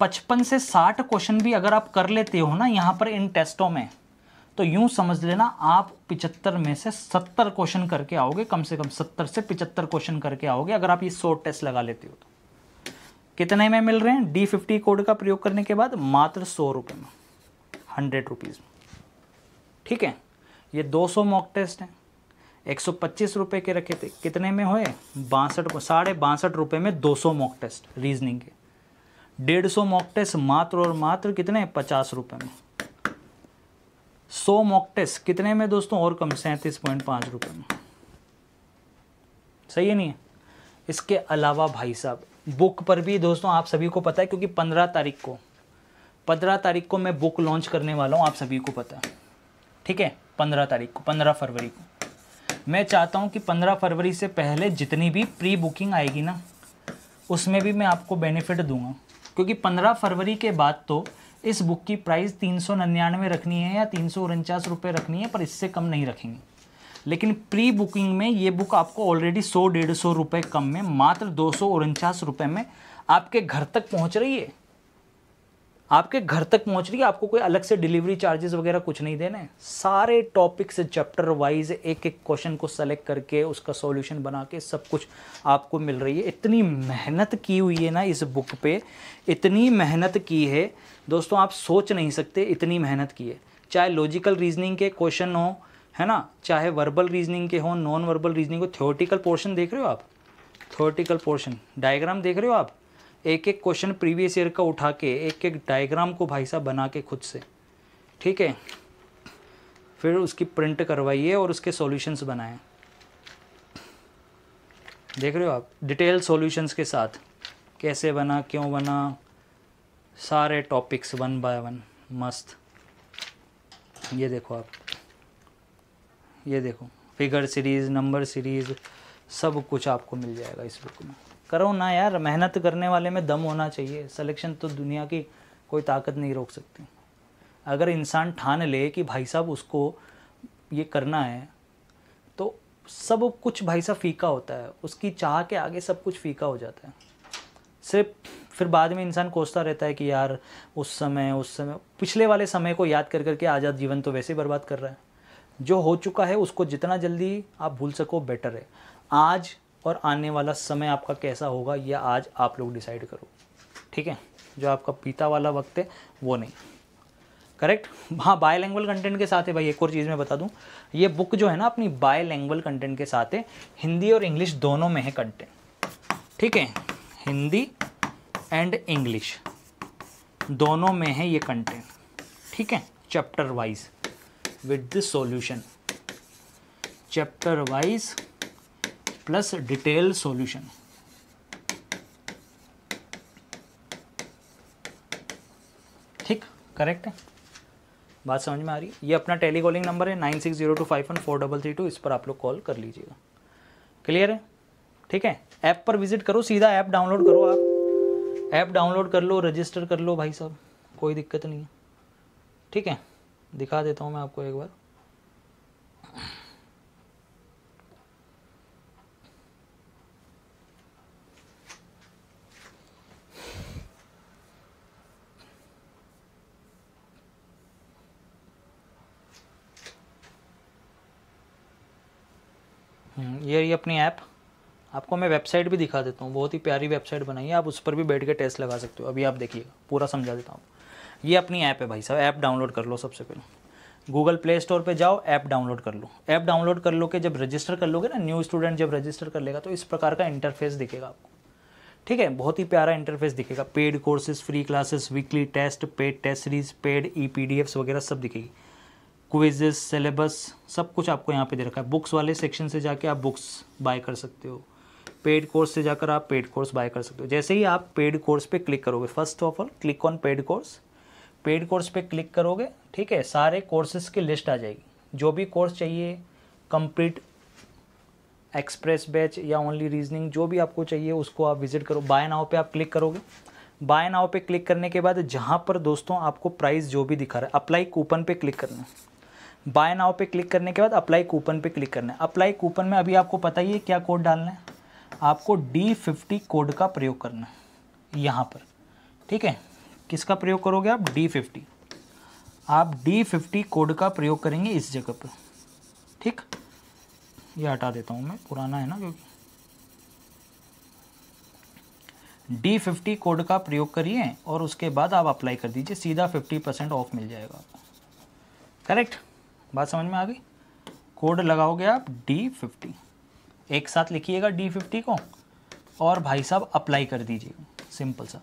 पचपन से साठ क्वेश्चन भी अगर आप कर लेते हो ना यहाँ पर इन टेस्टों में तो यूँ समझ लेना आप पिचहत्तर में से सत्तर क्वेश्चन करके आओगे कम से कम सत्तर से पिचहत्तर क्वेश्चन करके आओगे अगर आप ये शॉर्ट टेस्ट लगा लेते हो तो कितने में मिल रहे हैं डी फिफ्टी कोड का प्रयोग करने के बाद मात्र सौ रुपये में हंड्रेड रुपीज़ ठीक है ये दो सौ मॉक टेस्ट हैं एक सौ पच्चीस के रखे थे कितने में हुए बासठ साढ़े बासठ रुपये में दो सौ मॉक टेस्ट रीजनिंग के डेढ़ सौ मॉक टेस्ट मात्र और मात्र कितने पचास रुपये में सौ मॉक टेस्ट कितने में दोस्तों और कम सैंतीस पॉइंट पाँच रुपये में सही है नहीं है इसके अलावा भाई साहब बुक पर भी दोस्तों आप सभी को पता है क्योंकि पंद्रह तारीख को पंद्रह तारीख को मैं बुक लॉन्च करने वाला हूँ आप सभी को पता है ठीक है पंद्रह तारीख को पंद्रह फरवरी को मैं चाहता हूँ कि पंद्रह फरवरी से पहले जितनी भी प्री बुकिंग आएगी ना उसमें भी मैं आपको बेनिफिट दूंगा क्योंकि पंद्रह फरवरी के बाद तो इस बुक की प्राइस तीन सौ निन्यानवे रखनी है या तीन सौ उनचास रुपये रखनी है पर इससे कम नहीं रखेंगे लेकिन प्री बुकिंग में ये बुक आपको ऑलरेडी सौ डेढ़ सौ रुपये कम में मात्र दो सौ उनचास रुपये में आपके घर तक पहुँच रही है आपके घर तक पहुंच रही है आपको कोई अलग से डिलीवरी चार्जेस वगैरह कुछ नहीं देने सारे टॉपिक्स चैप्टर वाइज एक एक क्वेश्चन को सेलेक्ट करके उसका सॉल्यूशन बना के सब कुछ आपको मिल रही है इतनी मेहनत की हुई है ना इस बुक पे इतनी मेहनत की है दोस्तों आप सोच नहीं सकते इतनी मेहनत की है चाहे लॉजिकल रीजनिंग के क्वेश्चन हो है ना चाहे वर्बल रीजनिंग के हो नॉन वर्बल रीजनिंग हो थ्योरेटिकल पोर्शन देख रहे हो आप थ्योरटिकल पोर्शन डायग्राम देख रहे हो आप एक एक क्वेश्चन प्रीवियस ईयर का उठा के एक एक डायग्राम को भाई साहब बना के खुद से ठीक है फिर उसकी प्रिंट करवाइए और उसके सॉल्यूशंस बनाएं देख रहे हो आप डिटेल सॉल्यूशंस के साथ कैसे बना क्यों बना सारे टॉपिक्स वन बाय वन मस्त ये देखो आप ये देखो फिगर सीरीज़ नंबर सीरीज़ सब कुछ आपको मिल जाएगा इस बुक में करो ना यार मेहनत करने वाले में दम होना चाहिए सिलेक्शन तो दुनिया की कोई ताकत नहीं रोक सकती अगर इंसान ठान ले कि भाई साहब उसको ये करना है तो सब कुछ भाई साहब फीका होता है उसकी चाह के आगे सब कुछ फीका हो जाता है सिर्फ फिर बाद में इंसान कोसता रहता है कि यार उस समय उस समय पिछले वाले समय को याद कर करके आज़ाद जीवन तो वैसे ही बर्बाद कर रहा है जो हो चुका है उसको जितना जल्दी आप भूल सको बेटर है आज और आने वाला समय आपका कैसा होगा यह आज आप लोग डिसाइड करो ठीक है जो आपका पीता वाला वक्त है वो नहीं करेक्ट हाँ बाय लैंग्वेल कंटेंट के साथ है भाई एक और चीज़ मैं बता दूँ ये बुक जो है ना अपनी बाय लैंग्वेल कंटेंट के साथ है हिंदी और इंग्लिश दोनों में है कंटेंट ठीक है हिंदी एंड इंग्लिश दोनों में है ये कंटेंट ठीक है chapter wise with this solution chapter wise plus detail solution ठीक करेक्ट है बात समझ में आ रही है ये अपना टेली कॉलिंग नंबर है nine six zero two five one four double three two इस पर आप लोग कॉल कर लीजिएगा क्लियर है ठीक है ऐप पर विजिट करो सीधा ऐप डाउनलोड करो आप ऐप डाउनलोड कर लो रजिस्टर कर लो भाई साहब कोई दिक्कत नहीं है ठीक है दिखा देता हूँ मैं आपको एक बार हम्म, ये रही अपनी ऐप आपको मैं वेबसाइट भी दिखा देता हूँ बहुत ही प्यारी वेबसाइट बनाई है आप उस पर भी बैठ के टेस्ट लगा सकते हो अभी आप देखिएगा पूरा समझा देता हूँ ये अपनी ऐप है भाई साहब ऐप डाउनलोड कर लो सबसे पहले गूगल प्ले स्टोर पर जाओ ऐप डाउनलोड कर लो ऐप डाउनलोड कर लो के जब रजिस्टर कर लोगे ना न्यू स्टूडेंट जब रजिस्टर कर लेगा तो इस प्रकार का इंटरफेस दिखेगा आपको ठीक है बहुत ही प्यारा इंटरफेस दिखेगा paid courses free classes weekly test paid test series paid ई वगैरह सब दिखेगी क्विजेस सिलेबस सब कुछ आपको यहाँ पे दे रखा है बुक्स वाले सेक्शन से जाके आप बुक्स बाय कर सकते हो पेड कोर्स से जाकर आप पेड कोर्स बाय कर सकते हो जैसे ही आप पेड कोर्स पे क्लिक करोगे first of all click on paid course paid course पे क्लिक करोगे ठीक है सारे कोर्सेज की लिस्ट आ जाएगी जो भी कोर्स चाहिए कंप्लीट एक्सप्रेस बैच या ओनली रीजनिंग जो भी आपको चाहिए उसको आप विजिट करो बाय नाव पर आप क्लिक करोगे बाय नाव पे क्लिक करने के बाद जहाँ पर दोस्तों आपको प्राइस जो भी दिखा रहा है अप्लाई कूपन पे क्लिक करना है बाय नाव पे क्लिक करने के बाद अप्लाई कूपन पे क्लिक करना है अप्लाई कूपन में अभी आपको पता ही है क्या कोड डालना है आपको डी फिफ्टी कोड का प्रयोग करना है यहाँ पर ठीक है किसका प्रयोग करोगे आप डी फिफ्टी आप डी फिफ्टी कोड का प्रयोग करेंगे इस जगह पर ठीक ये हटा देता हूँ मैं पुराना है ना क्योंकि डी फिफ्टी कोड का प्रयोग करिए और उसके बाद आप अप्लाई कर दीजिए सीधा फिफ्टी परसेंट ऑफ मिल जाएगा आपको करेक्ट बात समझ में आ गई कोड लगाओगे आप डी फिफ्टी एक साथ लिखिएगा डी फिफ्टी को और भाई साहब अप्लाई कर दीजिएगा सिंपल सा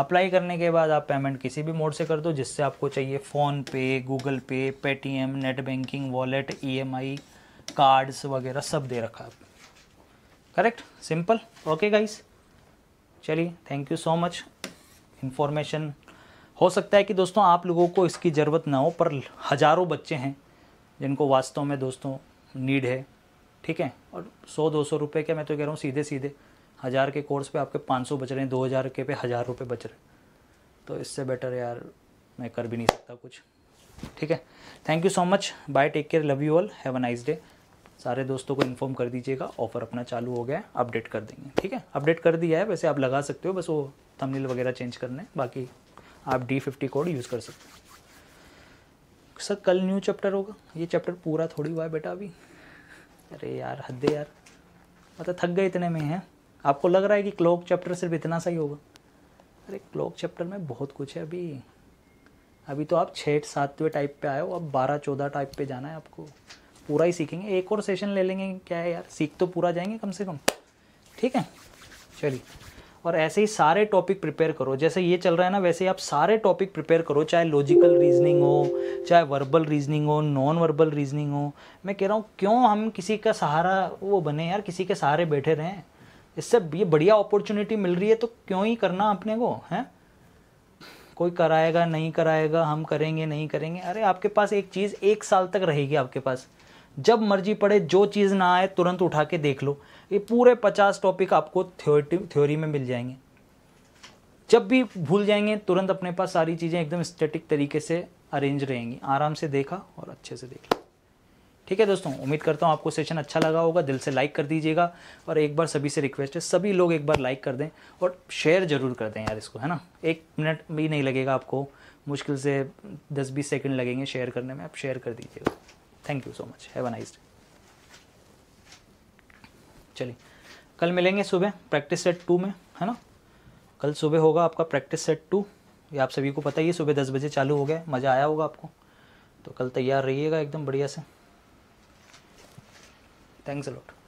अप्लाई करने के बाद आप पेमेंट किसी भी मोड से कर दो जिससे आपको चाहिए phone PhonePe Google Pay Paytm net banking wallet EMI cards वगैरह सब दे रखा है करेक्ट सिंपल ओके गाइस चलिए thank you so much information हो सकता है कि दोस्तों आप लोगों को इसकी ज़रूरत ना हो पर हज़ारों बच्चे हैं जिनको वास्तव में दोस्तों नीड है ठीक है और सौ दो सौ रुपये के मैं तो कह रहा हूँ सीधे सीधे हज़ार के कोर्स पे आपके पाँच सौ बच रहे हैं दो हज़ार के पे हज़ार रुपये बच रहे तो इससे बेटर यार मैं कर भी नहीं सकता कुछ ठीक है thank you so much bye take care love you all have a nice day सारे दोस्तों को इन्फॉर्म कर दीजिएगा ऑफ़र अपना चालू हो गया है अपडेट कर देंगे ठीक है अपडेट कर दिया है वैसे आप लगा सकते हो बस वो तमिल वगैरह चेंज करने बाकी आप डी फिफ्टी कोड यूज़ कर सकते सर कल न्यू चैप्टर होगा ये चैप्टर पूरा थोड़ी हुआ है बेटा अभी अरे यार हदे यार मतलब थक गए इतने में हैं आपको लग रहा है कि क्लॉक चैप्टर सिर्फ इतना सा ही होगा अरे क्लॉक चैप्टर में बहुत कुछ है अभी अभी तो आप छः सातवें टाइप पे आए हो अब बारह चौदह टाइप पे जाना है आपको पूरा ही सीखेंगे एक और सेशन ले लेंगे क्या है यार सीख तो पूरा जाएंगे कम से कम ठीक है चलिए और ऐसे ही सारे टॉपिक प्रिपेयर करो जैसे ये चल रहा है ना वैसे ही आप सारे टॉपिक प्रिपेयर करो चाहे लॉजिकल रीजनिंग हो चाहे वर्बल रीजनिंग हो नॉन वर्बल रीजनिंग हो मैं कह रहा हूँ क्यों हम किसी का सहारा वो बने यार किसी के सहारे बैठे रहें इससे ये बढ़िया अपॉर्चुनिटी मिल रही है तो क्यों ही करना अपने को है कोई कराएगा नहीं कराएगा हम करेंगे नहीं करेंगे अरे आपके पास एक चीज़ एक साल तक रहेगी आपके पास जब मर्जी पड़े जो चीज़ ना आए तुरंत उठा के देख लो ये पूरे पचास टॉपिक आपको थ्योरी थ्योरी में मिल जाएंगे जब भी भूल जाएंगे तुरंत अपने पास सारी चीज़ें एकदम स्टैटिक तरीके से अरेंज रहेंगी आराम से देखा और अच्छे से देखा ठीक है दोस्तों उम्मीद करता हूँ आपको सेशन अच्छा लगा होगा दिल से लाइक कर दीजिएगा और एक बार सभी से रिक्वेस्ट है सभी लोग एक बार लाइक कर दें और शेयर जरूर कर दें यार इसको है ना एक मिनट भी नहीं लगेगा आपको मुश्किल से दस बीस सेकेंड लगेंगे शेयर करने में आप शेयर कर दीजिएगा thank you so much have a nice day चलिए कल मिलेंगे सुबह प्रैक्टिस सेट टू में है ना कल सुबह होगा आपका प्रैक्टिस सेट टू ये आप सभी को पता ही है सुबह दस बजे चालू हो गया मज़ा आया होगा आपको तो कल तैयार रहिएगा एकदम बढ़िया से थैंक्स लॉट